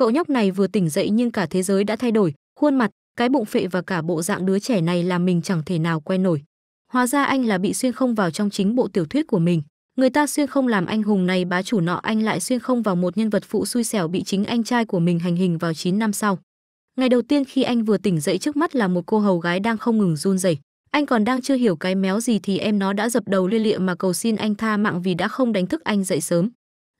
Cậu nhóc này vừa tỉnh dậy nhưng cả thế giới đã thay đổi, khuôn mặt, cái bụng phệ và cả bộ dạng đứa trẻ này làm mình chẳng thể nào quen nổi. Hóa ra anh là bị xuyên không vào trong chính bộ tiểu thuyết của mình. Người ta xuyên không làm anh hùng này bá chủ nọ anh lại xuyên không vào một nhân vật phụ xui xẻo bị chính anh trai của mình hành hình vào 9 năm sau. Ngày đầu tiên khi anh vừa tỉnh dậy trước mắt là một cô hầu gái đang không ngừng run rẩy. Anh còn đang chưa hiểu cái méo gì thì em nó đã dập đầu lia lịa mà cầu xin anh tha mạng vì đã không đánh thức anh dậy sớm.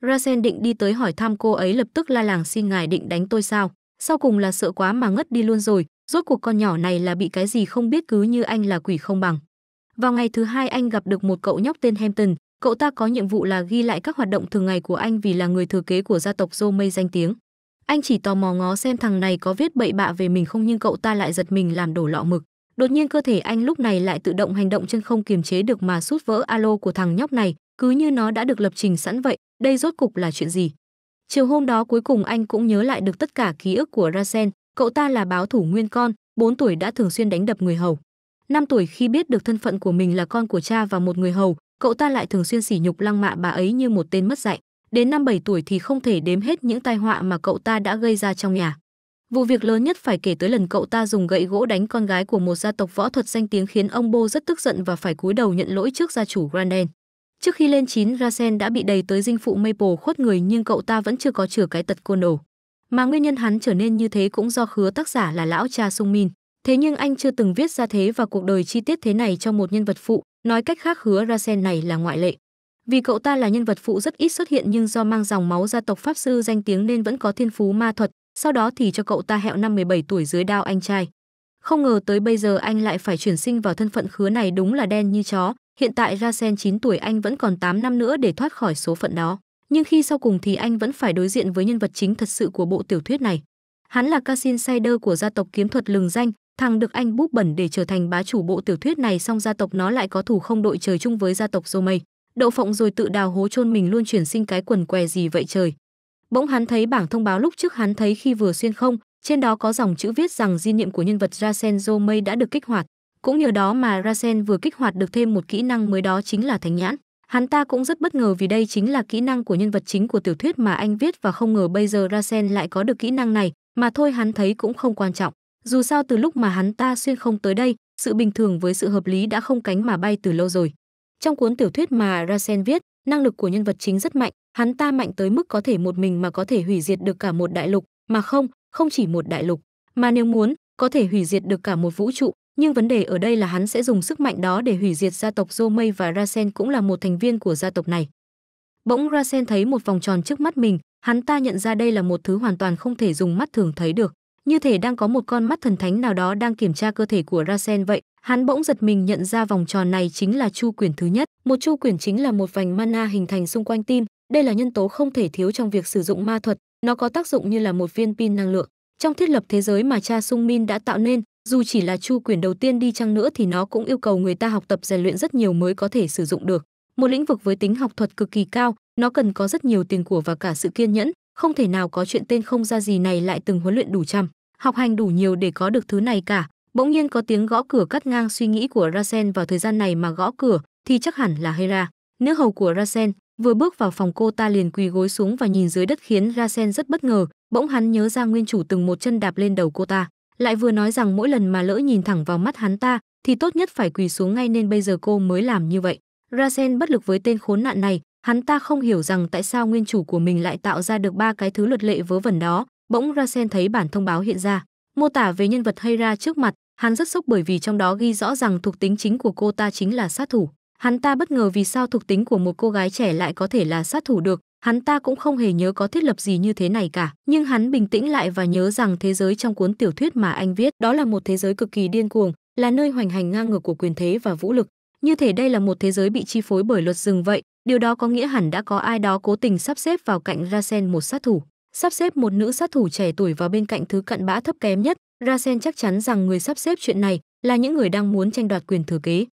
Rasen định đi tới hỏi thăm cô ấy lập tức la làng xin ngài định đánh tôi sao. Sau cùng là sợ quá mà ngất đi luôn rồi, rốt cuộc con nhỏ này là bị cái gì không biết cứ như anh là quỷ không bằng. Vào ngày thứ hai anh gặp được một cậu nhóc tên Hampton, cậu ta có nhiệm vụ là ghi lại các hoạt động thường ngày của anh vì là người thừa kế của gia tộc mây danh tiếng. Anh chỉ tò mò ngó xem thằng này có viết bậy bạ về mình không nhưng cậu ta lại giật mình làm đổ lọ mực. Đột nhiên cơ thể anh lúc này lại tự động hành động chân không kiềm chế được mà sút vỡ alo của thằng nhóc này, cứ như nó đã được lập trình sẵn vậy, đây rốt cục là chuyện gì? Chiều hôm đó cuối cùng anh cũng nhớ lại được tất cả ký ức của Rasen, cậu ta là báo thủ nguyên con, 4 tuổi đã thường xuyên đánh đập người hầu. 5 tuổi khi biết được thân phận của mình là con của cha và một người hầu, cậu ta lại thường xuyên sỉ nhục lăng mạ bà ấy như một tên mất dạy. Đến năm 7 tuổi thì không thể đếm hết những tai họa mà cậu ta đã gây ra trong nhà. Vụ việc lớn nhất phải kể tới lần cậu ta dùng gậy gỗ đánh con gái của một gia tộc võ thuật danh tiếng khiến ông Bo rất tức giận và phải cúi đầu nhận lỗi trước gia chủ Granden. Trước khi lên 9, Rasen đã bị đầy tới dinh phụ Maple khuất người nhưng cậu ta vẫn chưa có chữa cái tật côn đồ. Mà nguyên nhân hắn trở nên như thế cũng do khứa tác giả là lão cha Sung Min. Thế nhưng anh chưa từng viết ra thế và cuộc đời chi tiết thế này cho một nhân vật phụ, nói cách khác hứa Rasen này là ngoại lệ. Vì cậu ta là nhân vật phụ rất ít xuất hiện nhưng do mang dòng máu gia tộc Pháp Sư danh tiếng nên vẫn có thiên phú ma thuật, sau đó thì cho cậu ta hẹo năm 17 tuổi dưới đao anh trai. Không ngờ tới bây giờ anh lại phải chuyển sinh vào thân phận khứa này đúng là đen như chó, Hiện tại Rasen 9 tuổi anh vẫn còn 8 năm nữa để thoát khỏi số phận đó. Nhưng khi sau cùng thì anh vẫn phải đối diện với nhân vật chính thật sự của bộ tiểu thuyết này. Hắn là Cassin Sider của gia tộc kiếm thuật lừng danh, thằng được anh búp bẩn để trở thành bá chủ bộ tiểu thuyết này song gia tộc nó lại có thủ không đội trời chung với gia tộc Zomei. Đậu phộng rồi tự đào hố chôn mình luôn chuyển sinh cái quần què gì vậy trời. Bỗng hắn thấy bảng thông báo lúc trước hắn thấy khi vừa xuyên không, trên đó có dòng chữ viết rằng di niệm của nhân vật Rasen Zomei đã được kích hoạt. Cũng nhờ đó mà Rasen vừa kích hoạt được thêm một kỹ năng mới đó chính là Thánh Nhãn. Hắn ta cũng rất bất ngờ vì đây chính là kỹ năng của nhân vật chính của tiểu thuyết mà anh viết và không ngờ bây giờ Rasen lại có được kỹ năng này, mà thôi hắn thấy cũng không quan trọng. Dù sao từ lúc mà hắn ta xuyên không tới đây, sự bình thường với sự hợp lý đã không cánh mà bay từ lâu rồi. Trong cuốn tiểu thuyết mà Rasen viết, năng lực của nhân vật chính rất mạnh, hắn ta mạnh tới mức có thể một mình mà có thể hủy diệt được cả một đại lục, mà không, không chỉ một đại lục, mà nếu muốn, có thể hủy diệt được cả một vũ trụ, nhưng vấn đề ở đây là hắn sẽ dùng sức mạnh đó để hủy diệt gia tộc Zomei và Rasen cũng là một thành viên của gia tộc này. Bỗng Rasen thấy một vòng tròn trước mắt mình, hắn ta nhận ra đây là một thứ hoàn toàn không thể dùng mắt thường thấy được, như thể đang có một con mắt thần thánh nào đó đang kiểm tra cơ thể của Rasen vậy. Hắn bỗng giật mình nhận ra vòng tròn này chính là chu quyển thứ nhất, một chu quyển chính là một vành mana hình thành xung quanh tim, đây là nhân tố không thể thiếu trong việc sử dụng ma thuật, nó có tác dụng như là một viên pin năng lượng. Trong thiết lập thế giới mà cha Sung Min đã tạo nên, dù chỉ là chu quyền đầu tiên đi chăng nữa thì nó cũng yêu cầu người ta học tập rèn luyện rất nhiều mới có thể sử dụng được. Một lĩnh vực với tính học thuật cực kỳ cao, nó cần có rất nhiều tiền của và cả sự kiên nhẫn, không thể nào có chuyện tên không ra gì này lại từng huấn luyện đủ trăm, học hành đủ nhiều để có được thứ này cả. Bỗng nhiên có tiếng gõ cửa cắt ngang suy nghĩ của Rasen vào thời gian này mà gõ cửa thì chắc hẳn là Hera, nữ hầu của Rasen. Vừa bước vào phòng cô ta liền quỳ gối xuống và nhìn dưới đất khiến Rasen rất bất ngờ, bỗng hắn nhớ ra nguyên chủ từng một chân đạp lên đầu cô ta lại vừa nói rằng mỗi lần mà lỡ nhìn thẳng vào mắt hắn ta thì tốt nhất phải quỳ xuống ngay nên bây giờ cô mới làm như vậy rasen bất lực với tên khốn nạn này hắn ta không hiểu rằng tại sao nguyên chủ của mình lại tạo ra được ba cái thứ luật lệ vớ vẩn đó bỗng rasen thấy bản thông báo hiện ra mô tả về nhân vật hay ra trước mặt hắn rất sốc bởi vì trong đó ghi rõ rằng thuộc tính chính của cô ta chính là sát thủ hắn ta bất ngờ vì sao thuộc tính của một cô gái trẻ lại có thể là sát thủ được hắn ta cũng không hề nhớ có thiết lập gì như thế này cả nhưng hắn bình tĩnh lại và nhớ rằng thế giới trong cuốn tiểu thuyết mà anh viết đó là một thế giới cực kỳ điên cuồng là nơi hoành hành ngang ngược của quyền thế và vũ lực như thể đây là một thế giới bị chi phối bởi luật rừng vậy điều đó có nghĩa hẳn đã có ai đó cố tình sắp xếp vào cạnh rasen một sát thủ sắp xếp một nữ sát thủ trẻ tuổi vào bên cạnh thứ cận bã thấp kém nhất rasen chắc chắn rằng người sắp xếp chuyện này là những người đang muốn tranh đoạt quyền thừa kế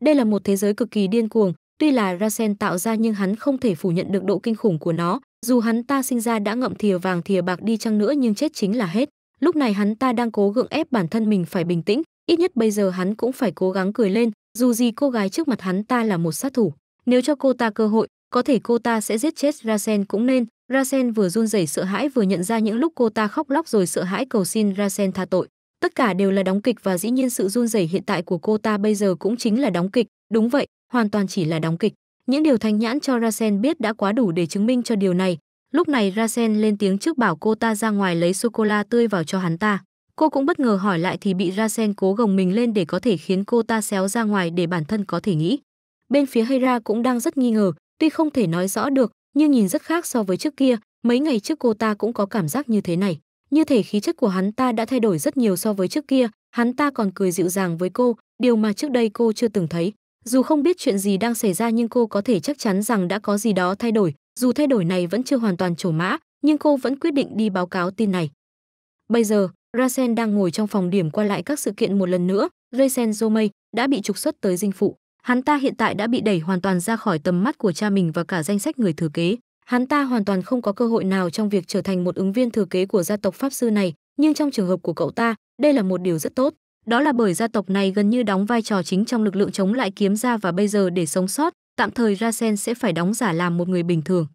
đây là một thế giới cực kỳ điên cuồng Tuy là Rasen tạo ra nhưng hắn không thể phủ nhận được độ kinh khủng của nó, dù hắn ta sinh ra đã ngậm thìa vàng thìa bạc đi chăng nữa nhưng chết chính là hết. Lúc này hắn ta đang cố gượng ép bản thân mình phải bình tĩnh, ít nhất bây giờ hắn cũng phải cố gắng cười lên, dù gì cô gái trước mặt hắn ta là một sát thủ. Nếu cho cô ta cơ hội, có thể cô ta sẽ giết chết Rasen cũng nên. Rasen vừa run rẩy sợ hãi vừa nhận ra những lúc cô ta khóc lóc rồi sợ hãi cầu xin Rasen tha tội. Tất cả đều là đóng kịch và dĩ nhiên sự run rẩy hiện tại của cô ta bây giờ cũng chính là đóng kịch, đúng vậy, hoàn toàn chỉ là đóng kịch. Những điều thanh Nhãn cho Rasen biết đã quá đủ để chứng minh cho điều này. Lúc này Rasen lên tiếng trước bảo cô ta ra ngoài lấy sô cô la tươi vào cho hắn ta. Cô cũng bất ngờ hỏi lại thì bị Rasen cố gồng mình lên để có thể khiến cô ta xéo ra ngoài để bản thân có thể nghĩ. Bên phía Hera cũng đang rất nghi ngờ, tuy không thể nói rõ được, nhưng nhìn rất khác so với trước kia, mấy ngày trước cô ta cũng có cảm giác như thế này. Như thể khí chất của hắn ta đã thay đổi rất nhiều so với trước kia, hắn ta còn cười dịu dàng với cô, điều mà trước đây cô chưa từng thấy. Dù không biết chuyện gì đang xảy ra nhưng cô có thể chắc chắn rằng đã có gì đó thay đổi, dù thay đổi này vẫn chưa hoàn toàn trổ mã, nhưng cô vẫn quyết định đi báo cáo tin này. Bây giờ, Rasen đang ngồi trong phòng điểm qua lại các sự kiện một lần nữa, Rasen Zomei đã bị trục xuất tới dinh phụ. Hắn ta hiện tại đã bị đẩy hoàn toàn ra khỏi tầm mắt của cha mình và cả danh sách người thừa kế. Hắn ta hoàn toàn không có cơ hội nào trong việc trở thành một ứng viên thừa kế của gia tộc Pháp Sư này, nhưng trong trường hợp của cậu ta, đây là một điều rất tốt. Đó là bởi gia tộc này gần như đóng vai trò chính trong lực lượng chống lại kiếm gia và bây giờ để sống sót, tạm thời Rasen sẽ phải đóng giả làm một người bình thường.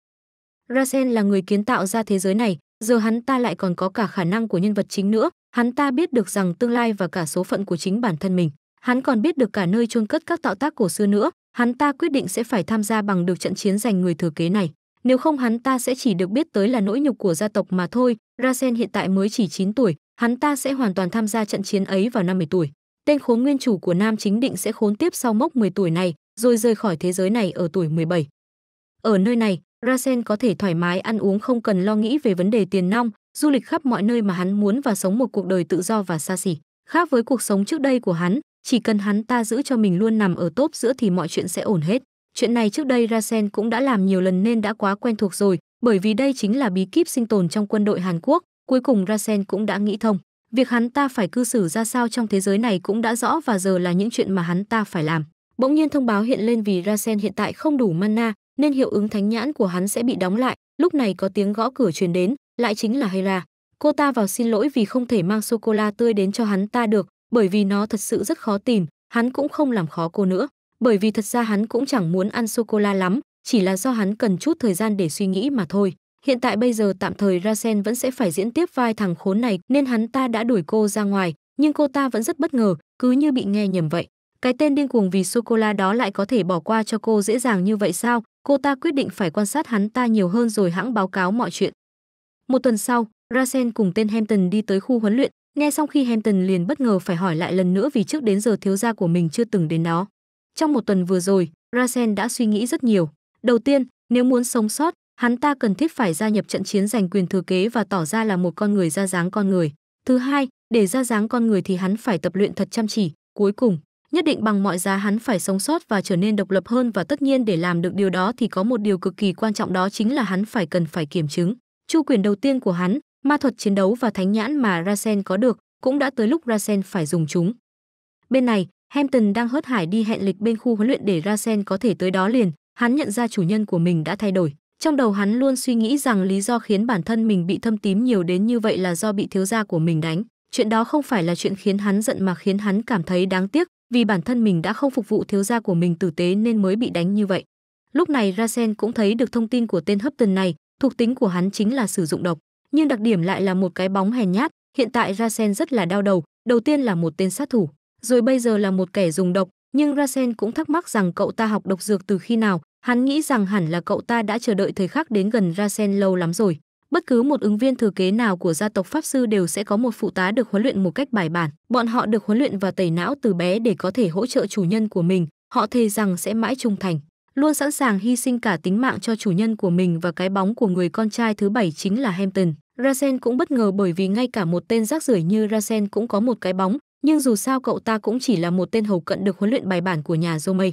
Rasen là người kiến tạo ra thế giới này, giờ hắn ta lại còn có cả khả năng của nhân vật chính nữa, hắn ta biết được rằng tương lai và cả số phận của chính bản thân mình. Hắn còn biết được cả nơi chôn cất các tạo tác cổ xưa nữa, hắn ta quyết định sẽ phải tham gia bằng được trận chiến giành người thừa kế này. Nếu không hắn ta sẽ chỉ được biết tới là nỗi nhục của gia tộc mà thôi, Rasen hiện tại mới chỉ 9 tuổi, hắn ta sẽ hoàn toàn tham gia trận chiến ấy vào năm 50 tuổi. Tên khốn nguyên chủ của Nam Chính Định sẽ khốn tiếp sau mốc 10 tuổi này, rồi rời khỏi thế giới này ở tuổi 17. Ở nơi này, Rasen có thể thoải mái ăn uống không cần lo nghĩ về vấn đề tiền nong, du lịch khắp mọi nơi mà hắn muốn và sống một cuộc đời tự do và xa xỉ. Khác với cuộc sống trước đây của hắn, chỉ cần hắn ta giữ cho mình luôn nằm ở tốp giữa thì mọi chuyện sẽ ổn hết. Chuyện này trước đây Rasen cũng đã làm nhiều lần nên đã quá quen thuộc rồi, bởi vì đây chính là bí kíp sinh tồn trong quân đội Hàn Quốc, Cuối cùng Rasen cũng đã nghĩ thông, việc hắn ta phải cư xử ra sao trong thế giới này cũng đã rõ và giờ là những chuyện mà hắn ta phải làm. Bỗng nhiên thông báo hiện lên vì Rasen hiện tại không đủ mana, nên hiệu ứng thánh nhãn của hắn sẽ bị đóng lại. Lúc này có tiếng gõ cửa truyền đến, lại chính là Hera. Cô ta vào xin lỗi vì không thể mang sô cô la tươi đến cho hắn ta được, bởi vì nó thật sự rất khó tìm, hắn cũng không làm khó cô nữa, bởi vì thật ra hắn cũng chẳng muốn ăn sô cô la lắm, chỉ là do hắn cần chút thời gian để suy nghĩ mà thôi. Hiện tại bây giờ tạm thời Rasen vẫn sẽ phải diễn tiếp vai thằng khốn này nên hắn ta đã đuổi cô ra ngoài, nhưng cô ta vẫn rất bất ngờ, cứ như bị nghe nhầm vậy. Cái tên điên cuồng vì sô-cô-la đó lại có thể bỏ qua cho cô dễ dàng như vậy sao? Cô ta quyết định phải quan sát hắn ta nhiều hơn rồi hãng báo cáo mọi chuyện. Một tuần sau, Rasen cùng tên Hampton đi tới khu huấn luyện. Nghe xong khi Hampton liền bất ngờ phải hỏi lại lần nữa vì trước đến giờ thiếu gia của mình chưa từng đến đó. Trong một tuần vừa rồi, Rasen đã suy nghĩ rất nhiều. Đầu tiên, nếu muốn sống sót, hắn ta cần thiết phải gia nhập trận chiến giành quyền thừa kế và tỏ ra là một con người ra dáng con người. Thứ hai, để ra dáng con người thì hắn phải tập luyện thật chăm chỉ, cuối cùng, nhất định bằng mọi giá hắn phải sống sót và trở nên độc lập hơn và tất nhiên để làm được điều đó thì có một điều cực kỳ quan trọng đó chính là hắn phải cần phải kiểm chứng. Chu quyền đầu tiên của hắn, ma thuật chiến đấu và thánh nhãn mà Rasen có được, cũng đã tới lúc Rasen phải dùng chúng. Bên này, Hampton đang hớt hải đi hẹn lịch bên khu huấn luyện để Rasen có thể tới đó liền, hắn nhận ra chủ nhân của mình đã thay đổi. Trong đầu hắn luôn suy nghĩ rằng lý do khiến bản thân mình bị thâm tím nhiều đến như vậy là do bị thiếu gia của mình đánh. Chuyện đó không phải là chuyện khiến hắn giận mà khiến hắn cảm thấy đáng tiếc, vì bản thân mình đã không phục vụ thiếu gia của mình tử tế nên mới bị đánh như vậy. Lúc này Rasen cũng thấy được thông tin của tên hấp tần này, thuộc tính của hắn chính là sử dụng độc, nhưng đặc điểm lại là một cái bóng hèn nhát, hiện tại Rasen rất là đau đầu, đầu tiên là một tên sát thủ, rồi bây giờ là một kẻ dùng độc, nhưng Rasen cũng thắc mắc rằng cậu ta học độc dược từ khi nào, Hắn nghĩ rằng hẳn là cậu ta đã chờ đợi thời khắc đến gần Rasen lâu lắm rồi. Bất cứ một ứng viên thừa kế nào của gia tộc Pháp Sư đều sẽ có một phụ tá được huấn luyện một cách bài bản. Bọn họ được huấn luyện và tẩy não từ bé để có thể hỗ trợ chủ nhân của mình. Họ thề rằng sẽ mãi trung thành, luôn sẵn sàng hy sinh cả tính mạng cho chủ nhân của mình và cái bóng của người con trai thứ bảy chính là Hampton. Rasen cũng bất ngờ bởi vì ngay cả một tên rác rưởi như Rasen cũng có một cái bóng, nhưng dù sao cậu ta cũng chỉ là một tên hầu cận được huấn luyện bài bản của nhà Zomay.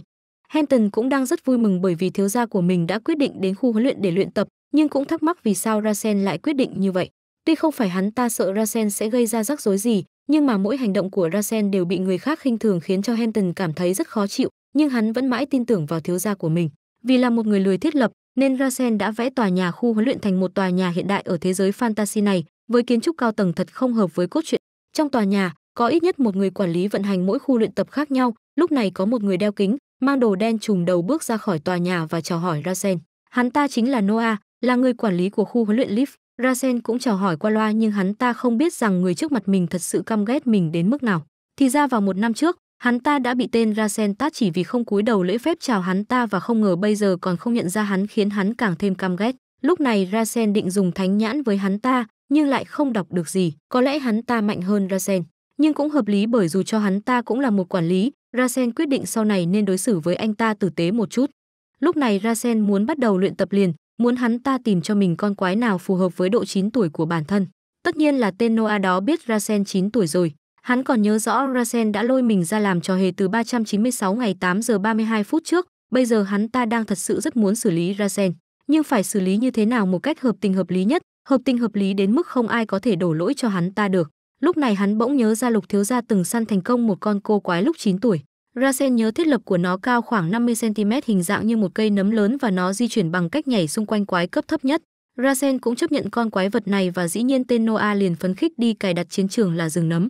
Henton cũng đang rất vui mừng bởi vì thiếu gia của mình đã quyết định đến khu huấn luyện để luyện tập, nhưng cũng thắc mắc vì sao Rasen lại quyết định như vậy. Tuy không phải hắn ta sợ Rasen sẽ gây ra rắc rối gì, nhưng mà mỗi hành động của Rasen đều bị người khác khinh thường khiến cho Henton cảm thấy rất khó chịu, nhưng hắn vẫn mãi tin tưởng vào thiếu gia của mình. Vì là một người lười thiết lập, nên Rasen đã vẽ tòa nhà khu huấn luyện thành một tòa nhà hiện đại ở thế giới fantasy này, với kiến trúc cao tầng thật không hợp với cốt truyện. Trong tòa nhà, có ít nhất một người quản lý vận hành mỗi khu luyện tập khác nhau, lúc này có một người đeo kính, mang đồ đen trùm đầu bước ra khỏi tòa nhà và chào hỏi Rasen. Hắn ta chính là Noah, là người quản lý của khu huấn luyện Leaf. Rasen cũng chào hỏi qua loa nhưng hắn ta không biết rằng người trước mặt mình thật sự căm ghét mình đến mức nào. Thì ra vào một năm trước, hắn ta đã bị tên Rasen tát chỉ vì không cúi đầu lễ phép chào hắn ta và không ngờ bây giờ còn không nhận ra hắn khiến hắn càng thêm căm ghét. Lúc này Rasen định dùng thánh nhãn với hắn ta, nhưng lại không đọc được gì. Có lẽ hắn ta mạnh hơn Rasen, nhưng cũng hợp lý bởi dù cho hắn ta cũng là một quản lý, Rasen quyết định sau này nên đối xử với anh ta tử tế một chút. Lúc này Rasen muốn bắt đầu luyện tập liền, muốn hắn ta tìm cho mình con quái nào phù hợp với độ 9 tuổi của bản thân. Tất nhiên là tên Noah đó biết Rasen 9 tuổi rồi. Hắn còn nhớ rõ Rasen đã lôi mình ra làm trò hề từ 396 ngày 8 giờ 32 phút trước. Bây giờ hắn ta đang thật sự rất muốn xử lý Rasen. Nhưng phải xử lý như thế nào một cách hợp tình hợp lý nhất, hợp tình hợp lý đến mức không ai có thể đổ lỗi cho hắn ta được. Lúc này hắn bỗng nhớ ra Lục thiếu gia từng săn thành công một con cô quái lúc 9 tuổi. Ra sen nhớ thiết lập của nó cao khoảng 50 cm hình dạng như một cây nấm lớn và nó di chuyển bằng cách nhảy xung quanh quái cấp thấp nhất. Ra sen cũng chấp nhận con quái vật này và dĩ nhiên tên Noah liền phấn khích đi cài đặt chiến trường là rừng nấm.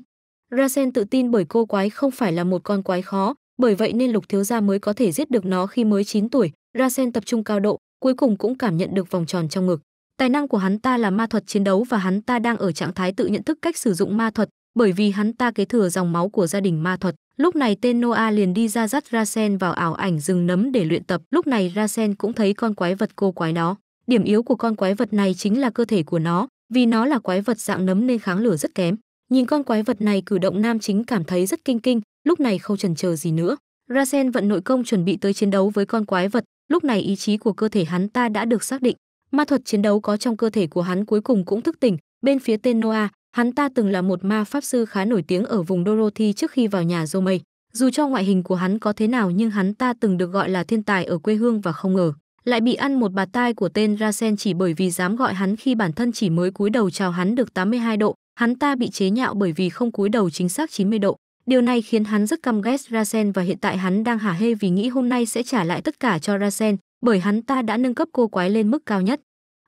Ra sen tự tin bởi cô quái không phải là một con quái khó, bởi vậy nên Lục thiếu gia mới có thể giết được nó khi mới 9 tuổi. Ra sen tập trung cao độ, cuối cùng cũng cảm nhận được vòng tròn trong ngực. Tài năng của hắn ta là ma thuật chiến đấu và hắn ta đang ở trạng thái tự nhận thức cách sử dụng ma thuật, bởi vì hắn ta kế thừa dòng máu của gia đình ma thuật. Lúc này tên Noah liền đi ra dắt Rasen vào ảo ảnh rừng nấm để luyện tập. Lúc này Rasen cũng thấy con quái vật cô quái nó. Điểm yếu của con quái vật này chính là cơ thể của nó, vì nó là quái vật dạng nấm nên kháng lửa rất kém. Nhìn con quái vật này cử động nam chính cảm thấy rất kinh kinh, lúc này không chần chờ gì nữa. Rasen vận nội công chuẩn bị tới chiến đấu với con quái vật, lúc này ý chí của cơ thể hắn ta đã được xác định, Ma thuật chiến đấu có trong cơ thể của hắn cuối cùng cũng thức tỉnh, bên phía tên Noah, hắn ta từng là một ma pháp sư khá nổi tiếng ở vùng Dorothy trước khi vào nhà Jomei. Dù cho ngoại hình của hắn có thế nào nhưng hắn ta từng được gọi là thiên tài ở quê hương và không ngờ, lại bị ăn một bà tai của tên Rasen chỉ bởi vì dám gọi hắn khi bản thân chỉ mới cúi đầu chào hắn được 82 độ, hắn ta bị chế nhạo bởi vì không cúi đầu chính xác 90 độ. Điều này khiến hắn rất căm ghét Rasen và hiện tại hắn đang hả hê vì nghĩ hôm nay sẽ trả lại tất cả cho Rasen, bởi hắn ta đã nâng cấp cô quái lên mức cao nhất.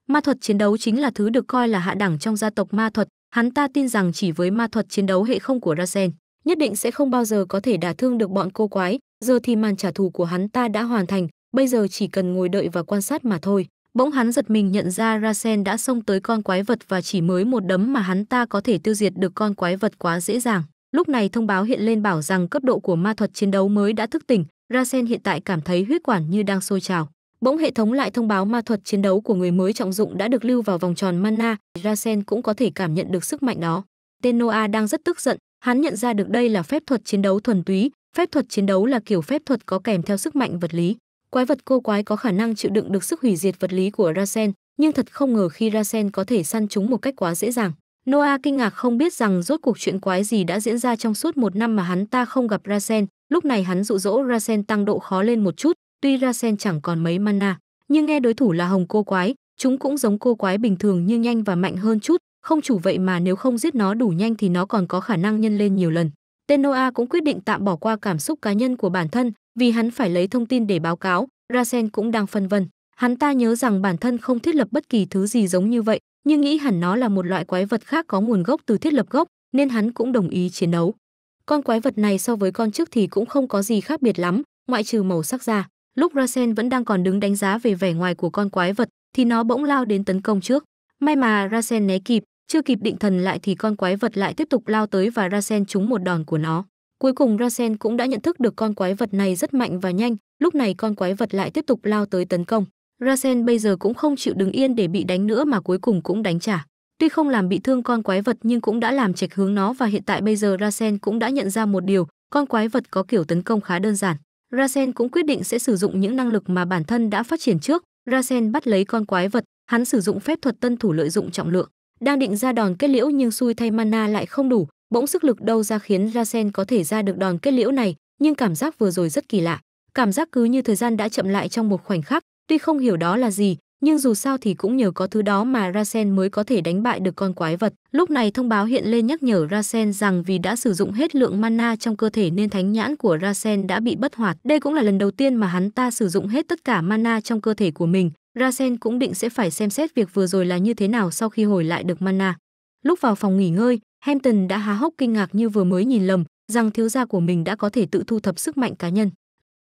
Ma thuật chiến đấu chính là thứ được coi là hạ đẳng trong gia tộc ma thuật, hắn ta tin rằng chỉ với ma thuật chiến đấu hệ không của Rasen, nhất định sẽ không bao giờ có thể đả thương được bọn cô quái, giờ thì màn trả thù của hắn ta đã hoàn thành, bây giờ chỉ cần ngồi đợi và quan sát mà thôi. Bỗng hắn giật mình nhận ra Rasen đã xông tới con quái vật và chỉ mới một đấm mà hắn ta có thể tiêu diệt được con quái vật quá dễ dàng. Lúc này thông báo hiện lên bảo rằng cấp độ của ma thuật chiến đấu mới đã thức tỉnh, Rasen hiện tại cảm thấy huyết quản như đang sôi trào. Bỗng hệ thống lại thông báo ma thuật chiến đấu của người mới trọng dụng đã được lưu vào vòng tròn mana, Rasen cũng có thể cảm nhận được sức mạnh đó. Tên Noah đang rất tức giận, hắn nhận ra được đây là phép thuật chiến đấu thuần túy, phép thuật chiến đấu là kiểu phép thuật có kèm theo sức mạnh vật lý. Quái vật cô quái có khả năng chịu đựng được sức hủy diệt vật lý của Rasen, nhưng thật không ngờ khi Rasen có thể săn chúng một cách quá dễ dàng. Noah kinh ngạc không biết rằng rốt cuộc chuyện quái gì đã diễn ra trong suốt một năm mà hắn ta không gặp Rasen. Lúc này hắn dụ dỗ Rasen tăng độ khó lên một chút, Tuy Ra Sen chẳng còn mấy mana, nhưng nghe đối thủ là hồng cô quái, chúng cũng giống cô quái bình thường nhưng nhanh và mạnh hơn chút, không chủ vậy mà nếu không giết nó đủ nhanh thì nó còn có khả năng nhân lên nhiều lần. Tên Tenoa cũng quyết định tạm bỏ qua cảm xúc cá nhân của bản thân, vì hắn phải lấy thông tin để báo cáo, Ra Sen cũng đang phân vân. Hắn ta nhớ rằng bản thân không thiết lập bất kỳ thứ gì giống như vậy, nhưng nghĩ hẳn nó là một loại quái vật khác có nguồn gốc từ thiết lập gốc, nên hắn cũng đồng ý chiến đấu. Con quái vật này so với con trước thì cũng không có gì khác biệt lắm, ngoại trừ màu sắc da. Lúc Rasen vẫn đang còn đứng đánh giá về vẻ ngoài của con quái vật thì nó bỗng lao đến tấn công trước. May mà Rasen né kịp, chưa kịp định thần lại thì con quái vật lại tiếp tục lao tới và Rasen trúng một đòn của nó. Cuối cùng Rasen cũng đã nhận thức được con quái vật này rất mạnh và nhanh, lúc này con quái vật lại tiếp tục lao tới tấn công. Rasen bây giờ cũng không chịu đứng yên để bị đánh nữa mà cuối cùng cũng đánh trả. Tuy không làm bị thương con quái vật nhưng cũng đã làm chệch hướng nó và hiện tại bây giờ Rasen cũng đã nhận ra một điều, con quái vật có kiểu tấn công khá đơn giản. Rasen cũng quyết định sẽ sử dụng những năng lực mà bản thân đã phát triển trước. Rasen bắt lấy con quái vật, hắn sử dụng phép thuật tân thủ lợi dụng trọng lượng, đang định ra đòn kết liễu nhưng xui thay mana lại không đủ, bỗng sức lực đâu ra khiến Rasen có thể ra được đòn kết liễu này, nhưng cảm giác vừa rồi rất kỳ lạ, cảm giác cứ như thời gian đã chậm lại trong một khoảnh khắc, tuy không hiểu đó là gì, nhưng dù sao thì cũng nhờ có thứ đó mà Rasen mới có thể đánh bại được con quái vật. Lúc này thông báo hiện lên nhắc nhở Rasen rằng vì đã sử dụng hết lượng mana trong cơ thể nên thánh nhãn của Rasen đã bị bất hoạt. Đây cũng là lần đầu tiên mà hắn ta sử dụng hết tất cả mana trong cơ thể của mình. Rasen cũng định sẽ phải xem xét việc vừa rồi là như thế nào sau khi hồi lại được mana. Lúc vào phòng nghỉ ngơi, Hampton đã há hốc kinh ngạc như vừa mới nhìn lầm rằng thiếu gia của mình đã có thể tự thu thập sức mạnh cá nhân.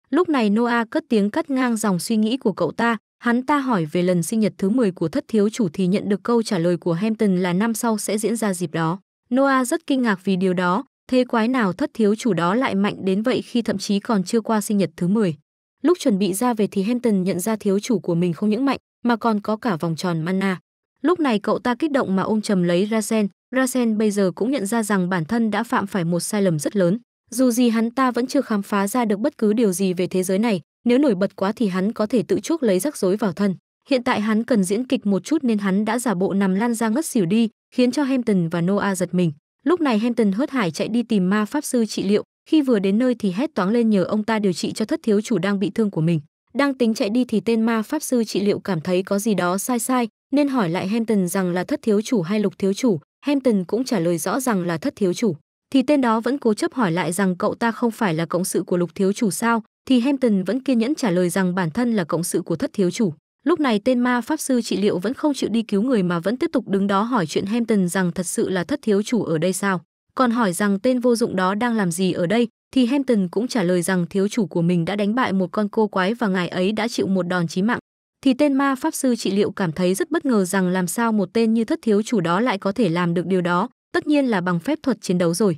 Lúc này Noah cất tiếng cắt ngang dòng suy nghĩ của cậu ta, Hắn ta hỏi về lần sinh nhật thứ 10 của thất thiếu chủ thì nhận được câu trả lời của Hampton là năm sau sẽ diễn ra dịp đó. Noah rất kinh ngạc vì điều đó, thế quái nào thất thiếu chủ đó lại mạnh đến vậy khi thậm chí còn chưa qua sinh nhật thứ 10. Lúc chuẩn bị ra về thì Hampton nhận ra thiếu chủ của mình không những mạnh mà còn có cả vòng tròn mana. Lúc này cậu ta kích động mà ôm chầm lấy Rasen. Rasen bây giờ cũng nhận ra rằng bản thân đã phạm phải một sai lầm rất lớn. Dù gì hắn ta vẫn chưa khám phá ra được bất cứ điều gì về thế giới này, nếu nổi bật quá thì hắn có thể tự chuốc lấy rắc rối vào thân. Hiện tại hắn cần diễn kịch một chút nên hắn đã giả bộ nằm lăn ra ngất xỉu đi, khiến cho Hampton và Noah giật mình. Lúc này Hampton hớt hải chạy đi tìm ma pháp sư trị liệu, khi vừa đến nơi thì hét toáng lên nhờ ông ta điều trị cho thất thiếu chủ đang bị thương của mình. Đang tính chạy đi thì tên ma pháp sư trị liệu cảm thấy có gì đó sai sai, nên hỏi lại Hampton rằng là thất thiếu chủ hay lục thiếu chủ, Hampton cũng trả lời rõ rằng là thất thiếu chủ. Thì tên đó vẫn cố chấp hỏi lại rằng cậu ta không phải là cộng sự của lục thiếu chủ sao, thì Hampton vẫn kiên nhẫn trả lời rằng bản thân là cộng sự của thất thiếu chủ. Lúc này tên ma pháp sư trị liệu vẫn không chịu đi cứu người mà vẫn tiếp tục đứng đó hỏi chuyện Hampton rằng thật sự là thất thiếu chủ ở đây sao. Còn hỏi rằng tên vô dụng đó đang làm gì ở đây thì Hampton cũng trả lời rằng thiếu chủ của mình đã đánh bại một con cô quái và ngài ấy đã chịu một đòn chí mạng. Thì tên ma pháp sư trị liệu cảm thấy rất bất ngờ rằng làm sao một tên như thất thiếu chủ đó lại có thể làm được điều đó, tất nhiên là bằng phép thuật chiến đấu rồi.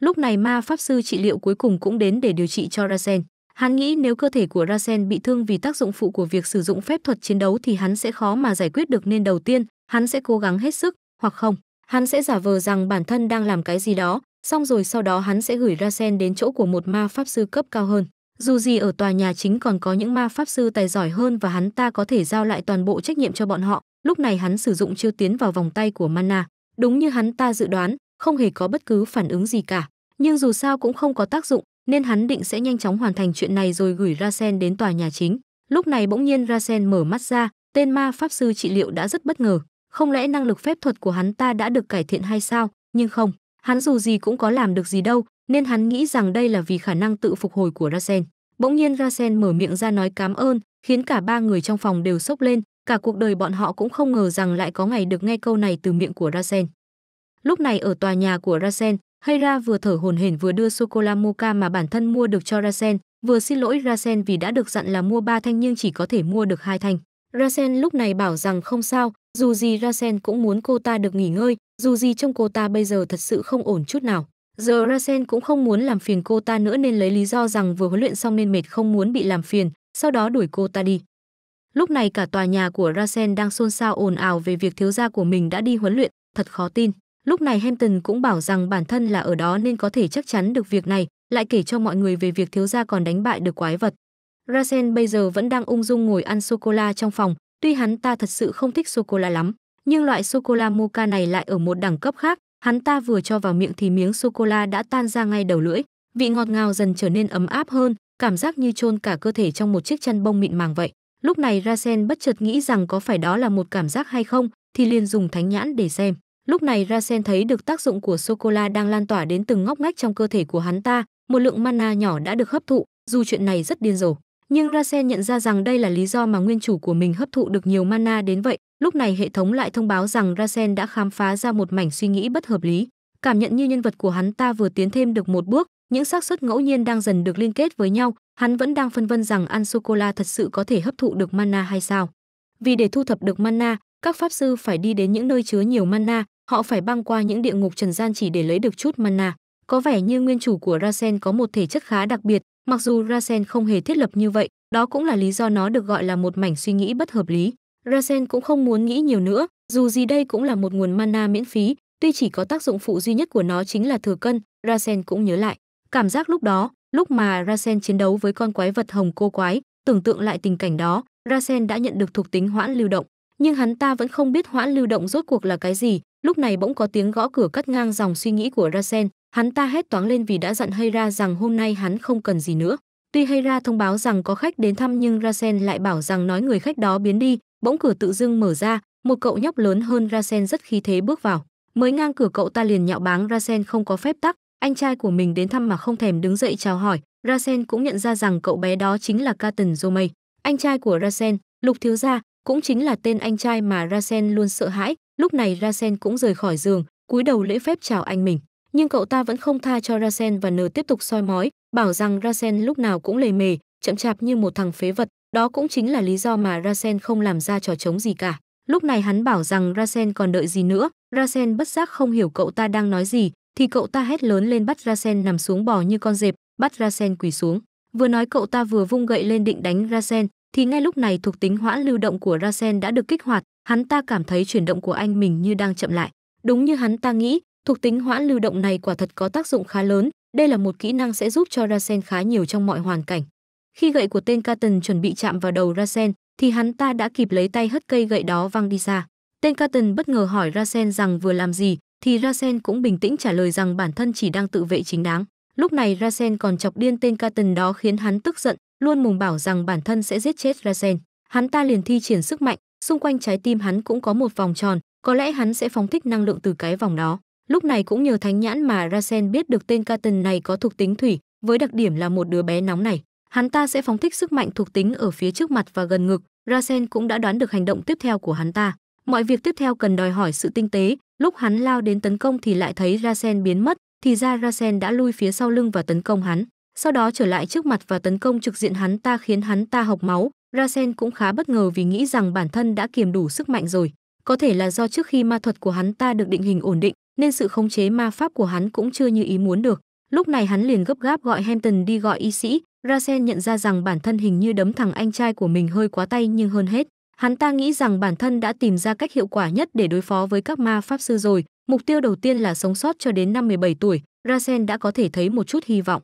Lúc này ma pháp sư trị liệu cuối cùng cũng đến để điều trị cho Rasen. Hắn nghĩ nếu cơ thể của Rasen bị thương vì tác dụng phụ của việc sử dụng phép thuật chiến đấu thì hắn sẽ khó mà giải quyết được nên đầu tiên, hắn sẽ cố gắng hết sức, hoặc không, hắn sẽ giả vờ rằng bản thân đang làm cái gì đó, xong rồi sau đó hắn sẽ gửi Rasen đến chỗ của một ma pháp sư cấp cao hơn. Dù gì ở tòa nhà chính còn có những ma pháp sư tài giỏi hơn và hắn ta có thể giao lại toàn bộ trách nhiệm cho bọn họ. Lúc này hắn sử dụng chiêu tiến vào vòng tay của Mana. Đúng như hắn ta dự đoán, không hề có bất cứ phản ứng gì cả. Nhưng dù sao cũng không có tác dụng, nên hắn định sẽ nhanh chóng hoàn thành chuyện này rồi gửi Rasen đến tòa nhà chính. Lúc này bỗng nhiên Rasen mở mắt ra, tên ma pháp sư trị liệu đã rất bất ngờ, không lẽ năng lực phép thuật của hắn ta đã được cải thiện hay sao? Nhưng không, hắn dù gì cũng có làm được gì đâu, nên hắn nghĩ rằng đây là vì khả năng tự phục hồi của Rasen. Bỗng nhiên Rasen mở miệng ra nói cảm ơn, khiến cả ba người trong phòng đều sốc lên, cả cuộc đời bọn họ cũng không ngờ rằng lại có ngày được nghe câu này từ miệng của Rasen. Lúc này ở tòa nhà của Rasen, Hayra vừa thở hồn hển vừa đưa sô-cô-la mocha mà bản thân mua được cho Rasen, vừa xin lỗi Rasen vì đã được dặn là mua ba thanh nhưng chỉ có thể mua được hai thanh. Rasen lúc này bảo rằng không sao, dù gì Rasen cũng muốn cô ta được nghỉ ngơi, dù gì trong cô ta bây giờ thật sự không ổn chút nào. Giờ Rasen cũng không muốn làm phiền cô ta nữa nên lấy lý do rằng vừa huấn luyện xong nên mệt không muốn bị làm phiền, sau đó đuổi cô ta đi. Lúc này cả tòa nhà của Rasen đang xôn xao ồn ào về việc thiếu gia của mình đã đi huấn luyện, thật khó tin. Lúc này Hampton cũng bảo rằng bản thân là ở đó nên có thể chắc chắn được việc này, lại kể cho mọi người về việc thiếu gia còn đánh bại được quái vật. Rasen bây giờ vẫn đang ung dung ngồi ăn sô-cô-la trong phòng, tuy hắn ta thật sự không thích sô-cô-la lắm, nhưng loại sô-cô-la mocha này lại ở một đẳng cấp khác, hắn ta vừa cho vào miệng thì miếng sô-cô-la đã tan ra ngay đầu lưỡi, vị ngọt ngào dần trở nên ấm áp hơn, cảm giác như chôn cả cơ thể trong một chiếc chăn bông mịn màng vậy. Lúc này Rasen bất chợt nghĩ rằng có phải đó là một cảm giác hay không, thì liền dùng thánh nhãn để xem. Lúc này Rasen thấy được tác dụng của sô-cô-la đang lan tỏa đến từng ngóc ngách trong cơ thể của hắn ta, một lượng mana nhỏ đã được hấp thụ, dù chuyện này rất điên rồ. Nhưng Rasen nhận ra rằng đây là lý do mà nguyên chủ của mình hấp thụ được nhiều mana đến vậy. Lúc này hệ thống lại thông báo rằng Rasen đã khám phá ra một mảnh suy nghĩ bất hợp lý. Cảm nhận như nhân vật của hắn ta vừa tiến thêm được một bước, những xác suất ngẫu nhiên đang dần được liên kết với nhau, hắn vẫn đang phân vân rằng ăn sô-cô-la thật sự có thể hấp thụ được mana hay sao. Vì để thu thập được mana, các pháp sư phải đi đến những nơi chứa nhiều mana, Họ phải băng qua những địa ngục trần gian chỉ để lấy được chút mana. Có vẻ như nguyên chủ của Rasen có một thể chất khá đặc biệt, mặc dù Rasen không hề thiết lập như vậy, đó cũng là lý do nó được gọi là một mảnh suy nghĩ bất hợp lý. Rasen cũng không muốn nghĩ nhiều nữa, dù gì đây cũng là một nguồn mana miễn phí, tuy chỉ có tác dụng phụ duy nhất của nó chính là thừa cân, Rasen cũng nhớ lại. Cảm giác lúc đó, lúc mà Rasen chiến đấu với con quái vật hồng cô quái, tưởng tượng lại tình cảnh đó, Rasen đã nhận được thuộc tính hoãn lưu động, nhưng hắn ta vẫn không biết hoãn lưu động rốt cuộc là cái gì, lúc này bỗng có tiếng gõ cửa cắt ngang dòng suy nghĩ của Rasen, hắn ta hét toáng lên vì đã dặn Hera rằng hôm nay hắn không cần gì nữa. Tuy Hera thông báo rằng có khách đến thăm nhưng Rasen lại bảo rằng nói người khách đó biến đi, bỗng cửa tự dưng mở ra, một cậu nhóc lớn hơn Rasen rất khí thế bước vào. Mới ngang cửa cậu ta liền nhạo báng Rasen không có phép tắc, anh trai của mình đến thăm mà không thèm đứng dậy chào hỏi. Rasen cũng nhận ra rằng cậu bé đó chính là Caton Jomei, anh trai của Rasen, Lục Thiếu Gia, cũng chính là tên anh trai mà Rasen luôn sợ hãi, lúc này rasen cũng rời khỏi giường cúi đầu lễ phép chào anh mình nhưng cậu ta vẫn không tha cho rasen và n tiếp tục soi mói bảo rằng rasen lúc nào cũng lề mề chậm chạp như một thằng phế vật đó cũng chính là lý do mà rasen không làm ra trò chống gì cả lúc này hắn bảo rằng rasen còn đợi gì nữa rasen bất giác không hiểu cậu ta đang nói gì thì cậu ta hét lớn lên bắt rasen nằm xuống bò như con dẹp bắt rasen quỳ xuống vừa nói cậu ta vừa vung gậy lên định đánh rasen thì ngay lúc này thuộc tính hoãn lưu động của rasen đã được kích hoạt hắn ta cảm thấy chuyển động của anh mình như đang chậm lại. Đúng như hắn ta nghĩ, thuộc tính hoãn lưu động này quả thật có tác dụng khá lớn, đây là một kỹ năng sẽ giúp cho Rasen khá nhiều trong mọi hoàn cảnh. Khi gậy của tên Caton chuẩn bị chạm vào đầu Rasen, thì hắn ta đã kịp lấy tay hất cây gậy đó văng đi xa. Tên Caton bất ngờ hỏi Rasen rằng vừa làm gì, thì Rasen cũng bình tĩnh trả lời rằng bản thân chỉ đang tự vệ chính đáng. Lúc này Rasen còn chọc điên tên Caton đó khiến hắn tức giận, luôn mùng bảo rằng bản thân sẽ giết chết Rasen. Hắn ta liền thi triển sức mạnh, xung quanh trái tim hắn cũng có một vòng tròn, có lẽ hắn sẽ phóng thích năng lượng từ cái vòng đó. Lúc này cũng nhờ thánh nhãn mà Rasen biết được tên Katen này có thuộc tính thủy, với đặc điểm là một đứa bé nóng này. Hắn ta sẽ phóng thích sức mạnh thuộc tính ở phía trước mặt và gần ngực, Rasen cũng đã đoán được hành động tiếp theo của hắn ta. Mọi việc tiếp theo cần đòi hỏi sự tinh tế, lúc hắn lao đến tấn công thì lại thấy Rasen biến mất, thì ra Rasen đã lui phía sau lưng và tấn công hắn, sau đó trở lại trước mặt và tấn công trực diện hắn ta khiến hắn ta hộc máu, Rasen cũng khá bất ngờ vì nghĩ rằng bản thân đã kiềm đủ sức mạnh rồi. Có thể là do trước khi ma thuật của hắn ta được định hình ổn định, nên sự khống chế ma pháp của hắn cũng chưa như ý muốn được. Lúc này hắn liền gấp gáp gọi Hampton đi gọi y sĩ. Rasen nhận ra rằng bản thân hình như đấm thằng anh trai của mình hơi quá tay nhưng hơn hết, hắn ta nghĩ rằng bản thân đã tìm ra cách hiệu quả nhất để đối phó với các ma pháp sư rồi. Mục tiêu đầu tiên là sống sót cho đến năm 17 tuổi, Rasen đã có thể thấy một chút hy vọng.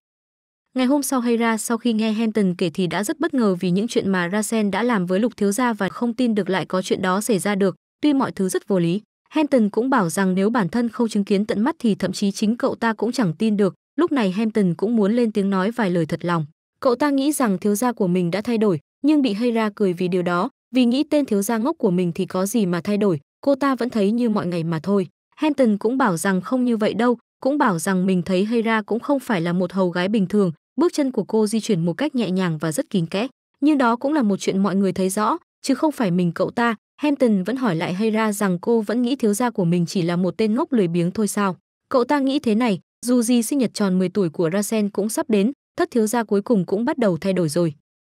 Ngày hôm sau Hera sau khi nghe Hampton kể thì đã rất bất ngờ vì những chuyện mà Rasen đã làm với Lục Thiếu Gia và không tin được lại có chuyện đó xảy ra được, tuy mọi thứ rất vô lý. Hampton cũng bảo rằng nếu bản thân không chứng kiến tận mắt thì thậm chí chính cậu ta cũng chẳng tin được, lúc này Hampton cũng muốn lên tiếng nói vài lời thật lòng. Cậu ta nghĩ rằng thiếu gia của mình đã thay đổi, nhưng bị Hera cười vì điều đó, vì nghĩ tên thiếu gia ngốc của mình thì có gì mà thay đổi, cô ta vẫn thấy như mọi ngày mà thôi. Hampton cũng bảo rằng không như vậy đâu, cũng bảo rằng mình thấy Hera cũng không phải là một hầu gái bình thường, bước chân của cô di chuyển một cách nhẹ nhàng và rất kín kẽ nhưng đó cũng là một chuyện mọi người thấy rõ chứ không phải mình cậu ta hampton vẫn hỏi lại hayra rằng cô vẫn nghĩ thiếu gia của mình chỉ là một tên ngốc lười biếng thôi sao cậu ta nghĩ thế này dù gì sinh nhật tròn 10 tuổi của rasen cũng sắp đến thất thiếu gia cuối cùng cũng bắt đầu thay đổi rồi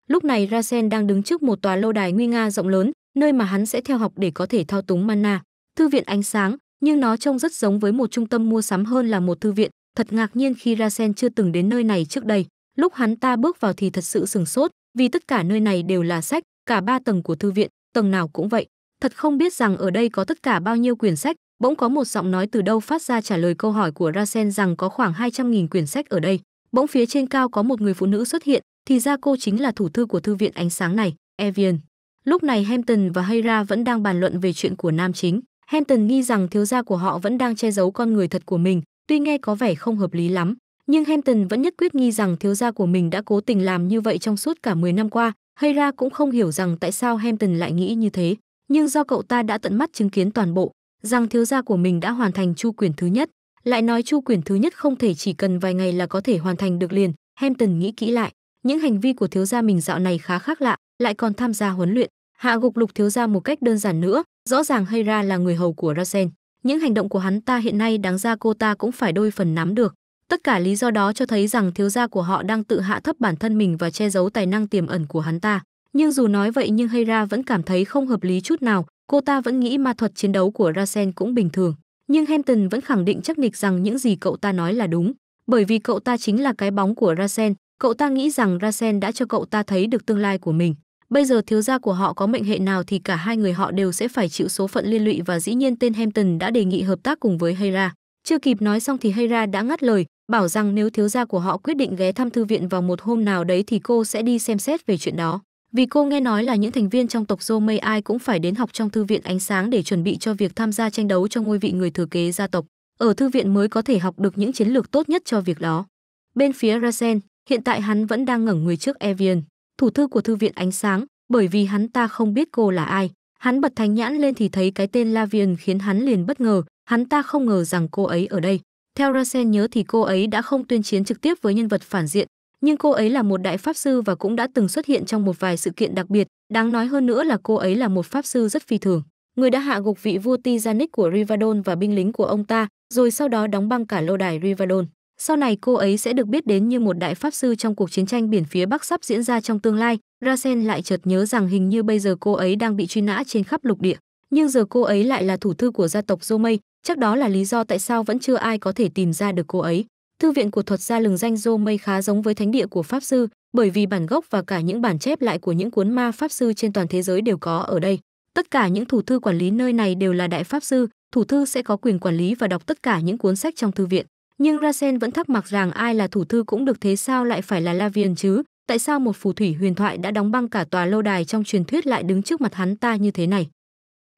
lúc này rasen đang đứng trước một tòa lâu đài nguy nga rộng lớn nơi mà hắn sẽ theo học để có thể thao túng mana thư viện ánh sáng nhưng nó trông rất giống với một trung tâm mua sắm hơn là một thư viện thật ngạc nhiên khi rasen chưa từng đến nơi này trước đây Lúc hắn ta bước vào thì thật sự sừng sốt, vì tất cả nơi này đều là sách, cả ba tầng của thư viện, tầng nào cũng vậy. Thật không biết rằng ở đây có tất cả bao nhiêu quyển sách, bỗng có một giọng nói từ đâu phát ra trả lời câu hỏi của Rasen rằng có khoảng 200.000 quyển sách ở đây. Bỗng phía trên cao có một người phụ nữ xuất hiện, thì ra cô chính là thủ thư của thư viện ánh sáng này, Evian. Lúc này Hampton và Hera vẫn đang bàn luận về chuyện của nam chính. Hampton nghi rằng thiếu gia của họ vẫn đang che giấu con người thật của mình, tuy nghe có vẻ không hợp lý lắm, nhưng Hampton vẫn nhất quyết nghi rằng thiếu gia của mình đã cố tình làm như vậy trong suốt cả 10 năm qua. Hayra cũng không hiểu rằng tại sao Hampton lại nghĩ như thế, nhưng do cậu ta đã tận mắt chứng kiến toàn bộ, rằng thiếu gia của mình đã hoàn thành chu quyển thứ nhất, lại nói chu quyển thứ nhất không thể chỉ cần vài ngày là có thể hoàn thành được liền, Hampton nghĩ kỹ lại, những hành vi của thiếu gia mình dạo này khá khác lạ, lại còn tham gia huấn luyện, hạ gục lục thiếu gia một cách đơn giản nữa, rõ ràng Hayra là người hầu của Rasen, những hành động của hắn ta hiện nay đáng ra cô ta cũng phải đôi phần nắm được Tất cả lý do đó cho thấy rằng thiếu gia của họ đang tự hạ thấp bản thân mình và che giấu tài năng tiềm ẩn của hắn ta. Nhưng dù nói vậy nhưng Hera vẫn cảm thấy không hợp lý chút nào, cô ta vẫn nghĩ ma thuật chiến đấu của Rasen cũng bình thường. Nhưng Hampton vẫn khẳng định chắc nịch rằng những gì cậu ta nói là đúng, bởi vì cậu ta chính là cái bóng của Rasen, cậu ta nghĩ rằng Rasen đã cho cậu ta thấy được tương lai của mình. Bây giờ thiếu gia của họ có mệnh hệ nào thì cả hai người họ đều sẽ phải chịu số phận liên lụy và dĩ nhiên tên Hampton đã đề nghị hợp tác cùng với Hera. Chưa kịp nói xong thì Hera đã ngắt lời, bảo rằng nếu thiếu gia của họ quyết định ghé thăm thư viện vào một hôm nào đấy thì cô sẽ đi xem xét về chuyện đó. Vì cô nghe nói là những thành viên trong tộc Zomei ai cũng phải đến học trong thư viện ánh sáng để chuẩn bị cho việc tham gia tranh đấu cho ngôi vị người thừa kế gia tộc. Ở thư viện mới có thể học được những chiến lược tốt nhất cho việc đó. Bên phía Rasen, hiện tại hắn vẫn đang ngẩng người trước Evian, thủ thư của thư viện ánh sáng, bởi vì hắn ta không biết cô là ai. Hắn bật thánh nhãn lên thì thấy cái tên Lavian khiến hắn liền bất ngờ, hắn ta không ngờ rằng cô ấy ở đây. Theo Rasen nhớ thì cô ấy đã không tuyên chiến trực tiếp với nhân vật phản diện, nhưng cô ấy là một đại pháp sư và cũng đã từng xuất hiện trong một vài sự kiện đặc biệt, đáng nói hơn nữa là cô ấy là một pháp sư rất phi thường. Người đã hạ gục vị vua Tizanic của Rivadon và binh lính của ông ta, rồi sau đó đóng băng cả lâu đài Rivadon. Sau này cô ấy sẽ được biết đến như một đại pháp sư trong cuộc chiến tranh biển phía Bắc sắp diễn ra trong tương lai. Rasen lại chợt nhớ rằng hình như bây giờ cô ấy đang bị truy nã trên khắp lục địa, nhưng giờ cô ấy lại là thủ thư của gia tộc Zomei, Chắc đó là lý do tại sao vẫn chưa ai có thể tìm ra được cô ấy. Thư viện của thuật gia lừng danh Dô Mây khá giống với thánh địa của Pháp Sư, bởi vì bản gốc và cả những bản chép lại của những cuốn ma Pháp Sư trên toàn thế giới đều có ở đây. Tất cả những thủ thư quản lý nơi này đều là đại Pháp Sư, thủ thư sẽ có quyền quản lý và đọc tất cả những cuốn sách trong thư viện. Nhưng Rasen vẫn thắc mắc rằng ai là thủ thư cũng được thế sao lại phải là Lavian chứ? Tại sao một phù thủy huyền thoại đã đóng băng cả tòa lâu đài trong truyền thuyết lại đứng trước mặt hắn ta như thế này?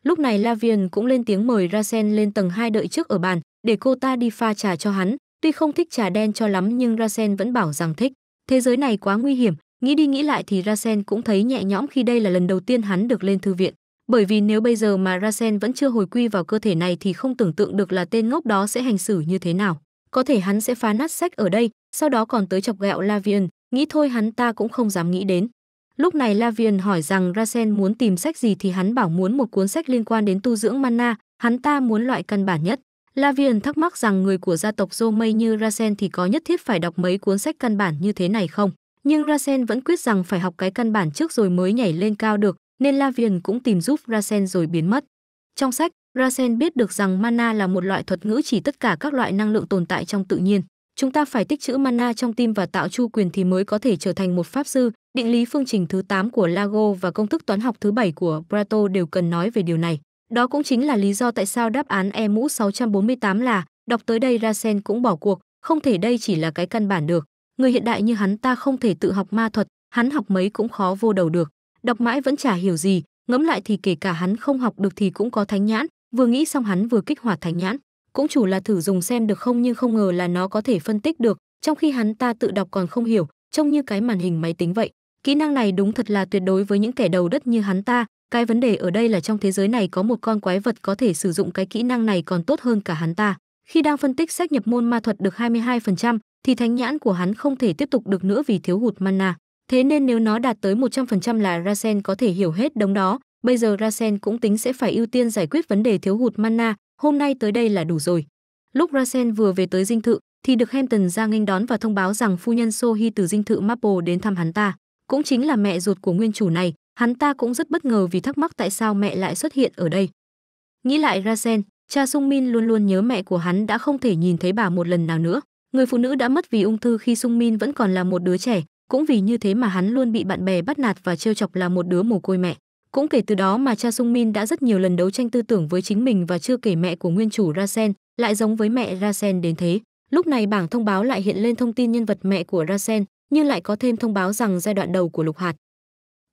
Lúc này Lavian cũng lên tiếng mời Rasen lên tầng 2 đợi trước ở bàn, để cô ta đi pha trà cho hắn. Tuy không thích trà đen cho lắm nhưng Rasen vẫn bảo rằng thích. Thế giới này quá nguy hiểm, nghĩ đi nghĩ lại thì Rasen cũng thấy nhẹ nhõm khi đây là lần đầu tiên hắn được lên thư viện. Bởi vì nếu bây giờ mà Rasen vẫn chưa hồi quy vào cơ thể này thì không tưởng tượng được là tên ngốc đó sẽ hành xử như thế nào. Có thể hắn sẽ phá nát sách ở đây, sau đó còn tới chọc gẹo Lavian, nghĩ thôi hắn ta cũng không dám nghĩ đến. Lúc này Lavian hỏi rằng Rasen muốn tìm sách gì thì hắn bảo muốn một cuốn sách liên quan đến tu dưỡng mana, hắn ta muốn loại căn bản nhất. Lavian thắc mắc rằng người của gia tộc Zomei như Rasen thì có nhất thiết phải đọc mấy cuốn sách căn bản như thế này không? Nhưng Rasen vẫn quyết rằng phải học cái căn bản trước rồi mới nhảy lên cao được, nên Lavian cũng tìm giúp Rasen rồi biến mất. Trong sách, Rasen biết được rằng mana là một loại thuật ngữ chỉ tất cả các loại năng lượng tồn tại trong tự nhiên chúng ta phải tích trữ mana trong tim và tạo chu quyền thì mới có thể trở thành một pháp sư. Định lý phương trình thứ 8 của Lago và công thức toán học thứ 7 của Prato đều cần nói về điều này. Đó cũng chính là lý do tại sao đáp án E mũ 648 là đọc tới đây Rasen cũng bỏ cuộc, không thể đây chỉ là cái căn bản được. Người hiện đại như hắn ta không thể tự học ma thuật, hắn học mấy cũng khó vô đầu được. Đọc mãi vẫn chả hiểu gì, ngẫm lại thì kể cả hắn không học được thì cũng có thánh nhãn, vừa nghĩ xong hắn vừa kích hoạt thánh nhãn cũng chủ là thử dùng xem được không nhưng không ngờ là nó có thể phân tích được, trong khi hắn ta tự đọc còn không hiểu, trông như cái màn hình máy tính vậy. Kỹ năng này đúng thật là tuyệt đối với những kẻ đầu đất như hắn ta, cái vấn đề ở đây là trong thế giới này có một con quái vật có thể sử dụng cái kỹ năng này còn tốt hơn cả hắn ta. Khi đang phân tích sách nhập môn ma thuật được 22%, thì thánh nhãn của hắn không thể tiếp tục được nữa vì thiếu hụt mana. Thế nên nếu nó đạt tới 100% là Rasen có thể hiểu hết đống đó, bây giờ Rasen cũng tính sẽ phải ưu tiên giải quyết vấn đề thiếu hụt mana, hôm nay tới đây là đủ rồi. Lúc Rasen vừa về tới dinh thự, thì được Hampton ra nghênh đón và thông báo rằng phu nhân Sohi từ dinh thự Maple đến thăm hắn ta, cũng chính là mẹ ruột của nguyên chủ này, hắn ta cũng rất bất ngờ vì thắc mắc tại sao mẹ lại xuất hiện ở đây. Nghĩ lại Rasen, cha Sung Min luôn luôn nhớ mẹ của hắn đã không thể nhìn thấy bà một lần nào nữa. Người phụ nữ đã mất vì ung thư khi Sung Min vẫn còn là một đứa trẻ, cũng vì như thế mà hắn luôn bị bạn bè bắt nạt và trêu chọc là một đứa mồ côi mẹ. Cũng kể từ đó mà cha Sung Min đã rất nhiều lần đấu tranh tư tưởng với chính mình và chưa kể mẹ của nguyên chủ ra sen lại giống với mẹ ra sen đến thế. Lúc này bảng thông báo lại hiện lên thông tin nhân vật mẹ của ra sen nhưng lại có thêm thông báo rằng giai đoạn đầu của lục hạt.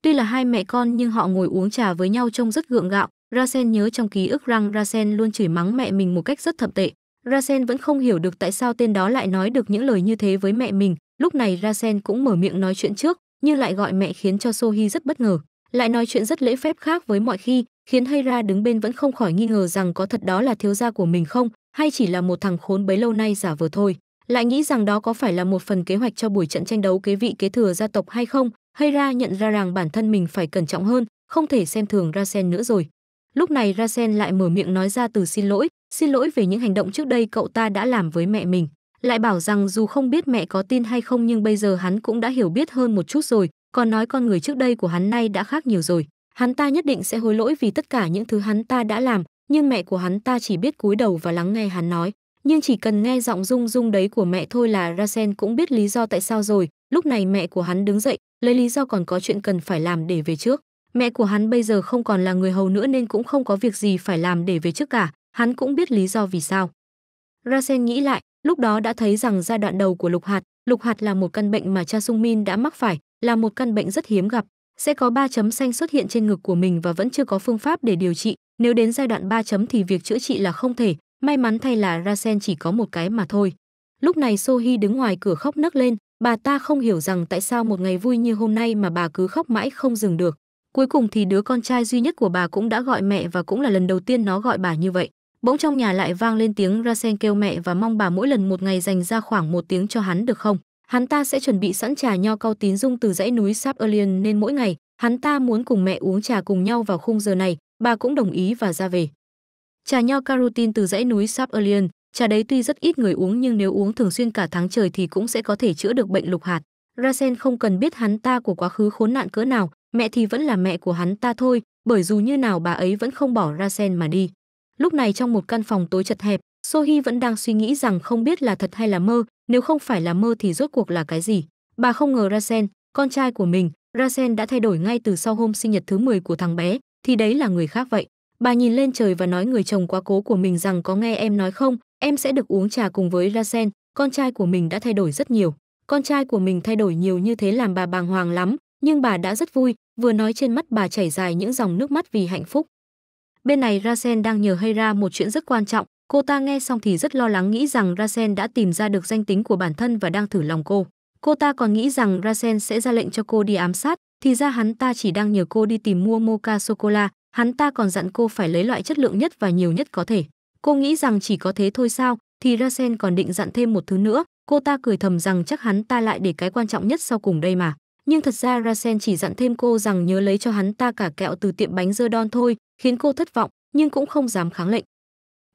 Tuy là hai mẹ con nhưng họ ngồi uống trà với nhau trông rất gượng gạo. ra sen nhớ trong ký ức rằng ra sen luôn chửi mắng mẹ mình một cách rất thậm tệ. ra sen vẫn không hiểu được tại sao tên đó lại nói được những lời như thế với mẹ mình. Lúc này ra sen cũng mở miệng nói chuyện trước, nhưng lại gọi mẹ khiến cho Sohi rất bất ngờ lại nói chuyện rất lễ phép khác với mọi khi, khiến Hayra đứng bên vẫn không khỏi nghi ngờ rằng có thật đó là thiếu gia của mình không, hay chỉ là một thằng khốn bấy lâu nay giả vờ thôi. Lại nghĩ rằng đó có phải là một phần kế hoạch cho buổi trận tranh đấu kế vị kế thừa gia tộc hay không, Hayra nhận ra rằng bản thân mình phải cẩn trọng hơn, không thể xem thường Rasen nữa rồi. Lúc này Rasen lại mở miệng nói ra từ xin lỗi, xin lỗi về những hành động trước đây cậu ta đã làm với mẹ mình. Lại bảo rằng dù không biết mẹ có tin hay không nhưng bây giờ hắn cũng đã hiểu biết hơn một chút rồi, còn nói con người trước đây của hắn nay đã khác nhiều rồi hắn ta nhất định sẽ hối lỗi vì tất cả những thứ hắn ta đã làm nhưng mẹ của hắn ta chỉ biết cúi đầu và lắng nghe hắn nói nhưng chỉ cần nghe giọng rung rung đấy của mẹ thôi là rasen cũng biết lý do tại sao rồi lúc này mẹ của hắn đứng dậy lấy lý do còn có chuyện cần phải làm để về trước mẹ của hắn bây giờ không còn là người hầu nữa nên cũng không có việc gì phải làm để về trước cả hắn cũng biết lý do vì sao rasen nghĩ lại lúc đó đã thấy rằng giai đoạn đầu của lục hạt lục hạt là một căn bệnh mà cha sung min đã mắc phải là một căn bệnh rất hiếm gặp, sẽ có ba chấm xanh xuất hiện trên ngực của mình và vẫn chưa có phương pháp để điều trị. Nếu đến giai đoạn ba chấm thì việc chữa trị là không thể, may mắn thay là Rasen chỉ có một cái mà thôi. Lúc này Sohi đứng ngoài cửa khóc nấc lên, bà ta không hiểu rằng tại sao một ngày vui như hôm nay mà bà cứ khóc mãi không dừng được. Cuối cùng thì đứa con trai duy nhất của bà cũng đã gọi mẹ và cũng là lần đầu tiên nó gọi bà như vậy. Bỗng trong nhà lại vang lên tiếng Rasen kêu mẹ và mong bà mỗi lần một ngày dành ra khoảng một tiếng cho hắn được không? hắn ta sẽ chuẩn bị sẵn trà nho cao tín dung từ dãy núi Sáp Alien nên mỗi ngày, hắn ta muốn cùng mẹ uống trà cùng nhau vào khung giờ này, bà cũng đồng ý và ra về. Trà nho carotin từ dãy núi Sáp Alien, trà đấy tuy rất ít người uống nhưng nếu uống thường xuyên cả tháng trời thì cũng sẽ có thể chữa được bệnh lục hạt. Rasen không cần biết hắn ta của quá khứ khốn nạn cỡ nào, mẹ thì vẫn là mẹ của hắn ta thôi, bởi dù như nào bà ấy vẫn không bỏ Rasen mà đi. Lúc này trong một căn phòng tối chật hẹp, Sohi vẫn đang suy nghĩ rằng không biết là thật hay là mơ, nếu không phải là mơ thì rốt cuộc là cái gì. Bà không ngờ Rasen, con trai của mình, Rasen đã thay đổi ngay từ sau hôm sinh nhật thứ 10 của thằng bé, thì đấy là người khác vậy. Bà nhìn lên trời và nói người chồng quá cố của mình rằng có nghe em nói không, em sẽ được uống trà cùng với Rasen, con trai của mình đã thay đổi rất nhiều. Con trai của mình thay đổi nhiều như thế làm bà bàng hoàng lắm, nhưng bà đã rất vui, vừa nói trên mắt bà chảy dài những dòng nước mắt vì hạnh phúc. Bên này Rasen đang nhờ Hera một chuyện rất quan trọng, Cô ta nghe xong thì rất lo lắng nghĩ rằng Rasen đã tìm ra được danh tính của bản thân và đang thử lòng cô. Cô ta còn nghĩ rằng Rasen sẽ ra lệnh cho cô đi ám sát, thì ra hắn ta chỉ đang nhờ cô đi tìm mua mocha sô-cô-la, hắn ta còn dặn cô phải lấy loại chất lượng nhất và nhiều nhất có thể. Cô nghĩ rằng chỉ có thế thôi sao, thì Rasen còn định dặn thêm một thứ nữa, cô ta cười thầm rằng chắc hắn ta lại để cái quan trọng nhất sau cùng đây mà. Nhưng thật ra Rasen chỉ dặn thêm cô rằng nhớ lấy cho hắn ta cả kẹo từ tiệm bánh dơ đon thôi, khiến cô thất vọng, nhưng cũng không dám kháng lệnh.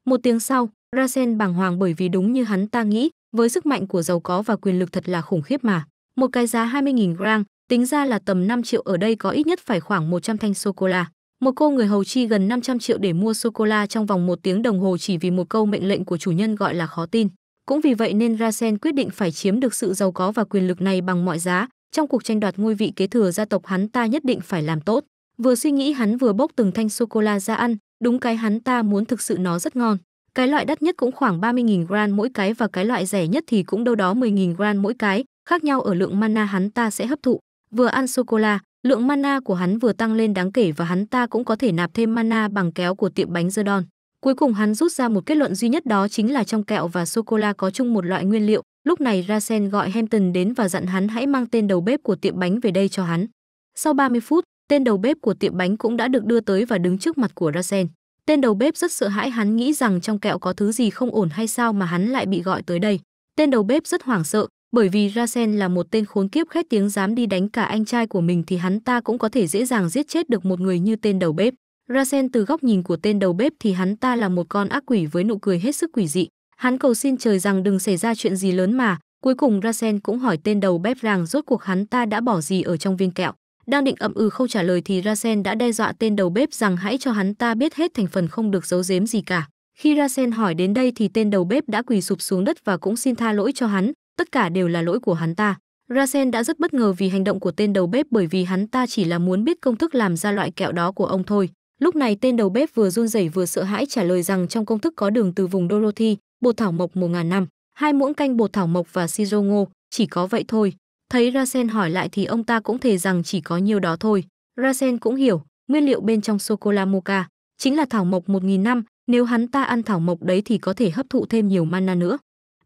Một tiếng sau, Rasen bàng hoàng bởi vì đúng như hắn ta nghĩ, với sức mạnh của giàu có và quyền lực thật là khủng khiếp mà. Một cái giá 20.000 rang, tính ra là tầm 5 triệu ở đây có ít nhất phải khoảng 100 thanh sô-cô-la. Một cô người hầu chi gần 500 triệu để mua sô-cô-la trong vòng một tiếng đồng hồ chỉ vì một câu mệnh lệnh của chủ nhân gọi là khó tin. Cũng vì vậy nên Rasen quyết định phải chiếm được sự giàu có và quyền lực này bằng mọi giá, trong cuộc tranh đoạt ngôi vị kế thừa gia tộc hắn ta nhất định phải làm tốt. Vừa suy nghĩ hắn vừa bốc từng thanh sô-cô-la ra ăn, Đúng cái hắn ta muốn thực sự nó rất ngon. Cái loại đắt nhất cũng khoảng 30.000 gram mỗi cái và cái loại rẻ nhất thì cũng đâu đó 10.000 gram mỗi cái, khác nhau ở lượng mana hắn ta sẽ hấp thụ. Vừa ăn sô cô la, lượng mana của hắn vừa tăng lên đáng kể và hắn ta cũng có thể nạp thêm mana bằng kéo của tiệm bánh Zerdon. Cuối cùng hắn rút ra một kết luận duy nhất đó chính là trong kẹo và sô cô la có chung một loại nguyên liệu. Lúc này Rasen gọi Hampton đến và dặn hắn hãy mang tên đầu bếp của tiệm bánh về đây cho hắn. Sau 30 phút, tên đầu bếp của tiệm bánh cũng đã được đưa tới và đứng trước mặt của Rasen. Tên đầu bếp rất sợ hãi hắn nghĩ rằng trong kẹo có thứ gì không ổn hay sao mà hắn lại bị gọi tới đây. Tên đầu bếp rất hoảng sợ, bởi vì Rasen là một tên khốn kiếp khét tiếng dám đi đánh cả anh trai của mình thì hắn ta cũng có thể dễ dàng giết chết được một người như tên đầu bếp. Rasen từ góc nhìn của tên đầu bếp thì hắn ta là một con ác quỷ với nụ cười hết sức quỷ dị. Hắn cầu xin trời rằng đừng xảy ra chuyện gì lớn mà. Cuối cùng Rasen cũng hỏi tên đầu bếp rằng rốt cuộc hắn ta đã bỏ gì ở trong viên kẹo. Đang định ậm ừ không trả lời thì Rasen đã đe dọa tên đầu bếp rằng hãy cho hắn ta biết hết thành phần không được giấu giếm gì cả. Khi Rasen hỏi đến đây thì tên đầu bếp đã quỳ sụp xuống đất và cũng xin tha lỗi cho hắn, tất cả đều là lỗi của hắn ta. Rasen đã rất bất ngờ vì hành động của tên đầu bếp bởi vì hắn ta chỉ là muốn biết công thức làm ra loại kẹo đó của ông thôi. Lúc này tên đầu bếp vừa run rẩy vừa sợ hãi trả lời rằng trong công thức có đường từ vùng Dorothy, bột thảo mộc mùa ngàn năm, hai muỗng canh bột thảo mộc và siro ngô, chỉ có vậy thôi. Thấy Rasen hỏi lại thì ông ta cũng thề rằng chỉ có nhiêu đó thôi. Rasen cũng hiểu, nguyên liệu bên trong sô-cô-la mocha chính là thảo mộc 1.000 năm, nếu hắn ta ăn thảo mộc đấy thì có thể hấp thụ thêm nhiều mana nữa.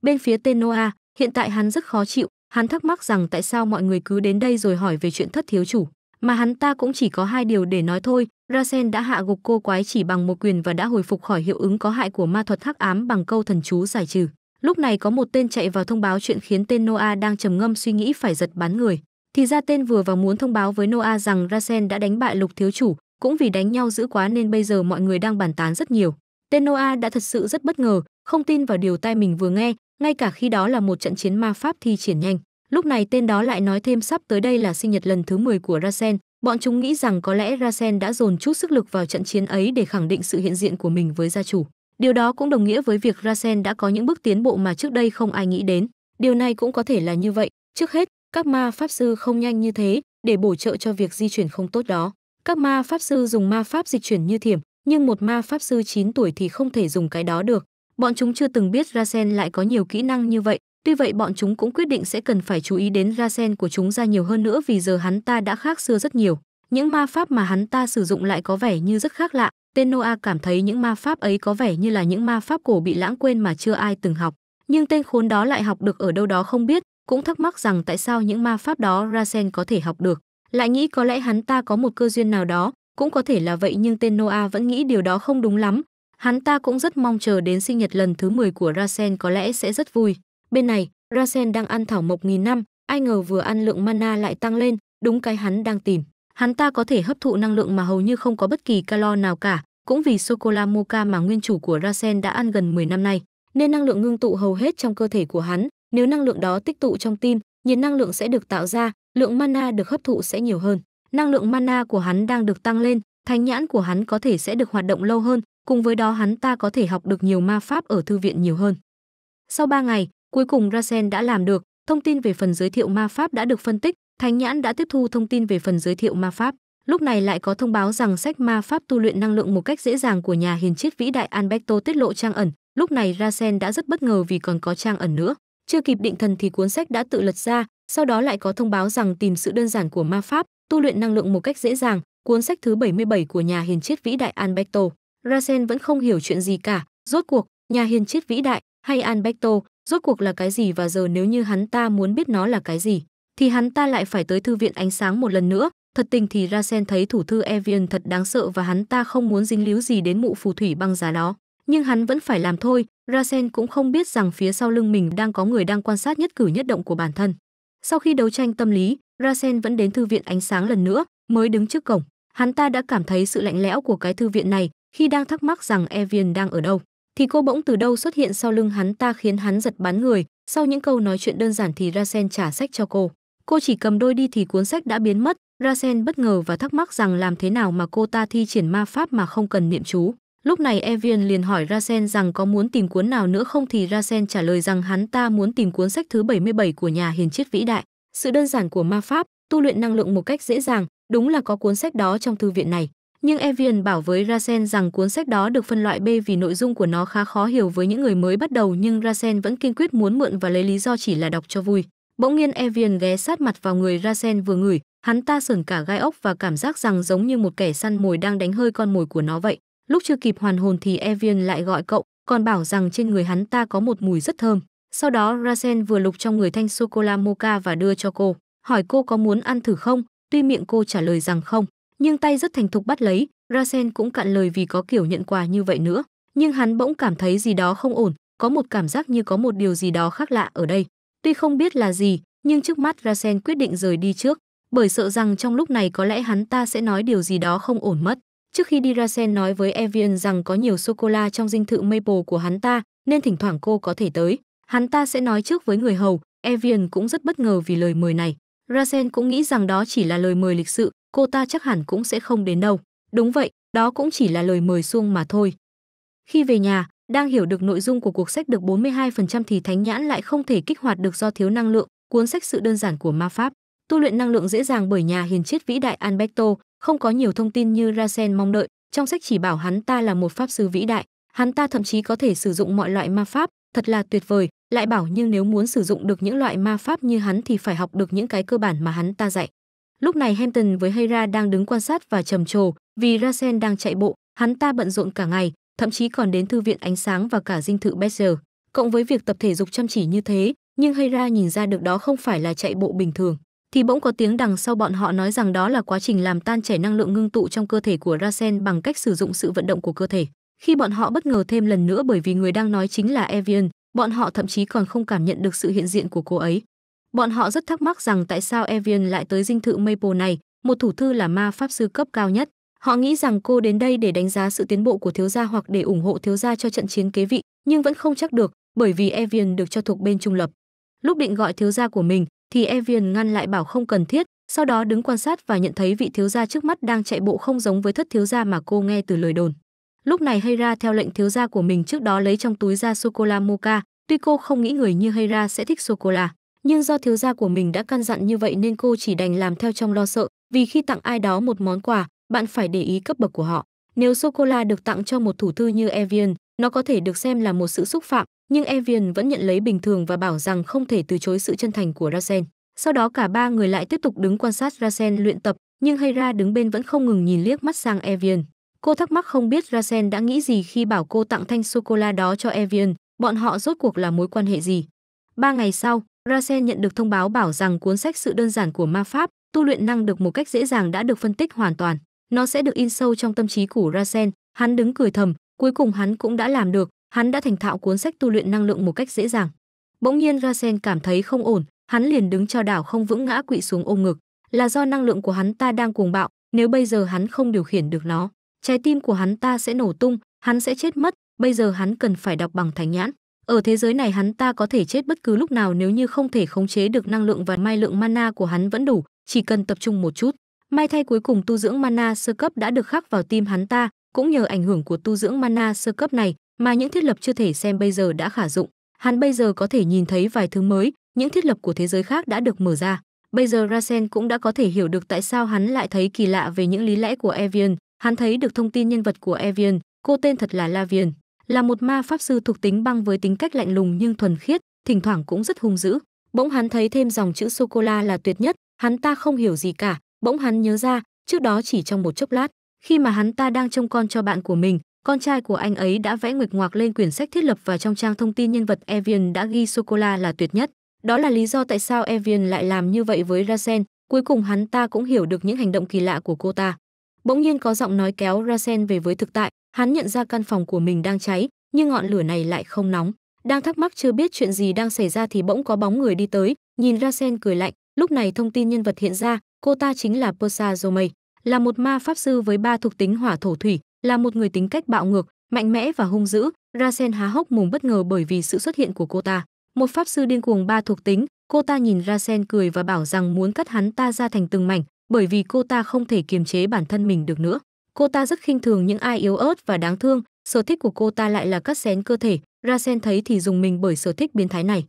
Bên phía tên Noah, hiện tại hắn rất khó chịu, hắn thắc mắc rằng tại sao mọi người cứ đến đây rồi hỏi về chuyện thất thiếu chủ, mà hắn ta cũng chỉ có hai điều để nói thôi, Rasen đã hạ gục cô quái chỉ bằng một quyền và đã hồi phục khỏi hiệu ứng có hại của ma thuật hắc ám bằng câu thần chú giải trừ. Lúc này có một tên chạy vào thông báo chuyện khiến tên Noah đang trầm ngâm suy nghĩ phải giật bắn người. Thì ra tên vừa vào muốn thông báo với Noah rằng Rasen đã đánh bại lục thiếu chủ, cũng vì đánh nhau dữ quá nên bây giờ mọi người đang bàn tán rất nhiều. Tên Noah đã thật sự rất bất ngờ, không tin vào điều tai mình vừa nghe, ngay cả khi đó là một trận chiến ma pháp thi triển nhanh. Lúc này tên đó lại nói thêm sắp tới đây là sinh nhật lần thứ 10 của Rasen, bọn chúng nghĩ rằng có lẽ Rasen đã dồn chút sức lực vào trận chiến ấy để khẳng định sự hiện diện của mình với gia chủ. Điều đó cũng đồng nghĩa với việc Rasen đã có những bước tiến bộ mà trước đây không ai nghĩ đến. Điều này cũng có thể là như vậy. Trước hết, các ma pháp sư không nhanh như thế để bổ trợ cho việc di chuyển không tốt đó. Các ma pháp sư dùng ma pháp dịch chuyển như thiểm, nhưng một ma pháp sư 9 tuổi thì không thể dùng cái đó được. Bọn chúng chưa từng biết Rasen lại có nhiều kỹ năng như vậy, tuy vậy bọn chúng cũng quyết định sẽ cần phải chú ý đến Rasen của chúng ra nhiều hơn nữa vì giờ hắn ta đã khác xưa rất nhiều. Những ma pháp mà hắn ta sử dụng lại có vẻ như rất khác lạ, Tên Noah cảm thấy những ma pháp ấy có vẻ như là những ma pháp cổ bị lãng quên mà chưa ai từng học. Nhưng tên khốn đó lại học được ở đâu đó không biết, cũng thắc mắc rằng tại sao những ma pháp đó Rasen có thể học được. Lại nghĩ có lẽ hắn ta có một cơ duyên nào đó, cũng có thể là vậy nhưng tên Noah vẫn nghĩ điều đó không đúng lắm. Hắn ta cũng rất mong chờ đến sinh nhật lần thứ 10 của Rasen có lẽ sẽ rất vui. Bên này, Rasen đang ăn thảo mộc nghìn năm, ai ngờ vừa ăn lượng mana lại tăng lên, đúng cái hắn đang tìm. Hắn ta có thể hấp thụ năng lượng mà hầu như không có bất kỳ calo nào cả, cũng vì sô cô la mocha mà nguyên chủ của Rasen đã ăn gần 10 năm nay, nên năng lượng ngưng tụ hầu hết trong cơ thể của hắn, nếu năng lượng đó tích tụ trong tim, nhiệt năng lượng sẽ được tạo ra, lượng mana được hấp thụ sẽ nhiều hơn. Năng lượng mana của hắn đang được tăng lên, thánh nhãn của hắn có thể sẽ được hoạt động lâu hơn, cùng với đó hắn ta có thể học được nhiều ma pháp ở thư viện nhiều hơn. Sau 3 ngày, cuối cùng Rasen đã làm được, thông tin về phần giới thiệu ma pháp đã được phân tích, Thánh Nhãn đã tiếp thu thông tin về phần giới thiệu ma pháp, lúc này lại có thông báo rằng sách ma pháp tu luyện năng lượng một cách dễ dàng của nhà hiền triết vĩ đại Alberto tiết lộ trang ẩn, lúc này Rasen đã rất bất ngờ vì còn có trang ẩn nữa. Chưa kịp định thần thì cuốn sách đã tự lật ra, sau đó lại có thông báo rằng tìm sự đơn giản của ma pháp, tu luyện năng lượng một cách dễ dàng, cuốn sách thứ 77 của nhà hiền triết vĩ đại Alberto. Rasen vẫn không hiểu chuyện gì cả, rốt cuộc, nhà hiền triết vĩ đại hay Alberto, rốt cuộc là cái gì và giờ nếu như hắn ta muốn biết nó là cái gì thì hắn ta lại phải tới thư viện ánh sáng một lần nữa. Thật tình thì Rasen thấy thủ thư Evian thật đáng sợ và hắn ta không muốn dính líu gì đến mụ phù thủy băng giá đó. Nhưng hắn vẫn phải làm thôi, Rasen cũng không biết rằng phía sau lưng mình đang có người đang quan sát nhất cử nhất động của bản thân. Sau khi đấu tranh tâm lý, Rasen vẫn đến thư viện ánh sáng lần nữa, mới đứng trước cổng. Hắn ta đã cảm thấy sự lạnh lẽo của cái thư viện này khi đang thắc mắc rằng Evian đang ở đâu. Thì cô bỗng từ đâu xuất hiện sau lưng hắn ta khiến hắn giật bắn người. Sau những câu nói chuyện đơn giản thì Rasen trả sách cho cô. Cô chỉ cầm đôi đi thì cuốn sách đã biến mất, Rasen bất ngờ và thắc mắc rằng làm thế nào mà cô ta thi triển ma pháp mà không cần niệm chú. Lúc này Evian liền hỏi Rasen rằng có muốn tìm cuốn nào nữa không thì Rasen trả lời rằng hắn ta muốn tìm cuốn sách thứ 77 của nhà hiền triết vĩ đại. Sự đơn giản của ma pháp, tu luyện năng lượng một cách dễ dàng, đúng là có cuốn sách đó trong thư viện này. Nhưng Evian bảo với Rasen rằng cuốn sách đó được phân loại B vì nội dung của nó khá khó hiểu với những người mới bắt đầu nhưng Rasen vẫn kiên quyết muốn mượn và lấy lý do chỉ là đọc cho vui. Bỗng nhiên Evian ghé sát mặt vào người Rasen vừa ngửi, hắn ta sờn cả gai ốc và cảm giác rằng giống như một kẻ săn mồi đang đánh hơi con mồi của nó vậy. Lúc chưa kịp hoàn hồn thì Evian lại gọi cậu, còn bảo rằng trên người hắn ta có một mùi rất thơm. Sau đó Rasen vừa lục trong người thanh sô-cô-la mocha và đưa cho cô, hỏi cô có muốn ăn thử không, tuy miệng cô trả lời rằng không, nhưng tay rất thành thục bắt lấy, Rasen cũng cạn lời vì có kiểu nhận quà như vậy nữa. Nhưng hắn bỗng cảm thấy gì đó không ổn, có một cảm giác như có một điều gì đó khác lạ ở đây. Tuy không biết là gì, nhưng trước mắt Rasen quyết định rời đi trước, bởi sợ rằng trong lúc này có lẽ hắn ta sẽ nói điều gì đó không ổn mất. Trước khi đi Rasen nói với Evian rằng có nhiều sô-cô-la trong dinh thự Maple của hắn ta, nên thỉnh thoảng cô có thể tới. Hắn ta sẽ nói trước với người hầu, Evian cũng rất bất ngờ vì lời mời này. Rasen cũng nghĩ rằng đó chỉ là lời mời lịch sự, cô ta chắc hẳn cũng sẽ không đến đâu. Đúng vậy, đó cũng chỉ là lời mời xuông mà thôi. Khi về nhà, đang hiểu được nội dung của cuộc sách được 42% thì thánh nhãn lại không thể kích hoạt được do thiếu năng lượng, cuốn sách sự đơn giản của ma pháp, tu luyện năng lượng dễ dàng bởi nhà hiền triết vĩ đại Alberto, không có nhiều thông tin như Rasen mong đợi, trong sách chỉ bảo hắn ta là một pháp sư vĩ đại, hắn ta thậm chí có thể sử dụng mọi loại ma pháp, thật là tuyệt vời, lại bảo nhưng nếu muốn sử dụng được những loại ma pháp như hắn thì phải học được những cái cơ bản mà hắn ta dạy. Lúc này Hampton với Hera đang đứng quan sát và trầm trồ, vì Rasen đang chạy bộ, hắn ta bận rộn cả ngày, thậm chí còn đến thư viện ánh sáng và cả dinh thự Bezier Cộng với việc tập thể dục chăm chỉ như thế, nhưng Hera nhìn ra được đó không phải là chạy bộ bình thường. Thì bỗng có tiếng đằng sau bọn họ nói rằng đó là quá trình làm tan chảy năng lượng ngưng tụ trong cơ thể của Rasen bằng cách sử dụng sự vận động của cơ thể. Khi bọn họ bất ngờ thêm lần nữa bởi vì người đang nói chính là Evian, bọn họ thậm chí còn không cảm nhận được sự hiện diện của cô ấy. Bọn họ rất thắc mắc rằng tại sao Evian lại tới dinh thự Maple này, một thủ thư là ma pháp sư cấp cao nhất. Họ nghĩ rằng cô đến đây để đánh giá sự tiến bộ của thiếu gia hoặc để ủng hộ thiếu gia cho trận chiến kế vị, nhưng vẫn không chắc được, bởi vì Evian được cho thuộc bên trung lập. Lúc định gọi thiếu gia của mình, thì Evian ngăn lại bảo không cần thiết, sau đó đứng quan sát và nhận thấy vị thiếu gia trước mắt đang chạy bộ không giống với thất thiếu gia mà cô nghe từ lời đồn. Lúc này Hera theo lệnh thiếu gia của mình trước đó lấy trong túi ra sô cô la mocha, tuy cô không nghĩ người như Hera sẽ thích sô cô la, nhưng do thiếu gia của mình đã căn dặn như vậy nên cô chỉ đành làm theo trong lo sợ, vì khi tặng ai đó một món quà, bạn phải để ý cấp bậc của họ. Nếu sô-cô-la được tặng cho một thủ thư như Evian, nó có thể được xem là một sự xúc phạm, nhưng Evian vẫn nhận lấy bình thường và bảo rằng không thể từ chối sự chân thành của Rasen. Sau đó cả ba người lại tiếp tục đứng quan sát Rasen luyện tập, nhưng Hera đứng bên vẫn không ngừng nhìn liếc mắt sang Evian. Cô thắc mắc không biết Rasen đã nghĩ gì khi bảo cô tặng thanh sô-cô-la đó cho Evian, bọn họ rốt cuộc là mối quan hệ gì. Ba ngày sau, Rasen nhận được thông báo bảo rằng cuốn sách Sự đơn giản của ma pháp, tu luyện năng được một cách dễ dàng đã được phân tích hoàn toàn nó sẽ được in sâu trong tâm trí của Rasen, hắn đứng cười thầm, cuối cùng hắn cũng đã làm được, hắn đã thành thạo cuốn sách tu luyện năng lượng một cách dễ dàng. Bỗng nhiên Rasen cảm thấy không ổn, hắn liền đứng cho đảo không vững ngã quỵ xuống ôm ngực, là do năng lượng của hắn ta đang cuồng bạo, nếu bây giờ hắn không điều khiển được nó, trái tim của hắn ta sẽ nổ tung, hắn sẽ chết mất, bây giờ hắn cần phải đọc bằng thánh nhãn. Ở thế giới này hắn ta có thể chết bất cứ lúc nào nếu như không thể khống chế được năng lượng và mai lượng mana của hắn vẫn đủ, chỉ cần tập trung một chút. May thay cuối cùng tu dưỡng mana sơ cấp đã được khắc vào tim hắn ta, cũng nhờ ảnh hưởng của tu dưỡng mana sơ cấp này mà những thiết lập chưa thể xem bây giờ đã khả dụng. Hắn bây giờ có thể nhìn thấy vài thứ mới, những thiết lập của thế giới khác đã được mở ra. Bây giờ Rasen cũng đã có thể hiểu được tại sao hắn lại thấy kỳ lạ về những lý lẽ của Evian. Hắn thấy được thông tin nhân vật của Evian, cô tên thật là Lavian, là một ma pháp sư thuộc tính băng với tính cách lạnh lùng nhưng thuần khiết, thỉnh thoảng cũng rất hung dữ. Bỗng hắn thấy thêm dòng chữ sô cô la là tuyệt nhất, hắn ta không hiểu gì cả, bỗng hắn nhớ ra trước đó chỉ trong một chốc lát khi mà hắn ta đang trông con cho bạn của mình con trai của anh ấy đã vẽ nguyệt ngoạc lên quyển sách thiết lập và trong trang thông tin nhân vật Evian đã ghi sô cô la là tuyệt nhất. Đó là lý do tại sao Evian lại làm như vậy với Rasen, cuối cùng hắn ta cũng hiểu được những hành động kỳ lạ của cô ta. Bỗng nhiên có giọng nói kéo Rasen về với thực tại, hắn nhận ra căn phòng của mình đang cháy, nhưng ngọn lửa này lại không nóng. Đang thắc mắc chưa biết chuyện gì đang xảy ra thì bỗng có bóng người đi tới, nhìn Rasen cười lạnh, lúc này thông tin nhân vật hiện ra, Cô ta chính là Persa Zomei, là một ma pháp sư với ba thuộc tính hỏa thổ thủy, là một người tính cách bạo ngược, mạnh mẽ và hung dữ. Rasen há hốc mồm bất ngờ bởi vì sự xuất hiện của cô ta. Một pháp sư điên cuồng ba thuộc tính, cô ta nhìn Rasen cười và bảo rằng muốn cắt hắn ta ra thành từng mảnh, bởi vì cô ta không thể kiềm chế bản thân mình được nữa. Cô ta rất khinh thường những ai yếu ớt và đáng thương, sở thích của cô ta lại là cắt xén cơ thể. Rasen thấy thì dùng mình bởi sở thích biến thái này.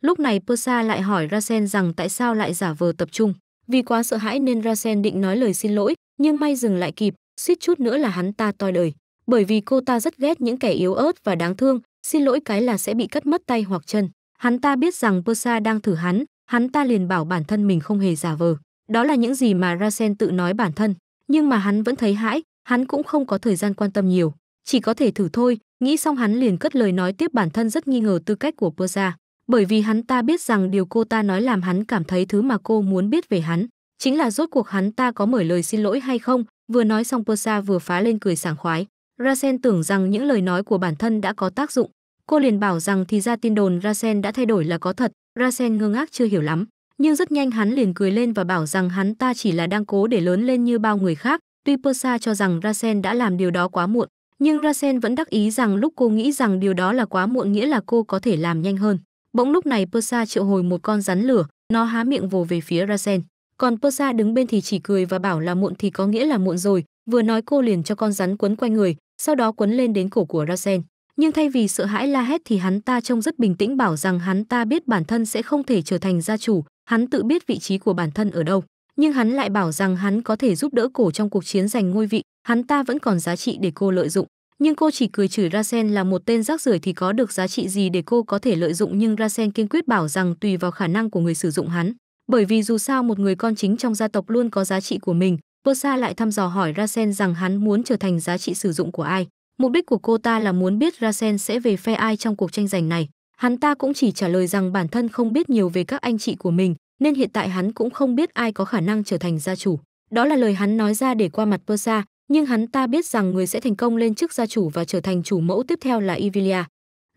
Lúc này Persa lại hỏi Rasen rằng tại sao lại giả vờ tập trung. Vì quá sợ hãi nên Rasen định nói lời xin lỗi, nhưng may dừng lại kịp, suýt chút nữa là hắn ta toi đời. Bởi vì cô ta rất ghét những kẻ yếu ớt và đáng thương, xin lỗi cái là sẽ bị cắt mất tay hoặc chân. Hắn ta biết rằng Posa đang thử hắn, hắn ta liền bảo bản thân mình không hề giả vờ. Đó là những gì mà Rasen tự nói bản thân, nhưng mà hắn vẫn thấy hãi, hắn cũng không có thời gian quan tâm nhiều, chỉ có thể thử thôi, nghĩ xong hắn liền cất lời nói tiếp bản thân rất nghi ngờ tư cách của Posa bởi vì hắn ta biết rằng điều cô ta nói làm hắn cảm thấy thứ mà cô muốn biết về hắn chính là rốt cuộc hắn ta có mở lời xin lỗi hay không vừa nói xong posa vừa phá lên cười sảng khoái rasen tưởng rằng những lời nói của bản thân đã có tác dụng cô liền bảo rằng thì ra tin đồn rasen đã thay đổi là có thật rasen ngơ ngác chưa hiểu lắm nhưng rất nhanh hắn liền cười lên và bảo rằng hắn ta chỉ là đang cố để lớn lên như bao người khác tuy posa cho rằng rasen đã làm điều đó quá muộn nhưng rasen vẫn đắc ý rằng lúc cô nghĩ rằng điều đó là quá muộn nghĩa là cô có thể làm nhanh hơn Bỗng lúc này Persa triệu hồi một con rắn lửa, nó há miệng vồ về phía Rasen. Còn Persa đứng bên thì chỉ cười và bảo là muộn thì có nghĩa là muộn rồi, vừa nói cô liền cho con rắn quấn quanh người, sau đó quấn lên đến cổ của Rasen. Nhưng thay vì sợ hãi la hét thì hắn ta trông rất bình tĩnh bảo rằng hắn ta biết bản thân sẽ không thể trở thành gia chủ, hắn tự biết vị trí của bản thân ở đâu. Nhưng hắn lại bảo rằng hắn có thể giúp đỡ cổ trong cuộc chiến giành ngôi vị, hắn ta vẫn còn giá trị để cô lợi dụng nhưng cô chỉ cười chửi Rasen là một tên rác rưởi thì có được giá trị gì để cô có thể lợi dụng nhưng Rasen kiên quyết bảo rằng tùy vào khả năng của người sử dụng hắn. Bởi vì dù sao một người con chính trong gia tộc luôn có giá trị của mình, Versa lại thăm dò hỏi Rasen rằng hắn muốn trở thành giá trị sử dụng của ai. Mục đích của cô ta là muốn biết Rasen sẽ về phe ai trong cuộc tranh giành này. Hắn ta cũng chỉ trả lời rằng bản thân không biết nhiều về các anh chị của mình, nên hiện tại hắn cũng không biết ai có khả năng trở thành gia chủ. Đó là lời hắn nói ra để qua mặt Persa, nhưng hắn ta biết rằng người sẽ thành công lên chức gia chủ và trở thành chủ mẫu tiếp theo là Ivilia.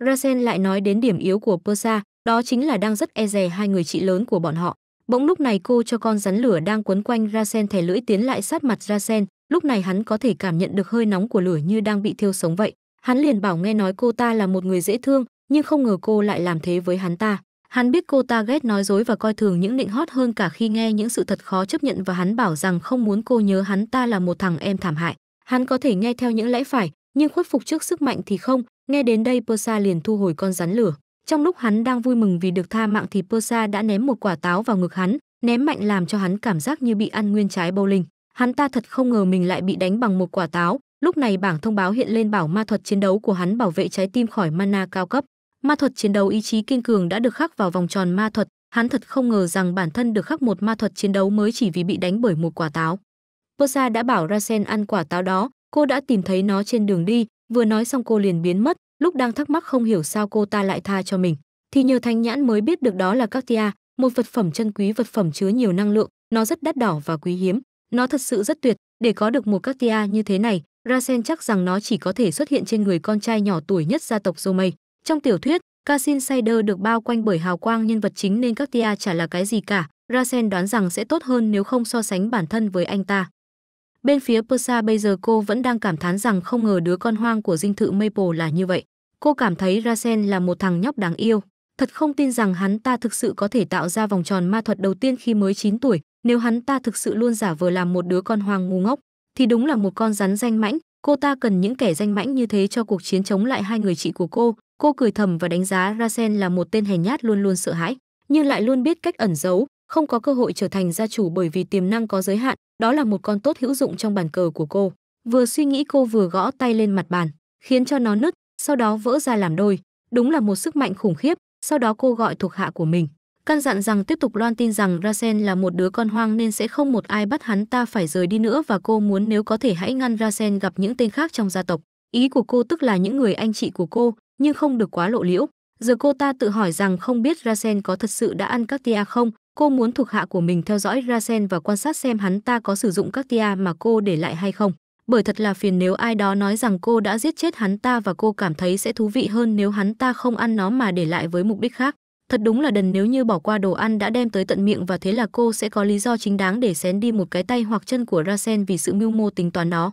Rasen lại nói đến điểm yếu của Persa, đó chính là đang rất e dè hai người chị lớn của bọn họ. Bỗng lúc này cô cho con rắn lửa đang quấn quanh Rasen thè lưỡi tiến lại sát mặt Rasen, lúc này hắn có thể cảm nhận được hơi nóng của lửa như đang bị thiêu sống vậy. Hắn liền bảo nghe nói cô ta là một người dễ thương, nhưng không ngờ cô lại làm thế với hắn ta. Hắn biết cô ta ghét nói dối và coi thường những nịnh hót hơn cả khi nghe những sự thật khó chấp nhận và hắn bảo rằng không muốn cô nhớ hắn ta là một thằng em thảm hại. Hắn có thể nghe theo những lẽ phải, nhưng khuất phục trước sức mạnh thì không. Nghe đến đây Persa liền thu hồi con rắn lửa. Trong lúc hắn đang vui mừng vì được tha mạng thì Persa đã ném một quả táo vào ngực hắn, ném mạnh làm cho hắn cảm giác như bị ăn nguyên trái bowling. Hắn ta thật không ngờ mình lại bị đánh bằng một quả táo. Lúc này bảng thông báo hiện lên bảo ma thuật chiến đấu của hắn bảo vệ trái tim khỏi mana cao cấp. Ma thuật chiến đấu ý chí kiên cường đã được khắc vào vòng tròn ma thuật, hắn thật không ngờ rằng bản thân được khắc một ma thuật chiến đấu mới chỉ vì bị đánh bởi một quả táo. Posa đã bảo Rasen ăn quả táo đó, cô đã tìm thấy nó trên đường đi, vừa nói xong cô liền biến mất, lúc đang thắc mắc không hiểu sao cô ta lại tha cho mình. Thì nhờ thanh nhãn mới biết được đó là Cactia, một vật phẩm chân quý vật phẩm chứa nhiều năng lượng, nó rất đắt đỏ và quý hiếm. Nó thật sự rất tuyệt, để có được một Cactia như thế này, Rasen chắc rằng nó chỉ có thể xuất hiện trên người con trai nhỏ tuổi nhất gia tộc Zomei. Trong tiểu thuyết, Casin Sider được bao quanh bởi hào quang nhân vật chính nên các tia chả là cái gì cả. Rasen đoán rằng sẽ tốt hơn nếu không so sánh bản thân với anh ta. Bên phía Persa bây giờ cô vẫn đang cảm thán rằng không ngờ đứa con hoang của dinh thự Maple là như vậy. Cô cảm thấy Rasen là một thằng nhóc đáng yêu. Thật không tin rằng hắn ta thực sự có thể tạo ra vòng tròn ma thuật đầu tiên khi mới 9 tuổi. Nếu hắn ta thực sự luôn giả vờ làm một đứa con hoang ngu ngốc, thì đúng là một con rắn danh mãnh. Cô ta cần những kẻ danh mãnh như thế cho cuộc chiến chống lại hai người chị của cô, Cô cười thầm và đánh giá Rasen là một tên hèn nhát luôn luôn sợ hãi, nhưng lại luôn biết cách ẩn giấu, không có cơ hội trở thành gia chủ bởi vì tiềm năng có giới hạn, đó là một con tốt hữu dụng trong bàn cờ của cô. Vừa suy nghĩ cô vừa gõ tay lên mặt bàn, khiến cho nó nứt, sau đó vỡ ra làm đôi, đúng là một sức mạnh khủng khiếp, sau đó cô gọi thuộc hạ của mình. Căn dặn rằng tiếp tục loan tin rằng Rasen là một đứa con hoang nên sẽ không một ai bắt hắn ta phải rời đi nữa và cô muốn nếu có thể hãy ngăn Rasen gặp những tên khác trong gia tộc. Ý của cô tức là những người anh chị của cô, nhưng không được quá lộ liễu. Giờ cô ta tự hỏi rằng không biết Rasen có thật sự đã ăn các tia không, cô muốn thuộc hạ của mình theo dõi Rasen và quan sát xem hắn ta có sử dụng các tia mà cô để lại hay không. Bởi thật là phiền nếu ai đó nói rằng cô đã giết chết hắn ta và cô cảm thấy sẽ thú vị hơn nếu hắn ta không ăn nó mà để lại với mục đích khác. Thật đúng là đần nếu như bỏ qua đồ ăn đã đem tới tận miệng và thế là cô sẽ có lý do chính đáng để xén đi một cái tay hoặc chân của Rasen vì sự mưu mô tính toán nó.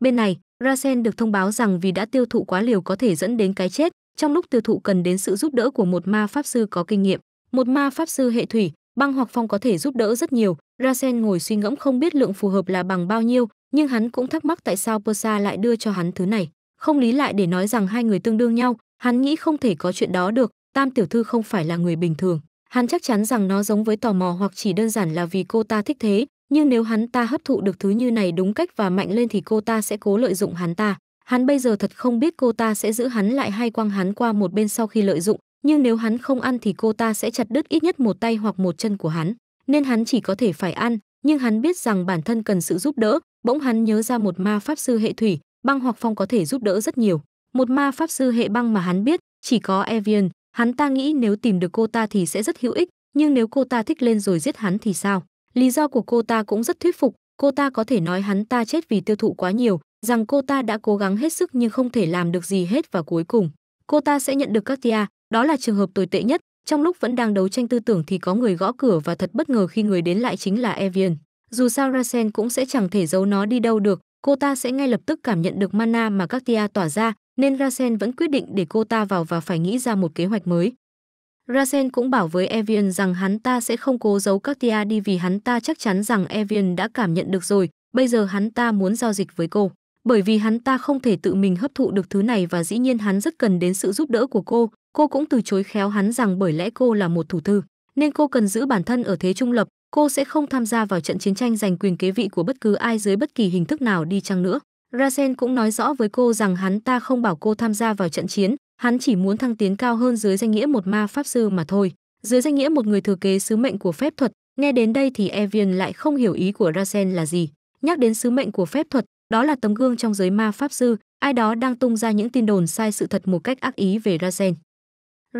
Bên này, Rasen được thông báo rằng vì đã tiêu thụ quá liều có thể dẫn đến cái chết, trong lúc tiêu thụ cần đến sự giúp đỡ của một ma pháp sư có kinh nghiệm. Một ma pháp sư hệ thủy, băng hoặc phong có thể giúp đỡ rất nhiều. Rasen ngồi suy ngẫm không biết lượng phù hợp là bằng bao nhiêu, nhưng hắn cũng thắc mắc tại sao Persa lại đưa cho hắn thứ này. Không lý lại để nói rằng hai người tương đương nhau, hắn nghĩ không thể có chuyện đó được, Tam tiểu thư không phải là người bình thường. Hắn chắc chắn rằng nó giống với tò mò hoặc chỉ đơn giản là vì cô ta thích thế, nhưng nếu hắn ta hấp thụ được thứ như này đúng cách và mạnh lên thì cô ta sẽ cố lợi dụng hắn ta. Hắn bây giờ thật không biết cô ta sẽ giữ hắn lại hay quăng hắn qua một bên sau khi lợi dụng, nhưng nếu hắn không ăn thì cô ta sẽ chặt đứt ít nhất một tay hoặc một chân của hắn, nên hắn chỉ có thể phải ăn, nhưng hắn biết rằng bản thân cần sự giúp đỡ, bỗng hắn nhớ ra một ma pháp sư hệ thủy, băng hoặc phong có thể giúp đỡ rất nhiều. Một ma pháp sư hệ băng mà hắn biết, chỉ có Evian, hắn ta nghĩ nếu tìm được cô ta thì sẽ rất hữu ích, nhưng nếu cô ta thích lên rồi giết hắn thì sao? Lý do của cô ta cũng rất thuyết phục, cô ta có thể nói hắn ta chết vì tiêu thụ quá nhiều, rằng cô ta đã cố gắng hết sức nhưng không thể làm được gì hết và cuối cùng, cô ta sẽ nhận được Katia. đó là trường hợp tồi tệ nhất. Trong lúc vẫn đang đấu tranh tư tưởng thì có người gõ cửa và thật bất ngờ khi người đến lại chính là Evian. Dù sao Rasen cũng sẽ chẳng thể giấu nó đi đâu được, cô ta sẽ ngay lập tức cảm nhận được mana mà Katia tỏa ra, nên Rasen vẫn quyết định để cô ta vào và phải nghĩ ra một kế hoạch mới. Rasen cũng bảo với Evian rằng hắn ta sẽ không cố giấu Katia đi vì hắn ta chắc chắn rằng Evian đã cảm nhận được rồi, bây giờ hắn ta muốn giao dịch với cô. Bởi vì hắn ta không thể tự mình hấp thụ được thứ này và dĩ nhiên hắn rất cần đến sự giúp đỡ của cô, cô cũng từ chối khéo hắn rằng bởi lẽ cô là một thủ thư, nên cô cần giữ bản thân ở thế trung lập, cô sẽ không tham gia vào trận chiến tranh giành quyền kế vị của bất cứ ai dưới bất kỳ hình thức nào đi chăng nữa. Rasen cũng nói rõ với cô rằng hắn ta không bảo cô tham gia vào trận chiến, Hắn chỉ muốn thăng tiến cao hơn dưới danh nghĩa một ma pháp sư mà thôi, dưới danh nghĩa một người thừa kế sứ mệnh của phép thuật. Nghe đến đây thì Evian lại không hiểu ý của Rasen là gì. Nhắc đến sứ mệnh của phép thuật, đó là tấm gương trong giới ma pháp sư, ai đó đang tung ra những tin đồn sai sự thật một cách ác ý về Rasen.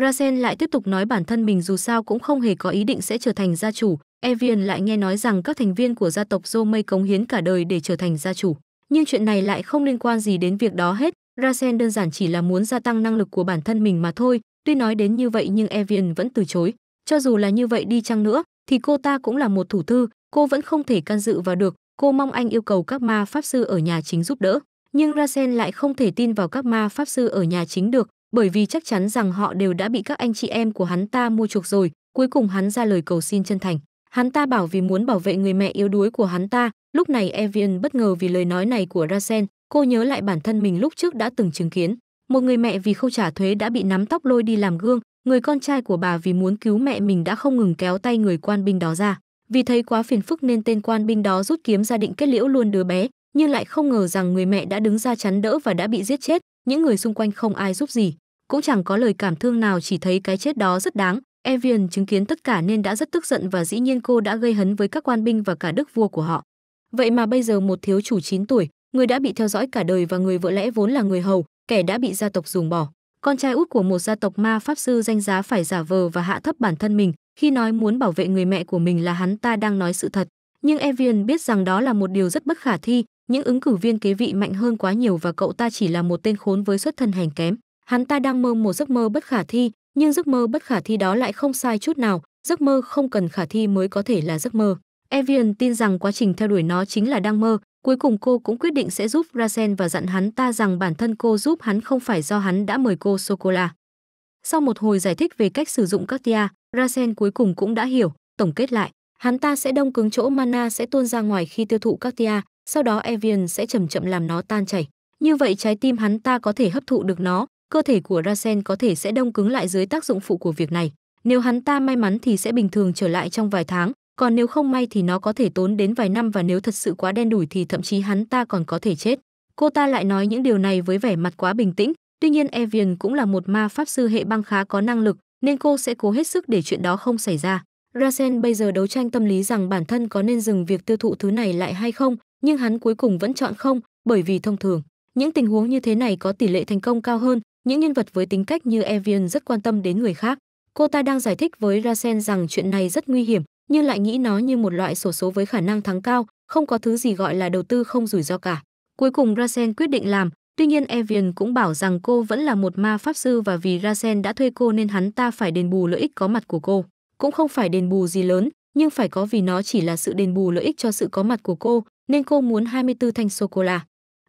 Rasen lại tiếp tục nói bản thân mình dù sao cũng không hề có ý định sẽ trở thành gia chủ, Evian lại nghe nói rằng các thành viên của gia tộc Zomei cống hiến cả đời để trở thành gia chủ, nhưng chuyện này lại không liên quan gì đến việc đó hết, Rasen đơn giản chỉ là muốn gia tăng năng lực của bản thân mình mà thôi, tuy nói đến như vậy nhưng Evian vẫn từ chối. Cho dù là như vậy đi chăng nữa, thì cô ta cũng là một thủ thư, cô vẫn không thể can dự vào được, cô mong anh yêu cầu các ma pháp sư ở nhà chính giúp đỡ. Nhưng Rasen lại không thể tin vào các ma pháp sư ở nhà chính được, bởi vì chắc chắn rằng họ đều đã bị các anh chị em của hắn ta mua chuộc rồi, cuối cùng hắn ra lời cầu xin chân thành. Hắn ta bảo vì muốn bảo vệ người mẹ yếu đuối của hắn ta, lúc này Evian bất ngờ vì lời nói này của Rasen, Cô nhớ lại bản thân mình lúc trước đã từng chứng kiến, một người mẹ vì không trả thuế đã bị nắm tóc lôi đi làm gương, người con trai của bà vì muốn cứu mẹ mình đã không ngừng kéo tay người quan binh đó ra. Vì thấy quá phiền phức nên tên quan binh đó rút kiếm ra định kết liễu luôn đứa bé, nhưng lại không ngờ rằng người mẹ đã đứng ra chắn đỡ và đã bị giết chết, những người xung quanh không ai giúp gì, cũng chẳng có lời cảm thương nào chỉ thấy cái chết đó rất đáng. Evian chứng kiến tất cả nên đã rất tức giận và dĩ nhiên cô đã gây hấn với các quan binh và cả đức vua của họ. Vậy mà bây giờ một thiếu chủ 9 tuổi, người đã bị theo dõi cả đời và người vợ lẽ vốn là người hầu, kẻ đã bị gia tộc dùng bỏ. Con trai út của một gia tộc ma pháp sư danh giá phải giả vờ và hạ thấp bản thân mình, khi nói muốn bảo vệ người mẹ của mình là hắn ta đang nói sự thật. Nhưng Evian biết rằng đó là một điều rất bất khả thi, những ứng cử viên kế vị mạnh hơn quá nhiều và cậu ta chỉ là một tên khốn với xuất thân hèn kém. Hắn ta đang mơ một giấc mơ bất khả thi, nhưng giấc mơ bất khả thi đó lại không sai chút nào, giấc mơ không cần khả thi mới có thể là giấc mơ. Evian tin rằng quá trình theo đuổi nó chính là đang mơ, Cuối cùng cô cũng quyết định sẽ giúp Rasen và dặn hắn ta rằng bản thân cô giúp hắn không phải do hắn đã mời cô sô-cô-la. Sau một hồi giải thích về cách sử dụng các tia, Rasen cuối cùng cũng đã hiểu, tổng kết lại, hắn ta sẽ đông cứng chỗ mana sẽ tuôn ra ngoài khi tiêu thụ các tia, sau đó Evian sẽ chậm chậm làm nó tan chảy. Như vậy trái tim hắn ta có thể hấp thụ được nó, cơ thể của Rasen có thể sẽ đông cứng lại dưới tác dụng phụ của việc này. Nếu hắn ta may mắn thì sẽ bình thường trở lại trong vài tháng, còn nếu không may thì nó có thể tốn đến vài năm và nếu thật sự quá đen đủi thì thậm chí hắn ta còn có thể chết. Cô ta lại nói những điều này với vẻ mặt quá bình tĩnh, tuy nhiên Evian cũng là một ma pháp sư hệ băng khá có năng lực, nên cô sẽ cố hết sức để chuyện đó không xảy ra. Rasen bây giờ đấu tranh tâm lý rằng bản thân có nên dừng việc tiêu thụ thứ này lại hay không, nhưng hắn cuối cùng vẫn chọn không, bởi vì thông thường, những tình huống như thế này có tỷ lệ thành công cao hơn, những nhân vật với tính cách như Evian rất quan tâm đến người khác. Cô ta đang giải thích với Rasen rằng chuyện này rất nguy hiểm, nhưng lại nghĩ nó như một loại sổ số với khả năng thắng cao, không có thứ gì gọi là đầu tư không rủi ro cả. Cuối cùng Rasen quyết định làm, tuy nhiên Evian cũng bảo rằng cô vẫn là một ma pháp sư và vì Rasen đã thuê cô nên hắn ta phải đền bù lợi ích có mặt của cô. Cũng không phải đền bù gì lớn, nhưng phải có vì nó chỉ là sự đền bù lợi ích cho sự có mặt của cô, nên cô muốn 24 thanh sô-cô-la.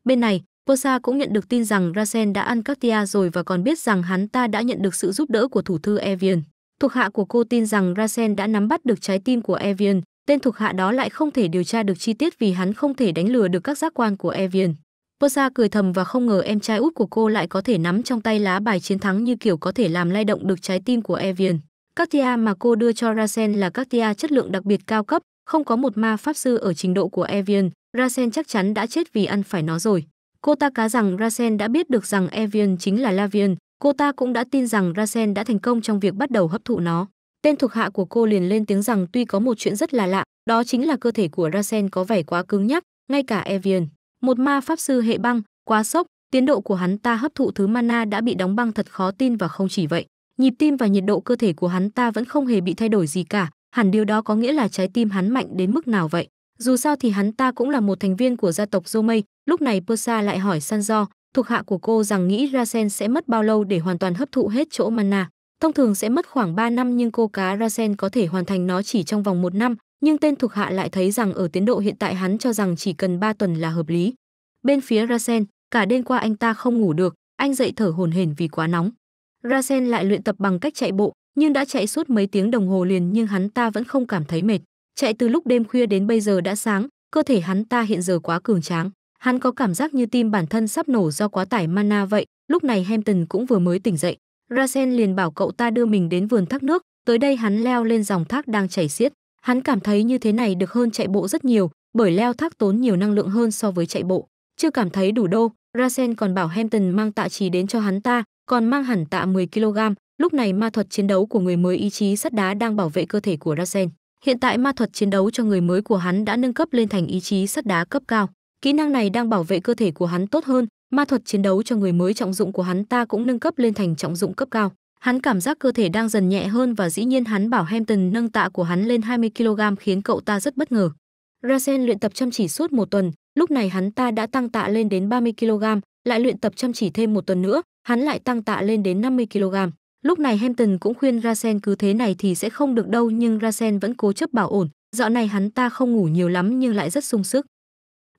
Bên này, Posa cũng nhận được tin rằng Rasen đã ăn các tia rồi và còn biết rằng hắn ta đã nhận được sự giúp đỡ của thủ thư Evian. Thuộc hạ của cô tin rằng Rasen đã nắm bắt được trái tim của Evian, tên thuộc hạ đó lại không thể điều tra được chi tiết vì hắn không thể đánh lừa được các giác quan của Evian. Persa cười thầm và không ngờ em trai út của cô lại có thể nắm trong tay lá bài chiến thắng như kiểu có thể làm lay động được trái tim của Evian. Katia mà cô đưa cho Rasen là Katia chất lượng đặc biệt cao cấp, không có một ma pháp sư ở trình độ của Evian, Rasen chắc chắn đã chết vì ăn phải nó rồi. Cô ta cá rằng Rasen đã biết được rằng Evian chính là Lavian, Cô ta cũng đã tin rằng Rasen đã thành công trong việc bắt đầu hấp thụ nó. Tên thuộc hạ của cô liền lên tiếng rằng tuy có một chuyện rất là lạ, đó chính là cơ thể của Rasen có vẻ quá cứng nhắc, ngay cả Evian, một ma pháp sư hệ băng, quá sốc, tiến độ của hắn ta hấp thụ thứ mana đã bị đóng băng thật khó tin và không chỉ vậy, nhịp tim và nhiệt độ cơ thể của hắn ta vẫn không hề bị thay đổi gì cả, hẳn điều đó có nghĩa là trái tim hắn mạnh đến mức nào vậy. Dù sao thì hắn ta cũng là một thành viên của gia tộc Zomei, lúc này Persa lại hỏi Sanjo, thuộc hạ của cô rằng nghĩ Rasen sẽ mất bao lâu để hoàn toàn hấp thụ hết chỗ mana. Thông thường sẽ mất khoảng 3 năm nhưng cô cá Rasen có thể hoàn thành nó chỉ trong vòng một năm, nhưng tên thuộc hạ lại thấy rằng ở tiến độ hiện tại hắn cho rằng chỉ cần 3 tuần là hợp lý. Bên phía Rasen, cả đêm qua anh ta không ngủ được, anh dậy thở hổn hển vì quá nóng. Rasen lại luyện tập bằng cách chạy bộ, nhưng đã chạy suốt mấy tiếng đồng hồ liền nhưng hắn ta vẫn không cảm thấy mệt. Chạy từ lúc đêm khuya đến bây giờ đã sáng, cơ thể hắn ta hiện giờ quá cường tráng. Hắn có cảm giác như tim bản thân sắp nổ do quá tải mana vậy, lúc này Hampton cũng vừa mới tỉnh dậy. Rasen liền bảo cậu ta đưa mình đến vườn thác nước, tới đây hắn leo lên dòng thác đang chảy xiết. Hắn cảm thấy như thế này được hơn chạy bộ rất nhiều, bởi leo thác tốn nhiều năng lượng hơn so với chạy bộ. Chưa cảm thấy đủ đâu. Rasen còn bảo Hampton mang tạ trì đến cho hắn ta, còn mang hẳn tạ 10 kg. Lúc này ma thuật chiến đấu của người mới ý chí sắt đá đang bảo vệ cơ thể của Rasen. Hiện tại ma thuật chiến đấu cho người mới của hắn đã nâng cấp lên thành ý chí sắt đá cấp cao. Kỹ năng này đang bảo vệ cơ thể của hắn tốt hơn, ma thuật chiến đấu cho người mới trọng dụng của hắn ta cũng nâng cấp lên thành trọng dụng cấp cao. Hắn cảm giác cơ thể đang dần nhẹ hơn và dĩ nhiên hắn bảo Hampton nâng tạ của hắn lên 20 kg khiến cậu ta rất bất ngờ. Rasen luyện tập chăm chỉ suốt một tuần, lúc này hắn ta đã tăng tạ lên đến 30 kg, lại luyện tập chăm chỉ thêm một tuần nữa, hắn lại tăng tạ lên đến 50 kg. Lúc này Hampton cũng khuyên Rasen cứ thế này thì sẽ không được đâu nhưng Rasen vẫn cố chấp bảo ổn, dạo này hắn ta không ngủ nhiều lắm nhưng lại rất sung sức.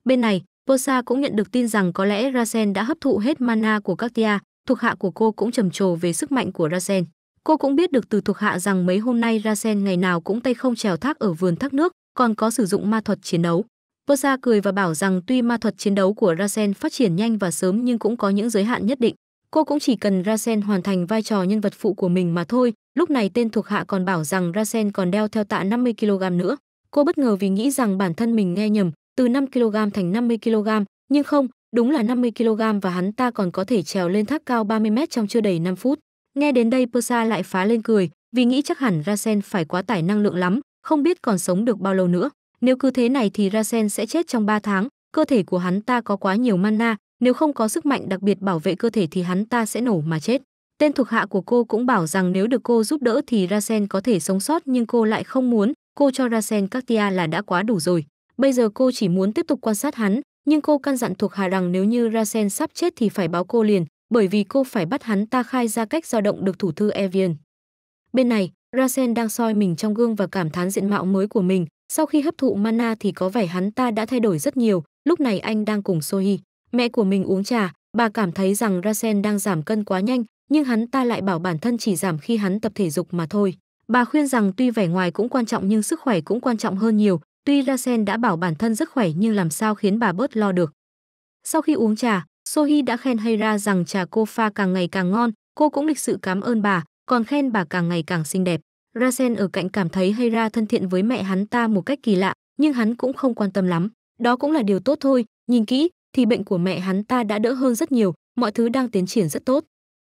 Bên này, Posa cũng nhận được tin rằng có lẽ Rasen đã hấp thụ hết mana của Katia. thuộc hạ của cô cũng trầm trồ về sức mạnh của Rasen. Cô cũng biết được từ thuộc hạ rằng mấy hôm nay Rasen ngày nào cũng tay không trèo thác ở vườn thác nước, còn có sử dụng ma thuật chiến đấu. Posa cười và bảo rằng tuy ma thuật chiến đấu của Rasen phát triển nhanh và sớm nhưng cũng có những giới hạn nhất định. Cô cũng chỉ cần Rasen hoàn thành vai trò nhân vật phụ của mình mà thôi. Lúc này tên thuộc hạ còn bảo rằng Rasen còn đeo theo tạ 50kg nữa. Cô bất ngờ vì nghĩ rằng bản thân mình nghe nhầm, từ 5 kg thành 50 kg, nhưng không, đúng là 50 kg và hắn ta còn có thể trèo lên thác cao 30 mét trong chưa đầy 5 phút. Nghe đến đây Persa lại phá lên cười, vì nghĩ chắc hẳn Rasen phải quá tải năng lượng lắm, không biết còn sống được bao lâu nữa. Nếu cứ thế này thì Rasen sẽ chết trong 3 tháng, cơ thể của hắn ta có quá nhiều mana, nếu không có sức mạnh đặc biệt bảo vệ cơ thể thì hắn ta sẽ nổ mà chết. Tên thuộc hạ của cô cũng bảo rằng nếu được cô giúp đỡ thì Rasen có thể sống sót nhưng cô lại không muốn, cô cho Rasen các tia là đã quá đủ rồi. Bây giờ cô chỉ muốn tiếp tục quan sát hắn, nhưng cô căn dặn thuộc hạ rằng nếu như Rasen sắp chết thì phải báo cô liền, bởi vì cô phải bắt hắn ta khai ra cách dao động được thủ thư Evian. Bên này, Rasen đang soi mình trong gương và cảm thán diện mạo mới của mình. Sau khi hấp thụ mana thì có vẻ hắn ta đã thay đổi rất nhiều. Lúc này anh đang cùng Sohi, mẹ của mình uống trà. Bà cảm thấy rằng Rasen đang giảm cân quá nhanh, nhưng hắn ta lại bảo bản thân chỉ giảm khi hắn tập thể dục mà thôi. Bà khuyên rằng tuy vẻ ngoài cũng quan trọng nhưng sức khỏe cũng quan trọng hơn nhiều, Tuy Rasen đã bảo bản thân rất khỏe nhưng làm sao khiến bà bớt lo được. Sau khi uống trà, Sohi đã khen Hayra rằng trà cô pha càng ngày càng ngon, cô cũng lịch sự cảm ơn bà, còn khen bà càng ngày càng xinh đẹp. Rasen ở cạnh cảm thấy Hayra thân thiện với mẹ hắn ta một cách kỳ lạ, nhưng hắn cũng không quan tâm lắm. Đó cũng là điều tốt thôi, nhìn kỹ thì bệnh của mẹ hắn ta đã đỡ hơn rất nhiều, mọi thứ đang tiến triển rất tốt.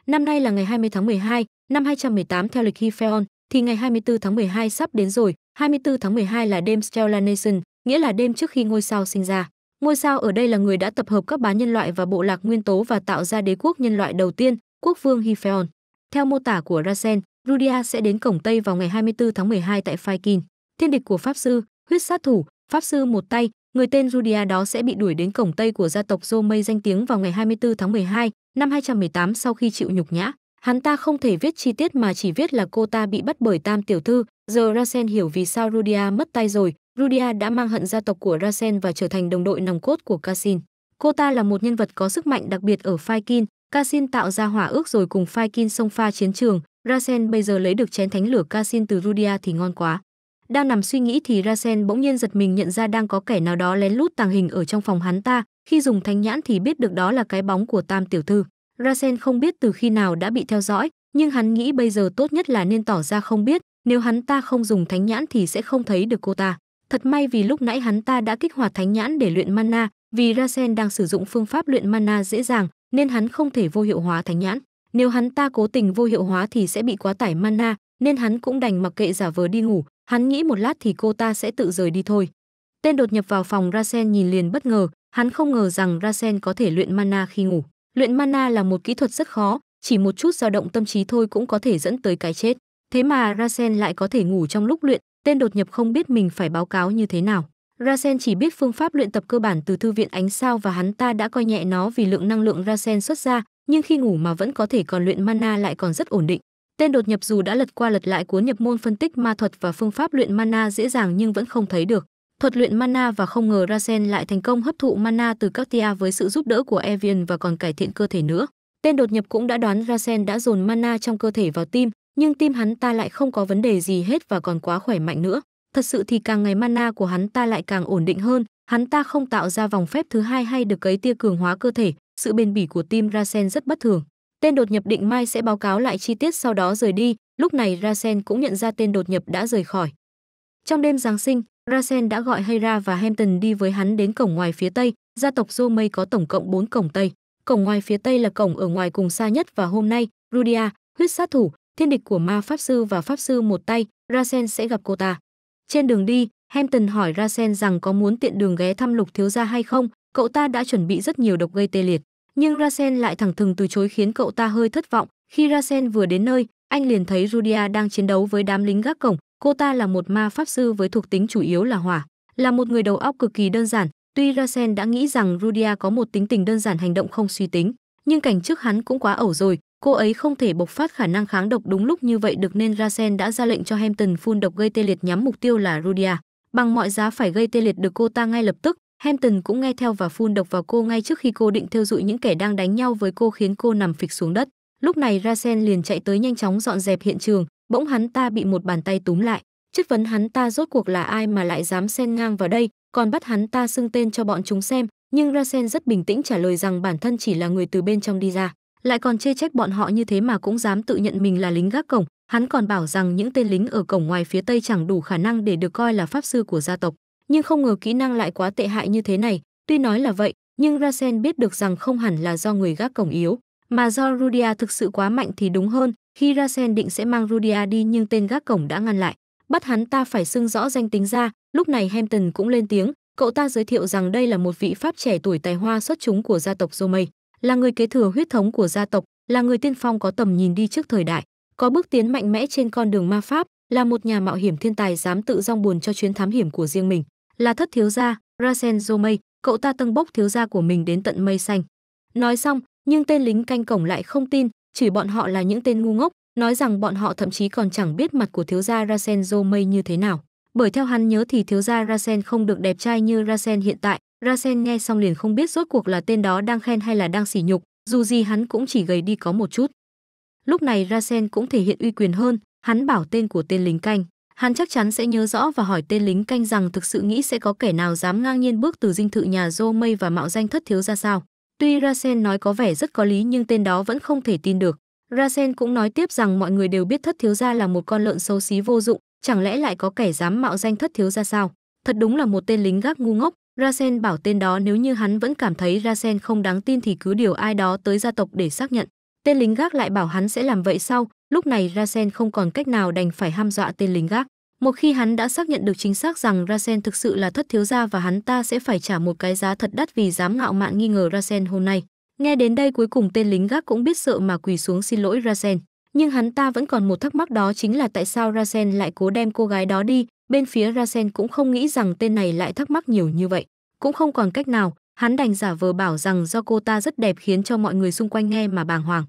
Năm nay là ngày 20 tháng 12 năm 218 theo lịch Hy Pheon thì ngày 24 tháng 12 sắp đến rồi. 24 tháng 12 là đêm Stellanation, nghĩa là đêm trước khi ngôi sao sinh ra. Ngôi sao ở đây là người đã tập hợp các bá nhân loại và bộ lạc nguyên tố và tạo ra đế quốc nhân loại đầu tiên, quốc vương Hifeon. Theo mô tả của Rasen, Rudia sẽ đến cổng Tây vào ngày 24 tháng 12 tại Phaikin. Thiên địch của Pháp Sư, huyết sát thủ, Pháp Sư một tay, người tên Rudia đó sẽ bị đuổi đến cổng Tây của gia tộc Zomei danh tiếng vào ngày 24 tháng 12 năm 218 sau khi chịu nhục nhã. Hắn ta không thể viết chi tiết mà chỉ viết là cô ta bị bắt bởi tam tiểu thư. Giờ Rasen hiểu vì sao Rudia mất tay rồi. Rudia đã mang hận gia tộc của Rasen và trở thành đồng đội nòng cốt của Kasin. Cô ta là một nhân vật có sức mạnh đặc biệt ở Phaikin. Kasin tạo ra hỏa ước rồi cùng Phaikin xông pha chiến trường. Rasen bây giờ lấy được chén thánh lửa Kasin từ Rudia thì ngon quá. Đang nằm suy nghĩ thì Rasen bỗng nhiên giật mình nhận ra đang có kẻ nào đó lén lút tàng hình ở trong phòng hắn ta, khi dùng thánh nhãn thì biết được đó là cái bóng của Tam tiểu thư. Rasen không biết từ khi nào đã bị theo dõi, nhưng hắn nghĩ bây giờ tốt nhất là nên tỏ ra không biết, nếu hắn ta không dùng thánh nhãn thì sẽ không thấy được cô ta. Thật may vì lúc nãy hắn ta đã kích hoạt thánh nhãn để luyện mana, vì Rasen đang sử dụng phương pháp luyện mana dễ dàng, nên hắn không thể vô hiệu hóa thánh nhãn. Nếu hắn ta cố tình vô hiệu hóa thì sẽ bị quá tải mana, nên hắn cũng đành mặc kệ giả vờ đi ngủ, hắn nghĩ một lát thì cô ta sẽ tự rời đi thôi. Tên đột nhập vào phòng Rasen nhìn liền bất ngờ, hắn không ngờ rằng Rasen có thể luyện mana khi ngủ. Luyện mana là một kỹ thuật rất khó, chỉ một chút dao động tâm trí thôi cũng có thể dẫn tới cái chết. Thế mà Rasen lại có thể ngủ trong lúc luyện, tên đột nhập không biết mình phải báo cáo như thế nào. Rasen chỉ biết phương pháp luyện tập cơ bản từ thư viện ánh sao và hắn ta đã coi nhẹ nó vì lượng năng lượng Rasen xuất ra, nhưng khi ngủ mà vẫn có thể còn luyện mana lại còn rất ổn định. Tên đột nhập dù đã lật qua lật lại cuốn nhập môn phân tích ma thuật và phương pháp luyện mana dễ dàng nhưng vẫn không thấy được. Thuật luyện mana và không ngờ Rasen lại thành công hấp thụ mana từ các tia với sự giúp đỡ của Evian và còn cải thiện cơ thể nữa. Tên đột nhập cũng đã đoán Rasen đã dồn mana trong cơ thể vào tim, nhưng tim hắn ta lại không có vấn đề gì hết và còn quá khỏe mạnh nữa. Thật sự thì càng ngày mana của hắn ta lại càng ổn định hơn, hắn ta không tạo ra vòng phép thứ hai hay được cấy tia cường hóa cơ thể, sự bền bỉ của tim Rasen rất bất thường. Tên đột nhập định mai sẽ báo cáo lại chi tiết sau đó rời đi, lúc này Rasen cũng nhận ra tên đột nhập đã rời khỏi. Trong đêm Giáng sinh, Rasen đã gọi Hera và Hampton đi với hắn đến cổng ngoài phía tây, gia tộc Zomay có tổng cộng 4 cổng tây. Cổng ngoài phía tây là cổng ở ngoài cùng xa nhất và hôm nay, Rudia, huyết sát thủ, thiên địch của ma pháp sư và pháp sư một tay, Rasen sẽ gặp cô ta. Trên đường đi, Hampton hỏi Rasen rằng có muốn tiện đường ghé thăm lục thiếu gia hay không, cậu ta đã chuẩn bị rất nhiều độc gây tê liệt. Nhưng Rasen lại thẳng thừng từ chối khiến cậu ta hơi thất vọng, khi Rasen vừa đến nơi, anh liền thấy Rudia đang chiến đấu với đám lính gác cổng, Cô ta là một ma pháp sư với thuộc tính chủ yếu là hỏa, là một người đầu óc cực kỳ đơn giản. Tuy Rasen đã nghĩ rằng Rudia có một tính tình đơn giản hành động không suy tính, nhưng cảnh trước hắn cũng quá ẩu rồi, cô ấy không thể bộc phát khả năng kháng độc đúng lúc như vậy được nên Rasen đã ra lệnh cho Hampton phun độc gây tê liệt nhắm mục tiêu là Rudia. Bằng mọi giá phải gây tê liệt được cô ta ngay lập tức, Hampton cũng nghe theo và phun độc vào cô ngay trước khi cô định theo dụi những kẻ đang đánh nhau với cô khiến cô nằm phịch xuống đất. Lúc này Rasen liền chạy tới nhanh chóng dọn dẹp hiện trường, bỗng hắn ta bị một bàn tay túm lại chất vấn hắn ta rốt cuộc là ai mà lại dám xen ngang vào đây còn bắt hắn ta xưng tên cho bọn chúng xem nhưng rasen rất bình tĩnh trả lời rằng bản thân chỉ là người từ bên trong đi ra lại còn chê trách bọn họ như thế mà cũng dám tự nhận mình là lính gác cổng hắn còn bảo rằng những tên lính ở cổng ngoài phía tây chẳng đủ khả năng để được coi là pháp sư của gia tộc nhưng không ngờ kỹ năng lại quá tệ hại như thế này tuy nói là vậy nhưng rasen biết được rằng không hẳn là do người gác cổng yếu mà do rudia thực sự quá mạnh thì đúng hơn khi Rasen định sẽ mang Rudia đi nhưng tên gác cổng đã ngăn lại, bắt hắn ta phải xưng rõ danh tính ra, lúc này Hampton cũng lên tiếng, cậu ta giới thiệu rằng đây là một vị pháp trẻ tuổi tài hoa xuất chúng của gia tộc Jomei, là người kế thừa huyết thống của gia tộc, là người tiên phong có tầm nhìn đi trước thời đại, có bước tiến mạnh mẽ trên con đường ma pháp, là một nhà mạo hiểm thiên tài dám tự rong buồn cho chuyến thám hiểm của riêng mình, là thất thiếu gia, Rasen Jomei, cậu ta tăng bốc thiếu gia của mình đến tận mây xanh. Nói xong, nhưng tên lính canh cổng lại không tin, chửi bọn họ là những tên ngu ngốc, nói rằng bọn họ thậm chí còn chẳng biết mặt của thiếu gia Rasen Zomei như thế nào. Bởi theo hắn nhớ thì thiếu gia Rasen không được đẹp trai như Rasen hiện tại, Rasen nghe xong liền không biết rốt cuộc là tên đó đang khen hay là đang sỉ nhục, dù gì hắn cũng chỉ gầy đi có một chút. Lúc này Rasen cũng thể hiện uy quyền hơn, hắn bảo tên của tên lính canh. Hắn chắc chắn sẽ nhớ rõ và hỏi tên lính canh rằng thực sự nghĩ sẽ có kẻ nào dám ngang nhiên bước từ dinh thự nhà Dô Mây và mạo danh thất thiếu ra sao. Tuy Rasen nói có vẻ rất có lý nhưng tên đó vẫn không thể tin được. Rasen cũng nói tiếp rằng mọi người đều biết thất thiếu gia là một con lợn xấu xí vô dụng, chẳng lẽ lại có kẻ dám mạo danh thất thiếu gia sao? Thật đúng là một tên lính gác ngu ngốc. Rasen bảo tên đó nếu như hắn vẫn cảm thấy Rasen không đáng tin thì cứ điều ai đó tới gia tộc để xác nhận. Tên lính gác lại bảo hắn sẽ làm vậy sau, lúc này Rasen không còn cách nào đành phải ham dọa tên lính gác. Một khi hắn đã xác nhận được chính xác rằng Rasen thực sự là thất thiếu gia và hắn ta sẽ phải trả một cái giá thật đắt vì dám ngạo mạn nghi ngờ Rasen hôm nay. Nghe đến đây cuối cùng tên lính gác cũng biết sợ mà quỳ xuống xin lỗi Rasen. Nhưng hắn ta vẫn còn một thắc mắc đó chính là tại sao Rasen lại cố đem cô gái đó đi. Bên phía Rasen cũng không nghĩ rằng tên này lại thắc mắc nhiều như vậy. Cũng không còn cách nào, hắn đành giả vờ bảo rằng do cô ta rất đẹp khiến cho mọi người xung quanh nghe mà bàng hoàng.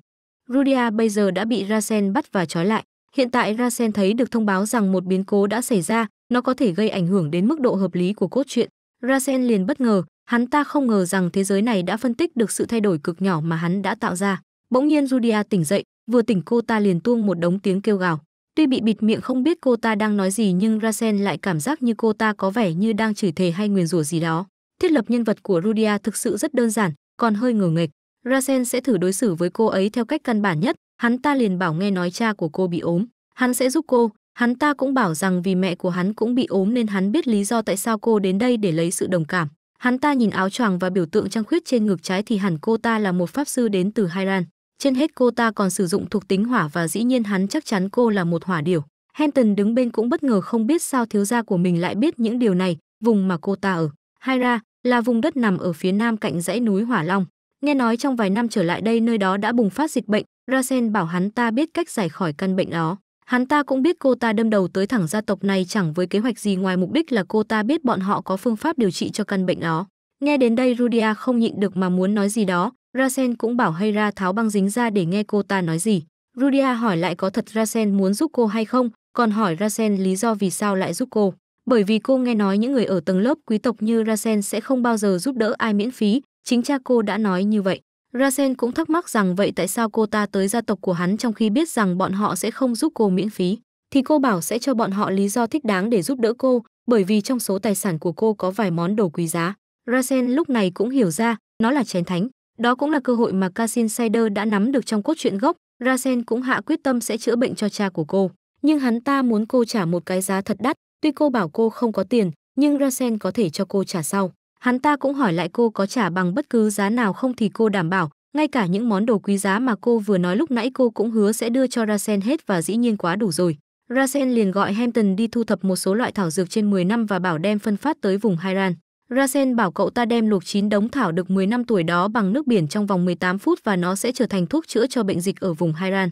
Rudia bây giờ đã bị Rasen bắt và trói lại. Hiện tại Rasen thấy được thông báo rằng một biến cố đã xảy ra, nó có thể gây ảnh hưởng đến mức độ hợp lý của cốt truyện. Rasen liền bất ngờ, hắn ta không ngờ rằng thế giới này đã phân tích được sự thay đổi cực nhỏ mà hắn đã tạo ra. Bỗng nhiên Julia tỉnh dậy, vừa tỉnh cô ta liền tuông một đống tiếng kêu gào. Tuy bị bịt miệng không biết cô ta đang nói gì nhưng Rasen lại cảm giác như cô ta có vẻ như đang chửi thề hay nguyền rủa gì đó. Thiết lập nhân vật của Rudia thực sự rất đơn giản, còn hơi ngờ nghệch. Rasen sẽ thử đối xử với cô ấy theo cách căn bản nhất, hắn ta liền bảo nghe nói cha của cô bị ốm, hắn sẽ giúp cô, hắn ta cũng bảo rằng vì mẹ của hắn cũng bị ốm nên hắn biết lý do tại sao cô đến đây để lấy sự đồng cảm. Hắn ta nhìn áo choàng và biểu tượng trang khuyết trên ngực trái thì hẳn cô ta là một pháp sư đến từ Hairan. Trên hết cô ta còn sử dụng thuộc tính hỏa và dĩ nhiên hắn chắc chắn cô là một hỏa điểu. Henton đứng bên cũng bất ngờ không biết sao thiếu gia của mình lại biết những điều này, vùng mà cô ta ở. Haira là vùng đất nằm ở phía nam cạnh dãy núi Hỏa Long. Nghe nói trong vài năm trở lại đây nơi đó đã bùng phát dịch bệnh, Rasen bảo hắn ta biết cách giải khỏi căn bệnh đó. Hắn ta cũng biết cô ta đâm đầu tới thẳng gia tộc này chẳng với kế hoạch gì ngoài mục đích là cô ta biết bọn họ có phương pháp điều trị cho căn bệnh đó. Nghe đến đây Rudia không nhịn được mà muốn nói gì đó, Rasen cũng bảo Hera tháo băng dính ra để nghe cô ta nói gì. Rudia hỏi lại có thật Rasen muốn giúp cô hay không, còn hỏi Rasen lý do vì sao lại giúp cô. Bởi vì cô nghe nói những người ở tầng lớp quý tộc như Rasen sẽ không bao giờ giúp đỡ ai miễn phí, chính cha cô đã nói như vậy. Rasen cũng thắc mắc rằng vậy tại sao cô ta tới gia tộc của hắn trong khi biết rằng bọn họ sẽ không giúp cô miễn phí, thì cô bảo sẽ cho bọn họ lý do thích đáng để giúp đỡ cô, bởi vì trong số tài sản của cô có vài món đồ quý giá. Rasen lúc này cũng hiểu ra, nó là chén thánh. Đó cũng là cơ hội mà Casin Sider đã nắm được trong cốt truyện gốc. Rasen cũng hạ quyết tâm sẽ chữa bệnh cho cha của cô. Nhưng hắn ta muốn cô trả một cái giá thật đắt, tuy cô bảo cô không có tiền, nhưng Rasen có thể cho cô trả sau. Hắn ta cũng hỏi lại cô có trả bằng bất cứ giá nào không thì cô đảm bảo, ngay cả những món đồ quý giá mà cô vừa nói lúc nãy cô cũng hứa sẽ đưa cho Rasen hết và dĩ nhiên quá đủ rồi. Rasen liền gọi Hampton đi thu thập một số loại thảo dược trên 10 năm và bảo đem phân phát tới vùng Hairan. Rasen bảo cậu ta đem luộc chín đống thảo được 10 năm tuổi đó bằng nước biển trong vòng 18 phút và nó sẽ trở thành thuốc chữa cho bệnh dịch ở vùng Hairan.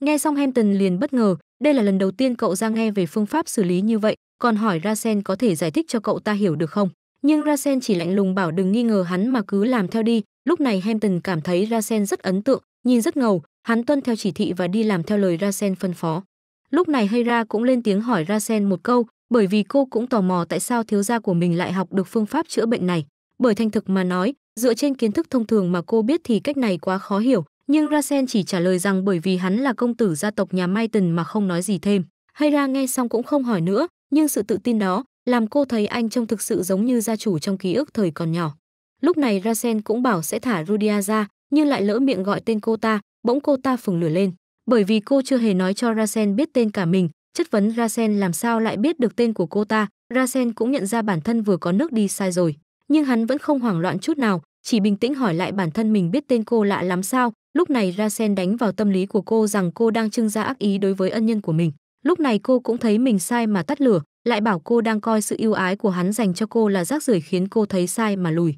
Nghe xong Hampton liền bất ngờ, đây là lần đầu tiên cậu ra nghe về phương pháp xử lý như vậy, còn hỏi Rasen có thể giải thích cho cậu ta hiểu được không? Nhưng Rasen chỉ lạnh lùng bảo đừng nghi ngờ hắn mà cứ làm theo đi. Lúc này Hampton cảm thấy Rasen rất ấn tượng, nhìn rất ngầu, hắn tuân theo chỉ thị và đi làm theo lời Rasen phân phó. Lúc này Hera cũng lên tiếng hỏi Rasen một câu, bởi vì cô cũng tò mò tại sao thiếu gia của mình lại học được phương pháp chữa bệnh này. Bởi thành thực mà nói, dựa trên kiến thức thông thường mà cô biết thì cách này quá khó hiểu, nhưng Rasen chỉ trả lời rằng bởi vì hắn là công tử gia tộc nhà Maiten mà không nói gì thêm. Hera nghe xong cũng không hỏi nữa, nhưng sự tự tin đó, làm cô thấy anh trông thực sự giống như gia chủ trong ký ức thời còn nhỏ. Lúc này Rasen cũng bảo sẽ thả Rudia ra, nhưng lại lỡ miệng gọi tên cô ta, bỗng cô ta phừng lửa lên, bởi vì cô chưa hề nói cho Rasen biết tên cả mình, chất vấn Rasen làm sao lại biết được tên của cô ta, Rasen cũng nhận ra bản thân vừa có nước đi sai rồi, nhưng hắn vẫn không hoảng loạn chút nào, chỉ bình tĩnh hỏi lại bản thân mình biết tên cô lạ lắm sao. Lúc này Rasen đánh vào tâm lý của cô rằng cô đang trưng ra ác ý đối với ân nhân của mình. Lúc này cô cũng thấy mình sai mà tắt lửa, lại bảo cô đang coi sự yêu ái của hắn dành cho cô là rác rưởi khiến cô thấy sai mà lùi.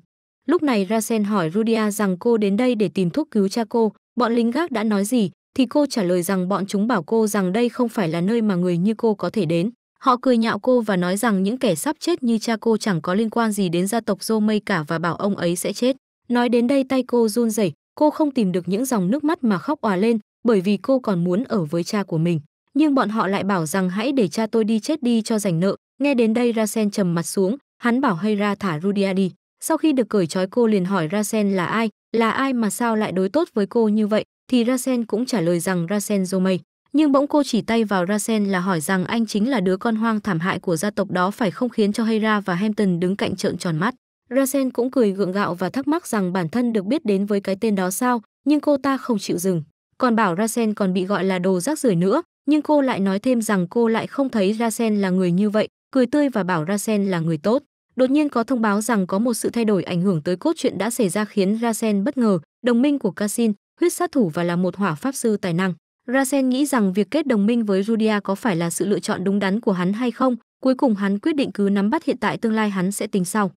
Lúc này Rasen hỏi Rudia rằng cô đến đây để tìm thuốc cứu cha cô, bọn lính gác đã nói gì, thì cô trả lời rằng bọn chúng bảo cô rằng đây không phải là nơi mà người như cô có thể đến. Họ cười nhạo cô và nói rằng những kẻ sắp chết như cha cô chẳng có liên quan gì đến gia tộc Zomei cả và bảo ông ấy sẽ chết. Nói đến đây tay cô run rẩy, cô không tìm được những dòng nước mắt mà khóc òa lên, bởi vì cô còn muốn ở với cha của mình nhưng bọn họ lại bảo rằng hãy để cha tôi đi chết đi cho rảnh nợ. Nghe đến đây Rasen trầm mặt xuống, hắn bảo hay thả Rudia đi. Sau khi được cởi trói cô liền hỏi Rasen là ai, là ai mà sao lại đối tốt với cô như vậy, thì Rasen cũng trả lời rằng Rasen Zomei. Nhưng bỗng cô chỉ tay vào Rasen là hỏi rằng anh chính là đứa con hoang thảm hại của gia tộc đó phải không khiến cho Hera và Hampton đứng cạnh trợn tròn mắt. Rasen cũng cười gượng gạo và thắc mắc rằng bản thân được biết đến với cái tên đó sao, nhưng cô ta không chịu dừng. Còn bảo Rasen còn bị gọi là đồ rác rưởi nữa, nhưng cô lại nói thêm rằng cô lại không thấy Rasen là người như vậy, cười tươi và bảo Rasen là người tốt. Đột nhiên có thông báo rằng có một sự thay đổi ảnh hưởng tới cốt truyện đã xảy ra khiến Rasen bất ngờ, đồng minh của Cassin, huyết sát thủ và là một hỏa pháp sư tài năng. Rasen nghĩ rằng việc kết đồng minh với Rudia có phải là sự lựa chọn đúng đắn của hắn hay không, cuối cùng hắn quyết định cứ nắm bắt hiện tại tương lai hắn sẽ tính sau.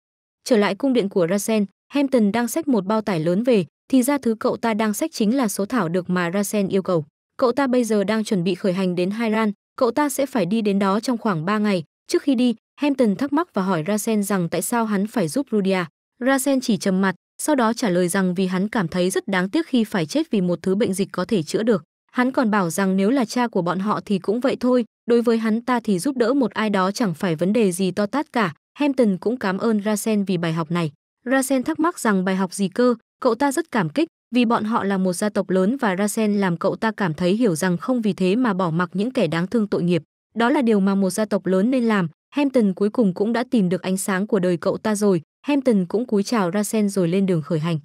Trở lại cung điện của Rasen, Hampton đang xách một bao tải lớn về, thì ra thứ cậu ta đang xách chính là số thảo được mà Rasen yêu cầu. Cậu ta bây giờ đang chuẩn bị khởi hành đến Hairan, cậu ta sẽ phải đi đến đó trong khoảng 3 ngày. Trước khi đi, Hampton thắc mắc và hỏi Rasen rằng tại sao hắn phải giúp Rudia. Rasen chỉ trầm mặt, sau đó trả lời rằng vì hắn cảm thấy rất đáng tiếc khi phải chết vì một thứ bệnh dịch có thể chữa được. Hắn còn bảo rằng nếu là cha của bọn họ thì cũng vậy thôi, đối với hắn ta thì giúp đỡ một ai đó chẳng phải vấn đề gì to tát cả. Hampton cũng cảm ơn Rasen vì bài học này. Rasen thắc mắc rằng bài học gì cơ, cậu ta rất cảm kích, vì bọn họ là một gia tộc lớn và Rasen làm cậu ta cảm thấy hiểu rằng không vì thế mà bỏ mặc những kẻ đáng thương tội nghiệp. Đó là điều mà một gia tộc lớn nên làm. Hampton cuối cùng cũng đã tìm được ánh sáng của đời cậu ta rồi. Hampton cũng cúi chào Rasen rồi lên đường khởi hành.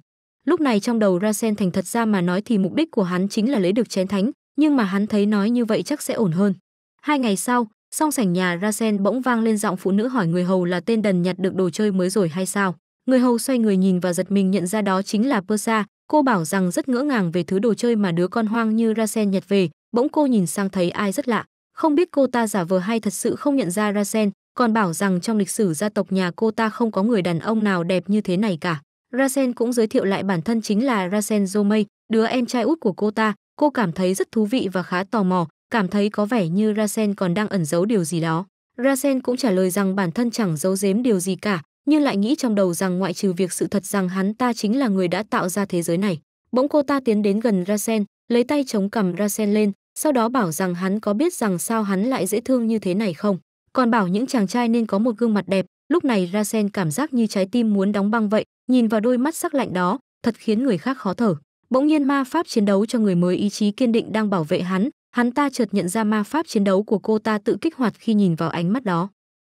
Lúc này trong đầu Rasen thành thật ra mà nói thì mục đích của hắn chính là lấy được chén thánh, nhưng mà hắn thấy nói như vậy chắc sẽ ổn hơn. Hai ngày sau, song sảnh nhà Rasen bỗng vang lên giọng phụ nữ hỏi người hầu là tên đần nhặt được đồ chơi mới rồi hay sao. Người hầu xoay người nhìn và giật mình nhận ra đó chính là Persa, Cô bảo rằng rất ngỡ ngàng về thứ đồ chơi mà đứa con hoang như Rasen nhặt về, bỗng cô nhìn sang thấy ai rất lạ, không biết cô ta giả vờ hay thật sự không nhận ra Rasen, còn bảo rằng trong lịch sử gia tộc nhà cô ta không có người đàn ông nào đẹp như thế này cả. Rasen cũng giới thiệu lại bản thân chính là Rasen Zomei, đứa em trai út của cô ta, cô cảm thấy rất thú vị và khá tò mò, cảm thấy có vẻ như Rasen còn đang ẩn giấu điều gì đó. Rasen cũng trả lời rằng bản thân chẳng giấu giếm điều gì cả, nhưng lại nghĩ trong đầu rằng ngoại trừ việc sự thật rằng hắn ta chính là người đã tạo ra thế giới này. Bỗng cô ta tiến đến gần Rasen, lấy tay chống cầm Rasen lên, sau đó bảo rằng hắn có biết rằng sao hắn lại dễ thương như thế này không. Còn bảo những chàng trai nên có một gương mặt đẹp, lúc này Rasen cảm giác như trái tim muốn đóng băng vậy, nhìn vào đôi mắt sắc lạnh đó, thật khiến người khác khó thở. Bỗng nhiên ma pháp chiến đấu cho người mới ý chí kiên định đang bảo vệ hắn, hắn ta chợt nhận ra ma pháp chiến đấu của cô ta tự kích hoạt khi nhìn vào ánh mắt đó.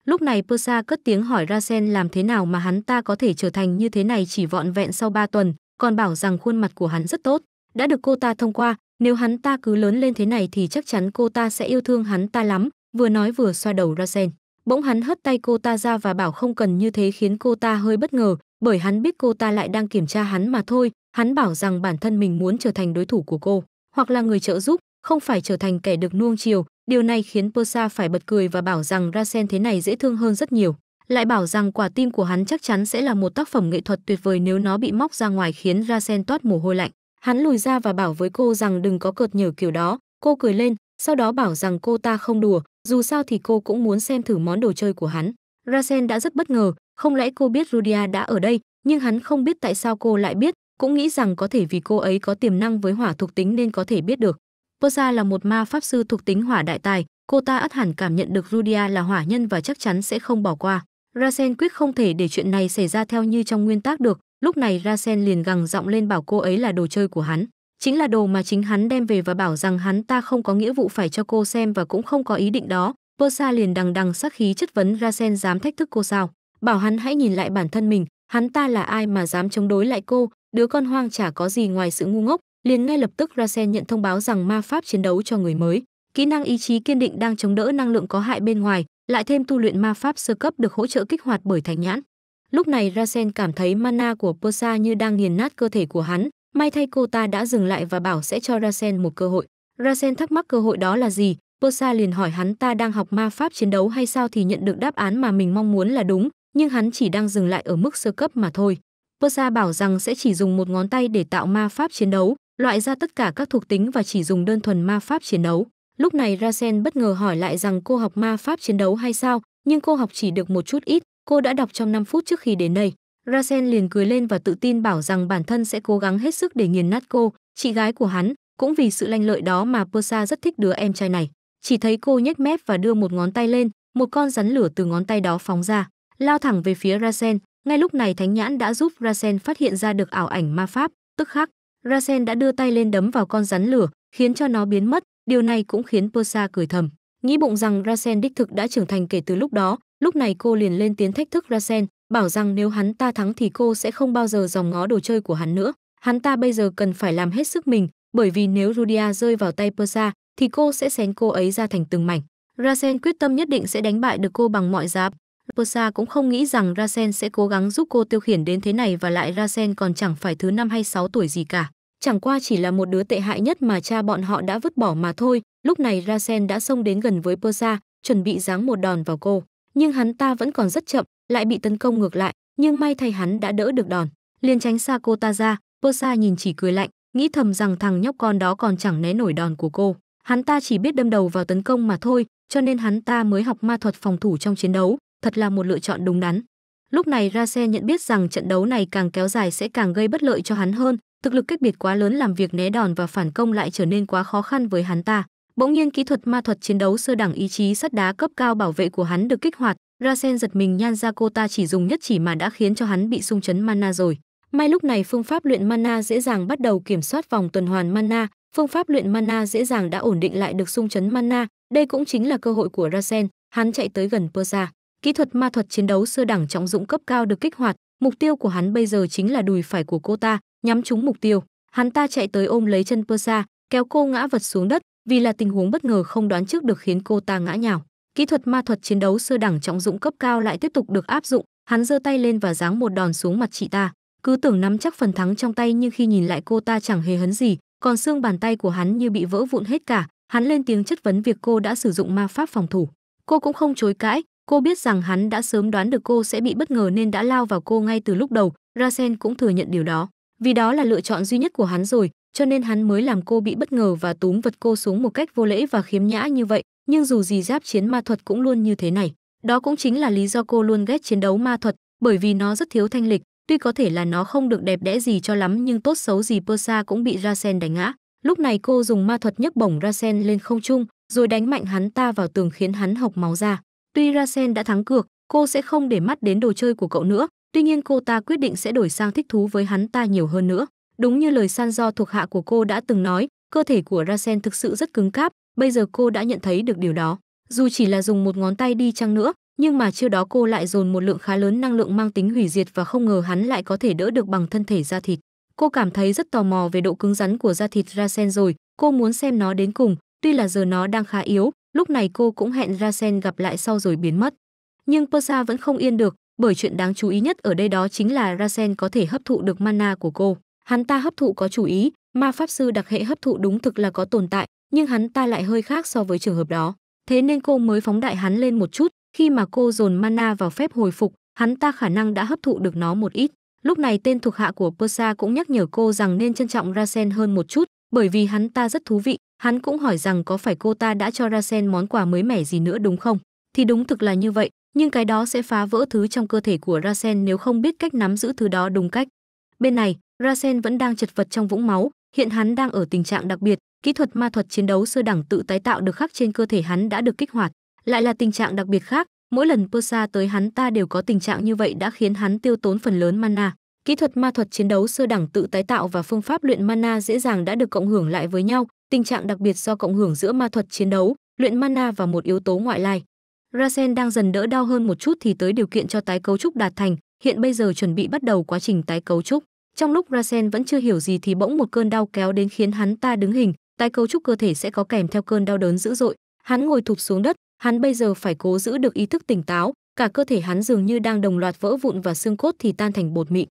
Lúc này Persa cất tiếng hỏi Rasen làm thế nào mà hắn ta có thể trở thành như thế này chỉ vọn vẹn sau 3 tuần, còn bảo rằng khuôn mặt của hắn rất tốt, đã được cô ta thông qua, nếu hắn ta cứ lớn lên thế này thì chắc chắn cô ta sẽ yêu thương hắn ta lắm, vừa nói vừa xoa đầu Rasen. Bỗng hắn hất tay cô ta ra và bảo không cần như thế khiến cô ta hơi bất ngờ, bởi hắn biết cô ta lại đang kiểm tra hắn mà thôi, hắn bảo rằng bản thân mình muốn trở thành đối thủ của cô, hoặc là người trợ giúp, không phải trở thành kẻ được nuông chiều, điều này khiến Persa phải bật cười và bảo rằng Rasen thế này dễ thương hơn rất nhiều, lại bảo rằng quả tim của hắn chắc chắn sẽ là một tác phẩm nghệ thuật tuyệt vời nếu nó bị móc ra ngoài khiến Rasen toát mồ hôi lạnh. Hắn lùi ra và bảo với cô rằng đừng có cợt nhở kiểu đó, cô cười lên, sau đó bảo rằng cô ta không đùa, dù sao thì cô cũng muốn xem thử món đồ chơi của hắn. Rasen đã rất bất ngờ, không lẽ cô biết Rudia đã ở đây, nhưng hắn không biết tại sao cô lại biết, cũng nghĩ rằng có thể vì cô ấy có tiềm năng với hỏa thuộc tính nên có thể biết được. Persa là một ma pháp sư thuộc tính hỏa đại tài, cô ta ắt hẳn cảm nhận được Rudia là hỏa nhân và chắc chắn sẽ không bỏ qua. Rasen quyết không thể để chuyện này xảy ra theo như trong nguyên tắc được, lúc này Rasen liền gằn giọng lên bảo cô ấy là đồ chơi của hắn. Chính là đồ mà chính hắn đem về và bảo rằng hắn ta không có nghĩa vụ phải cho cô xem và cũng không có ý định đó. Persa liền đằng đằng sắc khí chất vấn Rasen dám thách thức cô sao. Bảo hắn hãy nhìn lại bản thân mình, hắn ta là ai mà dám chống đối lại cô, đứa con hoang chả có gì ngoài sự ngu ngốc, liền ngay lập tức Rasen nhận thông báo rằng ma pháp chiến đấu cho người mới. Kỹ năng ý chí kiên định đang chống đỡ năng lượng có hại bên ngoài, lại thêm tu luyện ma pháp sơ cấp được hỗ trợ kích hoạt bởi thành nhãn. Lúc này Rasen cảm thấy mana của Posa như đang nghiền nát cơ thể của hắn, may thay cô ta đã dừng lại và bảo sẽ cho Rasen một cơ hội. Rasen thắc mắc cơ hội đó là gì, Posa liền hỏi hắn ta đang học ma pháp chiến đấu hay sao thì nhận được đáp án mà mình mong muốn là đúng, nhưng hắn chỉ đang dừng lại ở mức sơ cấp mà thôi. Posa bảo rằng sẽ chỉ dùng một ngón tay để tạo ma pháp chiến đấu, loại ra tất cả các thuộc tính và chỉ dùng đơn thuần ma pháp chiến đấu. Lúc này Rasen bất ngờ hỏi lại rằng cô học ma pháp chiến đấu hay sao, nhưng cô học chỉ được một chút ít, cô đã đọc trong 5 phút trước khi đến đây. Rasen liền cười lên và tự tin bảo rằng bản thân sẽ cố gắng hết sức để nghiền nát cô, chị gái của hắn, cũng vì sự lanh lợi đó mà Persa rất thích đứa em trai này. Chỉ thấy cô nhếch mép và đưa một ngón tay lên, một con rắn lửa từ ngón tay đó phóng ra, lao thẳng về phía Rasen. Ngay lúc này Thánh Nhãn đã giúp Rasen phát hiện ra được ảo ảnh ma pháp, tức khắc, Rasen đã đưa tay lên đấm vào con rắn lửa, khiến cho nó biến mất, điều này cũng khiến Persa cười thầm. Nghĩ bụng rằng Rasen đích thực đã trưởng thành kể từ lúc đó, lúc này cô liền lên tiếng thách thức Rasen, bảo rằng nếu hắn ta thắng thì cô sẽ không bao giờ dòng ngó đồ chơi của hắn nữa. Hắn ta bây giờ cần phải làm hết sức mình, bởi vì nếu Rudia rơi vào tay Persa thì cô sẽ xén cô ấy ra thành từng mảnh. Rasen quyết tâm nhất định sẽ đánh bại được cô bằng mọi giá. Persa cũng không nghĩ rằng Rasen sẽ cố gắng giúp cô tiêu khiển đến thế này và lại Rasen còn chẳng phải thứ năm hay 6 tuổi gì cả. Chẳng qua chỉ là một đứa tệ hại nhất mà cha bọn họ đã vứt bỏ mà thôi. Lúc này Rasen đã xông đến gần với Persa, chuẩn bị giáng một đòn vào cô. Nhưng hắn ta vẫn còn rất chậm, lại bị tấn công ngược lại. Nhưng may thay hắn đã đỡ được đòn. liền tránh xa cô ta ra, Persa nhìn chỉ cười lạnh, nghĩ thầm rằng thằng nhóc con đó còn chẳng né nổi đòn của cô. Hắn ta chỉ biết đâm đầu vào tấn công mà thôi, cho nên hắn ta mới học ma thuật phòng thủ trong chiến đấu thật là một lựa chọn đúng đắn. Lúc này Rase nhận biết rằng trận đấu này càng kéo dài sẽ càng gây bất lợi cho hắn hơn, thực lực cách biệt quá lớn làm việc né đòn và phản công lại trở nên quá khó khăn với hắn ta. Bỗng nhiên kỹ thuật ma thuật chiến đấu sơ đẳng ý chí sắt đá cấp cao bảo vệ của hắn được kích hoạt, Rasen giật mình nhan ra cô ta chỉ dùng nhất chỉ mà đã khiến cho hắn bị sung chấn mana rồi. May lúc này phương pháp luyện mana dễ dàng bắt đầu kiểm soát vòng tuần hoàn mana, phương pháp luyện mana dễ dàng đã ổn định lại được sung chấn mana, đây cũng chính là cơ hội của Rasen, hắn chạy tới gần Persa. Kỹ thuật ma thuật chiến đấu xưa đẳng trọng dụng cấp cao được kích hoạt, mục tiêu của hắn bây giờ chính là đùi phải của cô ta, nhắm trúng mục tiêu. Hắn ta chạy tới ôm lấy chân Persa, kéo cô ngã vật xuống đất, vì là tình huống bất ngờ không đoán trước được khiến cô ta ngã nhào. Kỹ thuật ma thuật chiến đấu sơ đẳng trọng dụng cấp cao lại tiếp tục được áp dụng, hắn giơ tay lên và giáng một đòn xuống mặt chị ta. Cứ tưởng nắm chắc phần thắng trong tay nhưng khi nhìn lại cô ta chẳng hề hấn gì, còn xương bàn tay của hắn như bị vỡ vụn hết cả, hắn lên tiếng chất vấn việc cô đã sử dụng ma pháp phòng thủ. Cô cũng không chối cãi, Cô biết rằng hắn đã sớm đoán được cô sẽ bị bất ngờ nên đã lao vào cô ngay từ lúc đầu, Rasen cũng thừa nhận điều đó. Vì đó là lựa chọn duy nhất của hắn rồi, cho nên hắn mới làm cô bị bất ngờ và túm vật cô xuống một cách vô lễ và khiếm nhã như vậy, nhưng dù gì giáp chiến ma thuật cũng luôn như thế này. Đó cũng chính là lý do cô luôn ghét chiến đấu ma thuật, bởi vì nó rất thiếu thanh lịch, tuy có thể là nó không được đẹp đẽ gì cho lắm nhưng tốt xấu gì Persa cũng bị Rasen đánh ngã. Lúc này cô dùng ma thuật nhấc bổng Rasen lên không trung, rồi đánh mạnh hắn ta vào tường khiến hắn hộc máu ra. Tuy Rasen đã thắng cược, cô sẽ không để mắt đến đồ chơi của cậu nữa, tuy nhiên cô ta quyết định sẽ đổi sang thích thú với hắn ta nhiều hơn nữa. Đúng như lời san do thuộc hạ của cô đã từng nói, cơ thể của Rasen thực sự rất cứng cáp, bây giờ cô đã nhận thấy được điều đó. Dù chỉ là dùng một ngón tay đi chăng nữa, nhưng mà chưa đó cô lại dồn một lượng khá lớn năng lượng mang tính hủy diệt và không ngờ hắn lại có thể đỡ được bằng thân thể da thịt. Cô cảm thấy rất tò mò về độ cứng rắn của da thịt Rasen rồi, cô muốn xem nó đến cùng, tuy là giờ nó đang khá yếu, lúc này cô cũng hẹn Ra Sen gặp lại sau rồi biến mất. Nhưng Persa vẫn không yên được, bởi chuyện đáng chú ý nhất ở đây đó chính là Rasen có thể hấp thụ được mana của cô. Hắn ta hấp thụ có chủ ý, ma pháp sư đặc hệ hấp thụ đúng thực là có tồn tại, nhưng hắn ta lại hơi khác so với trường hợp đó. Thế nên cô mới phóng đại hắn lên một chút, khi mà cô dồn mana vào phép hồi phục, hắn ta khả năng đã hấp thụ được nó một ít. Lúc này tên thuộc hạ của Persa cũng nhắc nhở cô rằng nên trân trọng Rasen hơn một chút, bởi vì hắn ta rất thú vị, Hắn cũng hỏi rằng có phải cô ta đã cho Ra Sen món quà mới mẻ gì nữa đúng không? Thì đúng thực là như vậy, nhưng cái đó sẽ phá vỡ thứ trong cơ thể của Rasen nếu không biết cách nắm giữ thứ đó đúng cách. Bên này, Rasen vẫn đang chật vật trong vũng máu, hiện hắn đang ở tình trạng đặc biệt, kỹ thuật ma thuật chiến đấu sơ đẳng tự tái tạo được khắc trên cơ thể hắn đã được kích hoạt, lại là tình trạng đặc biệt khác, mỗi lần Persa tới hắn ta đều có tình trạng như vậy đã khiến hắn tiêu tốn phần lớn mana. Kỹ thuật ma thuật chiến đấu sơ đẳng tự tái tạo và phương pháp luyện mana dễ dàng đã được cộng hưởng lại với nhau, tình trạng đặc biệt do cộng hưởng giữa ma thuật chiến đấu, luyện mana và một yếu tố ngoại lai. Rasen đang dần đỡ đau hơn một chút thì tới điều kiện cho tái cấu trúc đạt thành, hiện bây giờ chuẩn bị bắt đầu quá trình tái cấu trúc. Trong lúc Rasen vẫn chưa hiểu gì thì bỗng một cơn đau kéo đến khiến hắn ta đứng hình, tái cấu trúc cơ thể sẽ có kèm theo cơn đau đớn dữ dội. Hắn ngồi thụp xuống đất, hắn bây giờ phải cố giữ được ý thức tỉnh táo, cả cơ thể hắn dường như đang đồng loạt vỡ vụn và xương cốt thì tan thành bột mịn.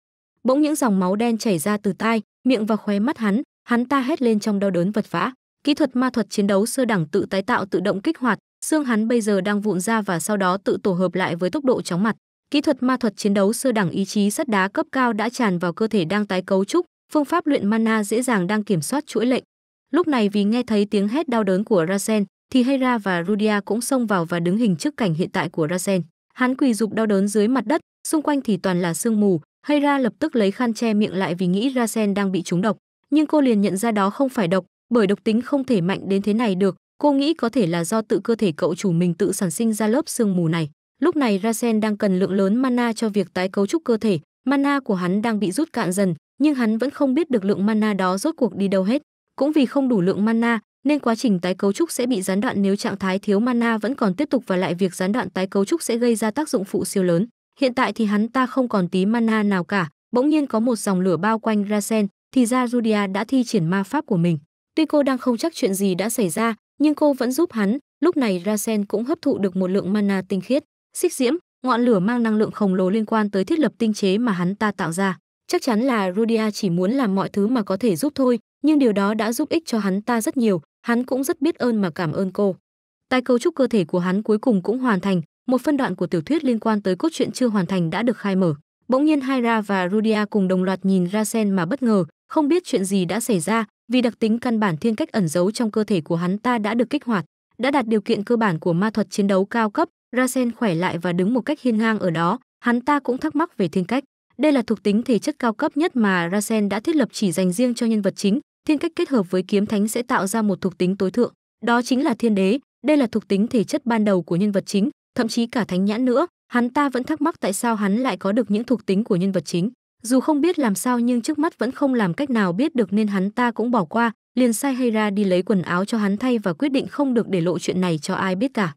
Bỗng những dòng máu đen chảy ra từ tai, miệng và khóe mắt hắn, hắn ta hét lên trong đau đớn vật vã kỹ thuật ma thuật chiến đấu sơ đẳng tự tái tạo tự động kích hoạt xương hắn bây giờ đang vụn ra và sau đó tự tổ hợp lại với tốc độ chóng mặt kỹ thuật ma thuật chiến đấu sơ đẳng ý chí sắt đá cấp cao đã tràn vào cơ thể đang tái cấu trúc phương pháp luyện mana dễ dàng đang kiểm soát chuỗi lệnh lúc này vì nghe thấy tiếng hét đau đớn của rasen thì hera và rudia cũng xông vào và đứng hình trước cảnh hiện tại của rasen hắn quỳ dục đau đớn dưới mặt đất xung quanh thì toàn là sương mù hera lập tức lấy khăn che miệng lại vì nghĩ rasen đang bị trúng độc nhưng cô liền nhận ra đó không phải độc, bởi độc tính không thể mạnh đến thế này được, cô nghĩ có thể là do tự cơ thể cậu chủ mình tự sản sinh ra lớp sương mù này. Lúc này Rasen đang cần lượng lớn mana cho việc tái cấu trúc cơ thể, mana của hắn đang bị rút cạn dần, nhưng hắn vẫn không biết được lượng mana đó rốt cuộc đi đâu hết. Cũng vì không đủ lượng mana nên quá trình tái cấu trúc sẽ bị gián đoạn nếu trạng thái thiếu mana vẫn còn tiếp tục và lại việc gián đoạn tái cấu trúc sẽ gây ra tác dụng phụ siêu lớn. Hiện tại thì hắn ta không còn tí mana nào cả, bỗng nhiên có một dòng lửa bao quanh Rasen, thì ra Julia đã thi triển ma pháp của mình. Tuy cô đang không chắc chuyện gì đã xảy ra, nhưng cô vẫn giúp hắn, lúc này Rasen cũng hấp thụ được một lượng mana tinh khiết, xích diễm, ngọn lửa mang năng lượng khổng lồ liên quan tới thiết lập tinh chế mà hắn ta tạo ra. Chắc chắn là Rudia chỉ muốn làm mọi thứ mà có thể giúp thôi, nhưng điều đó đã giúp ích cho hắn ta rất nhiều, hắn cũng rất biết ơn mà cảm ơn cô. Tài cấu trúc cơ thể của hắn cuối cùng cũng hoàn thành, một phân đoạn của tiểu thuyết liên quan tới cốt truyện chưa hoàn thành đã được khai mở. Bỗng nhiên Haira và Rudia cùng đồng loạt nhìn Rasen mà bất ngờ, không biết chuyện gì đã xảy ra vì đặc tính căn bản thiên cách ẩn giấu trong cơ thể của hắn ta đã được kích hoạt đã đạt điều kiện cơ bản của ma thuật chiến đấu cao cấp rasen khỏe lại và đứng một cách hiên ngang ở đó hắn ta cũng thắc mắc về thiên cách đây là thuộc tính thể chất cao cấp nhất mà rasen đã thiết lập chỉ dành riêng cho nhân vật chính thiên cách kết hợp với kiếm thánh sẽ tạo ra một thuộc tính tối thượng đó chính là thiên đế đây là thuộc tính thể chất ban đầu của nhân vật chính thậm chí cả thánh nhãn nữa hắn ta vẫn thắc mắc tại sao hắn lại có được những thuộc tính của nhân vật chính dù không biết làm sao nhưng trước mắt vẫn không làm cách nào biết được nên hắn ta cũng bỏ qua, liền sai Hera đi lấy quần áo cho hắn thay và quyết định không được để lộ chuyện này cho ai biết cả.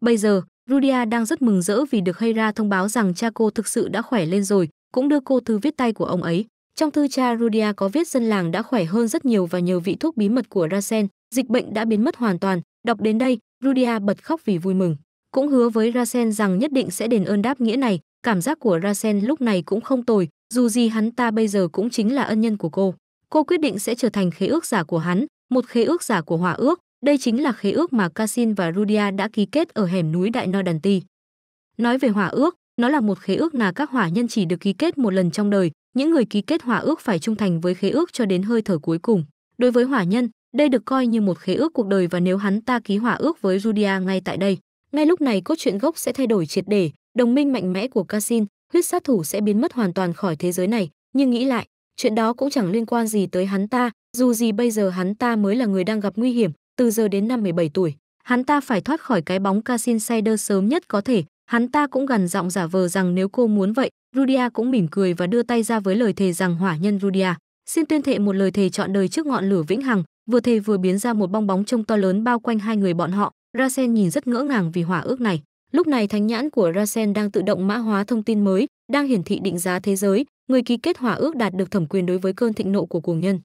Bây giờ, Rudia đang rất mừng rỡ vì được Hera thông báo rằng cha cô thực sự đã khỏe lên rồi, cũng đưa cô thư viết tay của ông ấy. Trong thư cha Rudia có viết dân làng đã khỏe hơn rất nhiều và nhờ vị thuốc bí mật của Rasen, dịch bệnh đã biến mất hoàn toàn. Đọc đến đây, Rudia bật khóc vì vui mừng. Cũng hứa với Rasen rằng nhất định sẽ đền ơn đáp nghĩa này, cảm giác của Rasen lúc này cũng không tồi, dù gì hắn ta bây giờ cũng chính là ân nhân của cô. Cô quyết định sẽ trở thành khế ước giả của hắn, một khế ước giả của hòa ước. Đây chính là khế ước mà Casin và Rudia đã ký kết ở hẻm núi Đại Noi Đàn Ti. Nói về hòa ước, nó là một khế ước mà các hỏa nhân chỉ được ký kết một lần trong đời, những người ký kết hòa ước phải trung thành với khế ước cho đến hơi thở cuối cùng. Đối với hỏa nhân, đây được coi như một khế ước cuộc đời và nếu hắn ta ký hòa ước với Rudia ngay tại đây, ngay lúc này cốt truyện gốc sẽ thay đổi triệt để, đồng minh mạnh mẽ của Casin huyết sát thủ sẽ biến mất hoàn toàn khỏi thế giới này nhưng nghĩ lại chuyện đó cũng chẳng liên quan gì tới hắn ta dù gì bây giờ hắn ta mới là người đang gặp nguy hiểm từ giờ đến năm 17 tuổi hắn ta phải thoát khỏi cái bóng Casin Sider sớm nhất có thể hắn ta cũng gần giọng giả vờ rằng nếu cô muốn vậy Rudia cũng mỉm cười và đưa tay ra với lời thề rằng hỏa nhân Rudia xin tuyên thệ một lời thề chọn đời trước ngọn lửa vĩnh hằng vừa thề vừa biến ra một bong bóng trông to lớn bao quanh hai người bọn họ Rasen nhìn rất ngỡ ngàng vì hỏa ước này Lúc này thánh nhãn của Rasen đang tự động mã hóa thông tin mới, đang hiển thị định giá thế giới, người ký kết hòa ước đạt được thẩm quyền đối với cơn thịnh nộ của cuồng nhân.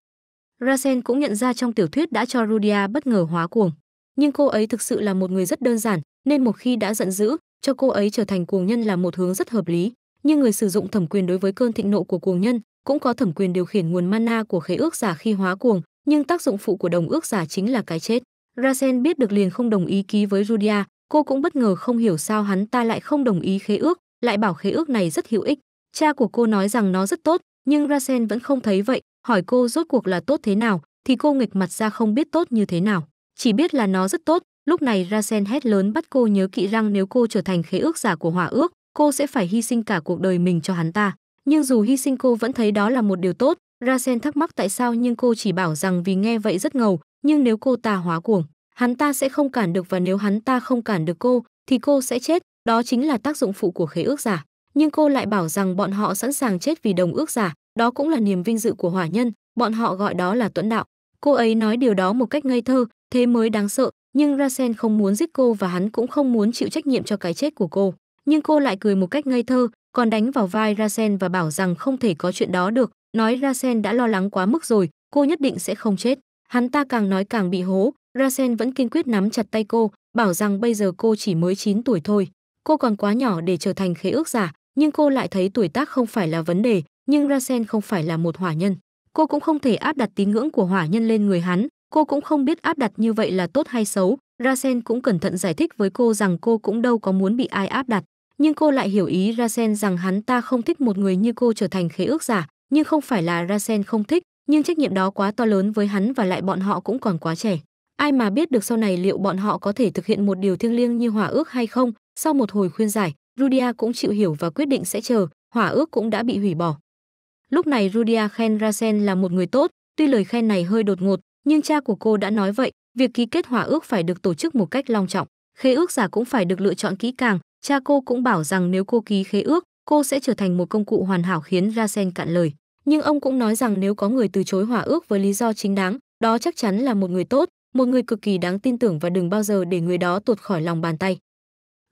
Rasen cũng nhận ra trong tiểu thuyết đã cho Rudia bất ngờ hóa cuồng, nhưng cô ấy thực sự là một người rất đơn giản, nên một khi đã giận dữ, cho cô ấy trở thành cuồng nhân là một hướng rất hợp lý. Nhưng người sử dụng thẩm quyền đối với cơn thịnh nộ của cuồng nhân cũng có thẩm quyền điều khiển nguồn mana của khế ước giả khi hóa cuồng, nhưng tác dụng phụ của đồng ước giả chính là cái chết. Rasen biết được liền không đồng ý ký với Rudia, Cô cũng bất ngờ không hiểu sao hắn ta lại không đồng ý khế ước, lại bảo khế ước này rất hữu ích. Cha của cô nói rằng nó rất tốt, nhưng Rasen vẫn không thấy vậy, hỏi cô rốt cuộc là tốt thế nào, thì cô nghịch mặt ra không biết tốt như thế nào, chỉ biết là nó rất tốt. Lúc này Rasen hét lớn bắt cô nhớ kỹ rằng nếu cô trở thành khế ước giả của Hòa ước, cô sẽ phải hy sinh cả cuộc đời mình cho hắn ta. Nhưng dù hy sinh cô vẫn thấy đó là một điều tốt, Rasen thắc mắc tại sao nhưng cô chỉ bảo rằng vì nghe vậy rất ngầu, nhưng nếu cô ta hóa cuồng, hắn ta sẽ không cản được và nếu hắn ta không cản được cô thì cô sẽ chết đó chính là tác dụng phụ của khế ước giả nhưng cô lại bảo rằng bọn họ sẵn sàng chết vì đồng ước giả đó cũng là niềm vinh dự của hỏa nhân bọn họ gọi đó là tuẫn đạo cô ấy nói điều đó một cách ngây thơ thế mới đáng sợ nhưng rasen không muốn giết cô và hắn cũng không muốn chịu trách nhiệm cho cái chết của cô nhưng cô lại cười một cách ngây thơ còn đánh vào vai rasen và bảo rằng không thể có chuyện đó được nói rasen đã lo lắng quá mức rồi cô nhất định sẽ không chết hắn ta càng nói càng bị hố Rasen vẫn kiên quyết nắm chặt tay cô, bảo rằng bây giờ cô chỉ mới 9 tuổi thôi. Cô còn quá nhỏ để trở thành khế ước giả, nhưng cô lại thấy tuổi tác không phải là vấn đề, nhưng Rasen không phải là một hỏa nhân. Cô cũng không thể áp đặt tín ngưỡng của hỏa nhân lên người hắn, cô cũng không biết áp đặt như vậy là tốt hay xấu. Rasen cũng cẩn thận giải thích với cô rằng cô cũng đâu có muốn bị ai áp đặt, nhưng cô lại hiểu ý Rasen rằng hắn ta không thích một người như cô trở thành khế ước giả, nhưng không phải là Rasen không thích, nhưng trách nhiệm đó quá to lớn với hắn và lại bọn họ cũng còn quá trẻ. Ai mà biết được sau này liệu bọn họ có thể thực hiện một điều thiêng liêng như hòa ước hay không? Sau một hồi khuyên giải, Rudia cũng chịu hiểu và quyết định sẽ chờ, hòa ước cũng đã bị hủy bỏ. Lúc này Rudia khen Rasen là một người tốt, tuy lời khen này hơi đột ngột, nhưng cha của cô đã nói vậy, việc ký kết hòa ước phải được tổ chức một cách long trọng. Khế ước giả cũng phải được lựa chọn kỹ càng, cha cô cũng bảo rằng nếu cô ký khế ước, cô sẽ trở thành một công cụ hoàn hảo khiến Rasen cạn lời. Nhưng ông cũng nói rằng nếu có người từ chối hòa ước với lý do chính đáng, đó chắc chắn là một người tốt, một người cực kỳ đáng tin tưởng và đừng bao giờ để người đó tuột khỏi lòng bàn tay.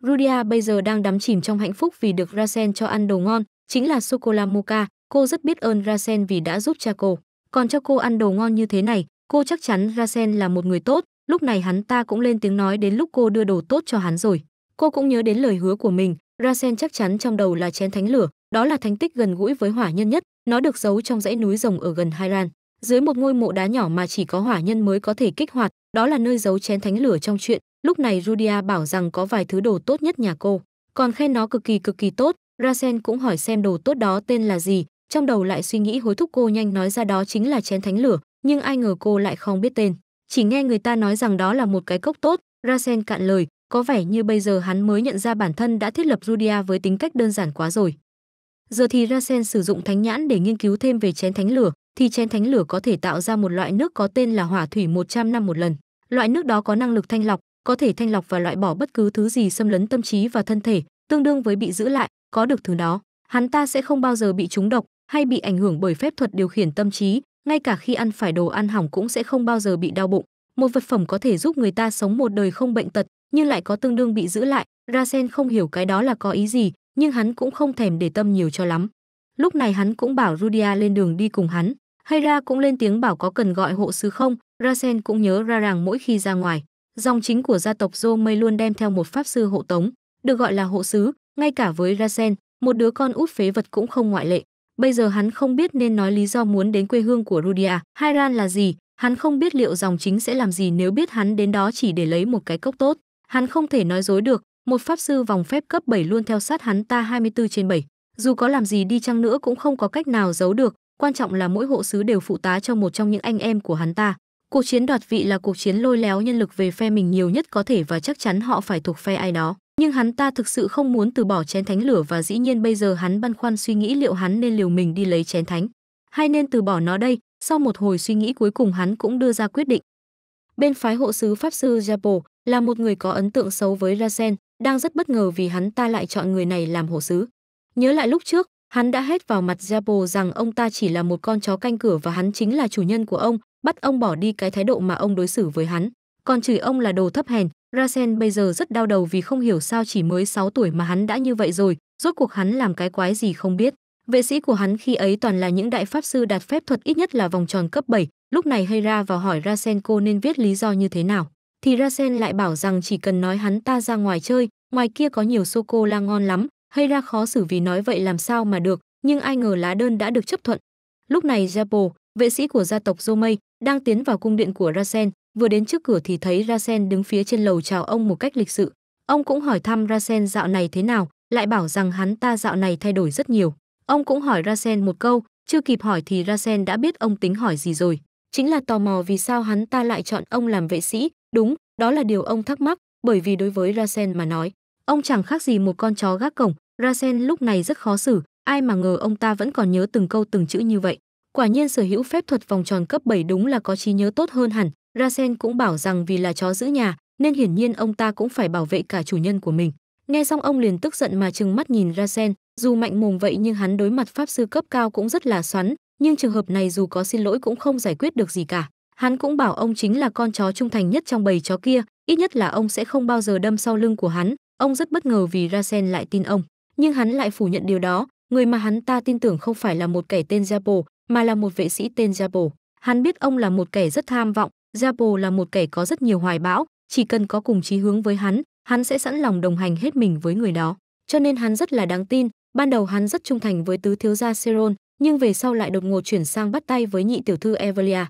Rudia bây giờ đang đắm chìm trong hạnh phúc vì được Rasen cho ăn đồ ngon, chính là sô cô la mocha, cô rất biết ơn Rasen vì đã giúp cha cô. Còn cho cô ăn đồ ngon như thế này, cô chắc chắn Rasen là một người tốt, lúc này hắn ta cũng lên tiếng nói đến lúc cô đưa đồ tốt cho hắn rồi. Cô cũng nhớ đến lời hứa của mình, Rasen chắc chắn trong đầu là chén thánh lửa, đó là thánh tích gần gũi với hỏa nhân nhất, nó được giấu trong dãy núi rồng ở gần Hairan. Dưới một ngôi mộ đá nhỏ mà chỉ có hỏa nhân mới có thể kích hoạt, đó là nơi giấu chén thánh lửa trong chuyện. Lúc này Rudia bảo rằng có vài thứ đồ tốt nhất nhà cô, còn khen nó cực kỳ cực kỳ tốt. Rasen cũng hỏi xem đồ tốt đó tên là gì, trong đầu lại suy nghĩ hối thúc cô nhanh nói ra đó chính là chén thánh lửa, nhưng ai ngờ cô lại không biết tên. Chỉ nghe người ta nói rằng đó là một cái cốc tốt, Rasen cạn lời, có vẻ như bây giờ hắn mới nhận ra bản thân đã thiết lập Rudia với tính cách đơn giản quá rồi. Giờ thì Rasen sử dụng thánh nhãn để nghiên cứu thêm về chén thánh lửa, thì chén thánh lửa có thể tạo ra một loại nước có tên là hỏa thủy 100 năm một lần. Loại nước đó có năng lực thanh lọc, có thể thanh lọc và loại bỏ bất cứ thứ gì xâm lấn tâm trí và thân thể, tương đương với bị giữ lại, có được thứ đó, hắn ta sẽ không bao giờ bị trúng độc hay bị ảnh hưởng bởi phép thuật điều khiển tâm trí, ngay cả khi ăn phải đồ ăn hỏng cũng sẽ không bao giờ bị đau bụng. Một vật phẩm có thể giúp người ta sống một đời không bệnh tật, nhưng lại có tương đương bị giữ lại, Ra Rasen không hiểu cái đó là có ý gì, nhưng hắn cũng không thèm để tâm nhiều cho lắm. Lúc này hắn cũng bảo Rudia lên đường đi cùng hắn. Hayra cũng lên tiếng bảo có cần gọi hộ sứ không, Rasen cũng nhớ ra rằng mỗi khi ra ngoài, dòng chính của gia tộc Zomei luôn đem theo một pháp sư hộ tống, được gọi là hộ sứ, ngay cả với Rasen, một đứa con út phế vật cũng không ngoại lệ. Bây giờ hắn không biết nên nói lý do muốn đến quê hương của Rudia, Hayran là gì, hắn không biết liệu dòng chính sẽ làm gì nếu biết hắn đến đó chỉ để lấy một cái cốc tốt. Hắn không thể nói dối được, một pháp sư vòng phép cấp 7 luôn theo sát hắn ta 24 trên 7. Dù có làm gì đi chăng nữa cũng không có cách nào giấu được, quan trọng là mỗi hộ sứ đều phụ tá cho một trong những anh em của hắn ta. Cuộc chiến đoạt vị là cuộc chiến lôi léo nhân lực về phe mình nhiều nhất có thể và chắc chắn họ phải thuộc phe ai đó. Nhưng hắn ta thực sự không muốn từ bỏ chén thánh lửa và dĩ nhiên bây giờ hắn băn khoăn suy nghĩ liệu hắn nên liều mình đi lấy chén thánh hay nên từ bỏ nó đây. Sau một hồi suy nghĩ cuối cùng hắn cũng đưa ra quyết định. Bên phái hộ sứ pháp sư Japo là một người có ấn tượng xấu với Rasen, đang rất bất ngờ vì hắn ta lại chọn người này làm hộ sứ. Nhớ lại lúc trước, hắn đã hét vào mặt Jabo rằng ông ta chỉ là một con chó canh cửa và hắn chính là chủ nhân của ông, bắt ông bỏ đi cái thái độ mà ông đối xử với hắn. Còn chửi ông là đồ thấp hèn, Rasen bây giờ rất đau đầu vì không hiểu sao chỉ mới 6 tuổi mà hắn đã như vậy rồi, rốt cuộc hắn làm cái quái gì không biết. Vệ sĩ của hắn khi ấy toàn là những đại pháp sư đạt phép thuật ít nhất là vòng tròn cấp 7, lúc này Hera vào hỏi Rasen cô nên viết lý do như thế nào. Thì Rasen lại bảo rằng chỉ cần nói hắn ta ra ngoài chơi, ngoài kia có nhiều sô-cô-la ngon lắm, hay ra khó xử vì nói vậy làm sao mà được, nhưng ai ngờ lá đơn đã được chấp thuận. Lúc này Japo, vệ sĩ của gia tộc Zomei, đang tiến vào cung điện của Rasen, vừa đến trước cửa thì thấy Rasen đứng phía trên lầu chào ông một cách lịch sự. Ông cũng hỏi thăm Rasen dạo này thế nào, lại bảo rằng hắn ta dạo này thay đổi rất nhiều. Ông cũng hỏi Rasen một câu, chưa kịp hỏi thì Rasen đã biết ông tính hỏi gì rồi. Chính là tò mò vì sao hắn ta lại chọn ông làm vệ sĩ, đúng, đó là điều ông thắc mắc, bởi vì đối với Rasen mà nói, Ông chẳng khác gì một con chó gác cổng, Rasen lúc này rất khó xử, ai mà ngờ ông ta vẫn còn nhớ từng câu từng chữ như vậy. Quả nhiên sở hữu phép thuật vòng tròn cấp 7 đúng là có trí nhớ tốt hơn hẳn, Rasen cũng bảo rằng vì là chó giữ nhà, nên hiển nhiên ông ta cũng phải bảo vệ cả chủ nhân của mình. Nghe xong ông liền tức giận mà trừng mắt nhìn Rasen, dù mạnh mồm vậy nhưng hắn đối mặt pháp sư cấp cao cũng rất là xoắn, nhưng trường hợp này dù có xin lỗi cũng không giải quyết được gì cả. Hắn cũng bảo ông chính là con chó trung thành nhất trong bầy chó kia, ít nhất là ông sẽ không bao giờ đâm sau lưng của hắn, Ông rất bất ngờ vì Rasen lại tin ông, nhưng hắn lại phủ nhận điều đó, người mà hắn ta tin tưởng không phải là một kẻ tên Jabo, mà là một vệ sĩ tên Jabo. Hắn biết ông là một kẻ rất tham vọng, Jabo là một kẻ có rất nhiều hoài bão, chỉ cần có cùng chí hướng với hắn, hắn sẽ sẵn lòng đồng hành hết mình với người đó. Cho nên hắn rất là đáng tin, ban đầu hắn rất trung thành với tứ thiếu gia Seron, nhưng về sau lại đột ngột chuyển sang bắt tay với nhị tiểu thư Evelia.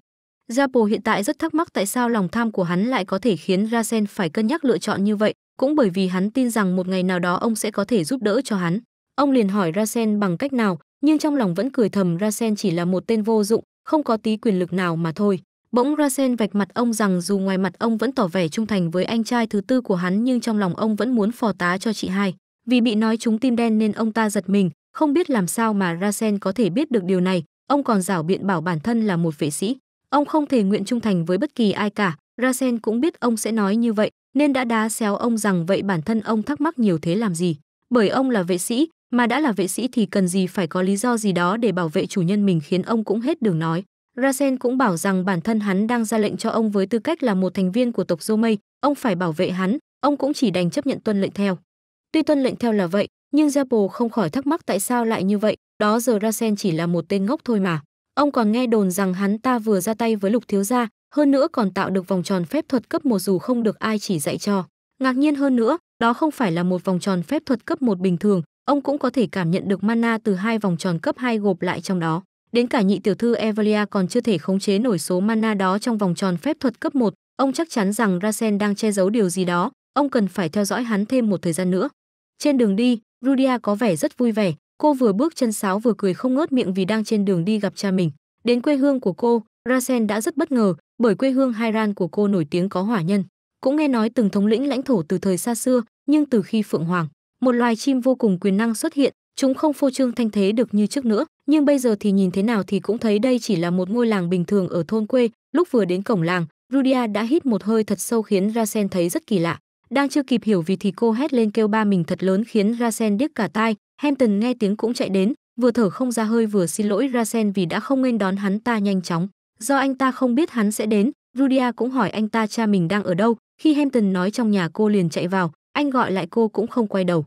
Jabo hiện tại rất thắc mắc tại sao lòng tham của hắn lại có thể khiến Rasen phải cân nhắc lựa chọn như vậy, cũng bởi vì hắn tin rằng một ngày nào đó ông sẽ có thể giúp đỡ cho hắn. Ông liền hỏi Rasen bằng cách nào, nhưng trong lòng vẫn cười thầm Rasen chỉ là một tên vô dụng, không có tí quyền lực nào mà thôi. Bỗng Rasen vạch mặt ông rằng dù ngoài mặt ông vẫn tỏ vẻ trung thành với anh trai thứ tư của hắn nhưng trong lòng ông vẫn muốn phò tá cho chị hai. Vì bị nói trúng tim đen nên ông ta giật mình, không biết làm sao mà Rasen có thể biết được điều này, ông còn giảo biện bảo bản thân là một vệ sĩ. Ông không thể nguyện trung thành với bất kỳ ai cả, Rasen cũng biết ông sẽ nói như vậy, nên đã đá xéo ông rằng vậy bản thân ông thắc mắc nhiều thế làm gì, bởi ông là vệ sĩ, mà đã là vệ sĩ thì cần gì phải có lý do gì đó để bảo vệ chủ nhân mình khiến ông cũng hết đường nói. Rasen cũng bảo rằng bản thân hắn đang ra lệnh cho ông với tư cách là một thành viên của tộc Zomei, ông phải bảo vệ hắn, ông cũng chỉ đành chấp nhận tuân lệnh theo. Tuy tuân lệnh theo là vậy, nhưng Zeppo không khỏi thắc mắc tại sao lại như vậy, đó giờ Rasen chỉ là một tên ngốc thôi mà. Ông còn nghe đồn rằng hắn ta vừa ra tay với Lục Thiếu Gia, hơn nữa còn tạo được vòng tròn phép thuật cấp một dù không được ai chỉ dạy cho. Ngạc nhiên hơn nữa, đó không phải là một vòng tròn phép thuật cấp một bình thường, ông cũng có thể cảm nhận được mana từ hai vòng tròn cấp 2 gộp lại trong đó. Đến cả nhị tiểu thư Evelia còn chưa thể khống chế nổi số mana đó trong vòng tròn phép thuật cấp 1, ông chắc chắn rằng Rasen đang che giấu điều gì đó, ông cần phải theo dõi hắn thêm một thời gian nữa. Trên đường đi, Rudia có vẻ rất vui vẻ, cô vừa bước chân sáo vừa cười không ngớt miệng vì đang trên đường đi gặp cha mình. Đến quê hương của cô, Rasen đã rất bất ngờ, bởi quê hương Hairan của cô nổi tiếng có hỏa nhân. Cũng nghe nói từng thống lĩnh lãnh thổ từ thời xa xưa, nhưng từ khi Phượng Hoàng, một loài chim vô cùng quyền năng xuất hiện, chúng không phô trương thanh thế được như trước nữa, nhưng bây giờ thì nhìn thế nào thì cũng thấy đây chỉ là một ngôi làng bình thường ở thôn quê. Lúc vừa đến cổng làng, Rudia đã hít một hơi thật sâu khiến Rasen thấy rất kỳ lạ. Đang chưa kịp hiểu vì thì cô hét lên kêu ba mình thật lớn khiến Rasen điếc cả tai. Hampton nghe tiếng cũng chạy đến, vừa thở không ra hơi vừa xin lỗi Rasen vì đã không nên đón hắn ta nhanh chóng. Do anh ta không biết hắn sẽ đến, Rudia cũng hỏi anh ta cha mình đang ở đâu, khi Hampton nói trong nhà cô liền chạy vào, anh gọi lại cô cũng không quay đầu.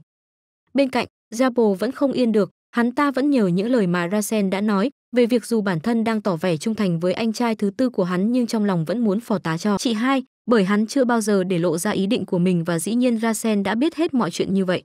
Bên cạnh, Jabo vẫn không yên được, hắn ta vẫn nhớ những lời mà Rasen đã nói về việc dù bản thân đang tỏ vẻ trung thành với anh trai thứ tư của hắn nhưng trong lòng vẫn muốn phò tá cho chị hai, bởi hắn chưa bao giờ để lộ ra ý định của mình và dĩ nhiên Rasen đã biết hết mọi chuyện như vậy.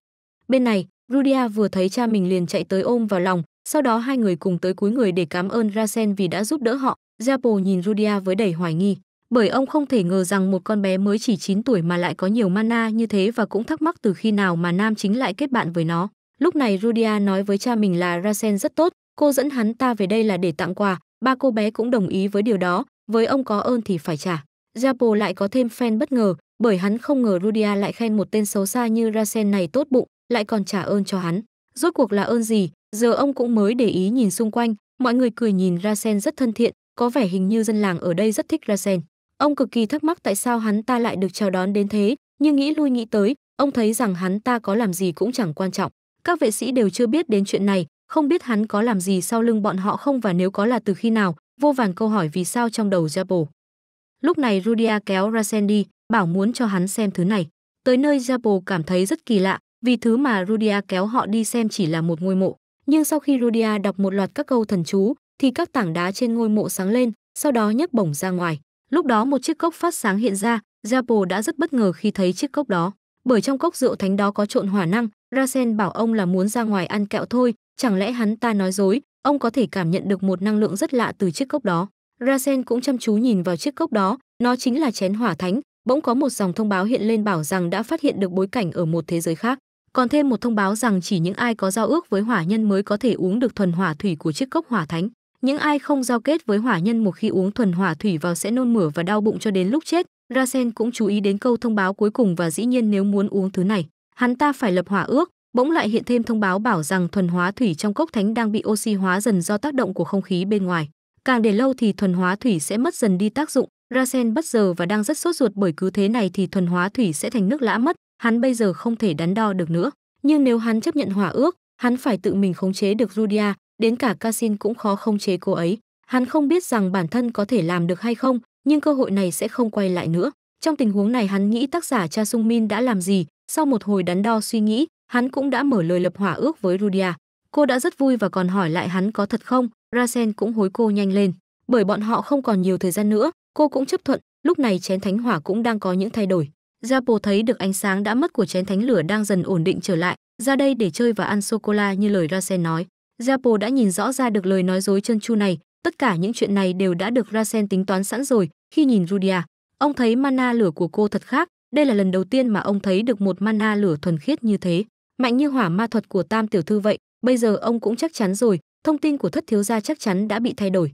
Bên này, Rudia vừa thấy cha mình liền chạy tới ôm vào lòng, sau đó hai người cùng tới cuối người để cảm ơn Rasen vì đã giúp đỡ họ, Japo nhìn Rudia với đầy hoài nghi, bởi ông không thể ngờ rằng một con bé mới chỉ 9 tuổi mà lại có nhiều mana như thế và cũng thắc mắc từ khi nào mà nam chính lại kết bạn với nó. Lúc này Rudia nói với cha mình là Rasen rất tốt, cô dẫn hắn ta về đây là để tặng quà, ba cô bé cũng đồng ý với điều đó, với ông có ơn thì phải trả. Japo lại có thêm fan bất ngờ, bởi hắn không ngờ Rudia lại khen một tên xấu xa như Rasen này tốt bụng, lại còn trả ơn cho hắn. Rốt cuộc là ơn gì, giờ ông cũng mới để ý nhìn xung quanh, mọi người cười nhìn Rasen rất thân thiện, có vẻ hình như dân làng ở đây rất thích Rasen. Ông cực kỳ thắc mắc tại sao hắn ta lại được chào đón đến thế, nhưng nghĩ lui nghĩ tới, ông thấy rằng hắn ta có làm gì cũng chẳng quan trọng. Các vệ sĩ đều chưa biết đến chuyện này, không biết hắn có làm gì sau lưng bọn họ không và nếu có là từ khi nào, vô vàn câu hỏi vì sao trong đầu Jabo. Lúc này Rudia kéo Rasen đi, bảo muốn cho hắn xem thứ này. Tới nơi Jabo cảm thấy rất kỳ lạ, vì thứ mà Rudia kéo họ đi xem chỉ là một ngôi mộ. Nhưng sau khi Rudia đọc một loạt các câu thần chú, thì các tảng đá trên ngôi mộ sáng lên, sau đó nhấc bổng ra ngoài. Lúc đó một chiếc cốc phát sáng hiện ra, Japo đã rất bất ngờ khi thấy chiếc cốc đó, bởi trong cốc rượu thánh đó có trộn hỏa năng, Rasen bảo ông là muốn ra ngoài ăn kẹo thôi, chẳng lẽ hắn ta nói dối, ông có thể cảm nhận được một năng lượng rất lạ từ chiếc cốc đó. Rasen cũng chăm chú nhìn vào chiếc cốc đó, nó chính là chén hỏa thánh, bỗng có một dòng thông báo hiện lên bảo rằng đã phát hiện được bối cảnh ở một thế giới khác. Còn thêm một thông báo rằng chỉ những ai có giao ước với hỏa nhân mới có thể uống được thuần hỏa thủy của chiếc cốc hỏa thánh. Những ai không giao kết với hỏa nhân một khi uống thuần hỏa thủy vào sẽ nôn mửa và đau bụng cho đến lúc chết. Rasen cũng chú ý đến câu thông báo cuối cùng và dĩ nhiên nếu muốn uống thứ này, hắn ta phải lập hỏa ước, bỗng lại hiện thêm thông báo bảo rằng thuần hóa thủy trong cốc thánh đang bị oxy hóa dần do tác động của không khí bên ngoài. Càng để lâu thì thuần hóa thủy sẽ mất dần đi tác dụng, Rasen bất giờ và đang rất sốt ruột bởi cứ thế này thì thuần hóa thủy sẽ thành nước lã mất, hắn bây giờ không thể đắn đo được nữa. Nhưng nếu hắn chấp nhận hỏa ước, hắn phải tự mình khống chế được Rudia, đến cả Casin cũng khó không chế cô ấy. Hắn không biết rằng bản thân có thể làm được hay không, nhưng cơ hội này sẽ không quay lại nữa. Trong tình huống này hắn nghĩ tác giả Cha Sung Min đã làm gì, sau một hồi đắn đo suy nghĩ, hắn cũng đã mở lời lập hỏa ước với Rudia. Cô đã rất vui và còn hỏi lại hắn có thật không, Rasen cũng hối cô nhanh lên. Bởi bọn họ không còn nhiều thời gian nữa, cô cũng chấp thuận, lúc này chén thánh hỏa cũng đang có những thay đổi. Japo thấy được ánh sáng đã mất của chén thánh lửa đang dần ổn định trở lại, ra đây để chơi và ăn sô-cô-la như lời Rasen nói. Japo đã nhìn rõ ra được lời nói dối chân chu này, tất cả những chuyện này đều đã được Rasen tính toán sẵn rồi, khi nhìn Rudia, ông thấy mana lửa của cô thật khác, đây là lần đầu tiên mà ông thấy được một mana lửa thuần khiết như thế, mạnh như hỏa ma thuật của Tam tiểu thư vậy, bây giờ ông cũng chắc chắn rồi, thông tin của thất thiếu gia chắc chắn đã bị thay đổi.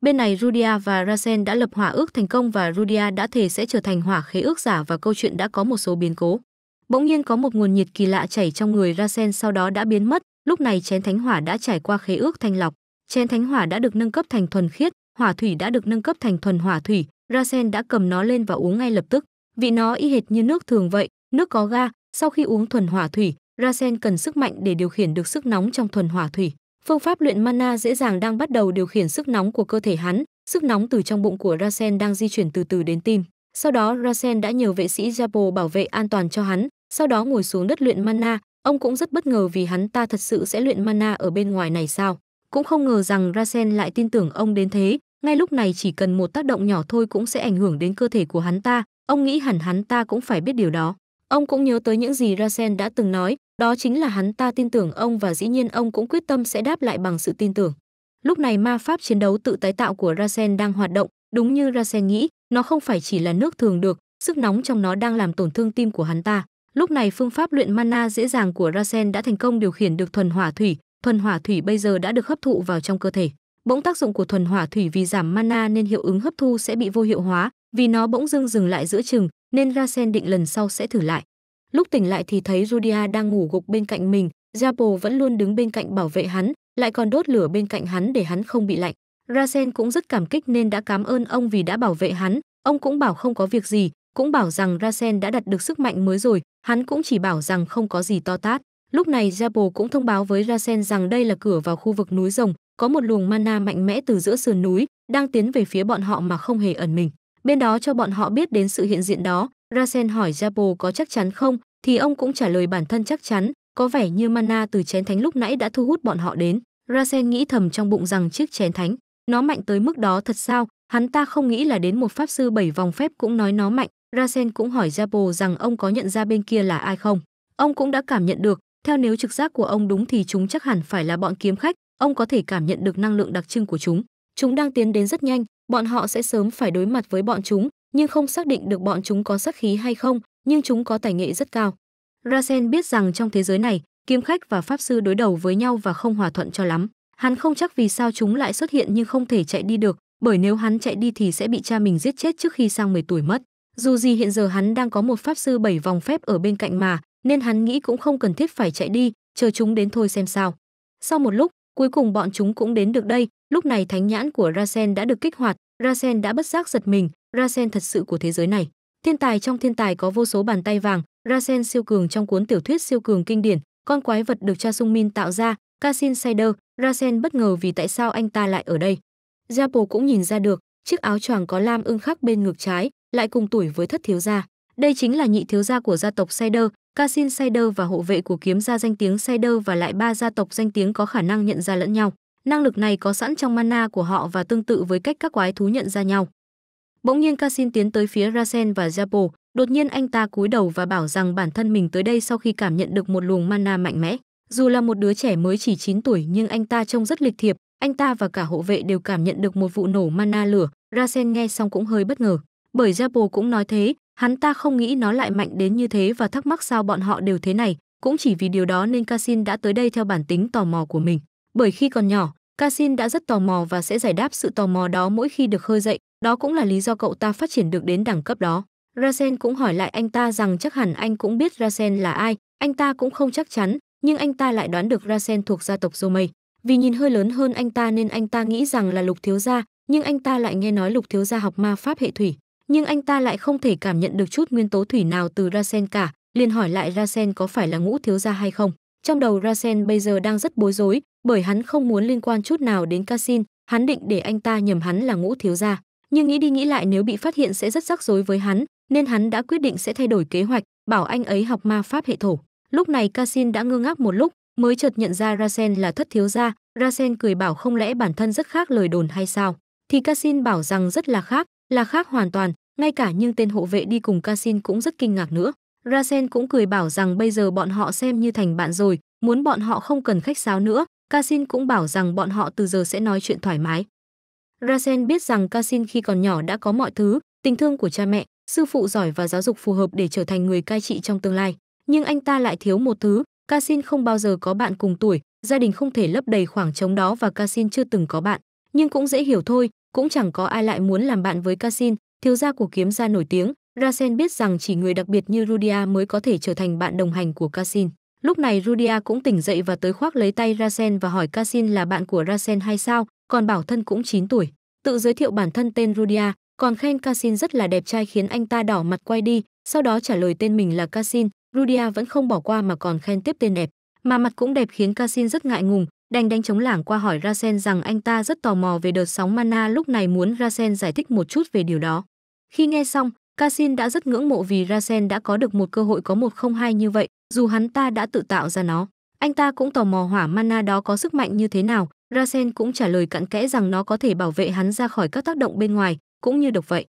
Bên này Rudia và Rasen đã lập hỏa ước thành công và Rudia đã thề sẽ trở thành hỏa khế ước giả và câu chuyện đã có một số biến cố. Bỗng nhiên có một nguồn nhiệt kỳ lạ chảy trong người Rasen sau đó đã biến mất, Lúc này chén thánh hỏa đã trải qua khế ước thanh lọc, chén thánh hỏa đã được nâng cấp thành thuần khiết, hỏa thủy đã được nâng cấp thành thuần hỏa thủy, ra sen đã cầm nó lên và uống ngay lập tức. Vị nó y hệt như nước thường vậy, nước có ga, sau khi uống thuần hỏa thủy, ra sen cần sức mạnh để điều khiển được sức nóng trong thuần hỏa thủy. Phương pháp luyện mana dễ dàng đang bắt đầu điều khiển sức nóng của cơ thể hắn, sức nóng từ trong bụng của ra sen đang di chuyển từ từ đến tim. Sau đó ra sen đã nhờ vệ sĩ Japo bảo vệ an toàn cho hắn, sau đó ngồi xuống đất luyện mana, Ông cũng rất bất ngờ vì hắn ta thật sự sẽ luyện mana ở bên ngoài này sao? Cũng không ngờ rằng Rasen lại tin tưởng ông đến thế, ngay lúc này chỉ cần một tác động nhỏ thôi cũng sẽ ảnh hưởng đến cơ thể của hắn ta, ông nghĩ hẳn hắn ta cũng phải biết điều đó. Ông cũng nhớ tới những gì Rasen đã từng nói, đó chính là hắn ta tin tưởng ông và dĩ nhiên ông cũng quyết tâm sẽ đáp lại bằng sự tin tưởng. Lúc này ma pháp chiến đấu tự tái tạo của Rasen đang hoạt động, đúng như Rasen nghĩ, nó không phải chỉ là nước thường được, sức nóng trong nó đang làm tổn thương tim của hắn ta. Lúc này phương pháp luyện mana dễ dàng của Rasen đã thành công điều khiển được thuần hỏa thủy, thuần hỏa thủy bây giờ đã được hấp thụ vào trong cơ thể. Bỗng tác dụng của thuần hỏa thủy vì giảm mana nên hiệu ứng hấp thu sẽ bị vô hiệu hóa, vì nó bỗng dưng dừng lại giữa chừng, nên Rasen định lần sau sẽ thử lại. Lúc tỉnh lại thì thấy Rudia đang ngủ gục bên cạnh mình, Jabo vẫn luôn đứng bên cạnh bảo vệ hắn, lại còn đốt lửa bên cạnh hắn để hắn không bị lạnh. Rasen cũng rất cảm kích nên đã cảm ơn ông vì đã bảo vệ hắn, ông cũng bảo không có việc gì, cũng bảo rằng Rasen đã đạt được sức mạnh mới rồi, hắn cũng chỉ bảo rằng không có gì to tát. Lúc này Jabo cũng thông báo với Rasen rằng đây là cửa vào khu vực núi rồng, có một luồng mana mạnh mẽ từ giữa sườn núi, đang tiến về phía bọn họ mà không hề ẩn mình. Bên đó cho bọn họ biết đến sự hiện diện đó, Rasen hỏi Jabo có chắc chắn không, thì ông cũng trả lời bản thân chắc chắn, có vẻ như mana từ chén thánh lúc nãy đã thu hút bọn họ đến. Rasen nghĩ thầm trong bụng rằng chiếc chén thánh, nó mạnh tới mức đó thật sao, hắn ta không nghĩ là đến một pháp sư bảy vòng phép cũng nói nó mạnh, Rasen cũng hỏi Jabo rằng ông có nhận ra bên kia là ai không. Ông cũng đã cảm nhận được, theo nếu trực giác của ông đúng thì chúng chắc hẳn phải là bọn kiếm khách, ông có thể cảm nhận được năng lượng đặc trưng của chúng. Chúng đang tiến đến rất nhanh, bọn họ sẽ sớm phải đối mặt với bọn chúng, nhưng không xác định được bọn chúng có sát khí hay không, nhưng chúng có tài nghệ rất cao. Rasen biết rằng trong thế giới này, kiếm khách và pháp sư đối đầu với nhau và không hòa thuận cho lắm. Hắn không chắc vì sao chúng lại xuất hiện nhưng không thể chạy đi được, bởi nếu hắn chạy đi thì sẽ bị cha mình giết chết trước khi sang 10 tuổi mất. Dù gì hiện giờ hắn đang có một pháp sư bảy vòng phép ở bên cạnh mà, nên hắn nghĩ cũng không cần thiết phải chạy đi, chờ chúng đến thôi xem sao. Sau một lúc, cuối cùng bọn chúng cũng đến được đây, lúc này thánh nhãn của Rasen đã được kích hoạt, Rasen đã bất giác giật mình, Rasen thật sự của thế giới này. Thiên tài trong thiên tài có vô số bàn tay vàng, Rasen siêu cường trong cuốn tiểu thuyết siêu cường kinh điển, con quái vật được cha Sung Min tạo ra, Casin Sider, Rasen bất ngờ vì tại sao anh ta lại ở đây. Japo cũng nhìn ra được, chiếc áo choàng có lam ưng khắc bên ngực trái, lại cùng tuổi với thất thiếu gia đây chính là nhị thiếu gia của gia tộc Sider, Casin Sider và hộ vệ của kiếm gia danh tiếng Sider và lại ba gia tộc danh tiếng có khả năng nhận ra lẫn nhau. Năng lực này có sẵn trong mana của họ và tương tự với cách các quái thú nhận ra nhau. Bỗng nhiên Casin tiến tới phía Rasen và Japo, đột nhiên anh ta cúi đầu và bảo rằng bản thân mình tới đây sau khi cảm nhận được một luồng mana mạnh mẽ. Dù là một đứa trẻ mới chỉ 9 tuổi nhưng anh ta trông rất lịch thiệp, anh ta và cả hộ vệ đều cảm nhận được một vụ nổ mana lửa, Rasen nghe xong cũng hơi bất ngờ bởi Jabbo cũng nói thế, hắn ta không nghĩ nó lại mạnh đến như thế và thắc mắc sao bọn họ đều thế này, cũng chỉ vì điều đó nên Casin đã tới đây theo bản tính tò mò của mình. Bởi khi còn nhỏ, Casin đã rất tò mò và sẽ giải đáp sự tò mò đó mỗi khi được khơi dậy, đó cũng là lý do cậu ta phát triển được đến đẳng cấp đó. Rasen cũng hỏi lại anh ta rằng chắc hẳn anh cũng biết Rasen là ai, anh ta cũng không chắc chắn, nhưng anh ta lại đoán được Rasen thuộc gia tộc Jomei. Vì nhìn hơi lớn hơn anh ta nên anh ta nghĩ rằng là Lục Thiếu Gia, nhưng anh ta lại nghe nói Lục Thiếu Gia học ma pháp hệ thủy nhưng anh ta lại không thể cảm nhận được chút nguyên tố thủy nào từ Rasen cả, liền hỏi lại Rasen có phải là ngũ thiếu gia hay không. Trong đầu Rasen bây giờ đang rất bối rối, bởi hắn không muốn liên quan chút nào đến Casin, hắn định để anh ta nhầm hắn là ngũ thiếu gia, nhưng nghĩ đi nghĩ lại nếu bị phát hiện sẽ rất rắc rối với hắn, nên hắn đã quyết định sẽ thay đổi kế hoạch, bảo anh ấy học ma pháp hệ thổ. Lúc này Casin đã ngơ ngác một lúc, mới chợt nhận ra Rasen là thất thiếu gia, Rasen cười bảo không lẽ bản thân rất khác lời đồn hay sao? Thì Casin bảo rằng rất là khác, là khác hoàn toàn ngay cả nhưng tên hộ vệ đi cùng Casin cũng rất kinh ngạc nữa. Rasen cũng cười bảo rằng bây giờ bọn họ xem như thành bạn rồi, muốn bọn họ không cần khách sáo nữa. Casin cũng bảo rằng bọn họ từ giờ sẽ nói chuyện thoải mái. Rasen biết rằng Casin khi còn nhỏ đã có mọi thứ, tình thương của cha mẹ, sư phụ giỏi và giáo dục phù hợp để trở thành người cai trị trong tương lai. Nhưng anh ta lại thiếu một thứ, Casin không bao giờ có bạn cùng tuổi, gia đình không thể lấp đầy khoảng trống đó và Casin chưa từng có bạn. Nhưng cũng dễ hiểu thôi, cũng chẳng có ai lại muốn làm bạn với Cassin, thiếu gia của kiếm gia nổi tiếng. Rasen biết rằng chỉ người đặc biệt như Rudia mới có thể trở thành bạn đồng hành của Cassin. Lúc này Rudia cũng tỉnh dậy và tới khoác lấy tay Rasen và hỏi Cassin là bạn của Rasen hay sao, còn bảo thân cũng 9 tuổi. Tự giới thiệu bản thân tên Rudia, còn khen Cassin rất là đẹp trai khiến anh ta đỏ mặt quay đi, sau đó trả lời tên mình là Cassin, Rudia vẫn không bỏ qua mà còn khen tiếp tên đẹp. Mà mặt cũng đẹp khiến Cassin rất ngại ngùng, Đành đánh chống lảng qua hỏi Rasen rằng anh ta rất tò mò về đợt sóng mana lúc này muốn Rasen giải thích một chút về điều đó. Khi nghe xong, Kasin đã rất ngưỡng mộ vì Rasen đã có được một cơ hội có một không hai như vậy, dù hắn ta đã tự tạo ra nó. Anh ta cũng tò mò hỏa mana đó có sức mạnh như thế nào, Rasen cũng trả lời cặn kẽ rằng nó có thể bảo vệ hắn ra khỏi các tác động bên ngoài, cũng như độc vậy.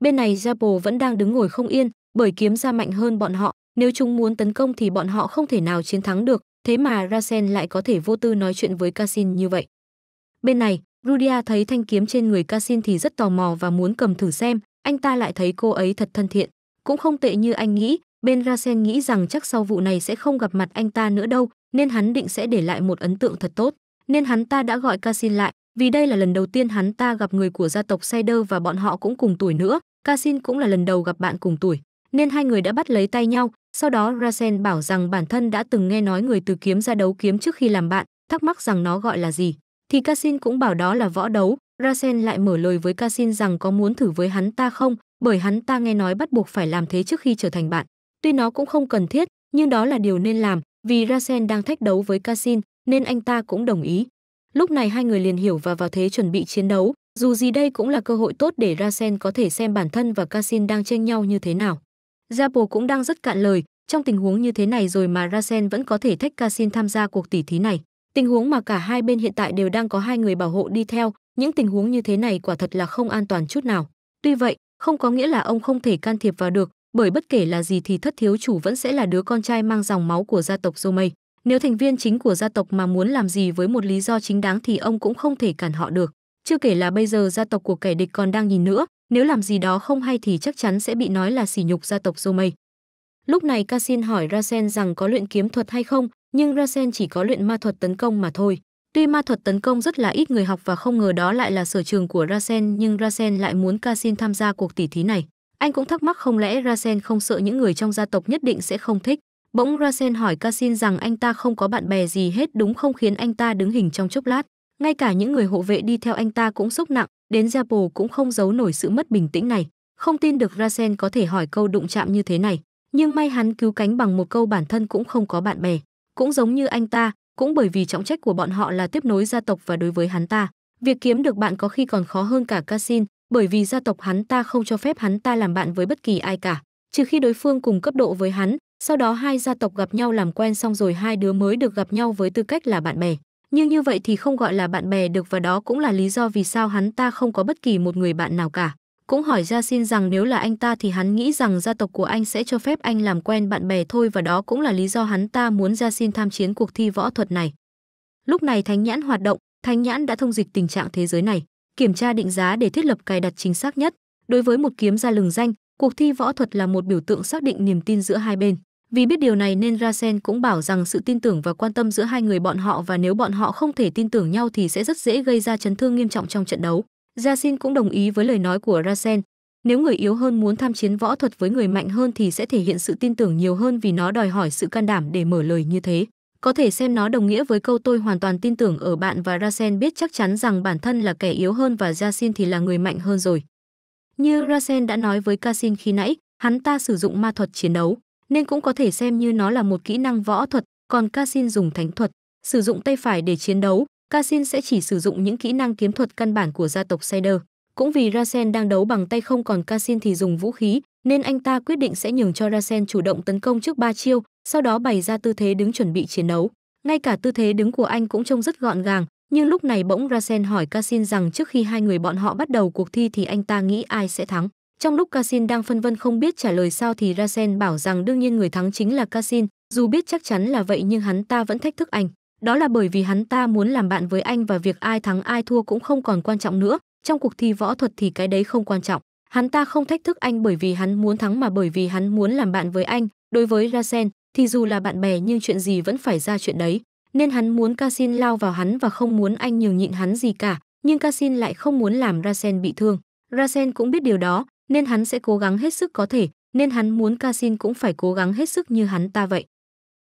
Bên này Japo vẫn đang đứng ngồi không yên, bởi kiếm ra mạnh hơn bọn họ, nếu chúng muốn tấn công thì bọn họ không thể nào chiến thắng được, Thế mà Rasen lại có thể vô tư nói chuyện với Casin như vậy. Bên này, Rudia thấy thanh kiếm trên người Casin thì rất tò mò và muốn cầm thử xem, anh ta lại thấy cô ấy thật thân thiện. Cũng không tệ như anh nghĩ, bên Rasen nghĩ rằng chắc sau vụ này sẽ không gặp mặt anh ta nữa đâu, nên hắn định sẽ để lại một ấn tượng thật tốt. Nên hắn ta đã gọi Casin lại, vì đây là lần đầu tiên hắn ta gặp người của gia tộc Sider và bọn họ cũng cùng tuổi nữa, Casin cũng là lần đầu gặp bạn cùng tuổi nên hai người đã bắt lấy tay nhau sau đó rasen bảo rằng bản thân đã từng nghe nói người từ kiếm ra đấu kiếm trước khi làm bạn thắc mắc rằng nó gọi là gì thì Casin cũng bảo đó là võ đấu. Rasen lại mở lời với Casin rằng có muốn thử với hắn ta không, bởi hắn ta nghe nói bắt buộc phải làm thế trước khi trở thành bạn. Tuy nó cũng không cần thiết, nhưng đó là điều nên làm, vì Rasen đang thách đấu với Casin, nên anh ta cũng đồng ý. Lúc này hai người liền hiểu và vào thế chuẩn bị chiến đấu, dù gì đây cũng là cơ hội tốt để Rasen có thể xem bản thân và Casin đang tranh nhau như thế nào. Zapo cũng đang rất cạn lời, trong tình huống như thế này rồi mà Rasen vẫn có thể thách Casin tham gia cuộc tỉ thí này. Tình huống mà cả hai bên hiện tại đều đang có hai người bảo hộ đi theo, những tình huống như thế này quả thật là không an toàn chút nào. Tuy vậy, không có nghĩa là ông không thể can thiệp vào được, bởi bất kể là gì thì thất thiếu chủ vẫn sẽ là đứa con trai mang dòng máu của gia tộc Zomei. Nếu thành viên chính của gia tộc mà muốn làm gì với một lý do chính đáng thì ông cũng không thể cản họ được. Chưa kể là bây giờ gia tộc của kẻ địch còn đang nhìn nữa, nếu làm gì đó không hay thì chắc chắn sẽ bị nói là sỉ nhục gia tộc dô Lúc này Cassin hỏi Rasen rằng có luyện kiếm thuật hay không, nhưng Rasen chỉ có luyện ma thuật tấn công mà thôi. Tuy ma thuật tấn công rất là ít người học và không ngờ đó lại là sở trường của Rasen nhưng Rasen lại muốn Cassin tham gia cuộc tỉ thí này. Anh cũng thắc mắc không lẽ Rasen không sợ những người trong gia tộc nhất định sẽ không thích. Bỗng Rasen hỏi Cassin rằng anh ta không có bạn bè gì hết đúng không khiến anh ta đứng hình trong chốc lát ngay cả những người hộ vệ đi theo anh ta cũng sốc nặng, đến Japo cũng không giấu nổi sự mất bình tĩnh này, không tin được Rasen có thể hỏi câu đụng chạm như thế này, nhưng may hắn cứu cánh bằng một câu bản thân cũng không có bạn bè, cũng giống như anh ta, cũng bởi vì trọng trách của bọn họ là tiếp nối gia tộc và đối với hắn ta, việc kiếm được bạn có khi còn khó hơn cả Casin, bởi vì gia tộc hắn ta không cho phép hắn ta làm bạn với bất kỳ ai cả, trừ khi đối phương cùng cấp độ với hắn, sau đó hai gia tộc gặp nhau làm quen xong rồi hai đứa mới được gặp nhau với tư cách là bạn bè nhưng như vậy thì không gọi là bạn bè được và đó cũng là lý do vì sao hắn ta không có bất kỳ một người bạn nào cả. Cũng hỏi Gia Xin rằng nếu là anh ta thì hắn nghĩ rằng gia tộc của anh sẽ cho phép anh làm quen bạn bè thôi và đó cũng là lý do hắn ta muốn Gia Xin tham chiến cuộc thi võ thuật này. Lúc này Thánh Nhãn hoạt động, Thánh Nhãn đã thông dịch tình trạng thế giới này, kiểm tra định giá để thiết lập cài đặt chính xác nhất. Đối với một kiếm gia lừng danh, cuộc thi võ thuật là một biểu tượng xác định niềm tin giữa hai bên. Vì biết điều này nên Rasen cũng bảo rằng sự tin tưởng và quan tâm giữa hai người bọn họ và nếu bọn họ không thể tin tưởng nhau thì sẽ rất dễ gây ra chấn thương nghiêm trọng trong trận đấu. Yasin cũng đồng ý với lời nói của Rasen. Nếu người yếu hơn muốn tham chiến võ thuật với người mạnh hơn thì sẽ thể hiện sự tin tưởng nhiều hơn vì nó đòi hỏi sự can đảm để mở lời như thế. Có thể xem nó đồng nghĩa với câu tôi hoàn toàn tin tưởng ở bạn và Rasen biết chắc chắn rằng bản thân là kẻ yếu hơn và Yasin thì là người mạnh hơn rồi. Như Rasen đã nói với Kasin khi nãy, hắn ta sử dụng ma thuật chiến đấu nên cũng có thể xem như nó là một kỹ năng võ thuật, còn Kasin dùng thánh thuật, sử dụng tay phải để chiến đấu, Kasin sẽ chỉ sử dụng những kỹ năng kiếm thuật căn bản của gia tộc Sider. Cũng vì Rasen đang đấu bằng tay không còn Kasin thì dùng vũ khí, nên anh ta quyết định sẽ nhường cho Rasen chủ động tấn công trước ba chiêu, sau đó bày ra tư thế đứng chuẩn bị chiến đấu. Ngay cả tư thế đứng của anh cũng trông rất gọn gàng, nhưng lúc này bỗng Rasen hỏi Kasin rằng trước khi hai người bọn họ bắt đầu cuộc thi thì anh ta nghĩ ai sẽ thắng. Trong lúc Casin đang phân vân không biết trả lời sao thì Rasen bảo rằng đương nhiên người thắng chính là Casin, dù biết chắc chắn là vậy nhưng hắn ta vẫn thách thức anh. Đó là bởi vì hắn ta muốn làm bạn với anh và việc ai thắng ai thua cũng không còn quan trọng nữa, trong cuộc thi võ thuật thì cái đấy không quan trọng. Hắn ta không thách thức anh bởi vì hắn muốn thắng mà bởi vì hắn muốn làm bạn với anh. Đối với Rasen thì dù là bạn bè nhưng chuyện gì vẫn phải ra chuyện đấy, nên hắn muốn Casin lao vào hắn và không muốn anh nhường nhịn hắn gì cả, nhưng Casin lại không muốn làm Rasen bị thương. Rasen cũng biết điều đó, nên hắn sẽ cố gắng hết sức có thể, nên hắn muốn Casin cũng phải cố gắng hết sức như hắn ta vậy.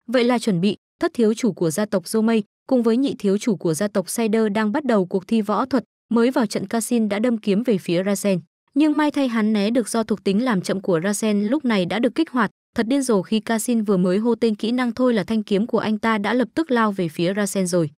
Vậy là chuẩn bị, thất thiếu chủ của gia tộc Mây cùng với nhị thiếu chủ của gia tộc Sider đang bắt đầu cuộc thi võ thuật, mới vào trận Casin đã đâm kiếm về phía Rasen, nhưng may thay hắn né được do thuộc tính làm chậm của Rasen lúc này đã được kích hoạt, thật điên rồ khi Casin vừa mới hô tên kỹ năng thôi là thanh kiếm của anh ta đã lập tức lao về phía Rasen rồi.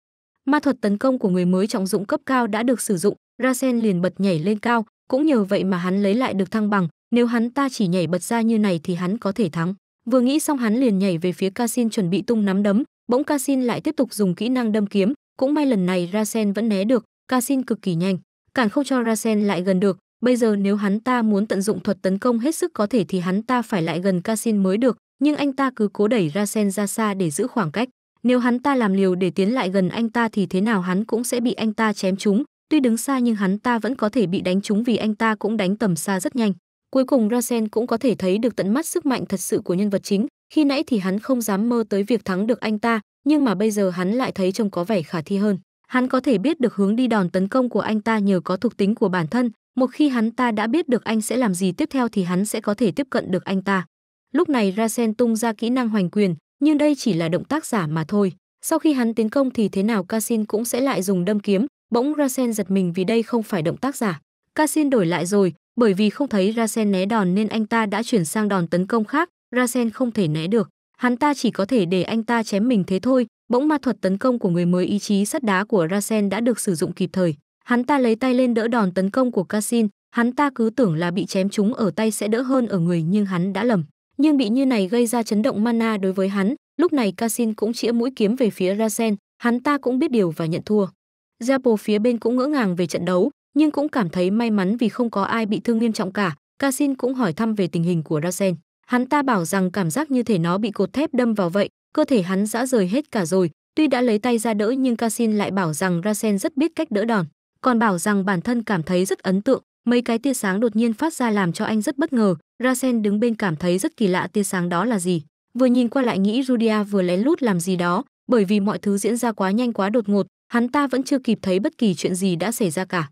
Ma thuật tấn công của người mới trọng dụng cấp cao đã được sử dụng, Rasen liền bật nhảy lên cao, cũng nhờ vậy mà hắn lấy lại được thăng bằng, nếu hắn ta chỉ nhảy bật ra như này thì hắn có thể thắng. Vừa nghĩ xong hắn liền nhảy về phía Casin chuẩn bị tung nắm đấm, bỗng Casin lại tiếp tục dùng kỹ năng đâm kiếm, cũng may lần này Rasen vẫn né được, Casin cực kỳ nhanh, cản không cho Rasen lại gần được. Bây giờ nếu hắn ta muốn tận dụng thuật tấn công hết sức có thể thì hắn ta phải lại gần Casin mới được, nhưng anh ta cứ cố đẩy Rasen ra xa để giữ khoảng cách. Nếu hắn ta làm liều để tiến lại gần anh ta thì thế nào hắn cũng sẽ bị anh ta chém trúng, Tuy đứng xa nhưng hắn ta vẫn có thể bị đánh trúng vì anh ta cũng đánh tầm xa rất nhanh. Cuối cùng Rasen cũng có thể thấy được tận mắt sức mạnh thật sự của nhân vật chính, khi nãy thì hắn không dám mơ tới việc thắng được anh ta, nhưng mà bây giờ hắn lại thấy trông có vẻ khả thi hơn. Hắn có thể biết được hướng đi đòn tấn công của anh ta nhờ có thuộc tính của bản thân, một khi hắn ta đã biết được anh sẽ làm gì tiếp theo thì hắn sẽ có thể tiếp cận được anh ta. Lúc này Rasen tung ra kỹ năng hoành quyền, nhưng đây chỉ là động tác giả mà thôi. Sau khi hắn tiến công thì thế nào Casin cũng sẽ lại dùng đâm kiếm, Bỗng Rasen giật mình vì đây không phải động tác giả. Casin đổi lại rồi, bởi vì không thấy Rasen né đòn nên anh ta đã chuyển sang đòn tấn công khác, Rasen không thể né được. Hắn ta chỉ có thể để anh ta chém mình thế thôi, bỗng ma thuật tấn công của người mới ý chí sắt đá của Rasen đã được sử dụng kịp thời. Hắn ta lấy tay lên đỡ đòn tấn công của Casin, hắn ta cứ tưởng là bị chém chúng ở tay sẽ đỡ hơn ở người nhưng hắn đã lầm. Nhưng bị như này gây ra chấn động mana đối với hắn, lúc này Casin cũng chĩa mũi kiếm về phía Rasen, hắn ta cũng biết điều và nhận thua. Zappo phía bên cũng ngỡ ngàng về trận đấu, nhưng cũng cảm thấy may mắn vì không có ai bị thương nghiêm trọng cả. Casin cũng hỏi thăm về tình hình của Rasen. Hắn ta bảo rằng cảm giác như thể nó bị cột thép đâm vào vậy, cơ thể hắn đã rời hết cả rồi. Tuy đã lấy tay ra đỡ nhưng Casin lại bảo rằng Rasen rất biết cách đỡ đòn, còn bảo rằng bản thân cảm thấy rất ấn tượng. Mấy cái tia sáng đột nhiên phát ra làm cho anh rất bất ngờ. Rasen đứng bên cảm thấy rất kỳ lạ tia sáng đó là gì. Vừa nhìn qua lại nghĩ Rudia vừa lén lút làm gì đó, bởi vì mọi thứ diễn ra quá nhanh quá đột ngột, Hắn ta vẫn chưa kịp thấy bất kỳ chuyện gì đã xảy ra cả.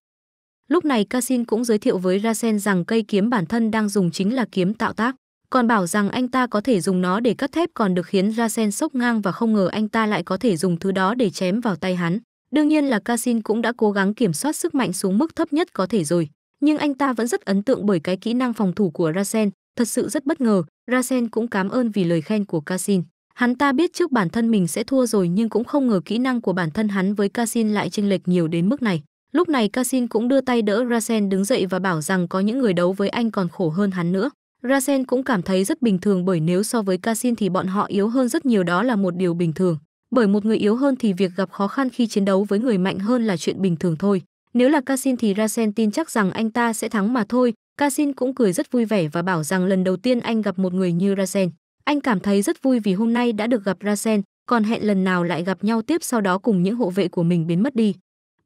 Lúc này Casin cũng giới thiệu với Rasen rằng cây kiếm bản thân đang dùng chính là kiếm tạo tác, còn bảo rằng anh ta có thể dùng nó để cắt thép còn được khiến Rasen sốc ngang và không ngờ anh ta lại có thể dùng thứ đó để chém vào tay hắn. Đương nhiên là Casin cũng đã cố gắng kiểm soát sức mạnh xuống mức thấp nhất có thể rồi, nhưng anh ta vẫn rất ấn tượng bởi cái kỹ năng phòng thủ của Rasen, thật sự rất bất ngờ, Rasen cũng cảm ơn vì lời khen của Casin. Hắn ta biết trước bản thân mình sẽ thua rồi nhưng cũng không ngờ kỹ năng của bản thân hắn với Casin lại chênh lệch nhiều đến mức này. Lúc này Casin cũng đưa tay đỡ Rasen đứng dậy và bảo rằng có những người đấu với anh còn khổ hơn hắn nữa. Rasen cũng cảm thấy rất bình thường bởi nếu so với Casin thì bọn họ yếu hơn rất nhiều đó là một điều bình thường. Bởi một người yếu hơn thì việc gặp khó khăn khi chiến đấu với người mạnh hơn là chuyện bình thường thôi. Nếu là Casin thì Rasen tin chắc rằng anh ta sẽ thắng mà thôi. Casin cũng cười rất vui vẻ và bảo rằng lần đầu tiên anh gặp một người như Rasen. Anh cảm thấy rất vui vì hôm nay đã được gặp Rasen, còn hẹn lần nào lại gặp nhau tiếp sau đó cùng những hộ vệ của mình biến mất đi.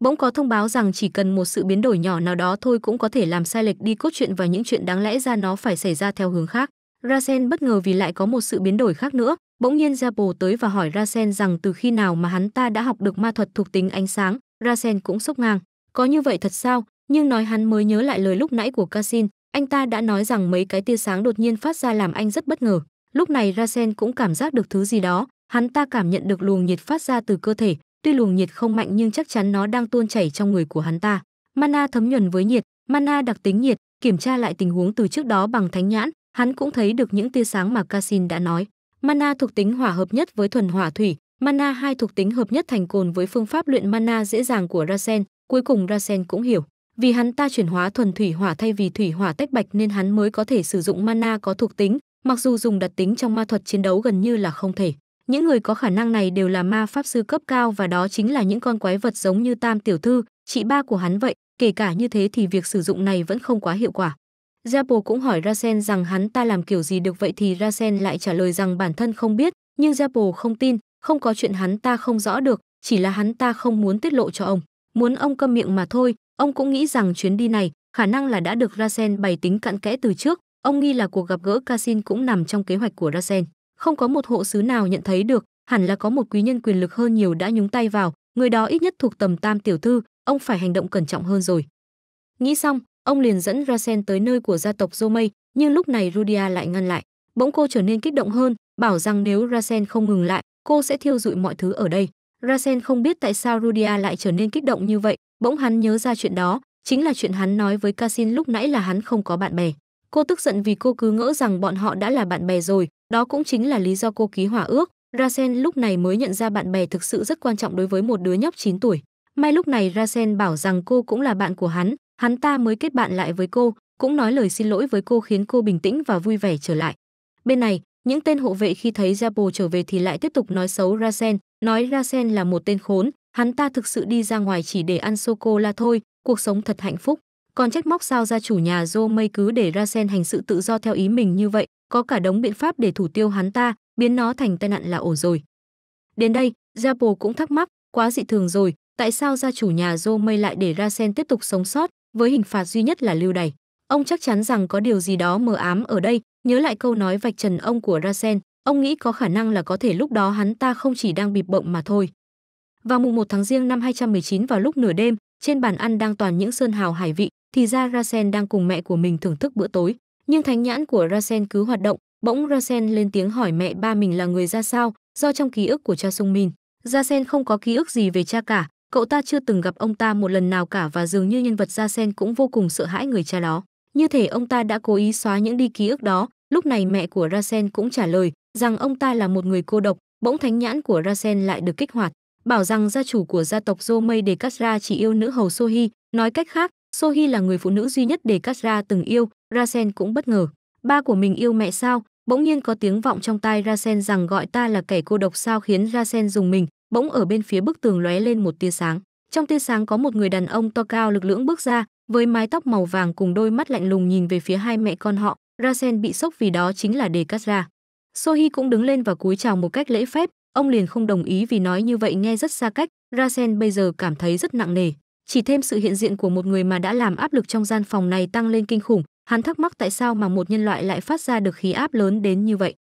Bỗng có thông báo rằng chỉ cần một sự biến đổi nhỏ nào đó thôi cũng có thể làm sai lệch đi cốt truyện và những chuyện đáng lẽ ra nó phải xảy ra theo hướng khác. Rasen bất ngờ vì lại có một sự biến đổi khác nữa. Bỗng nhiên Jabo tới và hỏi Rasen rằng từ khi nào mà hắn ta đã học được ma thuật thuộc tính ánh sáng. Rasen cũng sốc ngang. Có như vậy thật sao? Nhưng nói hắn mới nhớ lại lời lúc nãy của Kasin, Anh ta đã nói rằng mấy cái tia sáng đột nhiên phát ra làm anh rất bất ngờ. Lúc này Rasen cũng cảm giác được thứ gì đó, hắn ta cảm nhận được luồng nhiệt phát ra từ cơ thể, tuy luồng nhiệt không mạnh nhưng chắc chắn nó đang tuôn chảy trong người của hắn ta. Mana thấm nhuần với nhiệt, mana đặc tính nhiệt, kiểm tra lại tình huống từ trước đó bằng thánh nhãn, hắn cũng thấy được những tia sáng mà Casin đã nói. Mana thuộc tính hỏa hợp nhất với thuần hỏa thủy, mana hai thuộc tính hợp nhất thành cồn với phương pháp luyện mana dễ dàng của Rasen, cuối cùng Rasen cũng hiểu, vì hắn ta chuyển hóa thuần thủy hỏa thay vì thủy hỏa tách bạch nên hắn mới có thể sử dụng mana có thuộc tính, mặc dù dùng đặc tính trong ma thuật chiến đấu gần như là không thể những người có khả năng này đều là ma pháp sư cấp cao và đó chính là những con quái vật giống như tam tiểu thư chị ba của hắn vậy kể cả như thế thì việc sử dụng này vẫn không quá hiệu quả Japo cũng hỏi Rasen rằng hắn ta làm kiểu gì được vậy thì Rasen lại trả lời rằng bản thân không biết, nhưng Japo không tin, không có chuyện hắn ta không rõ được, chỉ là hắn ta không muốn tiết lộ cho ông, muốn ông câm miệng mà thôi. Ông cũng nghĩ rằng chuyến đi này khả năng là đã được Rasen bày tính cặn kẽ từ trước, Ông nghi là cuộc gặp gỡ Casin cũng nằm trong kế hoạch của Rasen. Không có một hộ sứ nào nhận thấy được, hẳn là có một quý nhân quyền lực hơn nhiều đã nhúng tay vào, người đó ít nhất thuộc tầm tam tiểu thư, ông phải hành động cẩn trọng hơn rồi. Nghĩ xong, ông liền dẫn Rasen tới nơi của gia tộc Zomei, nhưng lúc này Rudia lại ngăn lại. Bỗng cô trở nên kích động hơn, bảo rằng nếu Rasen không ngừng lại, cô sẽ thiêu dụi mọi thứ ở đây. Rasen không biết tại sao Rudia lại trở nên kích động như vậy, bỗng hắn nhớ ra chuyện đó, chính là chuyện hắn nói với Casin lúc nãy là hắn không có bạn bè. Cô tức giận vì cô cứ ngỡ rằng bọn họ đã là bạn bè rồi, đó cũng chính là lý do cô ký hòa ước. Rasen lúc này mới nhận ra bạn bè thực sự rất quan trọng đối với một đứa nhóc 9 tuổi. May lúc này Rasen bảo rằng cô cũng là bạn của hắn, hắn ta mới kết bạn lại với cô, cũng nói lời xin lỗi với cô khiến cô bình tĩnh và vui vẻ trở lại. Bên này, những tên hộ vệ khi thấy Japo trở về thì lại tiếp tục nói xấu Rasen, nói Rasen là một tên khốn, hắn ta thực sự đi ra ngoài chỉ để ăn sô cô la thôi, cuộc sống thật hạnh phúc còn trách móc sao gia chủ nhà Dô Mây cứ để ra sen hành sự tự do theo ý mình như vậy, có cả đống biện pháp để thủ tiêu hắn ta, biến nó thành tai nạn là ổn rồi. Đến đây, Japo cũng thắc mắc, quá dị thường rồi, tại sao gia chủ nhà Dô Mây lại để ra sen tiếp tục sống sót, với hình phạt duy nhất là lưu đày. Ông chắc chắn rằng có điều gì đó mờ ám ở đây, nhớ lại câu nói vạch trần ông của Rasen, ông nghĩ có khả năng là có thể lúc đó hắn ta không chỉ đang bịp bộng mà thôi. Vào mùng 1 tháng riêng năm 219 vào lúc nửa đêm, trên bàn ăn đang toàn những sơn hào hải vị, thì ra Rasen đang cùng mẹ của mình thưởng thức bữa tối, nhưng thánh nhãn của Rasen cứ hoạt động, bỗng Rasen lên tiếng hỏi mẹ ba mình là người ra sao, do trong ký ức của cha Sung Min, Rasen không có ký ức gì về cha cả, cậu ta chưa từng gặp ông ta một lần nào cả và dường như nhân vật Rasen cũng vô cùng sợ hãi người cha đó. Như thể ông ta đã cố ý xóa những đi ký ức đó, lúc này mẹ của Rasen cũng trả lời rằng ông ta là một người cô độc, bỗng thánh nhãn của Rasen lại được kích hoạt, bảo rằng gia chủ của gia tộc Zomei Dekasra chỉ yêu nữ hầu Sohi, nói cách khác, Sohi là người phụ nữ duy nhất để Katra từng yêu, Rasen cũng bất ngờ. Ba của mình yêu mẹ sao? Bỗng nhiên có tiếng vọng trong tai Rasen rằng gọi ta là kẻ cô độc sao khiến Rasen dùng mình, bỗng ở bên phía bức tường lóe lên một tia sáng. Trong tia sáng có một người đàn ông to cao lực lưỡng bước ra, với mái tóc màu vàng cùng đôi mắt lạnh lùng nhìn về phía hai mẹ con họ, Rasen bị sốc vì đó chính là Đề Cát Ra. Sohi cũng đứng lên và cúi chào một cách lễ phép, ông liền không đồng ý vì nói như vậy nghe rất xa cách, Rasen bây giờ cảm thấy rất nặng nề chỉ thêm sự hiện diện của một người mà đã làm áp lực trong gian phòng này tăng lên kinh khủng hắn thắc mắc tại sao mà một nhân loại lại phát ra được khí áp lớn đến như vậy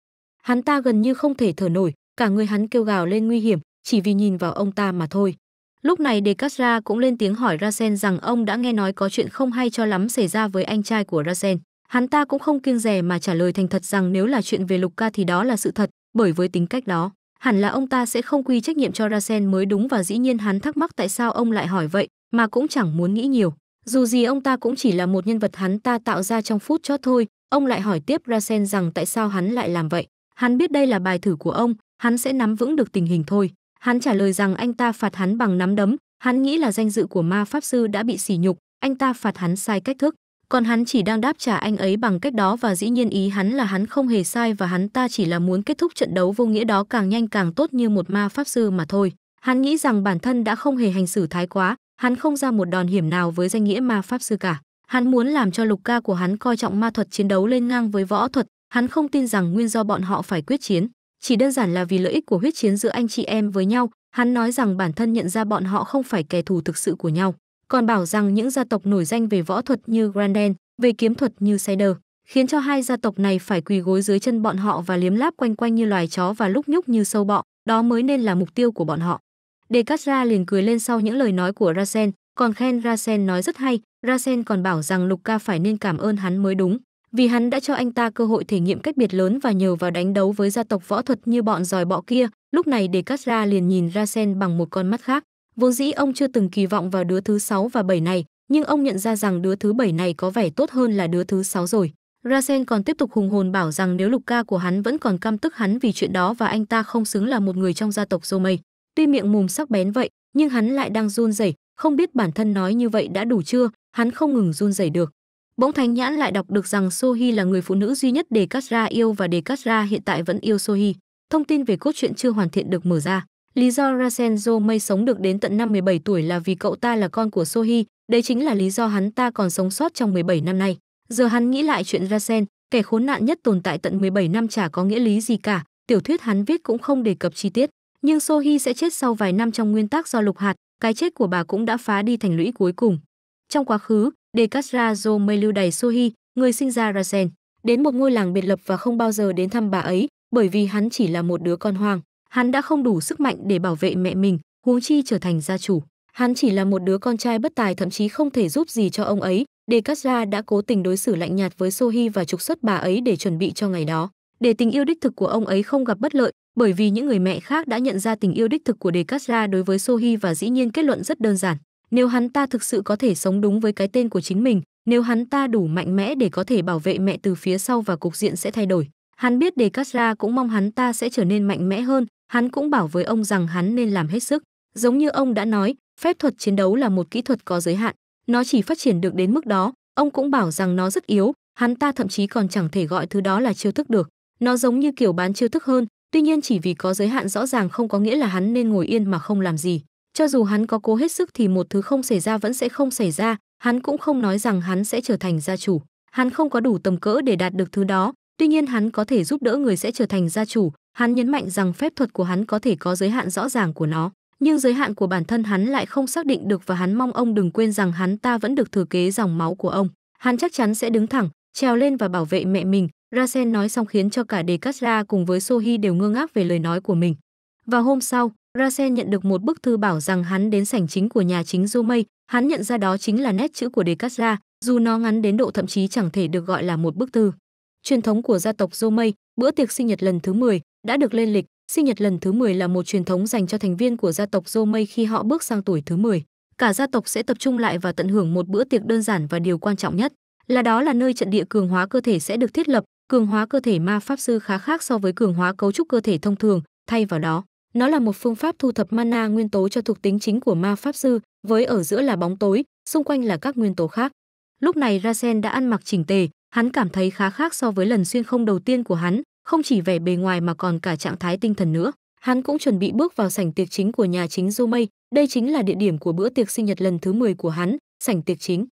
hắn ta gần như không thể thở nổi cả người hắn kêu gào lên nguy hiểm chỉ vì nhìn vào ông ta mà thôi lúc này đề ra cũng lên tiếng hỏi rasen rằng ông đã nghe nói có chuyện không hay cho lắm xảy ra với anh trai của rasen hắn ta cũng không kiêng rẻ mà trả lời thành thật rằng nếu là chuyện về lục ca thì đó là sự thật bởi với tính cách đó hẳn là ông ta sẽ không quy trách nhiệm cho Rasen mới đúng và dĩ nhiên hắn thắc mắc tại sao ông lại hỏi vậy, mà cũng chẳng muốn nghĩ nhiều. Dù gì ông ta cũng chỉ là một nhân vật hắn ta tạo ra trong phút chót thôi, ông lại hỏi tiếp Rasen rằng tại sao hắn lại làm vậy. Hắn biết đây là bài thử của ông, hắn sẽ nắm vững được tình hình thôi. Hắn trả lời rằng anh ta phạt hắn bằng nắm đấm, hắn nghĩ là danh dự của ma pháp sư đã bị sỉ nhục, anh ta phạt hắn sai cách thức còn hắn chỉ đang đáp trả anh ấy bằng cách đó và dĩ nhiên ý hắn là hắn không hề sai và hắn ta chỉ là muốn kết thúc trận đấu vô nghĩa đó càng nhanh càng tốt như một ma pháp sư mà thôi. Hắn nghĩ rằng bản thân đã không hề hành xử thái quá, hắn không ra một đòn hiểm nào với danh nghĩa ma pháp sư cả. Hắn muốn làm cho lục ca của hắn coi trọng ma thuật chiến đấu lên ngang với võ thuật, hắn không tin rằng nguyên do bọn họ phải quyết chiến, chỉ đơn giản là vì lợi ích của huyết chiến giữa anh chị em với nhau, hắn nói rằng bản thân nhận ra bọn họ không phải kẻ thù thực sự của nhau còn bảo rằng những gia tộc nổi danh về võ thuật như Granden, về kiếm thuật như Seder, khiến cho hai gia tộc này phải quỳ gối dưới chân bọn họ và liếm láp quanh quanh như loài chó và lúc nhúc như sâu bọ, đó mới nên là mục tiêu của bọn họ. Decatra liền cười lên sau những lời nói của Rasen, còn khen Rasen nói rất hay, Rasen còn bảo rằng Lục Ca phải nên cảm ơn hắn mới đúng, vì hắn đã cho anh ta cơ hội thể nghiệm cách biệt lớn và nhờ vào đánh đấu với gia tộc võ thuật như bọn giòi bọ kia, lúc này Decatra liền nhìn Rasen bằng một con mắt khác. Vốn dĩ ông chưa từng kỳ vọng vào đứa thứ 6 và 7 này, nhưng ông nhận ra rằng đứa thứ 7 này có vẻ tốt hơn là đứa thứ 6 rồi. Rasen còn tiếp tục hùng hồn bảo rằng nếu lục ca của hắn vẫn còn căm tức hắn vì chuyện đó và anh ta không xứng là một người trong gia tộc Zomei. Tuy miệng mồm sắc bén vậy, nhưng hắn lại đang run rẩy, không biết bản thân nói như vậy đã đủ chưa, hắn không ngừng run rẩy được. Bỗng Thánh Nhãn lại đọc được rằng Sohi là người phụ nữ duy nhất để Katra yêu và để Katra hiện tại vẫn yêu Sohi. Thông tin về cốt truyện chưa hoàn thiện được mở ra. Lý do Rasenzo May sống được đến tận năm 17 tuổi là vì cậu ta là con của Sohi, đấy chính là lý do hắn ta còn sống sót trong 17 năm nay. Giờ hắn nghĩ lại chuyện Rasen, kẻ khốn nạn nhất tồn tại tận 17 năm chả có nghĩa lý gì cả, tiểu thuyết hắn viết cũng không đề cập chi tiết, nhưng Sohi sẽ chết sau vài năm trong nguyên tắc do lục hạt, cái chết của bà cũng đã phá đi thành lũy cuối cùng. Trong quá khứ, Decastra may lưu đày Sohi, người sinh ra Rasen, đến một ngôi làng biệt lập và không bao giờ đến thăm bà ấy, bởi vì hắn chỉ là một đứa con hoang hắn đã không đủ sức mạnh để bảo vệ mẹ mình, huống chi trở thành gia chủ. Hắn chỉ là một đứa con trai bất tài thậm chí không thể giúp gì cho ông ấy, Dekatra đã cố tình đối xử lạnh nhạt với Sohi và trục xuất bà ấy để chuẩn bị cho ngày đó, để tình yêu đích thực của ông ấy không gặp bất lợi, bởi vì những người mẹ khác đã nhận ra tình yêu đích thực của Dekatra đối với Sohi và dĩ nhiên kết luận rất đơn giản. Nếu hắn ta thực sự có thể sống đúng với cái tên của chính mình, nếu hắn ta đủ mạnh mẽ để có thể bảo vệ mẹ từ phía sau và cục diện sẽ thay đổi. Hắn biết Dekatra cũng mong hắn ta sẽ trở nên mạnh mẽ hơn, Hắn cũng bảo với ông rằng hắn nên làm hết sức. Giống như ông đã nói, phép thuật chiến đấu là một kỹ thuật có giới hạn, nó chỉ phát triển được đến mức đó, ông cũng bảo rằng nó rất yếu, hắn ta thậm chí còn chẳng thể gọi thứ đó là chiêu thức được. Nó giống như kiểu bán chiêu thức hơn, tuy nhiên chỉ vì có giới hạn rõ ràng không có nghĩa là hắn nên ngồi yên mà không làm gì. Cho dù hắn có cố hết sức thì một thứ không xảy ra vẫn sẽ không xảy ra, hắn cũng không nói rằng hắn sẽ trở thành gia chủ. Hắn không có đủ tầm cỡ để đạt được thứ đó, tuy nhiên hắn có thể giúp đỡ người sẽ trở thành gia chủ, Hắn nhấn mạnh rằng phép thuật của hắn có thể có giới hạn rõ ràng của nó, nhưng giới hạn của bản thân hắn lại không xác định được và hắn mong ông đừng quên rằng hắn ta vẫn được thừa kế dòng máu của ông. Hắn chắc chắn sẽ đứng thẳng, trèo lên và bảo vệ mẹ mình, Rasen nói xong khiến cho cả Dekatra cùng với Sohi đều ngơ ngác về lời nói của mình. Và hôm sau, Rasen nhận được một bức thư bảo rằng hắn đến sảnh chính của nhà chính Zomei, hắn nhận ra đó chính là nét chữ của Dekatra, dù nó ngắn đến độ thậm chí chẳng thể được gọi là một bức thư. Truyền thống của gia tộc Zomei, bữa tiệc sinh nhật lần thứ 10, đã được lên lịch, sinh nhật lần thứ 10 là một truyền thống dành cho thành viên của gia tộc Jomei khi họ bước sang tuổi thứ 10. Cả gia tộc sẽ tập trung lại và tận hưởng một bữa tiệc đơn giản và điều quan trọng nhất là đó là nơi trận địa cường hóa cơ thể sẽ được thiết lập, cường hóa cơ thể ma pháp sư khá khác so với cường hóa cấu trúc cơ thể thông thường, thay vào đó, nó là một phương pháp thu thập mana nguyên tố cho thuộc tính chính của ma pháp sư, với ở giữa là bóng tối, xung quanh là các nguyên tố khác. Lúc này Rasen đã ăn mặc chỉnh tề, hắn cảm thấy khá khác so với lần xuyên không đầu tiên của hắn, không chỉ vẻ bề ngoài mà còn cả trạng thái tinh thần nữa. Hắn cũng chuẩn bị bước vào sảnh tiệc chính của nhà chính Du đây chính là địa điểm của bữa tiệc sinh nhật lần thứ 10 của hắn, sảnh tiệc chính.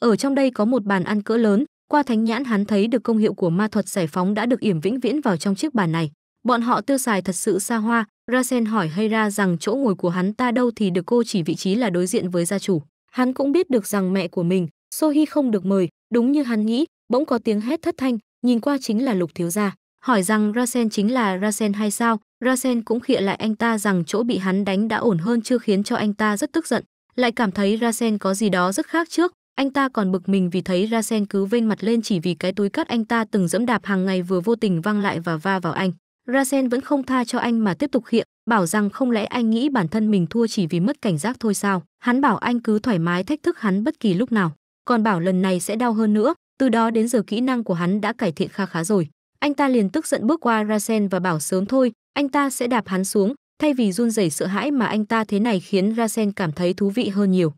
Ở trong đây có một bàn ăn cỡ lớn, qua thánh nhãn hắn thấy được công hiệu của ma thuật giải phóng đã được yểm vĩnh viễn vào trong chiếc bàn này. Bọn họ tiêu xài thật sự xa hoa, Rasen hỏi Hera rằng chỗ ngồi của hắn ta đâu thì được cô chỉ vị trí là đối diện với gia chủ. Hắn cũng biết được rằng mẹ của mình, Sohi không được mời, đúng như hắn nghĩ, bỗng có tiếng hét thất thanh, nhìn qua chính là Lục thiếu gia hỏi rằng Rasen chính là Rasen hay sao. Rasen cũng khịa lại anh ta rằng chỗ bị hắn đánh đã ổn hơn chưa khiến cho anh ta rất tức giận, lại cảm thấy Rasen có gì đó rất khác trước. Anh ta còn bực mình vì thấy Rasen cứ vênh mặt lên chỉ vì cái túi cắt anh ta từng dẫm đạp hàng ngày vừa vô tình văng lại và va vào anh. Rasen vẫn không tha cho anh mà tiếp tục khịa, bảo rằng không lẽ anh nghĩ bản thân mình thua chỉ vì mất cảnh giác thôi sao. Hắn bảo anh cứ thoải mái thách thức hắn bất kỳ lúc nào, còn bảo lần này sẽ đau hơn nữa, từ đó đến giờ kỹ năng của hắn đã cải thiện kha khá rồi. Anh ta liền tức giận bước qua Rasen và bảo sớm thôi, anh ta sẽ đạp hắn xuống, thay vì run rẩy sợ hãi mà anh ta thế này khiến Rasen cảm thấy thú vị hơn nhiều.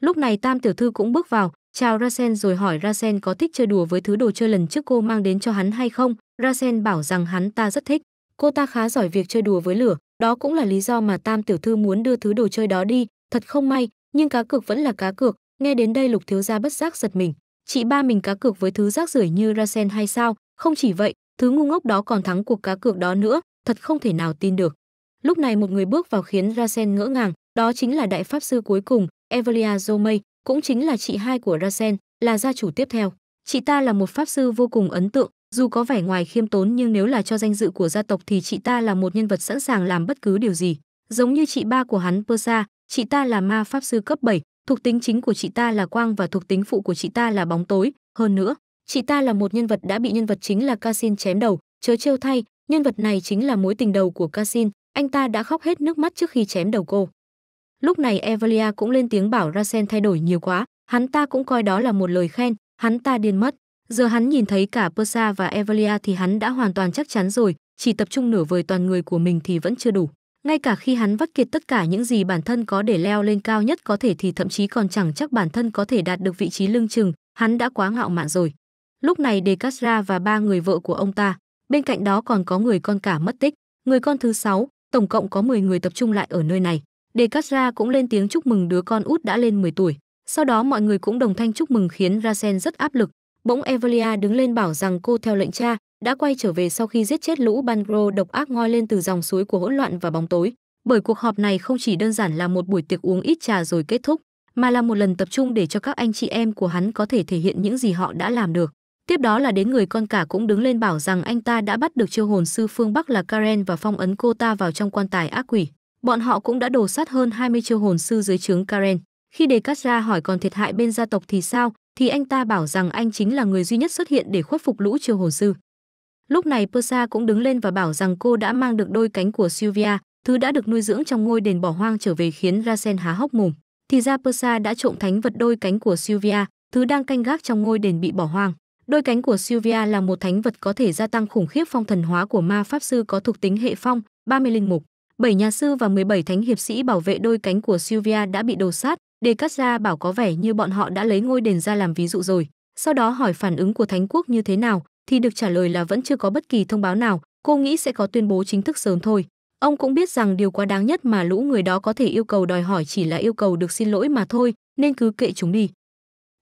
Lúc này Tam tiểu thư cũng bước vào, chào Rasen rồi hỏi Rasen có thích chơi đùa với thứ đồ chơi lần trước cô mang đến cho hắn hay không. Rasen bảo rằng hắn ta rất thích. Cô ta khá giỏi việc chơi đùa với lửa, đó cũng là lý do mà Tam tiểu thư muốn đưa thứ đồ chơi đó đi, thật không may, nhưng cá cược vẫn là cá cược, nghe đến đây Lục thiếu gia bất giác giật mình. Chị ba mình cá cược với thứ rác rưởi như Rasen hay sao? Không chỉ vậy, thứ ngu ngốc đó còn thắng cuộc cá cược đó nữa, thật không thể nào tin được. Lúc này một người bước vào khiến Rasen ngỡ ngàng, đó chính là đại pháp sư cuối cùng, Evelia Zomay, cũng chính là chị hai của Rasen, là gia chủ tiếp theo. Chị ta là một pháp sư vô cùng ấn tượng, dù có vẻ ngoài khiêm tốn nhưng nếu là cho danh dự của gia tộc thì chị ta là một nhân vật sẵn sàng làm bất cứ điều gì. Giống như chị ba của hắn Persa, chị ta là ma pháp sư cấp 7, thuộc tính chính của chị ta là quang và thuộc tính phụ của chị ta là bóng tối, hơn nữa, Chị ta là một nhân vật đã bị nhân vật chính là Casin chém đầu, chớ trêu thay, nhân vật này chính là mối tình đầu của Casin, anh ta đã khóc hết nước mắt trước khi chém đầu cô. Lúc này Evelia cũng lên tiếng bảo Rasen thay đổi nhiều quá, hắn ta cũng coi đó là một lời khen, hắn ta điên mất. Giờ hắn nhìn thấy cả Persa và Evelia thì hắn đã hoàn toàn chắc chắn rồi, chỉ tập trung nửa vời toàn người của mình thì vẫn chưa đủ. Ngay cả khi hắn vắt kiệt tất cả những gì bản thân có để leo lên cao nhất có thể thì thậm chí còn chẳng chắc bản thân có thể đạt được vị trí lưng chừng, hắn đã quá ngạo mạn rồi. Lúc này Đề Cát và ba người vợ của ông ta, bên cạnh đó còn có người con cả mất tích, người con thứ sáu, tổng cộng có 10 người tập trung lại ở nơi này. Đề Cát cũng lên tiếng chúc mừng đứa con út đã lên 10 tuổi. Sau đó mọi người cũng đồng thanh chúc mừng khiến Rasen rất áp lực. Bỗng Evelia đứng lên bảo rằng cô theo lệnh cha đã quay trở về sau khi giết chết lũ Bangro độc ác ngoi lên từ dòng suối của hỗn loạn và bóng tối. Bởi cuộc họp này không chỉ đơn giản là một buổi tiệc uống ít trà rồi kết thúc, mà là một lần tập trung để cho các anh chị em của hắn có thể thể hiện những gì họ đã làm được. Tiếp đó là đến người con cả cũng đứng lên bảo rằng anh ta đã bắt được chiêu hồn sư phương Bắc là Karen và phong ấn cô ta vào trong quan tài ác quỷ. Bọn họ cũng đã đổ sát hơn 20 chiêu hồn sư dưới trướng Karen. Khi đề cát ra hỏi còn thiệt hại bên gia tộc thì sao, thì anh ta bảo rằng anh chính là người duy nhất xuất hiện để khuất phục lũ chiêu hồn sư. Lúc này Persa cũng đứng lên và bảo rằng cô đã mang được đôi cánh của Sylvia, thứ đã được nuôi dưỡng trong ngôi đền bỏ hoang trở về khiến Rasen há hốc mồm. Thì ra Persa đã trộm thánh vật đôi cánh của Sylvia, thứ đang canh gác trong ngôi đền bị bỏ hoang. Đôi cánh của Sylvia là một thánh vật có thể gia tăng khủng khiếp phong thần hóa của ma pháp sư có thuộc tính hệ phong, 30 linh mục, 7 nhà sư và 17 thánh hiệp sĩ bảo vệ đôi cánh của Sylvia đã bị đồ sát, Đề Cát Gia bảo có vẻ như bọn họ đã lấy ngôi đền ra làm ví dụ rồi. Sau đó hỏi phản ứng của thánh quốc như thế nào, thì được trả lời là vẫn chưa có bất kỳ thông báo nào, cô nghĩ sẽ có tuyên bố chính thức sớm thôi. Ông cũng biết rằng điều quá đáng nhất mà lũ người đó có thể yêu cầu đòi hỏi chỉ là yêu cầu được xin lỗi mà thôi, nên cứ kệ chúng đi.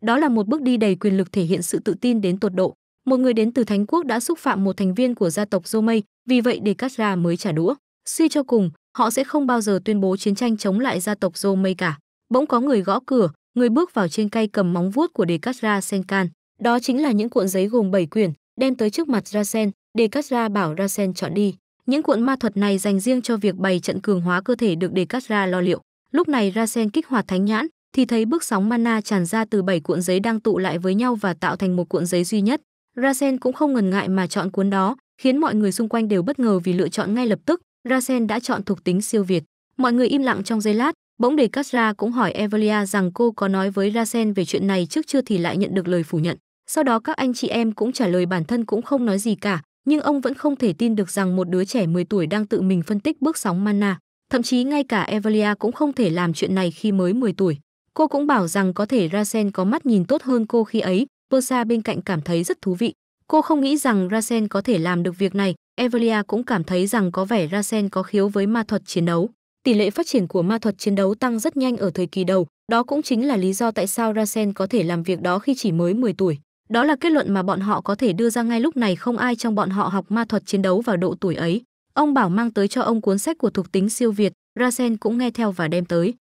Đó là một bước đi đầy quyền lực thể hiện sự tự tin đến tột độ. Một người đến từ Thánh quốc đã xúc phạm một thành viên của gia tộc Zomei, vì vậy để cắt ra mới trả đũa. Suy cho cùng, họ sẽ không bao giờ tuyên bố chiến tranh chống lại gia tộc Zomei cả. Bỗng có người gõ cửa, người bước vào trên cây cầm móng vuốt của Dekatra Senkan. Đó chính là những cuộn giấy gồm 7 quyển, đem tới trước mặt Ra Sen. Rasen, Dekatra bảo Ra Sen chọn đi. Những cuộn ma thuật này dành riêng cho việc bày trận cường hóa cơ thể được Dekatra lo liệu. Lúc này Ra Sen kích hoạt thánh nhãn, thì thấy bước sóng mana tràn ra từ bảy cuộn giấy đang tụ lại với nhau và tạo thành một cuộn giấy duy nhất. Rasen cũng không ngần ngại mà chọn cuốn đó, khiến mọi người xung quanh đều bất ngờ vì lựa chọn ngay lập tức, Rasen đã chọn thuộc tính siêu việt. Mọi người im lặng trong giây lát, bỗng để Katra cũng hỏi Evelia rằng cô có nói với Rasen về chuyện này trước chưa thì lại nhận được lời phủ nhận. Sau đó các anh chị em cũng trả lời bản thân cũng không nói gì cả, nhưng ông vẫn không thể tin được rằng một đứa trẻ 10 tuổi đang tự mình phân tích bước sóng mana. Thậm chí ngay cả Evelia cũng không thể làm chuyện này khi mới 10 tuổi. Cô cũng bảo rằng có thể Rasen có mắt nhìn tốt hơn cô khi ấy, Persa bên cạnh cảm thấy rất thú vị. Cô không nghĩ rằng Rasen có thể làm được việc này, Evelia cũng cảm thấy rằng có vẻ Rasen có khiếu với ma thuật chiến đấu. Tỷ lệ phát triển của ma thuật chiến đấu tăng rất nhanh ở thời kỳ đầu, đó cũng chính là lý do tại sao Rasen có thể làm việc đó khi chỉ mới 10 tuổi. Đó là kết luận mà bọn họ có thể đưa ra ngay lúc này không ai trong bọn họ học ma thuật chiến đấu vào độ tuổi ấy. Ông bảo mang tới cho ông cuốn sách của thuộc tính siêu Việt, Rasen cũng nghe theo và đem tới.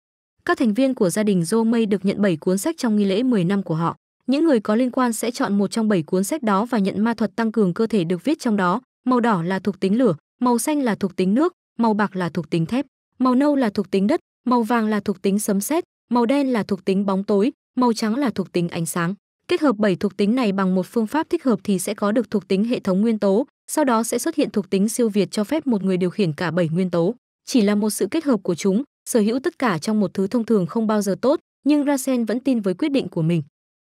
Các thành viên của gia đình Dô Mây được nhận 7 cuốn sách trong nghi lễ 10 năm của họ. Những người có liên quan sẽ chọn một trong 7 cuốn sách đó và nhận ma thuật tăng cường cơ thể được viết trong đó. Màu đỏ là thuộc tính lửa, màu xanh là thuộc tính nước, màu bạc là thuộc tính thép, màu nâu là thuộc tính đất, màu vàng là thuộc tính sấm sét, màu đen là thuộc tính bóng tối, màu trắng là thuộc tính ánh sáng. Kết hợp 7 thuộc tính này bằng một phương pháp thích hợp thì sẽ có được thuộc tính hệ thống nguyên tố, sau đó sẽ xuất hiện thuộc tính siêu việt cho phép một người điều khiển cả 7 nguyên tố. Chỉ là một sự kết hợp của chúng, sở hữu tất cả trong một thứ thông thường không bao giờ tốt, nhưng Rasen vẫn tin với quyết định của mình.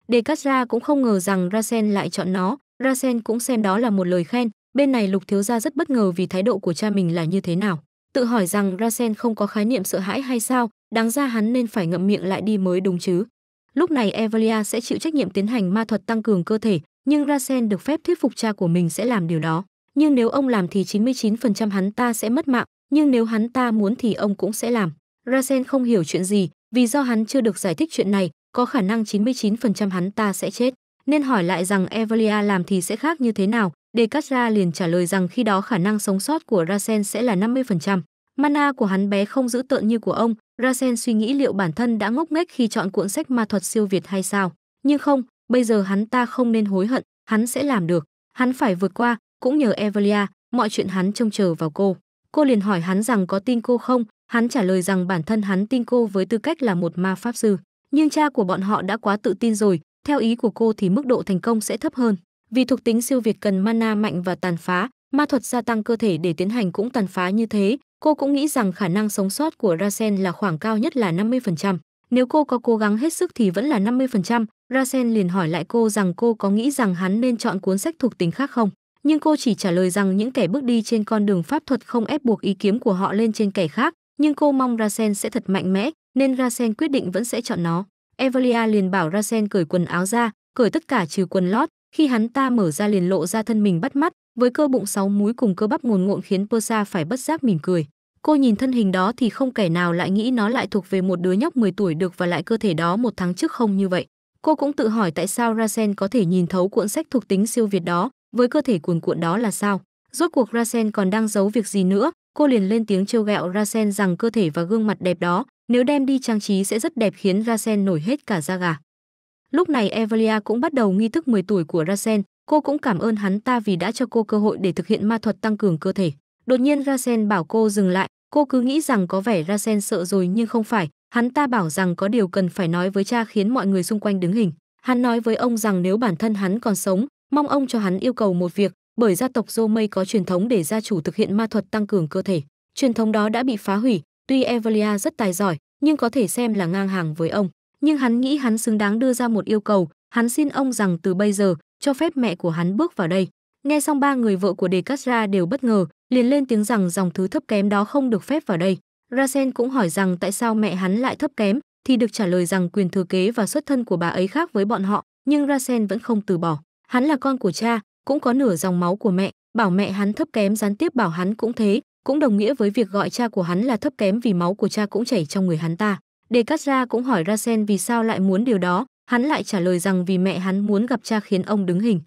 Decatra cũng không ngờ rằng Rasen lại chọn nó, Rasen cũng xem đó là một lời khen, bên này Lục Thiếu Gia rất bất ngờ vì thái độ của cha mình là như thế nào. Tự hỏi rằng Rasen không có khái niệm sợ hãi hay sao, đáng ra hắn nên phải ngậm miệng lại đi mới đúng chứ. Lúc này Evelia sẽ chịu trách nhiệm tiến hành ma thuật tăng cường cơ thể, nhưng Rasen được phép thuyết phục cha của mình sẽ làm điều đó. Nhưng nếu ông làm thì 99% hắn ta sẽ mất mạng, nhưng nếu hắn ta muốn thì ông cũng sẽ làm. Rasen không hiểu chuyện gì, vì do hắn chưa được giải thích chuyện này, có khả năng 99% hắn ta sẽ chết, nên hỏi lại rằng Evelia làm thì sẽ khác như thế nào. Decatra liền trả lời rằng khi đó khả năng sống sót của Rasen sẽ là 50%. Mana của hắn bé không giữ tợn như của ông, Rasen suy nghĩ liệu bản thân đã ngốc nghếch khi chọn cuộn sách ma thuật siêu Việt hay sao. Nhưng không, bây giờ hắn ta không nên hối hận, hắn sẽ làm được. Hắn phải vượt qua, cũng nhờ Evelia, mọi chuyện hắn trông chờ vào cô. Cô liền hỏi hắn rằng có tin cô không, Hắn trả lời rằng bản thân hắn tin cô với tư cách là một ma pháp sư, nhưng cha của bọn họ đã quá tự tin rồi, theo ý của cô thì mức độ thành công sẽ thấp hơn. Vì thuộc tính siêu việt cần mana mạnh và tàn phá, ma thuật gia tăng cơ thể để tiến hành cũng tàn phá như thế, cô cũng nghĩ rằng khả năng sống sót của Rasen là khoảng cao nhất là 50%. Nếu cô có cố gắng hết sức thì vẫn là 50%, Rasen liền hỏi lại cô rằng cô có nghĩ rằng hắn nên chọn cuốn sách thuộc tính khác không. Nhưng cô chỉ trả lời rằng những kẻ bước đi trên con đường pháp thuật không ép buộc ý kiếm của họ lên trên kẻ khác, nhưng cô mong Rasen sẽ thật mạnh mẽ, nên Rasen quyết định vẫn sẽ chọn nó. Evelia liền bảo Rasen cởi quần áo ra, cởi tất cả trừ quần lót, khi hắn ta mở ra liền lộ ra thân mình bắt mắt, với cơ bụng sáu múi cùng cơ bắp ngồn ngộn khiến Persa phải bất giác mỉm cười. Cô nhìn thân hình đó thì không kẻ nào lại nghĩ nó lại thuộc về một đứa nhóc 10 tuổi được và lại cơ thể đó một tháng trước không như vậy. Cô cũng tự hỏi tại sao Rasen có thể nhìn thấu cuộn sách thuộc tính siêu việt đó, với cơ thể cuồn cuộn đó là sao? Rốt cuộc Rasen còn đang giấu việc gì nữa, cô liền lên tiếng trêu ghẹo Rasen rằng cơ thể và gương mặt đẹp đó, nếu đem đi trang trí sẽ rất đẹp khiến Rasen nổi hết cả da gà. Lúc này Evelia cũng bắt đầu nghi thức 10 tuổi của Rasen, cô cũng cảm ơn hắn ta vì đã cho cô cơ hội để thực hiện ma thuật tăng cường cơ thể. Đột nhiên Rasen bảo cô dừng lại, cô cứ nghĩ rằng có vẻ Rasen sợ rồi nhưng không phải, hắn ta bảo rằng có điều cần phải nói với cha khiến mọi người xung quanh đứng hình. Hắn nói với ông rằng nếu bản thân hắn còn sống, mong ông cho hắn yêu cầu một việc, bởi gia tộc Dô Mây có truyền thống để gia chủ thực hiện ma thuật tăng cường cơ thể. Truyền thống đó đã bị phá hủy, tuy Evelia rất tài giỏi, nhưng có thể xem là ngang hàng với ông. Nhưng hắn nghĩ hắn xứng đáng đưa ra một yêu cầu, hắn xin ông rằng từ bây giờ, cho phép mẹ của hắn bước vào đây. Nghe xong ba người vợ của Đề Cát đều bất ngờ, liền lên tiếng rằng dòng thứ thấp kém đó không được phép vào đây. Rasen cũng hỏi rằng tại sao mẹ hắn lại thấp kém, thì được trả lời rằng quyền thừa kế và xuất thân của bà ấy khác với bọn họ, nhưng Rasen vẫn không từ bỏ. Hắn là con của cha, cũng có nửa dòng máu của mẹ, bảo mẹ hắn thấp kém gián tiếp bảo hắn cũng thế, cũng đồng nghĩa với việc gọi cha của hắn là thấp kém vì máu của cha cũng chảy trong người hắn ta. Đề Cát Ra cũng hỏi Ra vì sao lại muốn điều đó, hắn lại trả lời rằng vì mẹ hắn muốn gặp cha khiến ông đứng hình.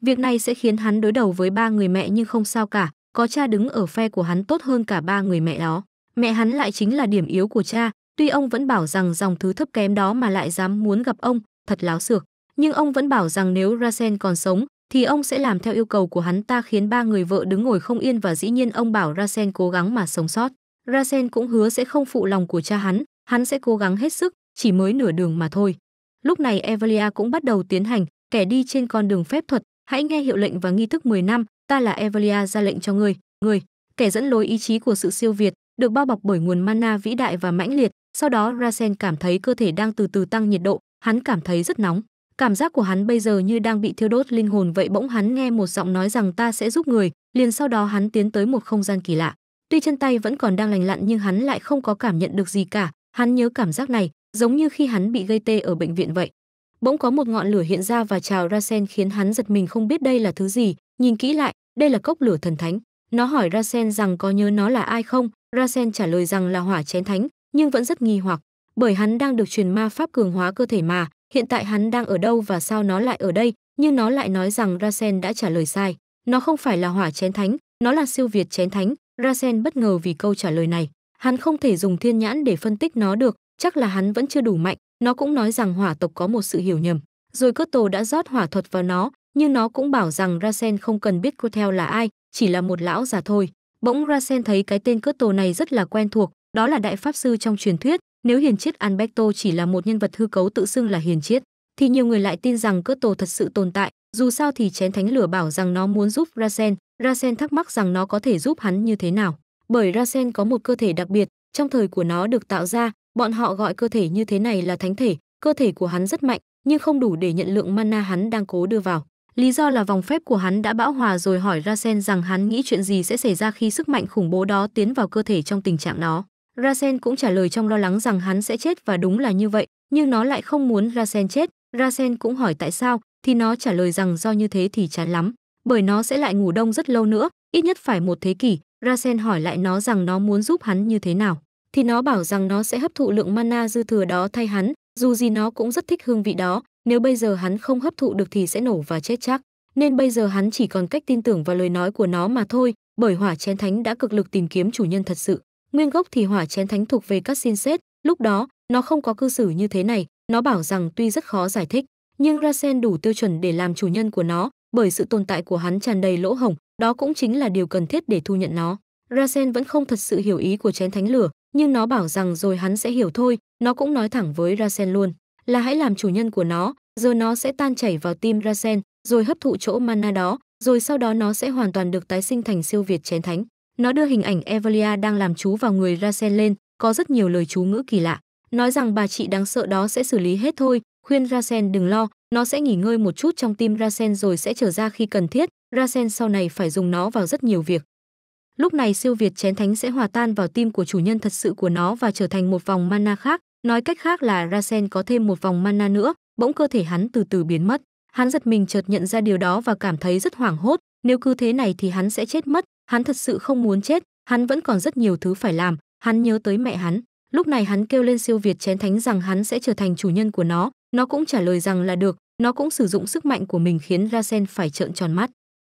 Việc này sẽ khiến hắn đối đầu với ba người mẹ nhưng không sao cả, có cha đứng ở phe của hắn tốt hơn cả ba người mẹ đó. Mẹ hắn lại chính là điểm yếu của cha, tuy ông vẫn bảo rằng dòng thứ thấp kém đó mà lại dám muốn gặp ông, thật láo xược. Nhưng ông vẫn bảo rằng nếu Rasen còn sống, thì ông sẽ làm theo yêu cầu của hắn ta khiến ba người vợ đứng ngồi không yên và dĩ nhiên ông bảo Rasen cố gắng mà sống sót. Rasen cũng hứa sẽ không phụ lòng của cha hắn, hắn sẽ cố gắng hết sức, chỉ mới nửa đường mà thôi. Lúc này Evelia cũng bắt đầu tiến hành, kẻ đi trên con đường phép thuật, hãy nghe hiệu lệnh và nghi thức 10 năm, ta là Evelia ra lệnh cho ngươi, ngươi, kẻ dẫn lối ý chí của sự siêu việt, được bao bọc bởi nguồn mana vĩ đại và mãnh liệt, sau đó Rasen cảm thấy cơ thể đang từ từ tăng nhiệt độ, hắn cảm thấy rất nóng. Cảm giác của hắn bây giờ như đang bị thiêu đốt linh hồn vậy bỗng hắn nghe một giọng nói rằng ta sẽ giúp người, liền sau đó hắn tiến tới một không gian kỳ lạ. Tuy chân tay vẫn còn đang lành lặn nhưng hắn lại không có cảm nhận được gì cả, hắn nhớ cảm giác này, giống như khi hắn bị gây tê ở bệnh viện vậy. Bỗng có một ngọn lửa hiện ra và trào ra sen khiến hắn giật mình không biết đây là thứ gì, nhìn kỹ lại, đây là cốc lửa thần thánh. Nó hỏi Ra Sen rằng có nhớ nó là ai không, Ra Sen trả lời rằng là hỏa chén thánh, nhưng vẫn rất nghi hoặc, bởi hắn đang được truyền ma pháp cường hóa cơ thể mà, hiện tại hắn đang ở đâu và sao nó lại ở đây, nhưng nó lại nói rằng Rasen đã trả lời sai. Nó không phải là hỏa chén thánh, nó là siêu việt chén thánh. Rasen bất ngờ vì câu trả lời này. Hắn không thể dùng thiên nhãn để phân tích nó được, chắc là hắn vẫn chưa đủ mạnh. Nó cũng nói rằng hỏa tộc có một sự hiểu nhầm. Rồi cốt tổ đã rót hỏa thuật vào nó, nhưng nó cũng bảo rằng Rasen không cần biết cô theo là ai, chỉ là một lão già thôi. Bỗng Rasen thấy cái tên cốt tổ này rất là quen thuộc, đó là đại pháp sư trong truyền thuyết, nếu Hiền Chiết Alberto chỉ là một nhân vật hư cấu tự xưng là Hiền Chiết, thì nhiều người lại tin rằng cơ tổ thật sự tồn tại, dù sao thì chén thánh lửa bảo rằng nó muốn giúp Rasen, Rasen thắc mắc rằng nó có thể giúp hắn như thế nào. Bởi Rasen có một cơ thể đặc biệt, trong thời của nó được tạo ra, bọn họ gọi cơ thể như thế này là thánh thể, cơ thể của hắn rất mạnh, nhưng không đủ để nhận lượng mana hắn đang cố đưa vào. Lý do là vòng phép của hắn đã bão hòa rồi hỏi Rasen rằng hắn nghĩ chuyện gì sẽ xảy ra khi sức mạnh khủng bố đó tiến vào cơ thể trong tình trạng đó. Rasen cũng trả lời trong lo lắng rằng hắn sẽ chết và đúng là như vậy, nhưng nó lại không muốn Rasen chết. Rasen cũng hỏi tại sao, thì nó trả lời rằng do như thế thì chán lắm, bởi nó sẽ lại ngủ đông rất lâu nữa, ít nhất phải một thế kỷ. Rasen hỏi lại nó rằng nó muốn giúp hắn như thế nào, thì nó bảo rằng nó sẽ hấp thụ lượng mana dư thừa đó thay hắn, dù gì nó cũng rất thích hương vị đó, nếu bây giờ hắn không hấp thụ được thì sẽ nổ và chết chắc. Nên bây giờ hắn chỉ còn cách tin tưởng vào lời nói của nó mà thôi, bởi hỏa chén thánh đã cực lực tìm kiếm chủ nhân thật sự nguyên gốc thì hỏa chén thánh thuộc về các xin xét lúc đó nó không có cư xử như thế này nó bảo rằng tuy rất khó giải thích nhưng rasen đủ tiêu chuẩn để làm chủ nhân của nó bởi sự tồn tại của hắn tràn đầy lỗ hổng đó cũng chính là điều cần thiết để thu nhận nó rasen vẫn không thật sự hiểu ý của chén thánh lửa nhưng nó bảo rằng rồi hắn sẽ hiểu thôi nó cũng nói thẳng với rasen luôn là hãy làm chủ nhân của nó giờ nó sẽ tan chảy vào tim rasen rồi hấp thụ chỗ mana đó rồi sau đó nó sẽ hoàn toàn được tái sinh thành siêu việt chén thánh nó đưa hình ảnh Evelia đang làm chú vào người Rasen lên, có rất nhiều lời chú ngữ kỳ lạ, nói rằng bà chị đáng sợ đó sẽ xử lý hết thôi, khuyên Rasen đừng lo, nó sẽ nghỉ ngơi một chút trong tim Rasen rồi sẽ trở ra khi cần thiết, Rasen sau này phải dùng nó vào rất nhiều việc. Lúc này siêu việt chén thánh sẽ hòa tan vào tim của chủ nhân thật sự của nó và trở thành một vòng mana khác, nói cách khác là Rasen có thêm một vòng mana nữa, bỗng cơ thể hắn từ từ biến mất. Hắn giật mình chợt nhận ra điều đó và cảm thấy rất hoảng hốt, nếu cứ thế này thì hắn sẽ chết mất, hắn thật sự không muốn chết hắn vẫn còn rất nhiều thứ phải làm hắn nhớ tới mẹ hắn lúc này hắn kêu lên siêu việt chén thánh rằng hắn sẽ trở thành chủ nhân của nó nó cũng trả lời rằng là được nó cũng sử dụng sức mạnh của mình khiến rasen phải trợn tròn mắt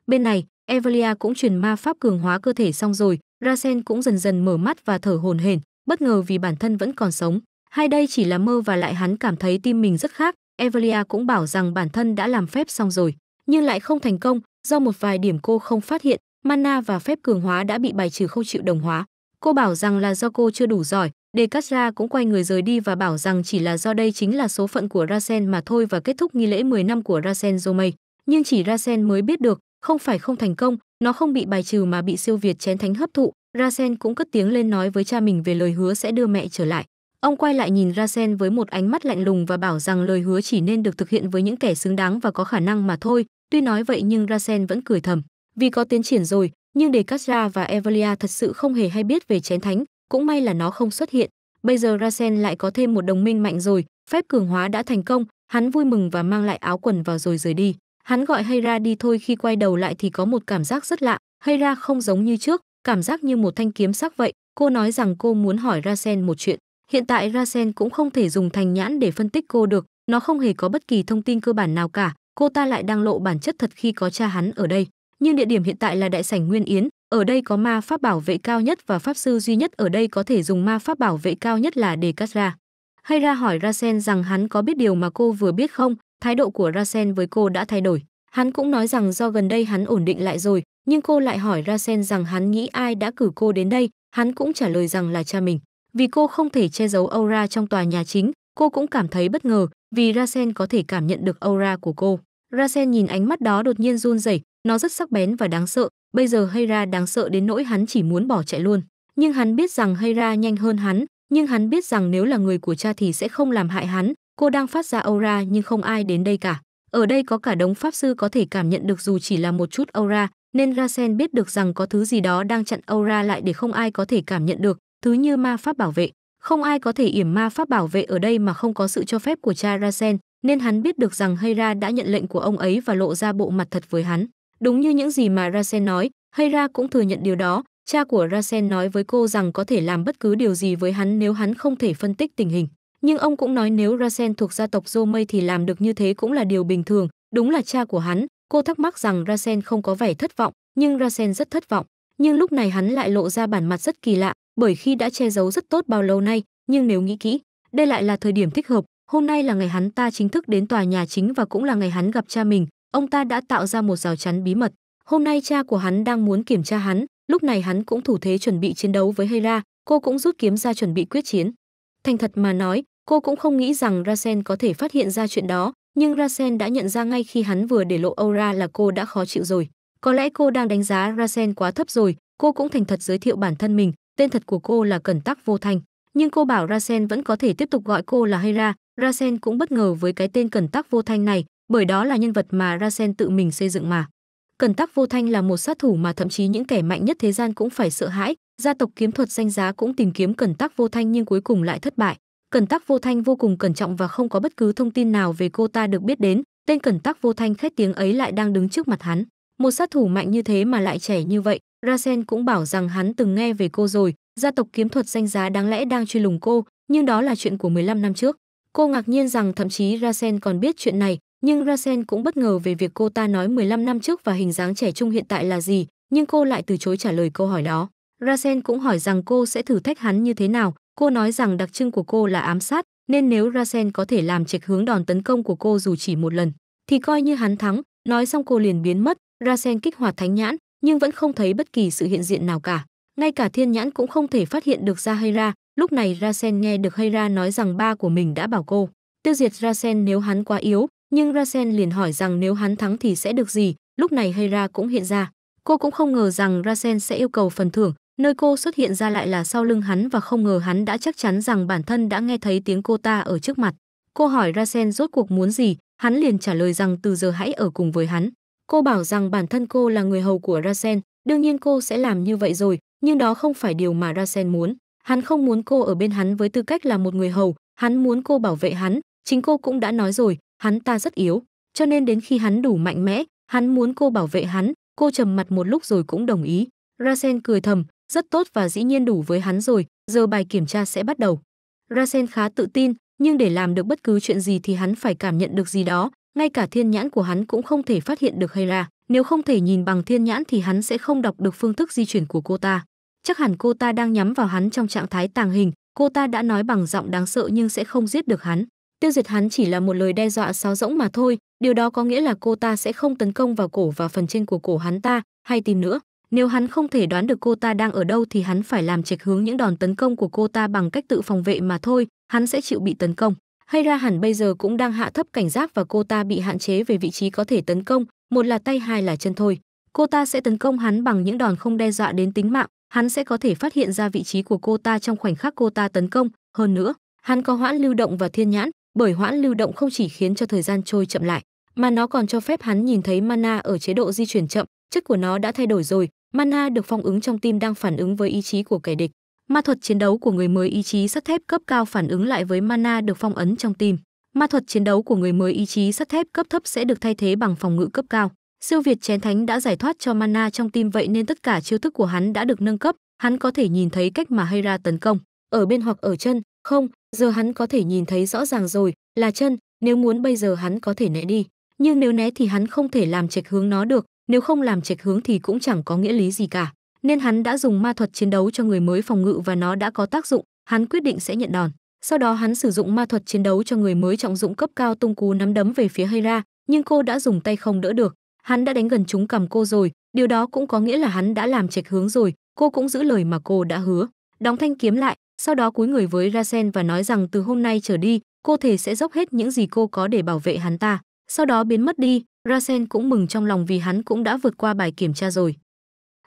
bên này evelia cũng truyền ma pháp cường hóa cơ thể xong rồi rasen cũng dần dần mở mắt và thở hồn hển bất ngờ vì bản thân vẫn còn sống hay đây chỉ là mơ và lại hắn cảm thấy tim mình rất khác evelia cũng bảo rằng bản thân đã làm phép xong rồi nhưng lại không thành công do một vài điểm cô không phát hiện mana và phép cường hóa đã bị bài trừ không chịu đồng hóa. Cô bảo rằng là do cô chưa đủ giỏi, Dekatra cũng quay người rời đi và bảo rằng chỉ là do đây chính là số phận của Rasen mà thôi và kết thúc nghi lễ 10 năm của Rasen Zomei. Nhưng chỉ Rasen mới biết được, không phải không thành công, nó không bị bài trừ mà bị siêu việt chén thánh hấp thụ. Rasen cũng cất tiếng lên nói với cha mình về lời hứa sẽ đưa mẹ trở lại. Ông quay lại nhìn Rasen với một ánh mắt lạnh lùng và bảo rằng lời hứa chỉ nên được thực hiện với những kẻ xứng đáng và có khả năng mà thôi. Tuy nói vậy nhưng Rasen vẫn cười thầm. Vì có tiến triển rồi, nhưng để Katja và Evelia thật sự không hề hay biết về chén thánh, cũng may là nó không xuất hiện. Bây giờ Rasen lại có thêm một đồng minh mạnh rồi, phép cường hóa đã thành công, hắn vui mừng và mang lại áo quần vào rồi rời đi. Hắn gọi Hera đi thôi khi quay đầu lại thì có một cảm giác rất lạ, Hera không giống như trước, cảm giác như một thanh kiếm sắc vậy. Cô nói rằng cô muốn hỏi Rasen một chuyện. Hiện tại Rasen cũng không thể dùng thành nhãn để phân tích cô được, nó không hề có bất kỳ thông tin cơ bản nào cả, cô ta lại đang lộ bản chất thật khi có cha hắn ở đây nhưng địa điểm hiện tại là đại sảnh Nguyên Yến, ở đây có ma pháp bảo vệ cao nhất và pháp sư duy nhất ở đây có thể dùng ma pháp bảo vệ cao nhất là ra. Hay ra hỏi Rasen rằng hắn có biết điều mà cô vừa biết không, thái độ của Rasen với cô đã thay đổi. Hắn cũng nói rằng do gần đây hắn ổn định lại rồi, nhưng cô lại hỏi Rasen rằng hắn nghĩ ai đã cử cô đến đây, hắn cũng trả lời rằng là cha mình. Vì cô không thể che giấu aura trong tòa nhà chính, cô cũng cảm thấy bất ngờ vì Rasen có thể cảm nhận được aura của cô. Rasen nhìn ánh mắt đó đột nhiên run rẩy, nó rất sắc bén và đáng sợ, bây giờ Hera đáng sợ đến nỗi hắn chỉ muốn bỏ chạy luôn. Nhưng hắn biết rằng Hera nhanh hơn hắn, nhưng hắn biết rằng nếu là người của cha thì sẽ không làm hại hắn, cô đang phát ra aura nhưng không ai đến đây cả. Ở đây có cả đống pháp sư có thể cảm nhận được dù chỉ là một chút aura, nên Rasen biết được rằng có thứ gì đó đang chặn aura lại để không ai có thể cảm nhận được, thứ như ma pháp bảo vệ. Không ai có thể yểm ma pháp bảo vệ ở đây mà không có sự cho phép của cha Rasen, nên hắn biết được rằng Hera đã nhận lệnh của ông ấy và lộ ra bộ mặt thật với hắn. Đúng như những gì mà Rasen nói, Hera cũng thừa nhận điều đó, cha của Rasen nói với cô rằng có thể làm bất cứ điều gì với hắn nếu hắn không thể phân tích tình hình. Nhưng ông cũng nói nếu Rasen thuộc gia tộc Zomei thì làm được như thế cũng là điều bình thường, đúng là cha của hắn. Cô thắc mắc rằng Rasen không có vẻ thất vọng, nhưng Rasen rất thất vọng. Nhưng lúc này hắn lại lộ ra bản mặt rất kỳ lạ, bởi khi đã che giấu rất tốt bao lâu nay, nhưng nếu nghĩ kỹ, đây lại là thời điểm thích hợp. Hôm nay là ngày hắn ta chính thức đến tòa nhà chính và cũng là ngày hắn gặp cha mình, ông ta đã tạo ra một rào chắn bí mật. Hôm nay cha của hắn đang muốn kiểm tra hắn, lúc này hắn cũng thủ thế chuẩn bị chiến đấu với Hera, cô cũng rút kiếm ra chuẩn bị quyết chiến. Thành thật mà nói, cô cũng không nghĩ rằng Rasen có thể phát hiện ra chuyện đó, nhưng Rasen đã nhận ra ngay khi hắn vừa để lộ aura là cô đã khó chịu rồi. Có lẽ cô đang đánh giá Rasen quá thấp rồi, cô cũng thành thật giới thiệu bản thân mình, tên thật của cô là Cẩn Tắc Vô Thanh nhưng cô bảo Rasen vẫn có thể tiếp tục gọi cô là Hera, Rasen cũng bất ngờ với cái tên Cẩn Tắc Vô Thanh này, bởi đó là nhân vật mà Rasen tự mình xây dựng mà. Cẩn Tắc Vô Thanh là một sát thủ mà thậm chí những kẻ mạnh nhất thế gian cũng phải sợ hãi, gia tộc kiếm thuật danh giá cũng tìm kiếm Cẩn Tắc Vô Thanh nhưng cuối cùng lại thất bại. Cẩn Tắc Vô Thanh vô cùng cẩn trọng và không có bất cứ thông tin nào về cô ta được biết đến, tên Cẩn Tắc Vô Thanh khét tiếng ấy lại đang đứng trước mặt hắn. Một sát thủ mạnh như thế mà lại trẻ như vậy, Rasen cũng bảo rằng hắn từng nghe về cô rồi, gia tộc kiếm thuật danh giá đáng lẽ đang truy lùng cô, nhưng đó là chuyện của 15 năm trước. Cô ngạc nhiên rằng thậm chí Rasen còn biết chuyện này, nhưng Rasen cũng bất ngờ về việc cô ta nói 15 năm trước và hình dáng trẻ trung hiện tại là gì, nhưng cô lại từ chối trả lời câu hỏi đó. Rasen cũng hỏi rằng cô sẽ thử thách hắn như thế nào, cô nói rằng đặc trưng của cô là ám sát, nên nếu Rasen có thể làm chệch hướng đòn tấn công của cô dù chỉ một lần, thì coi như hắn thắng, nói xong cô liền biến mất, Rasen kích hoạt thánh nhãn, nhưng vẫn không thấy bất kỳ sự hiện diện nào cả. Ngay cả thiên nhãn cũng không thể phát hiện được ra Hera, lúc này Rasen nghe được Hera nói rằng ba của mình đã bảo cô tiêu diệt Rasen nếu hắn quá yếu, nhưng Rasen liền hỏi rằng nếu hắn thắng thì sẽ được gì, lúc này Hera cũng hiện ra. Cô cũng không ngờ rằng Rasen sẽ yêu cầu phần thưởng, nơi cô xuất hiện ra lại là sau lưng hắn và không ngờ hắn đã chắc chắn rằng bản thân đã nghe thấy tiếng cô ta ở trước mặt. Cô hỏi Rasen rốt cuộc muốn gì, hắn liền trả lời rằng từ giờ hãy ở cùng với hắn. Cô bảo rằng bản thân cô là người hầu của Rasen, đương nhiên cô sẽ làm như vậy rồi, nhưng đó không phải điều mà Rasen muốn. Hắn không muốn cô ở bên hắn với tư cách là một người hầu, hắn muốn cô bảo vệ hắn, chính cô cũng đã nói rồi, hắn ta rất yếu, cho nên đến khi hắn đủ mạnh mẽ, hắn muốn cô bảo vệ hắn, cô trầm mặt một lúc rồi cũng đồng ý. Rasen cười thầm, rất tốt và dĩ nhiên đủ với hắn rồi, giờ bài kiểm tra sẽ bắt đầu. Rasen khá tự tin, nhưng để làm được bất cứ chuyện gì thì hắn phải cảm nhận được gì đó, ngay cả thiên nhãn của hắn cũng không thể phát hiện được Hera, nếu không thể nhìn bằng thiên nhãn thì hắn sẽ không đọc được phương thức di chuyển của cô ta. Chắc hẳn cô ta đang nhắm vào hắn trong trạng thái tàng hình, cô ta đã nói bằng giọng đáng sợ nhưng sẽ không giết được hắn tiêu diệt hắn chỉ là một lời đe dọa sáo rỗng mà thôi điều đó có nghĩa là cô ta sẽ không tấn công vào cổ và phần trên của cổ hắn ta hay tìm nữa nếu hắn không thể đoán được cô ta đang ở đâu thì hắn phải làm chệch hướng những đòn tấn công của cô ta bằng cách tự phòng vệ mà thôi hắn sẽ chịu bị tấn công hay ra hẳn bây giờ cũng đang hạ thấp cảnh giác và cô ta bị hạn chế về vị trí có thể tấn công một là tay hai là chân thôi cô ta sẽ tấn công hắn bằng những đòn không đe dọa đến tính mạng hắn sẽ có thể phát hiện ra vị trí của cô ta trong khoảnh khắc cô ta tấn công hơn nữa hắn có hoãn lưu động và thiên nhãn bởi hoãn lưu động không chỉ khiến cho thời gian trôi chậm lại, mà nó còn cho phép hắn nhìn thấy mana ở chế độ di chuyển chậm, chất của nó đã thay đổi rồi, mana được phong ứng trong tim đang phản ứng với ý chí của kẻ địch. Ma thuật chiến đấu của người mới ý chí sắt thép cấp cao phản ứng lại với mana được phong ấn trong tim. Ma thuật chiến đấu của người mới ý chí sắt thép cấp thấp sẽ được thay thế bằng phòng ngự cấp cao. Siêu Việt chén thánh đã giải thoát cho mana trong tim vậy nên tất cả chiêu thức của hắn đã được nâng cấp, hắn có thể nhìn thấy cách mà Hera tấn công, ở bên hoặc ở chân, không, giờ hắn có thể nhìn thấy rõ ràng rồi, là chân, nếu muốn bây giờ hắn có thể né đi, nhưng nếu né thì hắn không thể làm trệch hướng nó được, nếu không làm trệch hướng thì cũng chẳng có nghĩa lý gì cả. Nên hắn đã dùng ma thuật chiến đấu cho người mới phòng ngự và nó đã có tác dụng, hắn quyết định sẽ nhận đòn. Sau đó hắn sử dụng ma thuật chiến đấu cho người mới trọng dụng cấp cao tung cú nắm đấm về phía Hera, nhưng cô đã dùng tay không đỡ được. Hắn đã đánh gần chúng cầm cô rồi, điều đó cũng có nghĩa là hắn đã làm trệch hướng rồi, cô cũng giữ lời mà cô đã hứa. Đóng thanh kiếm lại, sau đó cúi người với Rasen và nói rằng từ hôm nay trở đi, cô thể sẽ dốc hết những gì cô có để bảo vệ hắn ta. Sau đó biến mất đi, Rasen cũng mừng trong lòng vì hắn cũng đã vượt qua bài kiểm tra rồi.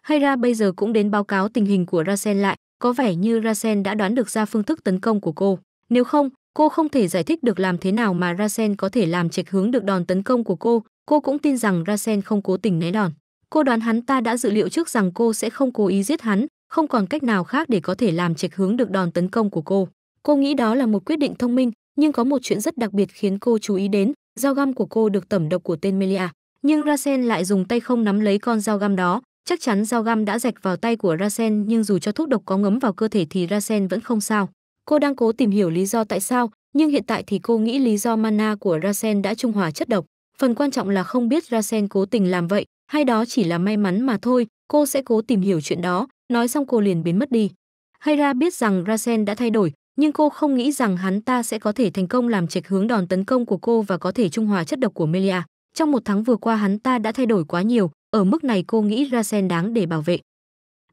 Hayra bây giờ cũng đến báo cáo tình hình của Rasen lại, có vẻ như Rasen đã đoán được ra phương thức tấn công của cô. Nếu không, cô không thể giải thích được làm thế nào mà Rasen có thể làm chệch hướng được đòn tấn công của cô. Cô cũng tin rằng Rasen không cố tình né đòn. Cô đoán hắn ta đã dự liệu trước rằng cô sẽ không cố ý giết hắn, không còn cách nào khác để có thể làm chệch hướng được đòn tấn công của cô. Cô nghĩ đó là một quyết định thông minh, nhưng có một chuyện rất đặc biệt khiến cô chú ý đến, dao găm của cô được tẩm độc của tên Melia, nhưng Rasen lại dùng tay không nắm lấy con dao găm đó, chắc chắn dao găm đã rạch vào tay của Rasen nhưng dù cho thuốc độc có ngấm vào cơ thể thì Rasen vẫn không sao. Cô đang cố tìm hiểu lý do tại sao, nhưng hiện tại thì cô nghĩ lý do mana của Rasen đã trung hòa chất độc. Phần quan trọng là không biết Rasen cố tình làm vậy, hay đó chỉ là may mắn mà thôi, cô sẽ cố tìm hiểu chuyện đó, Nói xong cô liền biến mất đi. Hayra biết rằng Rasen đã thay đổi, nhưng cô không nghĩ rằng hắn ta sẽ có thể thành công làm trạch hướng đòn tấn công của cô và có thể trung hòa chất độc của Melia. Trong một tháng vừa qua hắn ta đã thay đổi quá nhiều, ở mức này cô nghĩ Rasen đáng để bảo vệ.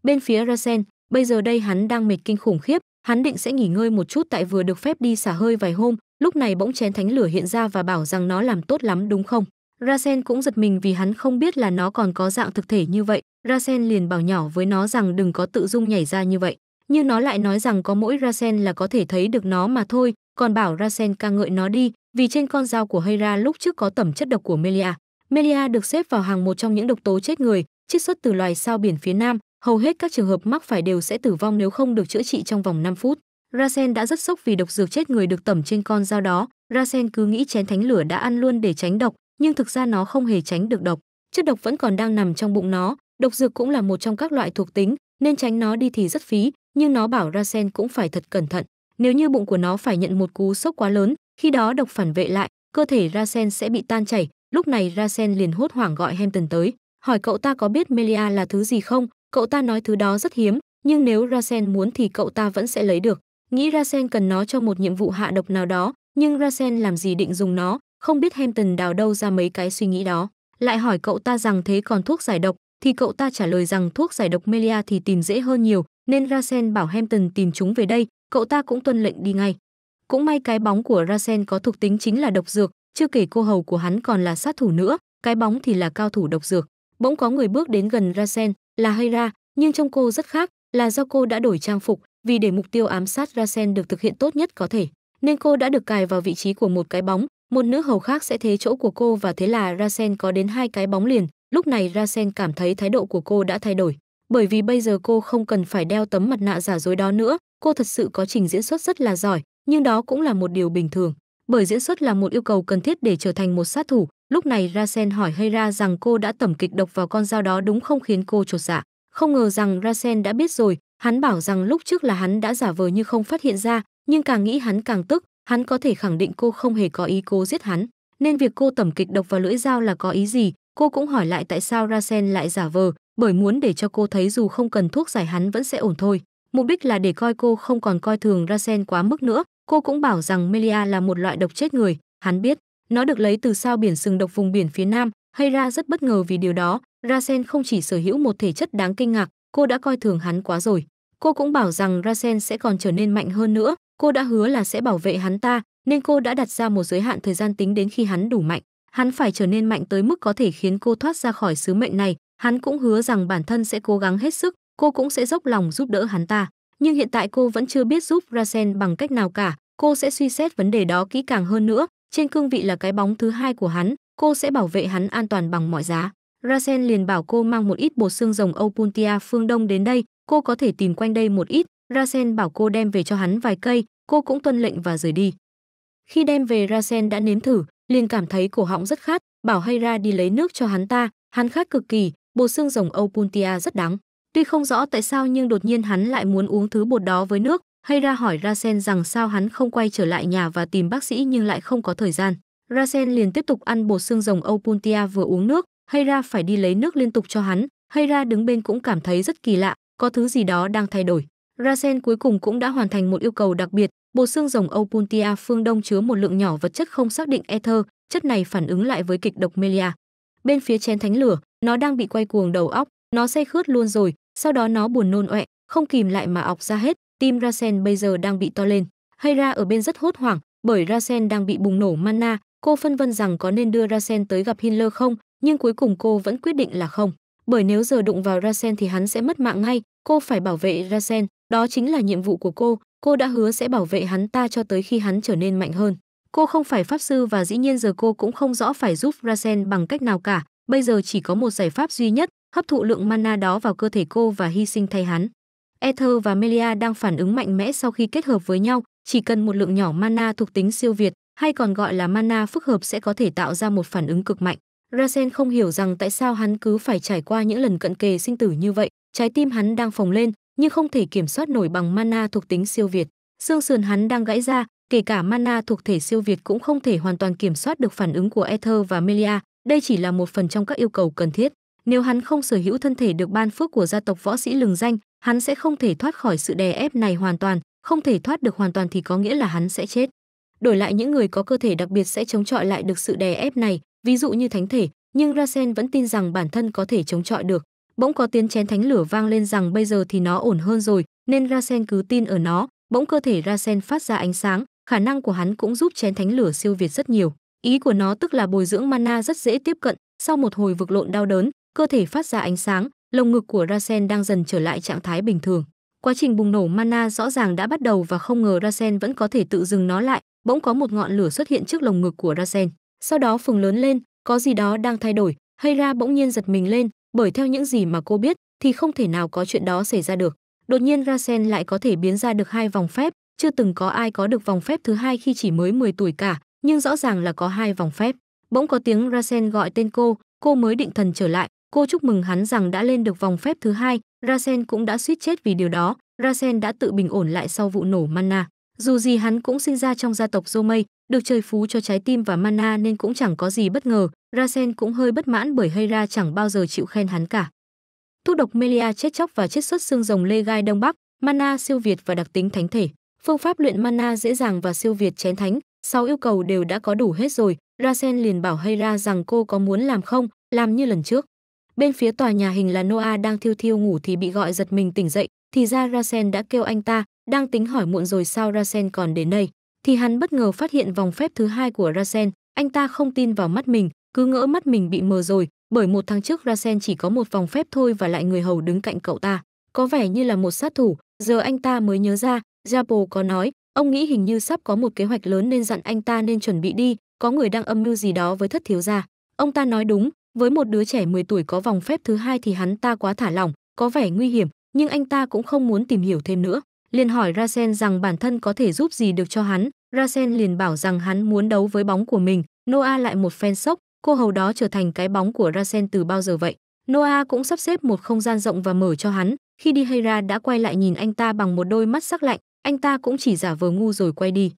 Bên phía Rasen, bây giờ đây hắn đang mệt kinh khủng khiếp, hắn định sẽ nghỉ ngơi một chút tại vừa được phép đi xả hơi vài hôm, lúc này bỗng chén thánh lửa hiện ra và bảo rằng nó làm tốt lắm đúng không? Rasen cũng giật mình vì hắn không biết là nó còn có dạng thực thể như vậy. Rasen liền bảo nhỏ với nó rằng đừng có tự dung nhảy ra như vậy. Nhưng nó lại nói rằng có mỗi Rasen là có thể thấy được nó mà thôi, còn bảo Rasen ca ngợi nó đi, vì trên con dao của Hera lúc trước có tẩm chất độc của Melia. Melia được xếp vào hàng một trong những độc tố chết người, chiết xuất từ loài sao biển phía Nam, hầu hết các trường hợp mắc phải đều sẽ tử vong nếu không được chữa trị trong vòng 5 phút. Rasen đã rất sốc vì độc dược chết người được tẩm trên con dao đó, Rasen cứ nghĩ chén thánh lửa đã ăn luôn để tránh độc, nhưng thực ra nó không hề tránh được độc chất độc vẫn còn đang nằm trong bụng nó độc dược cũng là một trong các loại thuộc tính nên tránh nó đi thì rất phí nhưng nó bảo ra sen cũng phải thật cẩn thận nếu như bụng của nó phải nhận một cú sốc quá lớn khi đó độc phản vệ lại cơ thể ra sen sẽ bị tan chảy lúc này ra sen liền hốt hoảng gọi hampton tới hỏi cậu ta có biết melia là thứ gì không cậu ta nói thứ đó rất hiếm nhưng nếu ra sen muốn thì cậu ta vẫn sẽ lấy được nghĩ ra sen cần nó cho một nhiệm vụ hạ độc nào đó nhưng ra sen làm gì định dùng nó không biết hem đào đâu ra mấy cái suy nghĩ đó lại hỏi cậu ta rằng thế còn thuốc giải độc thì cậu ta trả lời rằng thuốc giải độc melia thì tìm dễ hơn nhiều nên rasen bảo hampton tìm chúng về đây cậu ta cũng tuân lệnh đi ngay cũng may cái bóng của rasen có thuộc tính chính là độc dược chưa kể cô hầu của hắn còn là sát thủ nữa cái bóng thì là cao thủ độc dược bỗng có người bước đến gần rasen là hayra nhưng trông cô rất khác là do cô đã đổi trang phục vì để mục tiêu ám sát rasen được thực hiện tốt nhất có thể nên cô đã được cài vào vị trí của một cái bóng một nữ hầu khác sẽ thế chỗ của cô và thế là Rasen có đến hai cái bóng liền. Lúc này Rasen cảm thấy thái độ của cô đã thay đổi, bởi vì bây giờ cô không cần phải đeo tấm mặt nạ giả dối đó nữa, cô thật sự có trình diễn xuất rất là giỏi, nhưng đó cũng là một điều bình thường, bởi diễn xuất là một yêu cầu cần thiết để trở thành một sát thủ. Lúc này Rasen hỏi Hera rằng cô đã tẩm kịch độc vào con dao đó đúng không khiến cô trột dạ. Không ngờ rằng Rasen đã biết rồi, hắn bảo rằng lúc trước là hắn đã giả vờ như không phát hiện ra, nhưng càng nghĩ hắn càng tức, Hắn có thể khẳng định cô không hề có ý cố giết hắn, nên việc cô tẩm kịch độc vào lưỡi dao là có ý gì, cô cũng hỏi lại tại sao Rasen lại giả vờ, bởi muốn để cho cô thấy dù không cần thuốc giải hắn vẫn sẽ ổn thôi. Mục đích là để coi cô không còn coi thường Rasen quá mức nữa, cô cũng bảo rằng Melia là một loại độc chết người, hắn biết, nó được lấy từ sao biển sừng độc vùng biển phía nam, hay ra rất bất ngờ vì điều đó, Rasen không chỉ sở hữu một thể chất đáng kinh ngạc, cô đã coi thường hắn quá rồi. Cô cũng bảo rằng Rasen sẽ còn trở nên mạnh hơn nữa, cô đã hứa là sẽ bảo vệ hắn ta, nên cô đã đặt ra một giới hạn thời gian tính đến khi hắn đủ mạnh. Hắn phải trở nên mạnh tới mức có thể khiến cô thoát ra khỏi sứ mệnh này, hắn cũng hứa rằng bản thân sẽ cố gắng hết sức, cô cũng sẽ dốc lòng giúp đỡ hắn ta. Nhưng hiện tại cô vẫn chưa biết giúp Rasen bằng cách nào cả, cô sẽ suy xét vấn đề đó kỹ càng hơn nữa, trên cương vị là cái bóng thứ hai của hắn, cô sẽ bảo vệ hắn an toàn bằng mọi giá. Rasen liền bảo cô mang một ít bột xương rồng Opuntia phương Đông đến đây, cô có thể tìm quanh đây một ít rasen bảo cô đem về cho hắn vài cây cô cũng tuân lệnh và rời đi khi đem về rasen đã nếm thử liền cảm thấy cổ họng rất khát bảo Hayra đi lấy nước cho hắn ta hắn khát cực kỳ bột xương rồng Opuntia rất đắng tuy không rõ tại sao nhưng đột nhiên hắn lại muốn uống thứ bột đó với nước Hayra hỏi rasen rằng sao hắn không quay trở lại nhà và tìm bác sĩ nhưng lại không có thời gian rasen liền tiếp tục ăn bột xương rồng Opuntia vừa uống nước Hayra phải đi lấy nước liên tục cho hắn Hayra đứng bên cũng cảm thấy rất kỳ lạ có thứ gì đó đang thay đổi. Rasen cuối cùng cũng đã hoàn thành một yêu cầu đặc biệt, bộ xương rồng Opuntia phương Đông chứa một lượng nhỏ vật chất không xác định ether, chất này phản ứng lại với kịch độc Melia. Bên phía chén thánh lửa, nó đang bị quay cuồng đầu óc, nó say khướt luôn rồi, sau đó nó buồn nôn ọe, không kìm lại mà ọc ra hết, tim Rasen bây giờ đang bị to lên. Hera ở bên rất hốt hoảng, bởi Rasen đang bị bùng nổ mana, cô phân vân rằng có nên đưa Rasen tới gặp Hitler không, nhưng cuối cùng cô vẫn quyết định là không bởi nếu giờ đụng vào Rasen thì hắn sẽ mất mạng ngay, cô phải bảo vệ Rasen, đó chính là nhiệm vụ của cô, cô đã hứa sẽ bảo vệ hắn ta cho tới khi hắn trở nên mạnh hơn. Cô không phải pháp sư và dĩ nhiên giờ cô cũng không rõ phải giúp Rasen bằng cách nào cả, bây giờ chỉ có một giải pháp duy nhất, hấp thụ lượng mana đó vào cơ thể cô và hy sinh thay hắn. Ether và Melia đang phản ứng mạnh mẽ sau khi kết hợp với nhau, chỉ cần một lượng nhỏ mana thuộc tính siêu việt, hay còn gọi là mana phức hợp sẽ có thể tạo ra một phản ứng cực mạnh. Rasen không hiểu rằng tại sao hắn cứ phải trải qua những lần cận kề sinh tử như vậy, trái tim hắn đang phồng lên, nhưng không thể kiểm soát nổi bằng mana thuộc tính siêu việt. Xương sườn hắn đang gãy ra, kể cả mana thuộc thể siêu việt cũng không thể hoàn toàn kiểm soát được phản ứng của Ether và Melia, đây chỉ là một phần trong các yêu cầu cần thiết. Nếu hắn không sở hữu thân thể được ban phước của gia tộc võ sĩ lừng danh, hắn sẽ không thể thoát khỏi sự đè ép này hoàn toàn, không thể thoát được hoàn toàn thì có nghĩa là hắn sẽ chết. Đổi lại những người có cơ thể đặc biệt sẽ chống chọi lại được sự đè ép này, ví dụ như thánh thể, nhưng Rasen vẫn tin rằng bản thân có thể chống chọi được. Bỗng có tiếng chén thánh lửa vang lên rằng bây giờ thì nó ổn hơn rồi, nên Rasen cứ tin ở nó, bỗng cơ thể Rasen phát ra ánh sáng, khả năng của hắn cũng giúp chén thánh lửa siêu việt rất nhiều. Ý của nó tức là bồi dưỡng mana rất dễ tiếp cận, sau một hồi vực lộn đau đớn, cơ thể phát ra ánh sáng, lồng ngực của Rasen đang dần trở lại trạng thái bình thường. Quá trình bùng nổ mana rõ ràng đã bắt đầu và không ngờ Rasen vẫn có thể tự dừng nó lại, bỗng có một ngọn lửa xuất hiện trước lồng ngực của Rasen. Sau đó phừng lớn lên, có gì đó đang thay đổi, hay ra bỗng nhiên giật mình lên, bởi theo những gì mà cô biết thì không thể nào có chuyện đó xảy ra được. Đột nhiên Ra Sen lại có thể biến ra được hai vòng phép, chưa từng có ai có được vòng phép thứ hai khi chỉ mới 10 tuổi cả, nhưng rõ ràng là có hai vòng phép. Bỗng có tiếng Ra Sen gọi tên cô, cô mới định thần trở lại, cô chúc mừng hắn rằng đã lên được vòng phép thứ hai, Ra Sen cũng đã suýt chết vì điều đó, Ra Sen đã tự bình ổn lại sau vụ nổ Mana. Dù gì hắn cũng sinh ra trong gia tộc Mây được trời phú cho trái tim và mana nên cũng chẳng có gì bất ngờ, Rasen cũng hơi bất mãn bởi Hera chẳng bao giờ chịu khen hắn cả. Thuốc độc Melia chết chóc và chết xuất xương rồng lê gai Đông Bắc, mana siêu việt và đặc tính thánh thể. Phương pháp luyện mana dễ dàng và siêu việt chén thánh, sáu yêu cầu đều đã có đủ hết rồi, Rasen liền bảo Hera rằng cô có muốn làm không, làm như lần trước. Bên phía tòa nhà hình là Noah đang thiêu thiêu ngủ thì bị gọi giật mình tỉnh dậy, thì ra Rasen đã kêu anh ta, đang tính hỏi muộn rồi sao Rasen còn đến đây thì hắn bất ngờ phát hiện vòng phép thứ hai của Rasen, anh ta không tin vào mắt mình, cứ ngỡ mắt mình bị mờ rồi, bởi một tháng trước Rasen chỉ có một vòng phép thôi và lại người hầu đứng cạnh cậu ta, có vẻ như là một sát thủ, giờ anh ta mới nhớ ra, Japo có nói, ông nghĩ hình như sắp có một kế hoạch lớn nên dặn anh ta nên chuẩn bị đi, có người đang âm mưu gì đó với thất thiếu gia. Ông ta nói đúng, với một đứa trẻ 10 tuổi có vòng phép thứ hai thì hắn ta quá thả lỏng, có vẻ nguy hiểm, nhưng anh ta cũng không muốn tìm hiểu thêm nữa, liền hỏi Rasen rằng bản thân có thể giúp gì được cho hắn, Rasen liền bảo rằng hắn muốn đấu với bóng của mình, Noah lại một phen sốc, cô hầu đó trở thành cái bóng của Rasen từ bao giờ vậy. Noah cũng sắp xếp một không gian rộng và mở cho hắn, khi đi Hera đã quay lại nhìn anh ta bằng một đôi mắt sắc lạnh, anh ta cũng chỉ giả vờ ngu rồi quay đi.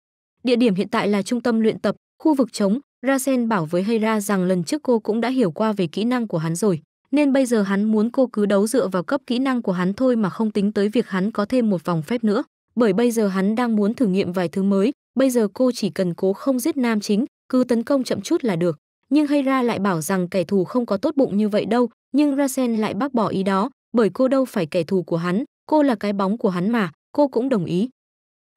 Địa điểm hiện tại là trung tâm luyện tập, khu vực trống, Rasen bảo với Hera rằng lần trước cô cũng đã hiểu qua về kỹ năng của hắn rồi, nên bây giờ hắn muốn cô cứ đấu dựa vào cấp kỹ năng của hắn thôi mà không tính tới việc hắn có thêm một vòng phép nữa, bởi bây giờ hắn đang muốn thử nghiệm vài thứ mới, bây giờ cô chỉ cần cố không giết nam chính, cứ tấn công chậm chút là được. Nhưng Hera lại bảo rằng kẻ thù không có tốt bụng như vậy đâu, nhưng Rasen lại bác bỏ ý đó, bởi cô đâu phải kẻ thù của hắn, cô là cái bóng của hắn mà, cô cũng đồng ý.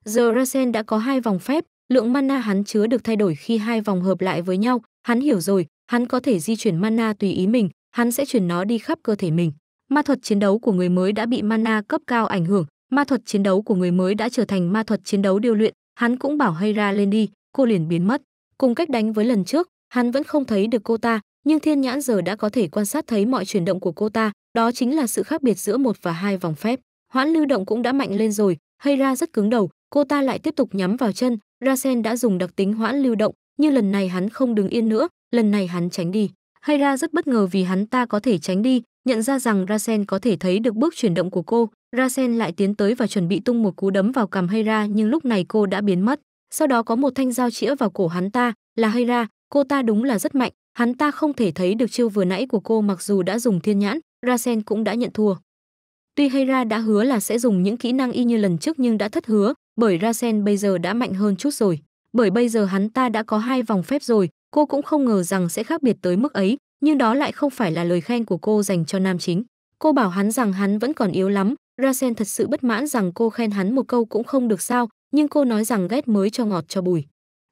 Giờ Rasen đã có hai vòng phép, lượng mana hắn chứa được thay đổi khi hai vòng hợp lại với nhau, hắn hiểu rồi, hắn có thể di chuyển mana tùy ý mình, hắn sẽ chuyển nó đi khắp cơ thể mình. Ma thuật chiến đấu của người mới đã bị mana cấp cao ảnh hưởng, ma thuật chiến đấu của người mới đã trở thành ma thuật chiến đấu điều luyện, hắn cũng bảo hay ra lên đi cô liền biến mất cùng cách đánh với lần trước hắn vẫn không thấy được cô ta nhưng thiên nhãn giờ đã có thể quan sát thấy mọi chuyển động của cô ta đó chính là sự khác biệt giữa một và hai vòng phép hoãn lưu động cũng đã mạnh lên rồi hay ra rất cứng đầu cô ta lại tiếp tục nhắm vào chân ra sen đã dùng đặc tính hoãn lưu động nhưng lần này hắn không đứng yên nữa lần này hắn tránh đi hay ra rất bất ngờ vì hắn ta có thể tránh đi nhận ra rằng ra sen có thể thấy được bước chuyển động của cô Rasen lại tiến tới và chuẩn bị tung một cú đấm vào cằm Hera nhưng lúc này cô đã biến mất. Sau đó có một thanh dao chĩa vào cổ hắn ta, là Hera, cô ta đúng là rất mạnh, hắn ta không thể thấy được chiêu vừa nãy của cô mặc dù đã dùng thiên nhãn, Rasen cũng đã nhận thua. Tuy Hera đã hứa là sẽ dùng những kỹ năng y như lần trước nhưng đã thất hứa, bởi Rasen bây giờ đã mạnh hơn chút rồi. Bởi bây giờ hắn ta đã có hai vòng phép rồi, cô cũng không ngờ rằng sẽ khác biệt tới mức ấy, nhưng đó lại không phải là lời khen của cô dành cho nam chính. Cô bảo hắn rằng hắn vẫn còn yếu lắm, Rasen thật sự bất mãn rằng cô khen hắn một câu cũng không được sao, nhưng cô nói rằng ghét mới cho ngọt cho bùi.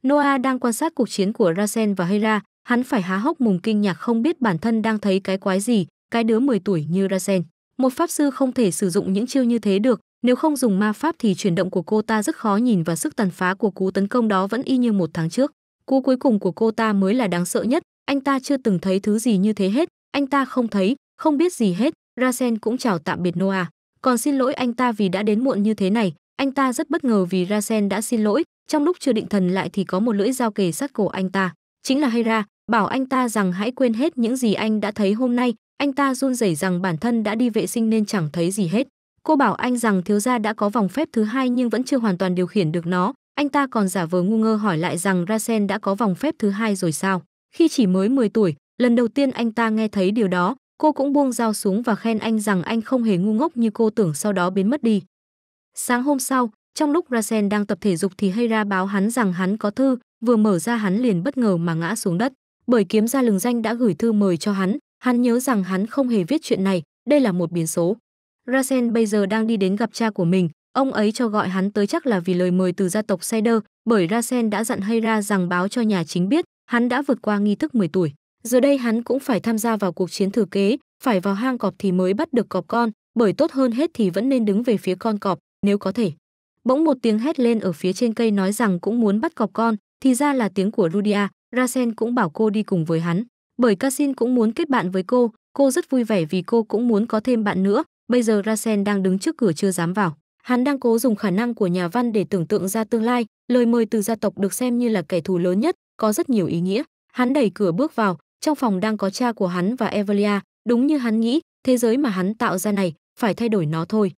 Noah đang quan sát cuộc chiến của Rasen và Hera, hắn phải há hốc mồm kinh ngạc không biết bản thân đang thấy cái quái gì, cái đứa 10 tuổi như Rasen. Một pháp sư không thể sử dụng những chiêu như thế được, nếu không dùng ma pháp thì chuyển động của cô ta rất khó nhìn và sức tàn phá của cú tấn công đó vẫn y như một tháng trước. Cú cuối cùng của cô ta mới là đáng sợ nhất, anh ta chưa từng thấy thứ gì như thế hết, anh ta không thấy, không biết gì hết, Rasen cũng chào tạm biệt Noah còn xin lỗi anh ta vì đã đến muộn như thế này anh ta rất bất ngờ vì rasen đã xin lỗi trong lúc chưa định thần lại thì có một lưỡi dao kề sát cổ anh ta chính là hera bảo anh ta rằng hãy quên hết những gì anh đã thấy hôm nay anh ta run rẩy rằng bản thân đã đi vệ sinh nên chẳng thấy gì hết cô bảo anh rằng thiếu gia đã có vòng phép thứ hai nhưng vẫn chưa hoàn toàn điều khiển được nó anh ta còn giả vờ ngu ngơ hỏi lại rằng rasen đã có vòng phép thứ hai rồi sao khi chỉ mới 10 tuổi lần đầu tiên anh ta nghe thấy điều đó Cô cũng buông dao xuống và khen anh rằng anh không hề ngu ngốc như cô tưởng sau đó biến mất đi. Sáng hôm sau, trong lúc Rasen đang tập thể dục thì Hera báo hắn rằng hắn có thư, vừa mở ra hắn liền bất ngờ mà ngã xuống đất. Bởi kiếm gia lừng danh đã gửi thư mời cho hắn, hắn nhớ rằng hắn không hề viết chuyện này, đây là một biến số. Rasen bây giờ đang đi đến gặp cha của mình, ông ấy cho gọi hắn tới chắc là vì lời mời từ gia tộc Seider, bởi Rasen đã dặn Hera rằng báo cho nhà chính biết, hắn đã vượt qua nghi thức 10 tuổi. Giờ đây hắn cũng phải tham gia vào cuộc chiến thừa kế, phải vào hang cọp thì mới bắt được cọp con, bởi tốt hơn hết thì vẫn nên đứng về phía con cọp, nếu có thể. Bỗng một tiếng hét lên ở phía trên cây nói rằng cũng muốn bắt cọp con, thì ra là tiếng của Rudia, Rasen cũng bảo cô đi cùng với hắn. Bởi Cassin cũng muốn kết bạn với cô, cô rất vui vẻ vì cô cũng muốn có thêm bạn nữa, bây giờ Rasen đang đứng trước cửa chưa dám vào. Hắn đang cố dùng khả năng của nhà văn để tưởng tượng ra tương lai, lời mời từ gia tộc được xem như là kẻ thù lớn nhất, có rất nhiều ý nghĩa. Hắn đẩy cửa bước vào, trong phòng đang có cha của hắn và Evelia, đúng như hắn nghĩ, thế giới mà hắn tạo ra này, phải thay đổi nó thôi.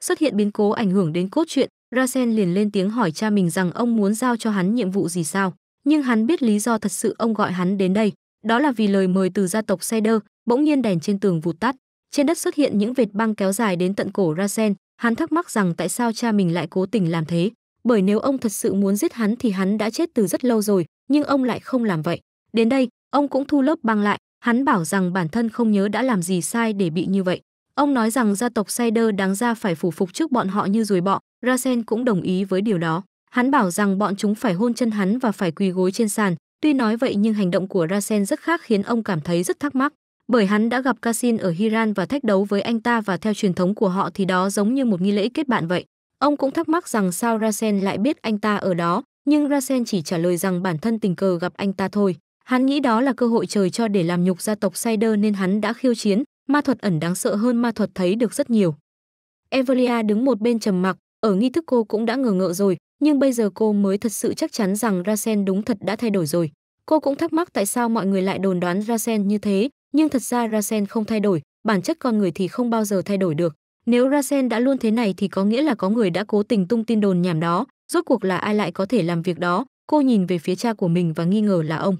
Xuất hiện biến cố ảnh hưởng đến cốt truyện, Rasen liền lên tiếng hỏi cha mình rằng ông muốn giao cho hắn nhiệm vụ gì sao, nhưng hắn biết lý do thật sự ông gọi hắn đến đây, đó là vì lời mời từ gia tộc Seder, bỗng nhiên đèn trên tường vụt tắt, trên đất xuất hiện những vệt băng kéo dài đến tận cổ Rasen, hắn thắc mắc rằng tại sao cha mình lại cố tình làm thế, bởi nếu ông thật sự muốn giết hắn thì hắn đã chết từ rất lâu rồi, nhưng ông lại không làm vậy. Đến đây, Ông cũng thu lớp băng lại, hắn bảo rằng bản thân không nhớ đã làm gì sai để bị như vậy. Ông nói rằng gia tộc Sider đáng ra phải phủ phục trước bọn họ như rồi bọ, Rasen cũng đồng ý với điều đó. Hắn bảo rằng bọn chúng phải hôn chân hắn và phải quỳ gối trên sàn. Tuy nói vậy nhưng hành động của Rasen rất khác khiến ông cảm thấy rất thắc mắc. Bởi hắn đã gặp Cassin ở Hiran và thách đấu với anh ta và theo truyền thống của họ thì đó giống như một nghi lễ kết bạn vậy. Ông cũng thắc mắc rằng sao Rasen lại biết anh ta ở đó, nhưng Rasen chỉ trả lời rằng bản thân tình cờ gặp anh ta thôi. Hắn nghĩ đó là cơ hội trời cho để làm nhục gia tộc Sider nên hắn đã khiêu chiến, ma thuật ẩn đáng sợ hơn ma thuật thấy được rất nhiều. Evelia đứng một bên trầm mặc, ở nghi thức cô cũng đã ngờ ngợ rồi, nhưng bây giờ cô mới thật sự chắc chắn rằng Rasen đúng thật đã thay đổi rồi. Cô cũng thắc mắc tại sao mọi người lại đồn đoán Rasen như thế, nhưng thật ra Rasen không thay đổi, bản chất con người thì không bao giờ thay đổi được. Nếu Rasen đã luôn thế này thì có nghĩa là có người đã cố tình tung tin đồn nhảm đó, rốt cuộc là ai lại có thể làm việc đó? Cô nhìn về phía cha của mình và nghi ngờ là ông.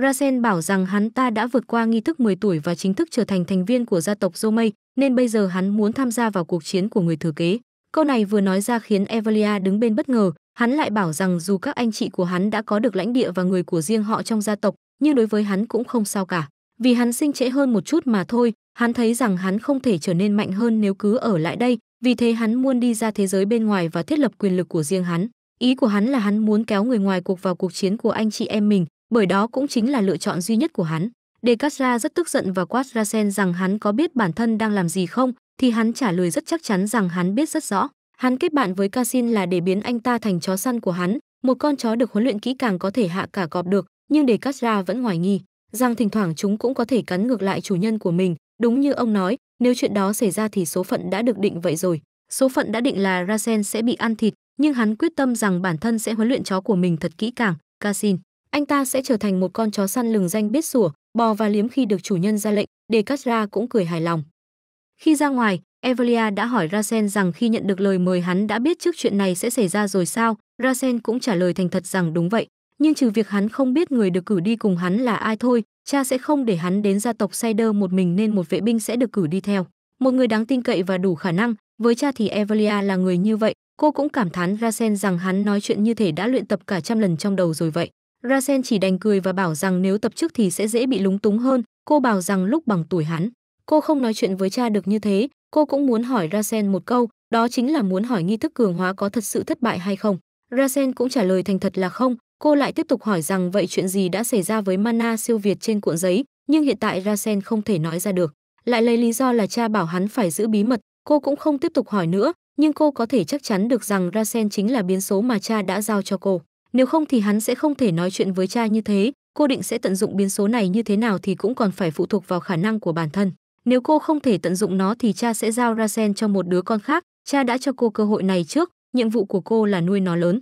Rasen bảo rằng hắn ta đã vượt qua nghi thức 10 tuổi và chính thức trở thành thành viên của gia tộc Zomei, nên bây giờ hắn muốn tham gia vào cuộc chiến của người thừa kế. Câu này vừa nói ra khiến Evelia đứng bên bất ngờ, hắn lại bảo rằng dù các anh chị của hắn đã có được lãnh địa và người của riêng họ trong gia tộc, nhưng đối với hắn cũng không sao cả. Vì hắn sinh trễ hơn một chút mà thôi, hắn thấy rằng hắn không thể trở nên mạnh hơn nếu cứ ở lại đây, vì thế hắn muốn đi ra thế giới bên ngoài và thiết lập quyền lực của riêng hắn. Ý của hắn là hắn muốn kéo người ngoài cuộc vào cuộc chiến của anh chị em mình, bởi đó cũng chính là lựa chọn duy nhất của hắn. Decatra rất tức giận và quát ra sen rằng hắn có biết bản thân đang làm gì không, thì hắn trả lời rất chắc chắn rằng hắn biết rất rõ. Hắn kết bạn với Casin là để biến anh ta thành chó săn của hắn, một con chó được huấn luyện kỹ càng có thể hạ cả cọp được, nhưng Decatra vẫn hoài nghi rằng thỉnh thoảng chúng cũng có thể cắn ngược lại chủ nhân của mình, đúng như ông nói, nếu chuyện đó xảy ra thì số phận đã được định vậy rồi. Số phận đã định là Rasen sẽ bị ăn thịt, nhưng hắn quyết tâm rằng bản thân sẽ huấn luyện chó của mình thật kỹ càng, Casin anh ta sẽ trở thành một con chó săn lừng danh biết sủa, bò và liếm khi được chủ nhân ra lệnh, để Katra cũng cười hài lòng. Khi ra ngoài, Evelia đã hỏi Rasen rằng khi nhận được lời mời hắn đã biết trước chuyện này sẽ xảy ra rồi sao, Rasen cũng trả lời thành thật rằng đúng vậy, nhưng trừ việc hắn không biết người được cử đi cùng hắn là ai thôi, cha sẽ không để hắn đến gia tộc Sider một mình nên một vệ binh sẽ được cử đi theo. Một người đáng tin cậy và đủ khả năng, với cha thì Evelia là người như vậy, cô cũng cảm thán Rasen rằng hắn nói chuyện như thể đã luyện tập cả trăm lần trong đầu rồi vậy. Rasen chỉ đành cười và bảo rằng nếu tập trước thì sẽ dễ bị lúng túng hơn, cô bảo rằng lúc bằng tuổi hắn, cô không nói chuyện với cha được như thế, cô cũng muốn hỏi Rasen một câu, đó chính là muốn hỏi nghi thức cường hóa có thật sự thất bại hay không. Rasen cũng trả lời thành thật là không, cô lại tiếp tục hỏi rằng vậy chuyện gì đã xảy ra với mana siêu việt trên cuộn giấy, nhưng hiện tại Rasen không thể nói ra được. Lại lấy lý do là cha bảo hắn phải giữ bí mật, cô cũng không tiếp tục hỏi nữa, nhưng cô có thể chắc chắn được rằng Rasen chính là biến số mà cha đã giao cho cô nếu không thì hắn sẽ không thể nói chuyện với cha như thế cô định sẽ tận dụng biến số này như thế nào thì cũng còn phải phụ thuộc vào khả năng của bản thân nếu cô không thể tận dụng nó thì cha sẽ giao ra sen cho một đứa con khác cha đã cho cô cơ hội này trước nhiệm vụ của cô là nuôi nó lớn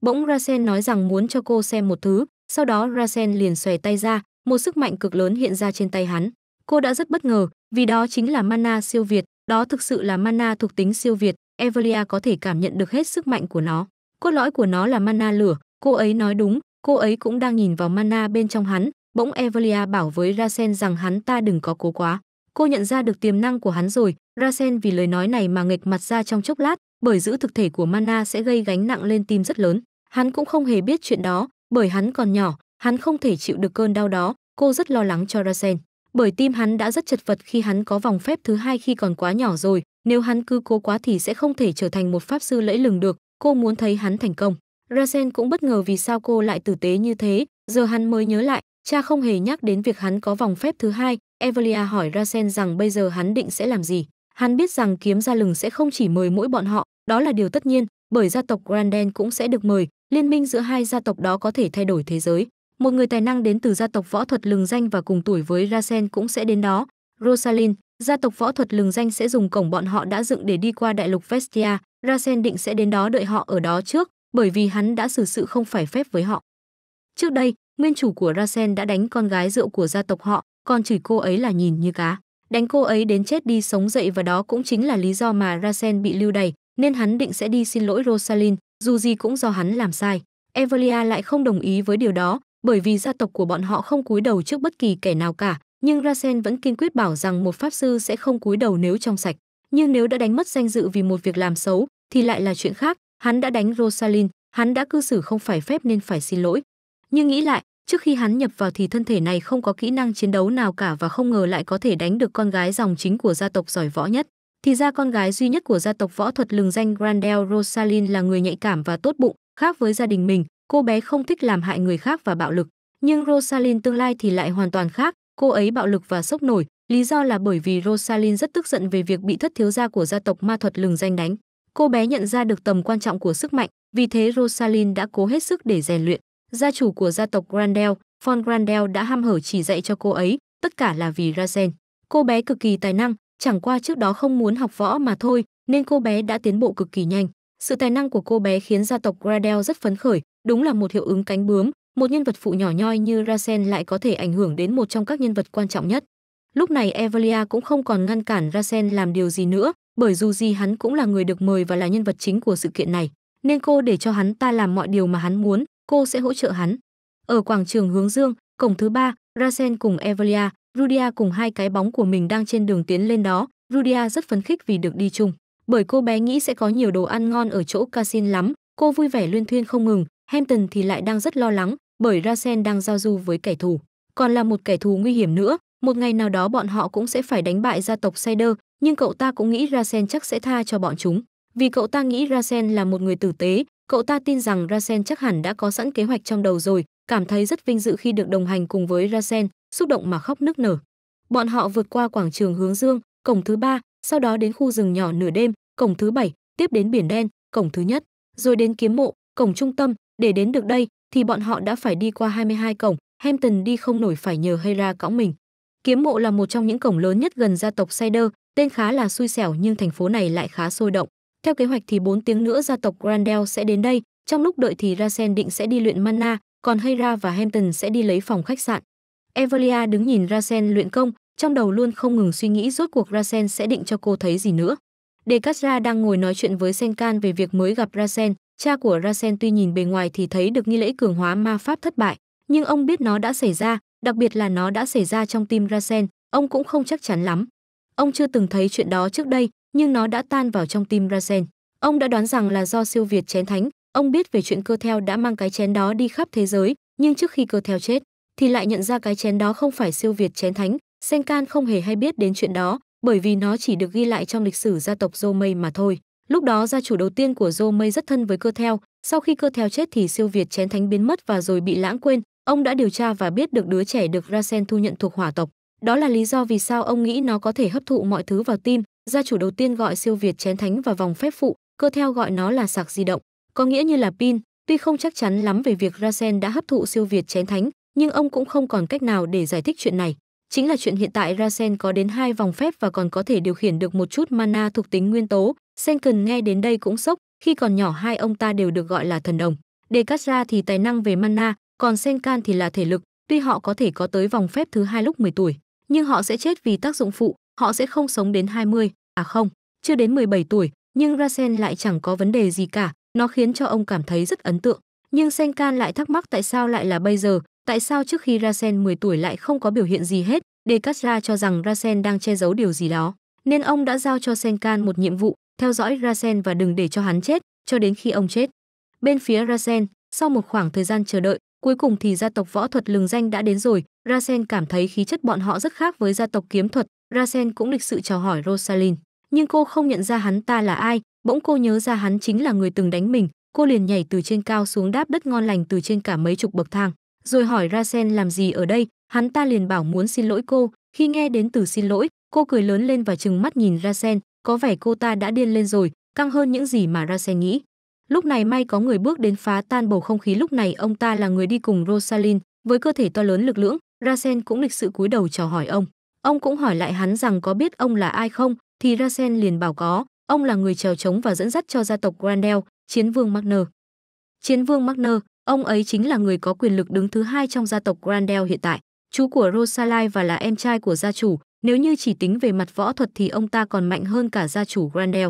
bỗng rasen nói rằng muốn cho cô xem một thứ sau đó rasen liền xòe tay ra một sức mạnh cực lớn hiện ra trên tay hắn cô đã rất bất ngờ vì đó chính là mana siêu việt đó thực sự là mana thuộc tính siêu việt Everlia có thể cảm nhận được hết sức mạnh của nó. Cốt lõi của nó là mana lửa, Cô ấy nói đúng, cô ấy cũng đang nhìn vào mana bên trong hắn, bỗng Evelia bảo với Rasen rằng hắn ta đừng có cố quá. Cô nhận ra được tiềm năng của hắn rồi, Rasen vì lời nói này mà nghệch mặt ra trong chốc lát, bởi giữ thực thể của mana sẽ gây gánh nặng lên tim rất lớn. Hắn cũng không hề biết chuyện đó, bởi hắn còn nhỏ, hắn không thể chịu được cơn đau đó, cô rất lo lắng cho Rasen. Bởi tim hắn đã rất chật vật khi hắn có vòng phép thứ hai khi còn quá nhỏ rồi, nếu hắn cứ cố quá thì sẽ không thể trở thành một pháp sư lẫy lừng được, cô muốn thấy hắn thành công. Rasen cũng bất ngờ vì sao cô lại tử tế như thế, giờ hắn mới nhớ lại, cha không hề nhắc đến việc hắn có vòng phép thứ hai. Evelia hỏi Rasen rằng bây giờ hắn định sẽ làm gì. Hắn biết rằng kiếm gia lừng sẽ không chỉ mời mỗi bọn họ, đó là điều tất nhiên, bởi gia tộc Granden cũng sẽ được mời, liên minh giữa hai gia tộc đó có thể thay đổi thế giới. Một người tài năng đến từ gia tộc võ thuật lừng danh và cùng tuổi với Rasen cũng sẽ đến đó. Rosalind, gia tộc võ thuật lừng danh sẽ dùng cổng bọn họ đã dựng để đi qua đại lục Vestia, Rasen định sẽ đến đó đợi họ ở đó trước, bởi vì hắn đã xử sự không phải phép với họ. Trước đây, nguyên chủ của Rasen đã đánh con gái rượu của gia tộc họ, còn chửi cô ấy là nhìn như cá. Đánh cô ấy đến chết đi sống dậy và đó cũng chính là lý do mà Rasen bị lưu đày, nên hắn định sẽ đi xin lỗi Rosalind, dù gì cũng do hắn làm sai. Evelia lại không đồng ý với điều đó, bởi vì gia tộc của bọn họ không cúi đầu trước bất kỳ kẻ nào cả, nhưng Rasen vẫn kiên quyết bảo rằng một pháp sư sẽ không cúi đầu nếu trong sạch. Nhưng nếu đã đánh mất danh dự vì một việc làm xấu thì lại là chuyện khác, Hắn đã đánh Rosalind, hắn đã cư xử không phải phép nên phải xin lỗi. Nhưng nghĩ lại, trước khi hắn nhập vào thì thân thể này không có kỹ năng chiến đấu nào cả và không ngờ lại có thể đánh được con gái dòng chính của gia tộc giỏi võ nhất. Thì ra con gái duy nhất của gia tộc võ thuật lừng danh Grandel Rosalind là người nhạy cảm và tốt bụng, khác với gia đình mình, cô bé không thích làm hại người khác và bạo lực. Nhưng Rosalind tương lai thì lại hoàn toàn khác, cô ấy bạo lực và sốc nổi, lý do là bởi vì Rosalind rất tức giận về việc bị thất thiếu gia của gia tộc ma thuật lừng danh đánh. Cô bé nhận ra được tầm quan trọng của sức mạnh, vì thế Rosalind đã cố hết sức để rèn luyện. Gia chủ của gia tộc Grandel, Von Grandel đã ham hở chỉ dạy cho cô ấy, tất cả là vì Razen. Cô bé cực kỳ tài năng, chẳng qua trước đó không muốn học võ mà thôi, nên cô bé đã tiến bộ cực kỳ nhanh. Sự tài năng của cô bé khiến gia tộc Gradel rất phấn khởi, đúng là một hiệu ứng cánh bướm, một nhân vật phụ nhỏ nhoi như Rasen lại có thể ảnh hưởng đến một trong các nhân vật quan trọng nhất. Lúc này Evelia cũng không còn ngăn cản Rasen làm điều gì nữa, bởi dù gì hắn cũng là người được mời và là nhân vật chính của sự kiện này, nên cô để cho hắn ta làm mọi điều mà hắn muốn, cô sẽ hỗ trợ hắn. Ở quảng trường hướng dương, cổng thứ ba, Rasen cùng Evelia, Rudia cùng hai cái bóng của mình đang trên đường tiến lên đó, Rudia rất phấn khích vì được đi chung, bởi cô bé nghĩ sẽ có nhiều đồ ăn ngon ở chỗ Casin lắm, cô vui vẻ luyên thuyên không ngừng, Hampton thì lại đang rất lo lắng, bởi Rasen đang giao du với kẻ thù, còn là một kẻ thù nguy hiểm nữa, một ngày nào đó bọn họ cũng sẽ phải đánh bại gia tộc Sider, nhưng cậu ta cũng nghĩ Rasen chắc sẽ tha cho bọn chúng. Vì cậu ta nghĩ Rasen là một người tử tế, cậu ta tin rằng Rasen chắc hẳn đã có sẵn kế hoạch trong đầu rồi, cảm thấy rất vinh dự khi được đồng hành cùng với Rasen, xúc động mà khóc nức nở. Bọn họ vượt qua quảng trường hướng dương, cổng thứ ba, sau đó đến khu rừng nhỏ nửa đêm, cổng thứ bảy, tiếp đến biển đen, cổng thứ nhất, rồi đến kiếm mộ, cổng trung tâm, để đến được đây thì bọn họ đã phải đi qua 22 cổng, Hampton đi không nổi phải nhờ Hera cõng mình. Kiếm mộ là một trong những cổng lớn nhất gần gia tộc Sider, Tên khá là xui xẻo nhưng thành phố này lại khá sôi động. Theo kế hoạch thì 4 tiếng nữa gia tộc Grandel sẽ đến đây, trong lúc đợi thì Rasen định sẽ đi luyện mana, còn Hera và Hampton sẽ đi lấy phòng khách sạn. Evelia đứng nhìn Rasen luyện công, trong đầu luôn không ngừng suy nghĩ rốt cuộc Rasen sẽ định cho cô thấy gì nữa. Dekatra đang ngồi nói chuyện với Senkan về việc mới gặp Rasen, cha của Rasen tuy nhìn bề ngoài thì thấy được nghi lễ cường hóa ma pháp thất bại, nhưng ông biết nó đã xảy ra, đặc biệt là nó đã xảy ra trong tim Rasen, ông cũng không chắc chắn lắm. Ông chưa từng thấy chuyện đó trước đây, nhưng nó đã tan vào trong tim Rasen. Ông đã đoán rằng là do siêu việt chén thánh, ông biết về chuyện cơ theo đã mang cái chén đó đi khắp thế giới, nhưng trước khi cơ theo chết, thì lại nhận ra cái chén đó không phải siêu việt chén thánh, Senkan không hề hay biết đến chuyện đó, bởi vì nó chỉ được ghi lại trong lịch sử gia tộc Zomei mà thôi. Lúc đó gia chủ đầu tiên của Zomei rất thân với cơ theo, sau khi cơ theo chết thì siêu việt chén thánh biến mất và rồi bị lãng quên, ông đã điều tra và biết được đứa trẻ được Rasen thu nhận thuộc hỏa tộc. Đó là lý do vì sao ông nghĩ nó có thể hấp thụ mọi thứ vào tim, gia chủ đầu tiên gọi siêu việt chén thánh và vòng phép phụ, cơ theo gọi nó là sạc di động, có nghĩa như là pin. Tuy không chắc chắn lắm về việc Rasen đã hấp thụ siêu việt chén thánh, nhưng ông cũng không còn cách nào để giải thích chuyện này. Chính là chuyện hiện tại Rasen có đến hai vòng phép và còn có thể điều khiển được một chút mana thuộc tính nguyên tố. Senken nghe đến đây cũng sốc, khi còn nhỏ hai ông ta đều được gọi là thần đồng. để cắt ra thì tài năng về mana, còn Senkan thì là thể lực, tuy họ có thể có tới vòng phép thứ hai lúc 10 tuổi nhưng họ sẽ chết vì tác dụng phụ, họ sẽ không sống đến 20, à không, chưa đến 17 tuổi, nhưng Rasen lại chẳng có vấn đề gì cả, nó khiến cho ông cảm thấy rất ấn tượng. Nhưng Senkan lại thắc mắc tại sao lại là bây giờ, tại sao trước khi Rasen 10 tuổi lại không có biểu hiện gì hết, Để Dekatra cho rằng Rasen đang che giấu điều gì đó, nên ông đã giao cho Senkan một nhiệm vụ, theo dõi Rasen và đừng để cho hắn chết, cho đến khi ông chết. Bên phía Rasen, sau một khoảng thời gian chờ đợi, Cuối cùng thì gia tộc võ thuật lừng danh đã đến rồi, Rasen cảm thấy khí chất bọn họ rất khác với gia tộc kiếm thuật, Rasen cũng lịch sự chào hỏi Rosalind. Nhưng cô không nhận ra hắn ta là ai, bỗng cô nhớ ra hắn chính là người từng đánh mình, cô liền nhảy từ trên cao xuống đáp đất ngon lành từ trên cả mấy chục bậc thang. Rồi hỏi Rasen làm gì ở đây, hắn ta liền bảo muốn xin lỗi cô, khi nghe đến từ xin lỗi, cô cười lớn lên và trừng mắt nhìn Rasen, có vẻ cô ta đã điên lên rồi, căng hơn những gì mà Rasen nghĩ. Lúc này may có người bước đến phá tan bầu không khí lúc này ông ta là người đi cùng Rosalind, với cơ thể to lớn lực lưỡng, Rasen cũng lịch sự cúi đầu chào hỏi ông. Ông cũng hỏi lại hắn rằng có biết ông là ai không, thì Rasen liền bảo có, ông là người trèo trống và dẫn dắt cho gia tộc Grandel, chiến vương Magner. Chiến vương Magner, ông ấy chính là người có quyền lực đứng thứ hai trong gia tộc Grandel hiện tại, chú của Rosalind và là em trai của gia chủ, nếu như chỉ tính về mặt võ thuật thì ông ta còn mạnh hơn cả gia chủ Grandel.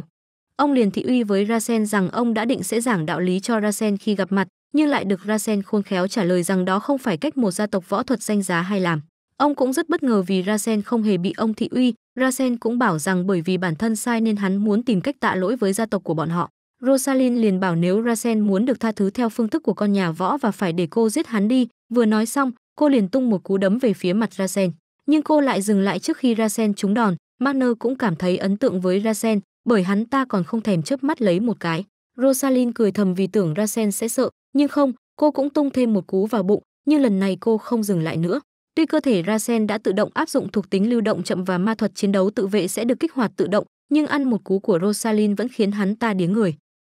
Ông liền thị uy với Rasen rằng ông đã định sẽ giảng đạo lý cho Rasen khi gặp mặt, nhưng lại được Rasen khôn khéo trả lời rằng đó không phải cách một gia tộc võ thuật danh giá hay làm. Ông cũng rất bất ngờ vì Rasen không hề bị ông thị uy, Rasen cũng bảo rằng bởi vì bản thân sai nên hắn muốn tìm cách tạ lỗi với gia tộc của bọn họ. Rosalind liền bảo nếu Rasen muốn được tha thứ theo phương thức của con nhà võ và phải để cô giết hắn đi, vừa nói xong, cô liền tung một cú đấm về phía mặt Rasen. Nhưng cô lại dừng lại trước khi Rasen trúng đòn, Magner cũng cảm thấy ấn tượng với Rasen, bởi hắn ta còn không thèm chớp mắt lấy một cái. Rosalind cười thầm vì tưởng Rasen sẽ sợ, nhưng không, cô cũng tung thêm một cú vào bụng, nhưng lần này cô không dừng lại nữa. Tuy cơ thể Rasen đã tự động áp dụng thuộc tính lưu động chậm và ma thuật chiến đấu tự vệ sẽ được kích hoạt tự động, nhưng ăn một cú của Rosalind vẫn khiến hắn ta điếng người.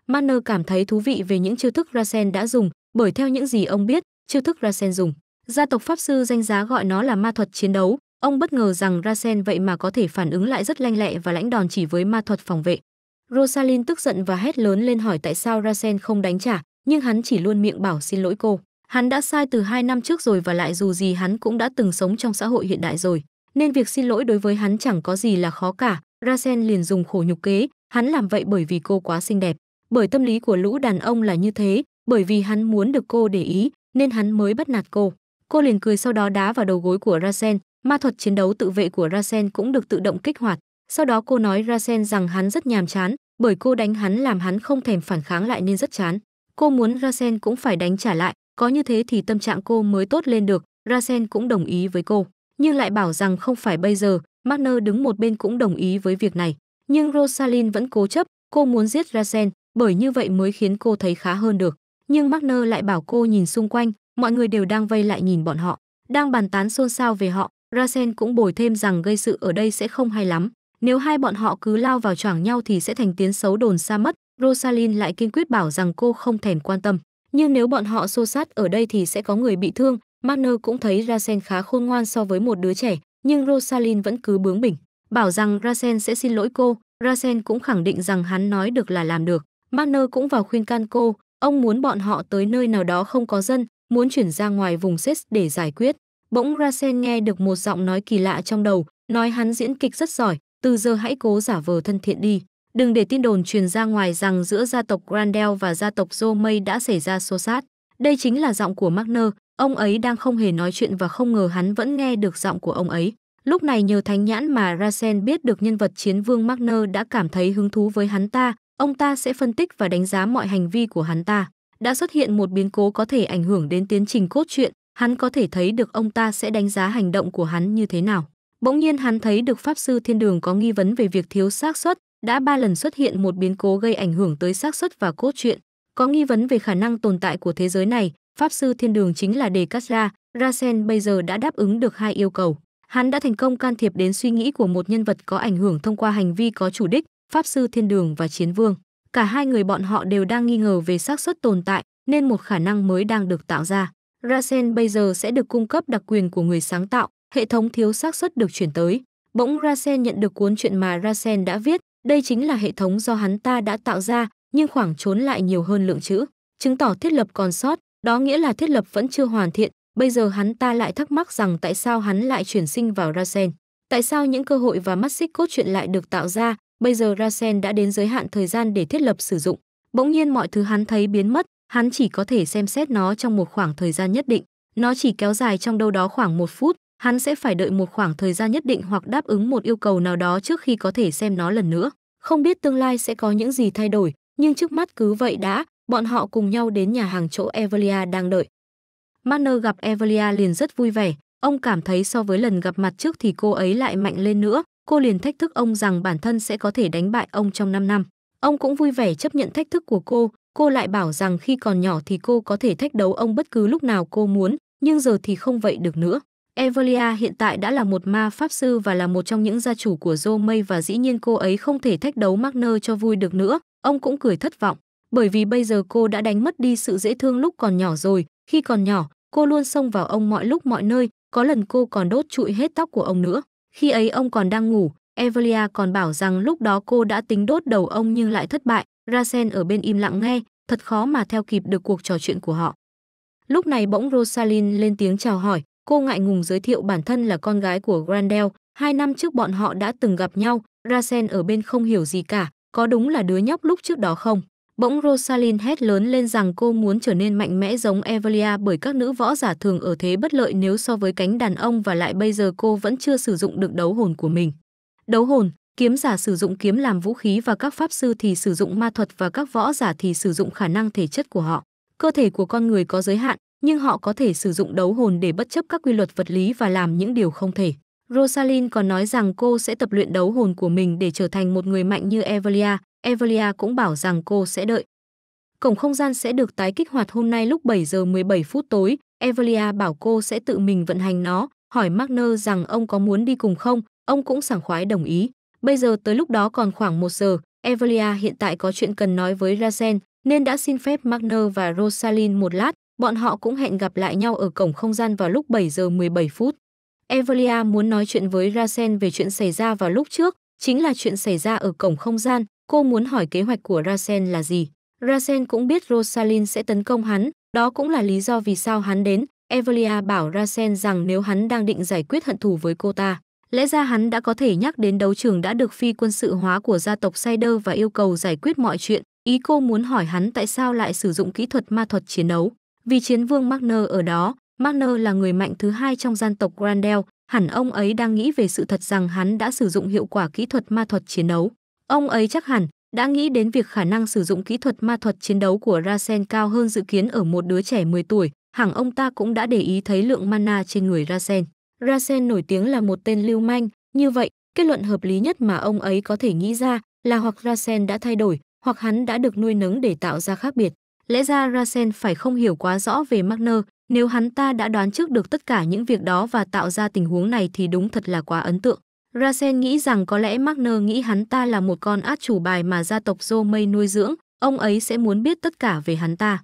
Manner cảm thấy thú vị về những chiêu thức Rasen đã dùng, bởi theo những gì ông biết, chiêu thức Rasen dùng, gia tộc pháp sư danh giá gọi nó là ma thuật chiến đấu, Ông bất ngờ rằng Rasen vậy mà có thể phản ứng lại rất lanh lẹ và lãnh đòn chỉ với ma thuật phòng vệ. Rosalind tức giận và hét lớn lên hỏi tại sao Rasen không đánh trả, nhưng hắn chỉ luôn miệng bảo xin lỗi cô. Hắn đã sai từ hai năm trước rồi và lại dù gì hắn cũng đã từng sống trong xã hội hiện đại rồi, nên việc xin lỗi đối với hắn chẳng có gì là khó cả. Rasen liền dùng khổ nhục kế, hắn làm vậy bởi vì cô quá xinh đẹp, bởi tâm lý của lũ đàn ông là như thế, bởi vì hắn muốn được cô để ý, nên hắn mới bắt nạt cô. Cô liền cười sau đó đá vào đầu gối của Rasen, Ma thuật chiến đấu tự vệ của Rasen cũng được tự động kích hoạt. Sau đó cô nói Rasen rằng hắn rất nhàm chán, bởi cô đánh hắn làm hắn không thèm phản kháng lại nên rất chán. Cô muốn Rasen cũng phải đánh trả lại, có như thế thì tâm trạng cô mới tốt lên được. Rasen cũng đồng ý với cô, nhưng lại bảo rằng không phải bây giờ, Magner đứng một bên cũng đồng ý với việc này. Nhưng Rosalind vẫn cố chấp, cô muốn giết Rasen, bởi như vậy mới khiến cô thấy khá hơn được. Nhưng Magner lại bảo cô nhìn xung quanh, mọi người đều đang vây lại nhìn bọn họ, đang bàn tán xôn xao về họ, Rasen cũng bồi thêm rằng gây sự ở đây sẽ không hay lắm. Nếu hai bọn họ cứ lao vào choảng nhau thì sẽ thành tiếng xấu đồn xa mất. Rosalind lại kiên quyết bảo rằng cô không thèm quan tâm. Nhưng nếu bọn họ xô sát ở đây thì sẽ có người bị thương. Marner cũng thấy Rasen khá khôn ngoan so với một đứa trẻ, nhưng Rosalind vẫn cứ bướng bỉnh, bảo rằng Rasen sẽ xin lỗi cô. Rasen cũng khẳng định rằng hắn nói được là làm được. Marner cũng vào khuyên can cô, ông muốn bọn họ tới nơi nào đó không có dân, muốn chuyển ra ngoài vùng Sex để giải quyết. Bỗng Rasen nghe được một giọng nói kỳ lạ trong đầu, nói hắn diễn kịch rất giỏi, từ giờ hãy cố giả vờ thân thiện đi. Đừng để tin đồn truyền ra ngoài rằng giữa gia tộc Grandel và gia tộc Zomay đã xảy ra xô xát. Đây chính là giọng của Magner, ông ấy đang không hề nói chuyện và không ngờ hắn vẫn nghe được giọng của ông ấy. Lúc này nhờ thánh nhãn mà Rasen biết được nhân vật chiến vương Magner đã cảm thấy hứng thú với hắn ta, ông ta sẽ phân tích và đánh giá mọi hành vi của hắn ta. Đã xuất hiện một biến cố có thể ảnh hưởng đến tiến trình cốt truyện, hắn có thể thấy được ông ta sẽ đánh giá hành động của hắn như thế nào. Bỗng nhiên hắn thấy được pháp sư thiên đường có nghi vấn về việc thiếu xác suất, đã ba lần xuất hiện một biến cố gây ảnh hưởng tới xác suất và cốt truyện, có nghi vấn về khả năng tồn tại của thế giới này, pháp sư thiên đường chính là Đề Cát Ra, Rasen bây giờ đã đáp ứng được hai yêu cầu. Hắn đã thành công can thiệp đến suy nghĩ của một nhân vật có ảnh hưởng thông qua hành vi có chủ đích, pháp sư thiên đường và chiến vương. Cả hai người bọn họ đều đang nghi ngờ về xác suất tồn tại, nên một khả năng mới đang được tạo ra. Rasen bây giờ sẽ được cung cấp đặc quyền của người sáng tạo, hệ thống thiếu xác suất được chuyển tới. Bỗng Rasen nhận được cuốn chuyện mà Rasen đã viết, đây chính là hệ thống do hắn ta đã tạo ra, nhưng khoảng trốn lại nhiều hơn lượng chữ, chứng tỏ thiết lập còn sót, đó nghĩa là thiết lập vẫn chưa hoàn thiện, bây giờ hắn ta lại thắc mắc rằng tại sao hắn lại chuyển sinh vào Rasen. Tại sao những cơ hội và mắt xích cốt truyện lại được tạo ra, bây giờ Rasen đã đến giới hạn thời gian để thiết lập sử dụng. Bỗng nhiên mọi thứ hắn thấy biến mất, hắn chỉ có thể xem xét nó trong một khoảng thời gian nhất định. Nó chỉ kéo dài trong đâu đó khoảng một phút, hắn sẽ phải đợi một khoảng thời gian nhất định hoặc đáp ứng một yêu cầu nào đó trước khi có thể xem nó lần nữa. Không biết tương lai sẽ có những gì thay đổi, nhưng trước mắt cứ vậy đã, bọn họ cùng nhau đến nhà hàng chỗ Evelia đang đợi. Manner gặp Evelia liền rất vui vẻ, ông cảm thấy so với lần gặp mặt trước thì cô ấy lại mạnh lên nữa, cô liền thách thức ông rằng bản thân sẽ có thể đánh bại ông trong 5 năm. Ông cũng vui vẻ chấp nhận thách thức của cô, Cô lại bảo rằng khi còn nhỏ thì cô có thể thách đấu ông bất cứ lúc nào cô muốn, nhưng giờ thì không vậy được nữa. Evelia hiện tại đã là một ma pháp sư và là một trong những gia chủ của Zomay và dĩ nhiên cô ấy không thể thách đấu Magner cho vui được nữa, ông cũng cười thất vọng, bởi vì bây giờ cô đã đánh mất đi sự dễ thương lúc còn nhỏ rồi, khi còn nhỏ, cô luôn xông vào ông mọi lúc mọi nơi, có lần cô còn đốt trụi hết tóc của ông nữa. Khi ấy ông còn đang ngủ, Evelia còn bảo rằng lúc đó cô đã tính đốt đầu ông nhưng lại thất bại, Rasen ở bên im lặng nghe, thật khó mà theo kịp được cuộc trò chuyện của họ. Lúc này bỗng Rosalind lên tiếng chào hỏi, cô ngại ngùng giới thiệu bản thân là con gái của Grandel. Hai năm trước bọn họ đã từng gặp nhau, Rasen ở bên không hiểu gì cả, có đúng là đứa nhóc lúc trước đó không? Bỗng Rosalind hét lớn lên rằng cô muốn trở nên mạnh mẽ giống Evelia bởi các nữ võ giả thường ở thế bất lợi nếu so với cánh đàn ông và lại bây giờ cô vẫn chưa sử dụng được đấu hồn của mình. Đấu hồn, Kiếm giả sử dụng kiếm làm vũ khí và các pháp sư thì sử dụng ma thuật và các võ giả thì sử dụng khả năng thể chất của họ. Cơ thể của con người có giới hạn, nhưng họ có thể sử dụng đấu hồn để bất chấp các quy luật vật lý và làm những điều không thể. Rosalind còn nói rằng cô sẽ tập luyện đấu hồn của mình để trở thành một người mạnh như Evelia. Evelia cũng bảo rằng cô sẽ đợi. Cổng không gian sẽ được tái kích hoạt hôm nay lúc 7 giờ 17 phút tối. Evelia bảo cô sẽ tự mình vận hành nó, hỏi Magner rằng ông có muốn đi cùng không, ông cũng sảng khoái đồng ý. Bây giờ tới lúc đó còn khoảng một giờ, Evelia hiện tại có chuyện cần nói với Rasen, nên đã xin phép Magner và Rosalind một lát, bọn họ cũng hẹn gặp lại nhau ở cổng không gian vào lúc 7 giờ 17 phút. Evelia muốn nói chuyện với Rasen về chuyện xảy ra vào lúc trước, chính là chuyện xảy ra ở cổng không gian, cô muốn hỏi kế hoạch của Rasen là gì. Rasen cũng biết Rosalind sẽ tấn công hắn, đó cũng là lý do vì sao hắn đến. Evelia bảo Rasen rằng nếu hắn đang định giải quyết hận thù với cô ta, Lẽ ra hắn đã có thể nhắc đến đấu trường đã được phi quân sự hóa của gia tộc Sider và yêu cầu giải quyết mọi chuyện. Ý cô muốn hỏi hắn tại sao lại sử dụng kỹ thuật ma thuật chiến đấu. Vì chiến vương Magner ở đó, Magner là người mạnh thứ hai trong gian tộc Grandel, hẳn ông ấy đang nghĩ về sự thật rằng hắn đã sử dụng hiệu quả kỹ thuật ma thuật chiến đấu. Ông ấy chắc hẳn đã nghĩ đến việc khả năng sử dụng kỹ thuật ma thuật chiến đấu của Rasen cao hơn dự kiến ở một đứa trẻ 10 tuổi, hẳn ông ta cũng đã để ý thấy lượng mana trên người Rasen. Rasen nổi tiếng là một tên lưu manh, như vậy, kết luận hợp lý nhất mà ông ấy có thể nghĩ ra là hoặc Rasen đã thay đổi, hoặc hắn đã được nuôi nấng để tạo ra khác biệt. Lẽ ra Rasen phải không hiểu quá rõ về Magner, nếu hắn ta đã đoán trước được tất cả những việc đó và tạo ra tình huống này thì đúng thật là quá ấn tượng. Rasen nghĩ rằng có lẽ Magner nghĩ hắn ta là một con át chủ bài mà gia tộc Zomei nuôi dưỡng, ông ấy sẽ muốn biết tất cả về hắn ta.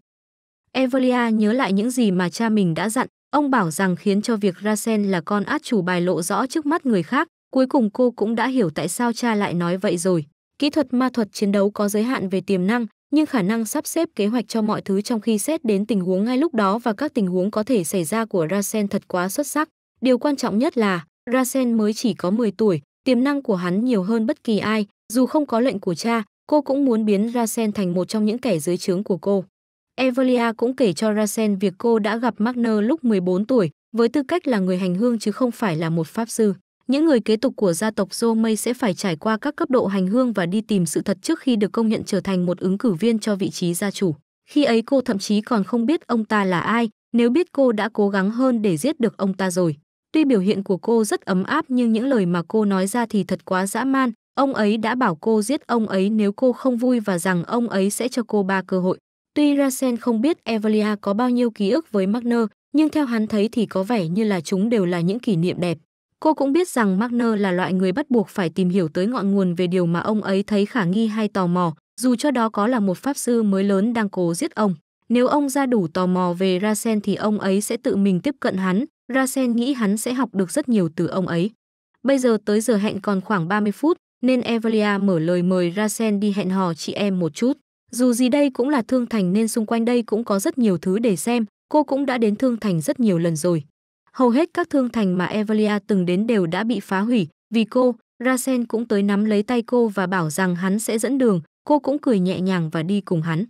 Evelia nhớ lại những gì mà cha mình đã dặn, Ông bảo rằng khiến cho việc Rasen là con át chủ bài lộ rõ trước mắt người khác, cuối cùng cô cũng đã hiểu tại sao cha lại nói vậy rồi. Kỹ thuật ma thuật chiến đấu có giới hạn về tiềm năng, nhưng khả năng sắp xếp kế hoạch cho mọi thứ trong khi xét đến tình huống ngay lúc đó và các tình huống có thể xảy ra của Rasen thật quá xuất sắc. Điều quan trọng nhất là Rasen mới chỉ có 10 tuổi, tiềm năng của hắn nhiều hơn bất kỳ ai, dù không có lệnh của cha, cô cũng muốn biến Rasen thành một trong những kẻ dưới trướng của cô. Evelia cũng kể cho Rasen việc cô đã gặp Magner lúc 14 tuổi, với tư cách là người hành hương chứ không phải là một pháp sư. Những người kế tục của gia tộc Zomei sẽ phải trải qua các cấp độ hành hương và đi tìm sự thật trước khi được công nhận trở thành một ứng cử viên cho vị trí gia chủ. Khi ấy cô thậm chí còn không biết ông ta là ai, nếu biết cô đã cố gắng hơn để giết được ông ta rồi. Tuy biểu hiện của cô rất ấm áp nhưng những lời mà cô nói ra thì thật quá dã man. Ông ấy đã bảo cô giết ông ấy nếu cô không vui và rằng ông ấy sẽ cho cô ba cơ hội. Tuy Rasen không biết Evelia có bao nhiêu ký ức với Magner, nhưng theo hắn thấy thì có vẻ như là chúng đều là những kỷ niệm đẹp. Cô cũng biết rằng Magner là loại người bắt buộc phải tìm hiểu tới ngọn nguồn về điều mà ông ấy thấy khả nghi hay tò mò, dù cho đó có là một pháp sư mới lớn đang cố giết ông. Nếu ông ra đủ tò mò về Rasen thì ông ấy sẽ tự mình tiếp cận hắn, Rasen nghĩ hắn sẽ học được rất nhiều từ ông ấy. Bây giờ tới giờ hẹn còn khoảng 30 phút, nên Evelia mở lời mời Rasen đi hẹn hò chị em một chút. Dù gì đây cũng là Thương Thành nên xung quanh đây cũng có rất nhiều thứ để xem, cô cũng đã đến Thương Thành rất nhiều lần rồi. Hầu hết các Thương Thành mà Evelia từng đến đều đã bị phá hủy, vì cô, Rasen cũng tới nắm lấy tay cô và bảo rằng hắn sẽ dẫn đường, cô cũng cười nhẹ nhàng và đi cùng hắn.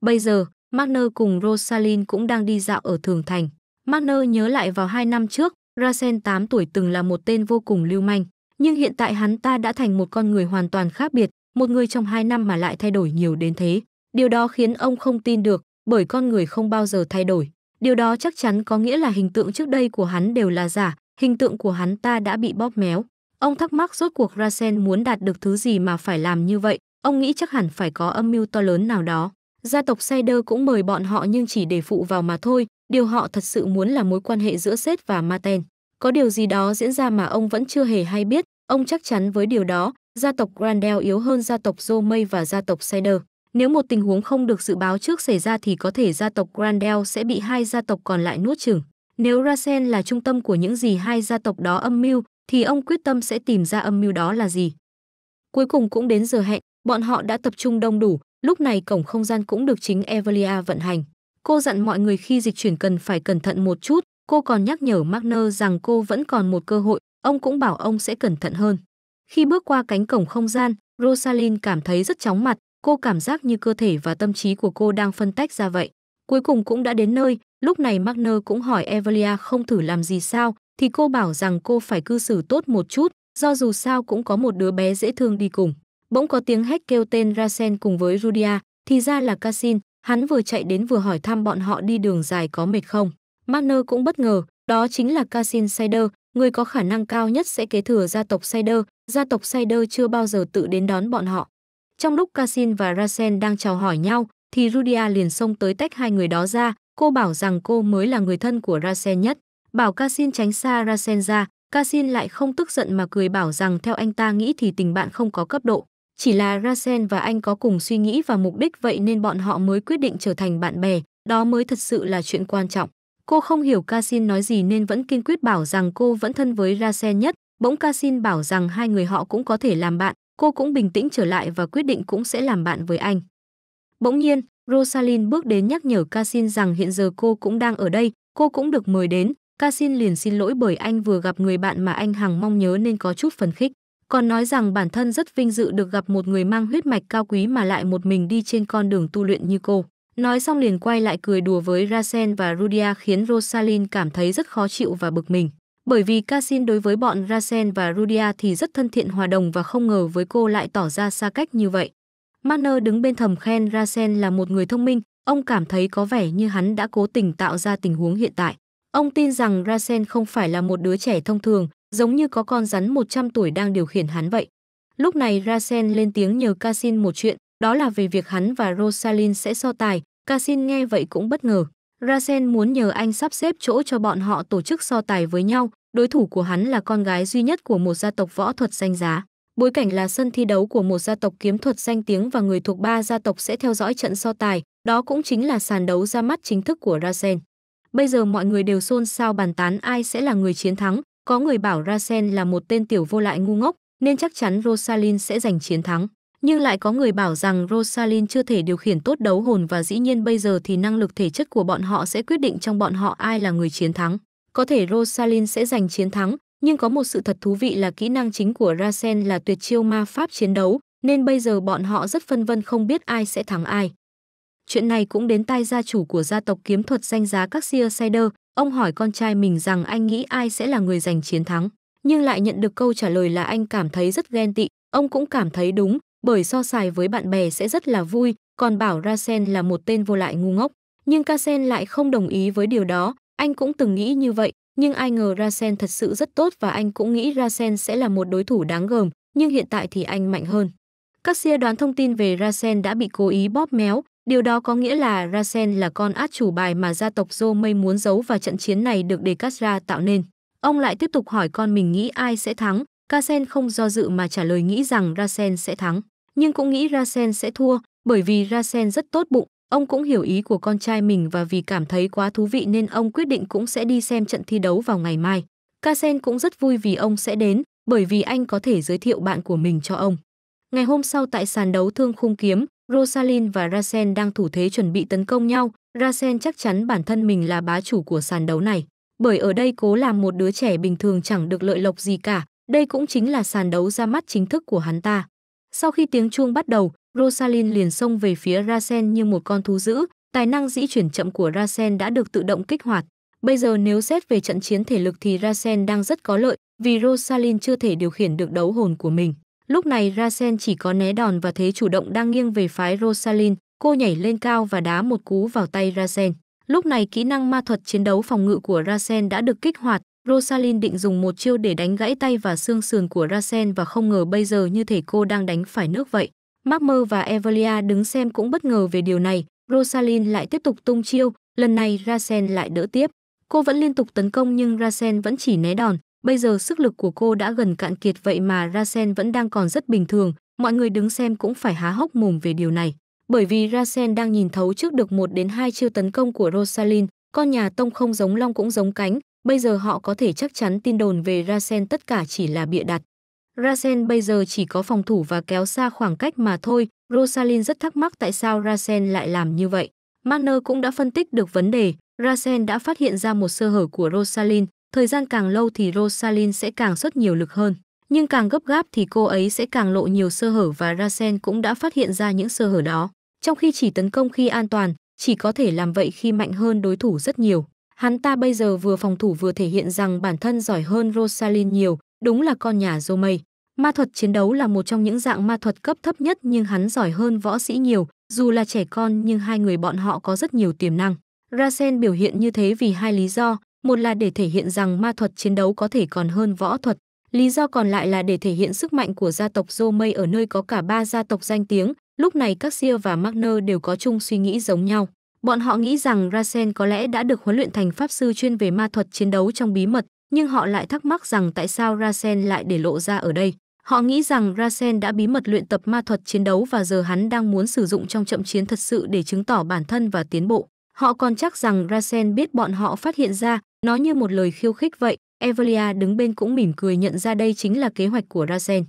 Bây giờ, Magner cùng Rosalind cũng đang đi dạo ở Thương Thành. Magner nhớ lại vào hai năm trước, Rasen 8 tuổi từng là một tên vô cùng lưu manh, nhưng hiện tại hắn ta đã thành một con người hoàn toàn khác biệt, một người trong hai năm mà lại thay đổi nhiều đến thế. Điều đó khiến ông không tin được, bởi con người không bao giờ thay đổi. Điều đó chắc chắn có nghĩa là hình tượng trước đây của hắn đều là giả, hình tượng của hắn ta đã bị bóp méo. Ông thắc mắc rốt cuộc Rasen muốn đạt được thứ gì mà phải làm như vậy, ông nghĩ chắc hẳn phải có âm mưu to lớn nào đó. Gia tộc Seder cũng mời bọn họ nhưng chỉ để phụ vào mà thôi, điều họ thật sự muốn là mối quan hệ giữa Seth và Maten. Có điều gì đó diễn ra mà ông vẫn chưa hề hay biết, ông chắc chắn với điều đó, gia tộc Grandel yếu hơn gia tộc Zomay và gia tộc Sider. Nếu một tình huống không được dự báo trước xảy ra thì có thể gia tộc Grandel sẽ bị hai gia tộc còn lại nuốt chửng. Nếu Rasen là trung tâm của những gì hai gia tộc đó âm mưu, thì ông quyết tâm sẽ tìm ra âm mưu đó là gì. Cuối cùng cũng đến giờ hẹn, bọn họ đã tập trung đông đủ, lúc này cổng không gian cũng được chính Evelia vận hành. Cô dặn mọi người khi dịch chuyển cần phải cẩn thận một chút, cô còn nhắc nhở Magner rằng cô vẫn còn một cơ hội, ông cũng bảo ông sẽ cẩn thận hơn. Khi bước qua cánh cổng không gian, Rosalind cảm thấy rất chóng mặt, cô cảm giác như cơ thể và tâm trí của cô đang phân tách ra vậy. Cuối cùng cũng đã đến nơi, lúc này Magner cũng hỏi Evelia không thử làm gì sao, thì cô bảo rằng cô phải cư xử tốt một chút, do dù sao cũng có một đứa bé dễ thương đi cùng. Bỗng có tiếng hét kêu tên Rasen cùng với Rudia, thì ra là Cassin, hắn vừa chạy đến vừa hỏi thăm bọn họ đi đường dài có mệt không. Magner cũng bất ngờ, đó chính là Cassin Sider, người có khả năng cao nhất sẽ kế thừa gia tộc Sider, gia tộc Sider chưa bao giờ tự đến đón bọn họ. Trong lúc Cassin và Rasen đang chào hỏi nhau, thì Rudia liền xông tới tách hai người đó ra, cô bảo rằng cô mới là người thân của Rasen nhất. Bảo Cassin tránh xa Rasen ra, Cassin lại không tức giận mà cười bảo rằng theo anh ta nghĩ thì tình bạn không có cấp độ. Chỉ là Rasen và anh có cùng suy nghĩ và mục đích vậy nên bọn họ mới quyết định trở thành bạn bè, đó mới thật sự là chuyện quan trọng. Cô không hiểu Cassin nói gì nên vẫn kiên quyết bảo rằng cô vẫn thân với Rasen nhất, Bỗng Casin bảo rằng hai người họ cũng có thể làm bạn, cô cũng bình tĩnh trở lại và quyết định cũng sẽ làm bạn với anh. Bỗng nhiên, Rosalind bước đến nhắc nhở Casin rằng hiện giờ cô cũng đang ở đây, cô cũng được mời đến. Casin liền xin lỗi bởi anh vừa gặp người bạn mà anh hằng mong nhớ nên có chút phấn khích. Còn nói rằng bản thân rất vinh dự được gặp một người mang huyết mạch cao quý mà lại một mình đi trên con đường tu luyện như cô. Nói xong liền quay lại cười đùa với Rasen và Rudia khiến Rosalind cảm thấy rất khó chịu và bực mình. Bởi vì Casin đối với bọn Rasen và Rudia thì rất thân thiện hòa đồng và không ngờ với cô lại tỏ ra xa cách như vậy. Manner đứng bên thầm khen Rasen là một người thông minh, ông cảm thấy có vẻ như hắn đã cố tình tạo ra tình huống hiện tại. Ông tin rằng Rasen không phải là một đứa trẻ thông thường, giống như có con rắn 100 tuổi đang điều khiển hắn vậy. Lúc này Rasen lên tiếng nhờ Casin một chuyện, đó là về việc hắn và Rosalind sẽ so tài, Casin nghe vậy cũng bất ngờ. Rasen muốn nhờ anh sắp xếp chỗ cho bọn họ tổ chức so tài với nhau, đối thủ của hắn là con gái duy nhất của một gia tộc võ thuật danh giá. Bối cảnh là sân thi đấu của một gia tộc kiếm thuật danh tiếng và người thuộc ba gia tộc sẽ theo dõi trận so tài, đó cũng chính là sàn đấu ra mắt chính thức của Rasen. Bây giờ mọi người đều xôn xao bàn tán ai sẽ là người chiến thắng, có người bảo Rasen là một tên tiểu vô lại ngu ngốc, nên chắc chắn Rosalind sẽ giành chiến thắng nhưng lại có người bảo rằng Rosalind chưa thể điều khiển tốt đấu hồn và dĩ nhiên bây giờ thì năng lực thể chất của bọn họ sẽ quyết định trong bọn họ ai là người chiến thắng. Có thể Rosalind sẽ giành chiến thắng, nhưng có một sự thật thú vị là kỹ năng chính của Rasen là tuyệt chiêu ma pháp chiến đấu, nên bây giờ bọn họ rất phân vân không biết ai sẽ thắng ai. Chuyện này cũng đến tai gia chủ của gia tộc kiếm thuật danh giá các Searsider, ông hỏi con trai mình rằng anh nghĩ ai sẽ là người giành chiến thắng, nhưng lại nhận được câu trả lời là anh cảm thấy rất ghen tị, ông cũng cảm thấy đúng, bởi so sài với bạn bè sẽ rất là vui, còn bảo Rasen là một tên vô lại ngu ngốc. Nhưng Kasen lại không đồng ý với điều đó, anh cũng từng nghĩ như vậy, nhưng ai ngờ Rasen thật sự rất tốt và anh cũng nghĩ Rasen sẽ là một đối thủ đáng gờm, nhưng hiện tại thì anh mạnh hơn. Các xia đoán thông tin về Rasen đã bị cố ý bóp méo, điều đó có nghĩa là Rasen là con át chủ bài mà gia tộc Zomei muốn giấu và trận chiến này được Dekasra tạo nên. Ông lại tiếp tục hỏi con mình nghĩ ai sẽ thắng, Kasen không do dự mà trả lời nghĩ rằng Rasen sẽ thắng nhưng cũng nghĩ Rasen sẽ thua, bởi vì Rasen rất tốt bụng, ông cũng hiểu ý của con trai mình và vì cảm thấy quá thú vị nên ông quyết định cũng sẽ đi xem trận thi đấu vào ngày mai. Kasen cũng rất vui vì ông sẽ đến, bởi vì anh có thể giới thiệu bạn của mình cho ông. Ngày hôm sau tại sàn đấu thương khung kiếm, Rosalind và Rasen đang thủ thế chuẩn bị tấn công nhau. Rasen chắc chắn bản thân mình là bá chủ của sàn đấu này, bởi ở đây cố làm một đứa trẻ bình thường chẳng được lợi lộc gì cả. Đây cũng chính là sàn đấu ra mắt chính thức của hắn ta. Sau khi tiếng chuông bắt đầu, Rosalind liền xông về phía Rasen như một con thú dữ, tài năng dĩ chuyển chậm của Rasen đã được tự động kích hoạt. Bây giờ nếu xét về trận chiến thể lực thì Rasen đang rất có lợi, vì Rosalind chưa thể điều khiển được đấu hồn của mình. Lúc này Rasen chỉ có né đòn và thế chủ động đang nghiêng về phái Rosalind, cô nhảy lên cao và đá một cú vào tay Rasen. Lúc này kỹ năng ma thuật chiến đấu phòng ngự của Rasen đã được kích hoạt, Rosalind định dùng một chiêu để đánh gãy tay và xương sườn của Rasen và không ngờ bây giờ như thể cô đang đánh phải nước vậy. Marmer và Evelia đứng xem cũng bất ngờ về điều này. Rosalind lại tiếp tục tung chiêu, lần này Rasen lại đỡ tiếp. Cô vẫn liên tục tấn công nhưng Rasen vẫn chỉ né đòn. Bây giờ sức lực của cô đã gần cạn kiệt vậy mà Rasen vẫn đang còn rất bình thường. Mọi người đứng xem cũng phải há hốc mồm về điều này. Bởi vì Rasen đang nhìn thấu trước được một đến hai chiêu tấn công của Rosalind, con nhà Tông không giống long cũng giống cánh, Bây giờ họ có thể chắc chắn tin đồn về Rasen tất cả chỉ là bịa đặt. Rasen bây giờ chỉ có phòng thủ và kéo xa khoảng cách mà thôi. Rosalind rất thắc mắc tại sao Rasen lại làm như vậy. Magner cũng đã phân tích được vấn đề. Rasen đã phát hiện ra một sơ hở của Rosalind. Thời gian càng lâu thì Rosalind sẽ càng xuất nhiều lực hơn. Nhưng càng gấp gáp thì cô ấy sẽ càng lộ nhiều sơ hở và Rasen cũng đã phát hiện ra những sơ hở đó. Trong khi chỉ tấn công khi an toàn, chỉ có thể làm vậy khi mạnh hơn đối thủ rất nhiều. Hắn ta bây giờ vừa phòng thủ vừa thể hiện rằng bản thân giỏi hơn Rosalind nhiều, đúng là con nhà dô Ma thuật chiến đấu là một trong những dạng ma thuật cấp thấp nhất nhưng hắn giỏi hơn võ sĩ nhiều, dù là trẻ con nhưng hai người bọn họ có rất nhiều tiềm năng. Rasen biểu hiện như thế vì hai lý do, một là để thể hiện rằng ma thuật chiến đấu có thể còn hơn võ thuật, lý do còn lại là để thể hiện sức mạnh của gia tộc Dô ở nơi có cả ba gia tộc danh tiếng, lúc này các và Magner đều có chung suy nghĩ giống nhau. Bọn họ nghĩ rằng Rasen có lẽ đã được huấn luyện thành pháp sư chuyên về ma thuật chiến đấu trong bí mật, nhưng họ lại thắc mắc rằng tại sao Rasen lại để lộ ra ở đây. Họ nghĩ rằng Rasen đã bí mật luyện tập ma thuật chiến đấu và giờ hắn đang muốn sử dụng trong trận chiến thật sự để chứng tỏ bản thân và tiến bộ. Họ còn chắc rằng Rasen biết bọn họ phát hiện ra, nó như một lời khiêu khích vậy. Evelia đứng bên cũng mỉm cười nhận ra đây chính là kế hoạch của Rasen.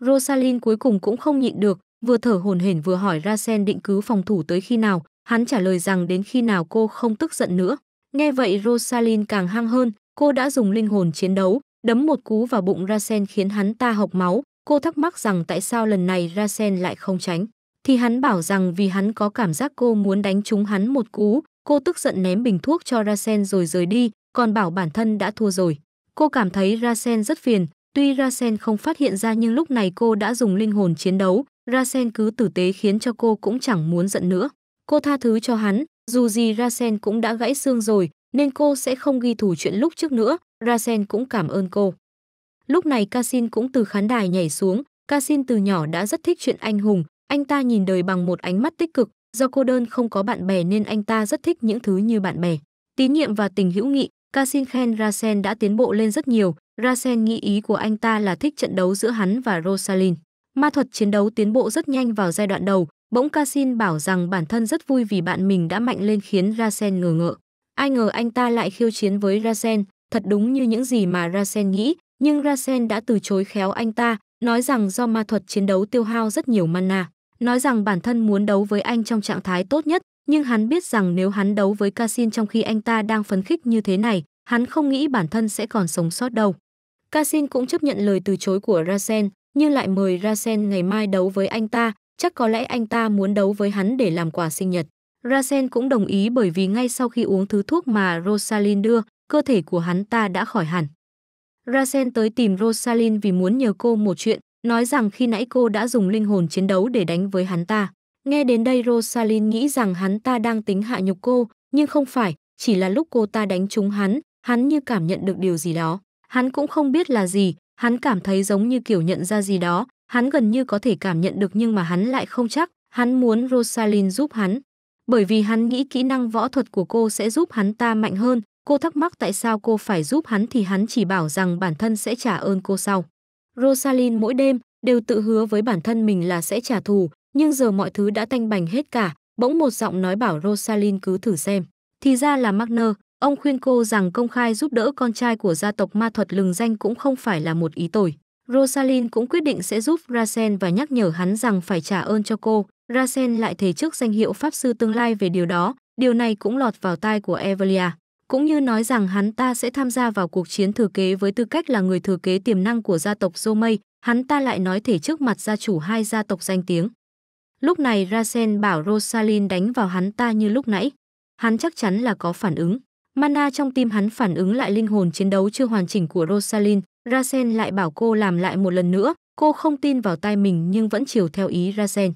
Rosalind cuối cùng cũng không nhịn được, vừa thở hổn hển vừa hỏi Rasen định cứ phòng thủ tới khi nào, Hắn trả lời rằng đến khi nào cô không tức giận nữa. Nghe vậy Rosalind càng hăng hơn, cô đã dùng linh hồn chiến đấu, đấm một cú vào bụng Rasen khiến hắn ta học máu. Cô thắc mắc rằng tại sao lần này Rasen lại không tránh. Thì hắn bảo rằng vì hắn có cảm giác cô muốn đánh trúng hắn một cú, cô tức giận ném bình thuốc cho Rasen rồi rời đi, còn bảo bản thân đã thua rồi. Cô cảm thấy Rasen rất phiền, tuy Rasen không phát hiện ra nhưng lúc này cô đã dùng linh hồn chiến đấu, Rasen cứ tử tế khiến cho cô cũng chẳng muốn giận nữa. Cô tha thứ cho hắn, dù gì Rasen cũng đã gãy xương rồi, nên cô sẽ không ghi thủ chuyện lúc trước nữa, Rasen cũng cảm ơn cô. Lúc này Casin cũng từ khán đài nhảy xuống, Casin từ nhỏ đã rất thích chuyện anh hùng, anh ta nhìn đời bằng một ánh mắt tích cực, do cô đơn không có bạn bè nên anh ta rất thích những thứ như bạn bè. Tín nhiệm và tình hữu nghị, Casin khen Rasen đã tiến bộ lên rất nhiều, Rasen nghĩ ý của anh ta là thích trận đấu giữa hắn và Rosalind. Ma thuật chiến đấu tiến bộ rất nhanh vào giai đoạn đầu, Bỗng Casin bảo rằng bản thân rất vui vì bạn mình đã mạnh lên khiến Rasen ngờ ngợ. Ai ngờ anh ta lại khiêu chiến với Rasen, thật đúng như những gì mà Rasen nghĩ, nhưng Rasen đã từ chối khéo anh ta, nói rằng do ma thuật chiến đấu tiêu hao rất nhiều mana, nói rằng bản thân muốn đấu với anh trong trạng thái tốt nhất, nhưng hắn biết rằng nếu hắn đấu với Casin trong khi anh ta đang phấn khích như thế này, hắn không nghĩ bản thân sẽ còn sống sót đâu. Casin cũng chấp nhận lời từ chối của Rasen, nhưng lại mời Rasen ngày mai đấu với anh ta, chắc có lẽ anh ta muốn đấu với hắn để làm quà sinh nhật. Rasen cũng đồng ý bởi vì ngay sau khi uống thứ thuốc mà Rosalind đưa, cơ thể của hắn ta đã khỏi hẳn. Rasen tới tìm Rosalind vì muốn nhờ cô một chuyện, nói rằng khi nãy cô đã dùng linh hồn chiến đấu để đánh với hắn ta. Nghe đến đây Rosalind nghĩ rằng hắn ta đang tính hạ nhục cô, nhưng không phải, chỉ là lúc cô ta đánh trúng hắn, hắn như cảm nhận được điều gì đó. Hắn cũng không biết là gì, hắn cảm thấy giống như kiểu nhận ra gì đó, Hắn gần như có thể cảm nhận được nhưng mà hắn lại không chắc, hắn muốn Rosalind giúp hắn. Bởi vì hắn nghĩ kỹ năng võ thuật của cô sẽ giúp hắn ta mạnh hơn, cô thắc mắc tại sao cô phải giúp hắn thì hắn chỉ bảo rằng bản thân sẽ trả ơn cô sau. Rosalind mỗi đêm đều tự hứa với bản thân mình là sẽ trả thù, nhưng giờ mọi thứ đã tanh bành hết cả, bỗng một giọng nói bảo Rosalind cứ thử xem. Thì ra là Magner, ông khuyên cô rằng công khai giúp đỡ con trai của gia tộc ma thuật lừng danh cũng không phải là một ý tồi. Rosalind cũng quyết định sẽ giúp Rasen và nhắc nhở hắn rằng phải trả ơn cho cô. Rasen lại thề trước danh hiệu pháp sư tương lai về điều đó, điều này cũng lọt vào tai của Evelia, cũng như nói rằng hắn ta sẽ tham gia vào cuộc chiến thừa kế với tư cách là người thừa kế tiềm năng của gia tộc Zomei, hắn ta lại nói thể trước mặt gia chủ hai gia tộc danh tiếng. Lúc này Rasen bảo Rosalind đánh vào hắn ta như lúc nãy. Hắn chắc chắn là có phản ứng. Mana trong tim hắn phản ứng lại linh hồn chiến đấu chưa hoàn chỉnh của Rosalind, Rasen lại bảo cô làm lại một lần nữa, cô không tin vào tai mình nhưng vẫn chiều theo ý Rasen.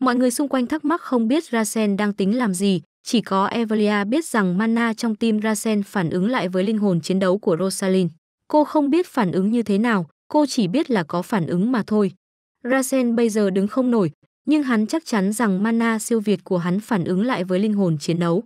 Mọi người xung quanh thắc mắc không biết Rasen đang tính làm gì, chỉ có Evelia biết rằng mana trong tim Rasen phản ứng lại với linh hồn chiến đấu của Rosalind. Cô không biết phản ứng như thế nào, cô chỉ biết là có phản ứng mà thôi. Rasen bây giờ đứng không nổi, nhưng hắn chắc chắn rằng mana siêu việt của hắn phản ứng lại với linh hồn chiến đấu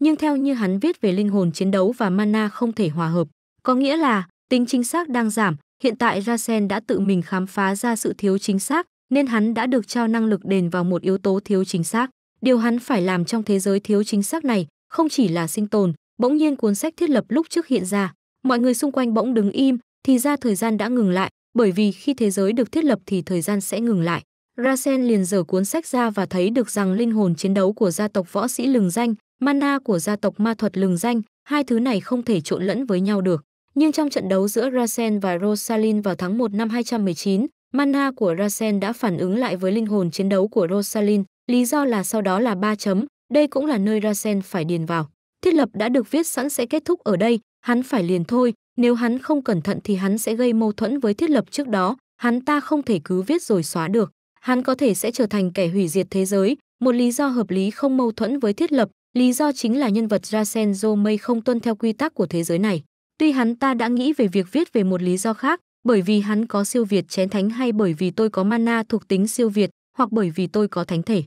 nhưng theo như hắn viết về linh hồn chiến đấu và mana không thể hòa hợp, có nghĩa là tính chính xác đang giảm, hiện tại Rasen đã tự mình khám phá ra sự thiếu chính xác, nên hắn đã được trao năng lực đền vào một yếu tố thiếu chính xác. Điều hắn phải làm trong thế giới thiếu chính xác này không chỉ là sinh tồn, bỗng nhiên cuốn sách thiết lập lúc trước hiện ra, mọi người xung quanh bỗng đứng im, thì ra thời gian đã ngừng lại, bởi vì khi thế giới được thiết lập thì thời gian sẽ ngừng lại. Rasen liền dở cuốn sách ra và thấy được rằng linh hồn chiến đấu của gia tộc võ sĩ lừng danh mana của gia tộc ma thuật lừng danh, hai thứ này không thể trộn lẫn với nhau được. Nhưng trong trận đấu giữa Rasen và Rosalind vào tháng 1 năm 219, mana của Rasen đã phản ứng lại với linh hồn chiến đấu của Rosalind, lý do là sau đó là 3 chấm, đây cũng là nơi Rasen phải điền vào. Thiết lập đã được viết sẵn sẽ kết thúc ở đây, hắn phải liền thôi, nếu hắn không cẩn thận thì hắn sẽ gây mâu thuẫn với thiết lập trước đó, hắn ta không thể cứ viết rồi xóa được. Hắn có thể sẽ trở thành kẻ hủy diệt thế giới, một lý do hợp lý không mâu thuẫn với thiết lập, Lý do chính là nhân vật Rasen Zomei không tuân theo quy tắc của thế giới này. Tuy hắn ta đã nghĩ về việc viết về một lý do khác, bởi vì hắn có siêu việt chén thánh hay bởi vì tôi có mana thuộc tính siêu việt, hoặc bởi vì tôi có thánh thể.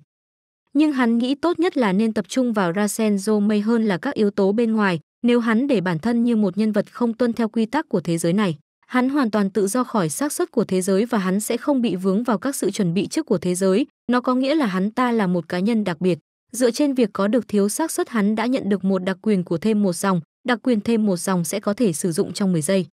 Nhưng hắn nghĩ tốt nhất là nên tập trung vào Rasen Zomei hơn là các yếu tố bên ngoài, nếu hắn để bản thân như một nhân vật không tuân theo quy tắc của thế giới này hắn hoàn toàn tự do khỏi xác suất của thế giới và hắn sẽ không bị vướng vào các sự chuẩn bị trước của thế giới nó có nghĩa là hắn ta là một cá nhân đặc biệt Dựa trên việc có được thiếu xác suất hắn đã nhận được một đặc quyền của thêm một dòng, đặc quyền thêm một dòng sẽ có thể sử dụng trong 10 giây.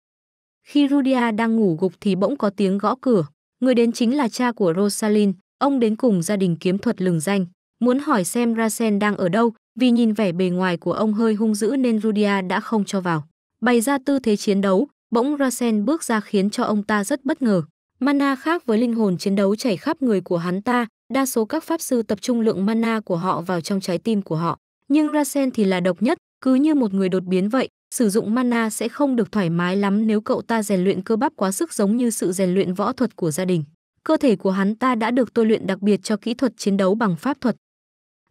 Khi Rudia đang ngủ gục thì bỗng có tiếng gõ cửa. Người đến chính là cha của Rosalind, ông đến cùng gia đình kiếm thuật lừng danh. Muốn hỏi xem Rasen đang ở đâu, vì nhìn vẻ bề ngoài của ông hơi hung dữ nên Rudia đã không cho vào. Bày ra tư thế chiến đấu, bỗng Rasen bước ra khiến cho ông ta rất bất ngờ. Mana khác với linh hồn chiến đấu chảy khắp người của hắn ta, Đa số các pháp sư tập trung lượng mana của họ vào trong trái tim của họ, nhưng Rasen thì là độc nhất, cứ như một người đột biến vậy, sử dụng mana sẽ không được thoải mái lắm nếu cậu ta rèn luyện cơ bắp quá sức giống như sự rèn luyện võ thuật của gia đình. Cơ thể của hắn ta đã được tôi luyện đặc biệt cho kỹ thuật chiến đấu bằng pháp thuật.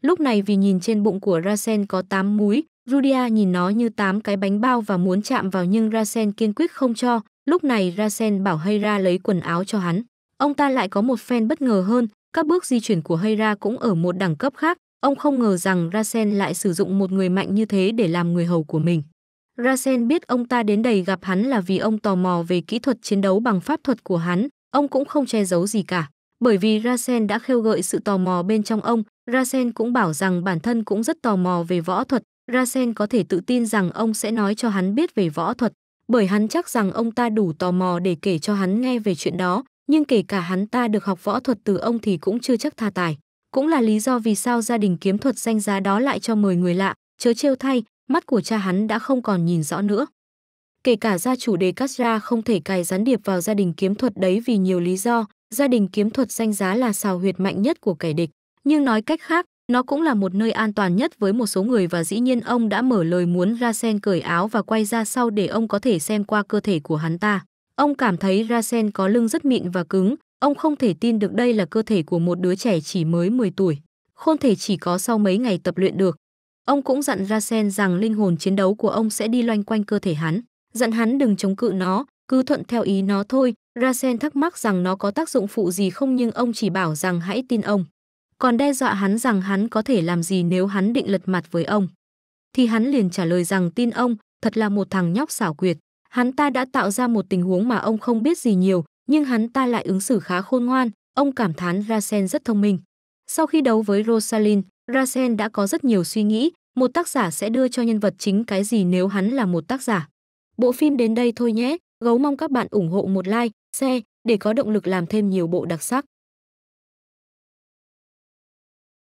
Lúc này vì nhìn trên bụng của Rasen có 8 múi, Rudia nhìn nó như 8 cái bánh bao và muốn chạm vào nhưng Rasen kiên quyết không cho. Lúc này Rasen bảo Hayra lấy quần áo cho hắn. Ông ta lại có một phen bất ngờ hơn, các bước di chuyển của Heyra cũng ở một đẳng cấp khác, ông không ngờ rằng Rasen lại sử dụng một người mạnh như thế để làm người hầu của mình. Rasen biết ông ta đến đầy gặp hắn là vì ông tò mò về kỹ thuật chiến đấu bằng pháp thuật của hắn, ông cũng không che giấu gì cả. Bởi vì Rasen đã khêu gợi sự tò mò bên trong ông, Rasen cũng bảo rằng bản thân cũng rất tò mò về võ thuật, Rasen có thể tự tin rằng ông sẽ nói cho hắn biết về võ thuật, bởi hắn chắc rằng ông ta đủ tò mò để kể cho hắn nghe về chuyện đó, nhưng kể cả hắn ta được học võ thuật từ ông thì cũng chưa chắc tha tài. Cũng là lý do vì sao gia đình kiếm thuật danh giá đó lại cho mời người lạ, chớ trêu thay, mắt của cha hắn đã không còn nhìn rõ nữa. Kể cả gia chủ đề cắt ra không thể cài gián điệp vào gia đình kiếm thuật đấy vì nhiều lý do, gia đình kiếm thuật danh giá là xào huyệt mạnh nhất của kẻ địch. Nhưng nói cách khác, nó cũng là một nơi an toàn nhất với một số người và dĩ nhiên ông đã mở lời muốn ra sen cởi áo và quay ra sau để ông có thể xem qua cơ thể của hắn ta. Ông cảm thấy Rasen có lưng rất mịn và cứng, ông không thể tin được đây là cơ thể của một đứa trẻ chỉ mới 10 tuổi. Khôn thể chỉ có sau mấy ngày tập luyện được. Ông cũng dặn Rasen rằng linh hồn chiến đấu của ông sẽ đi loanh quanh cơ thể hắn, dặn hắn đừng chống cự nó, cứ thuận theo ý nó thôi. Rasen thắc mắc rằng nó có tác dụng phụ gì không nhưng ông chỉ bảo rằng hãy tin ông. Còn đe dọa hắn rằng hắn có thể làm gì nếu hắn định lật mặt với ông. Thì hắn liền trả lời rằng tin ông, thật là một thằng nhóc xảo quyệt. Hắn ta đã tạo ra một tình huống mà ông không biết gì nhiều, nhưng hắn ta lại ứng xử khá khôn ngoan, ông cảm thán Rasen rất thông minh. Sau khi đấu với Rosalind, Rasen đã có rất nhiều suy nghĩ, một tác giả sẽ đưa cho nhân vật chính cái gì nếu hắn là một tác giả. Bộ phim đến đây thôi nhé, gấu mong các bạn ủng hộ một like, share để có động lực làm thêm nhiều bộ đặc sắc.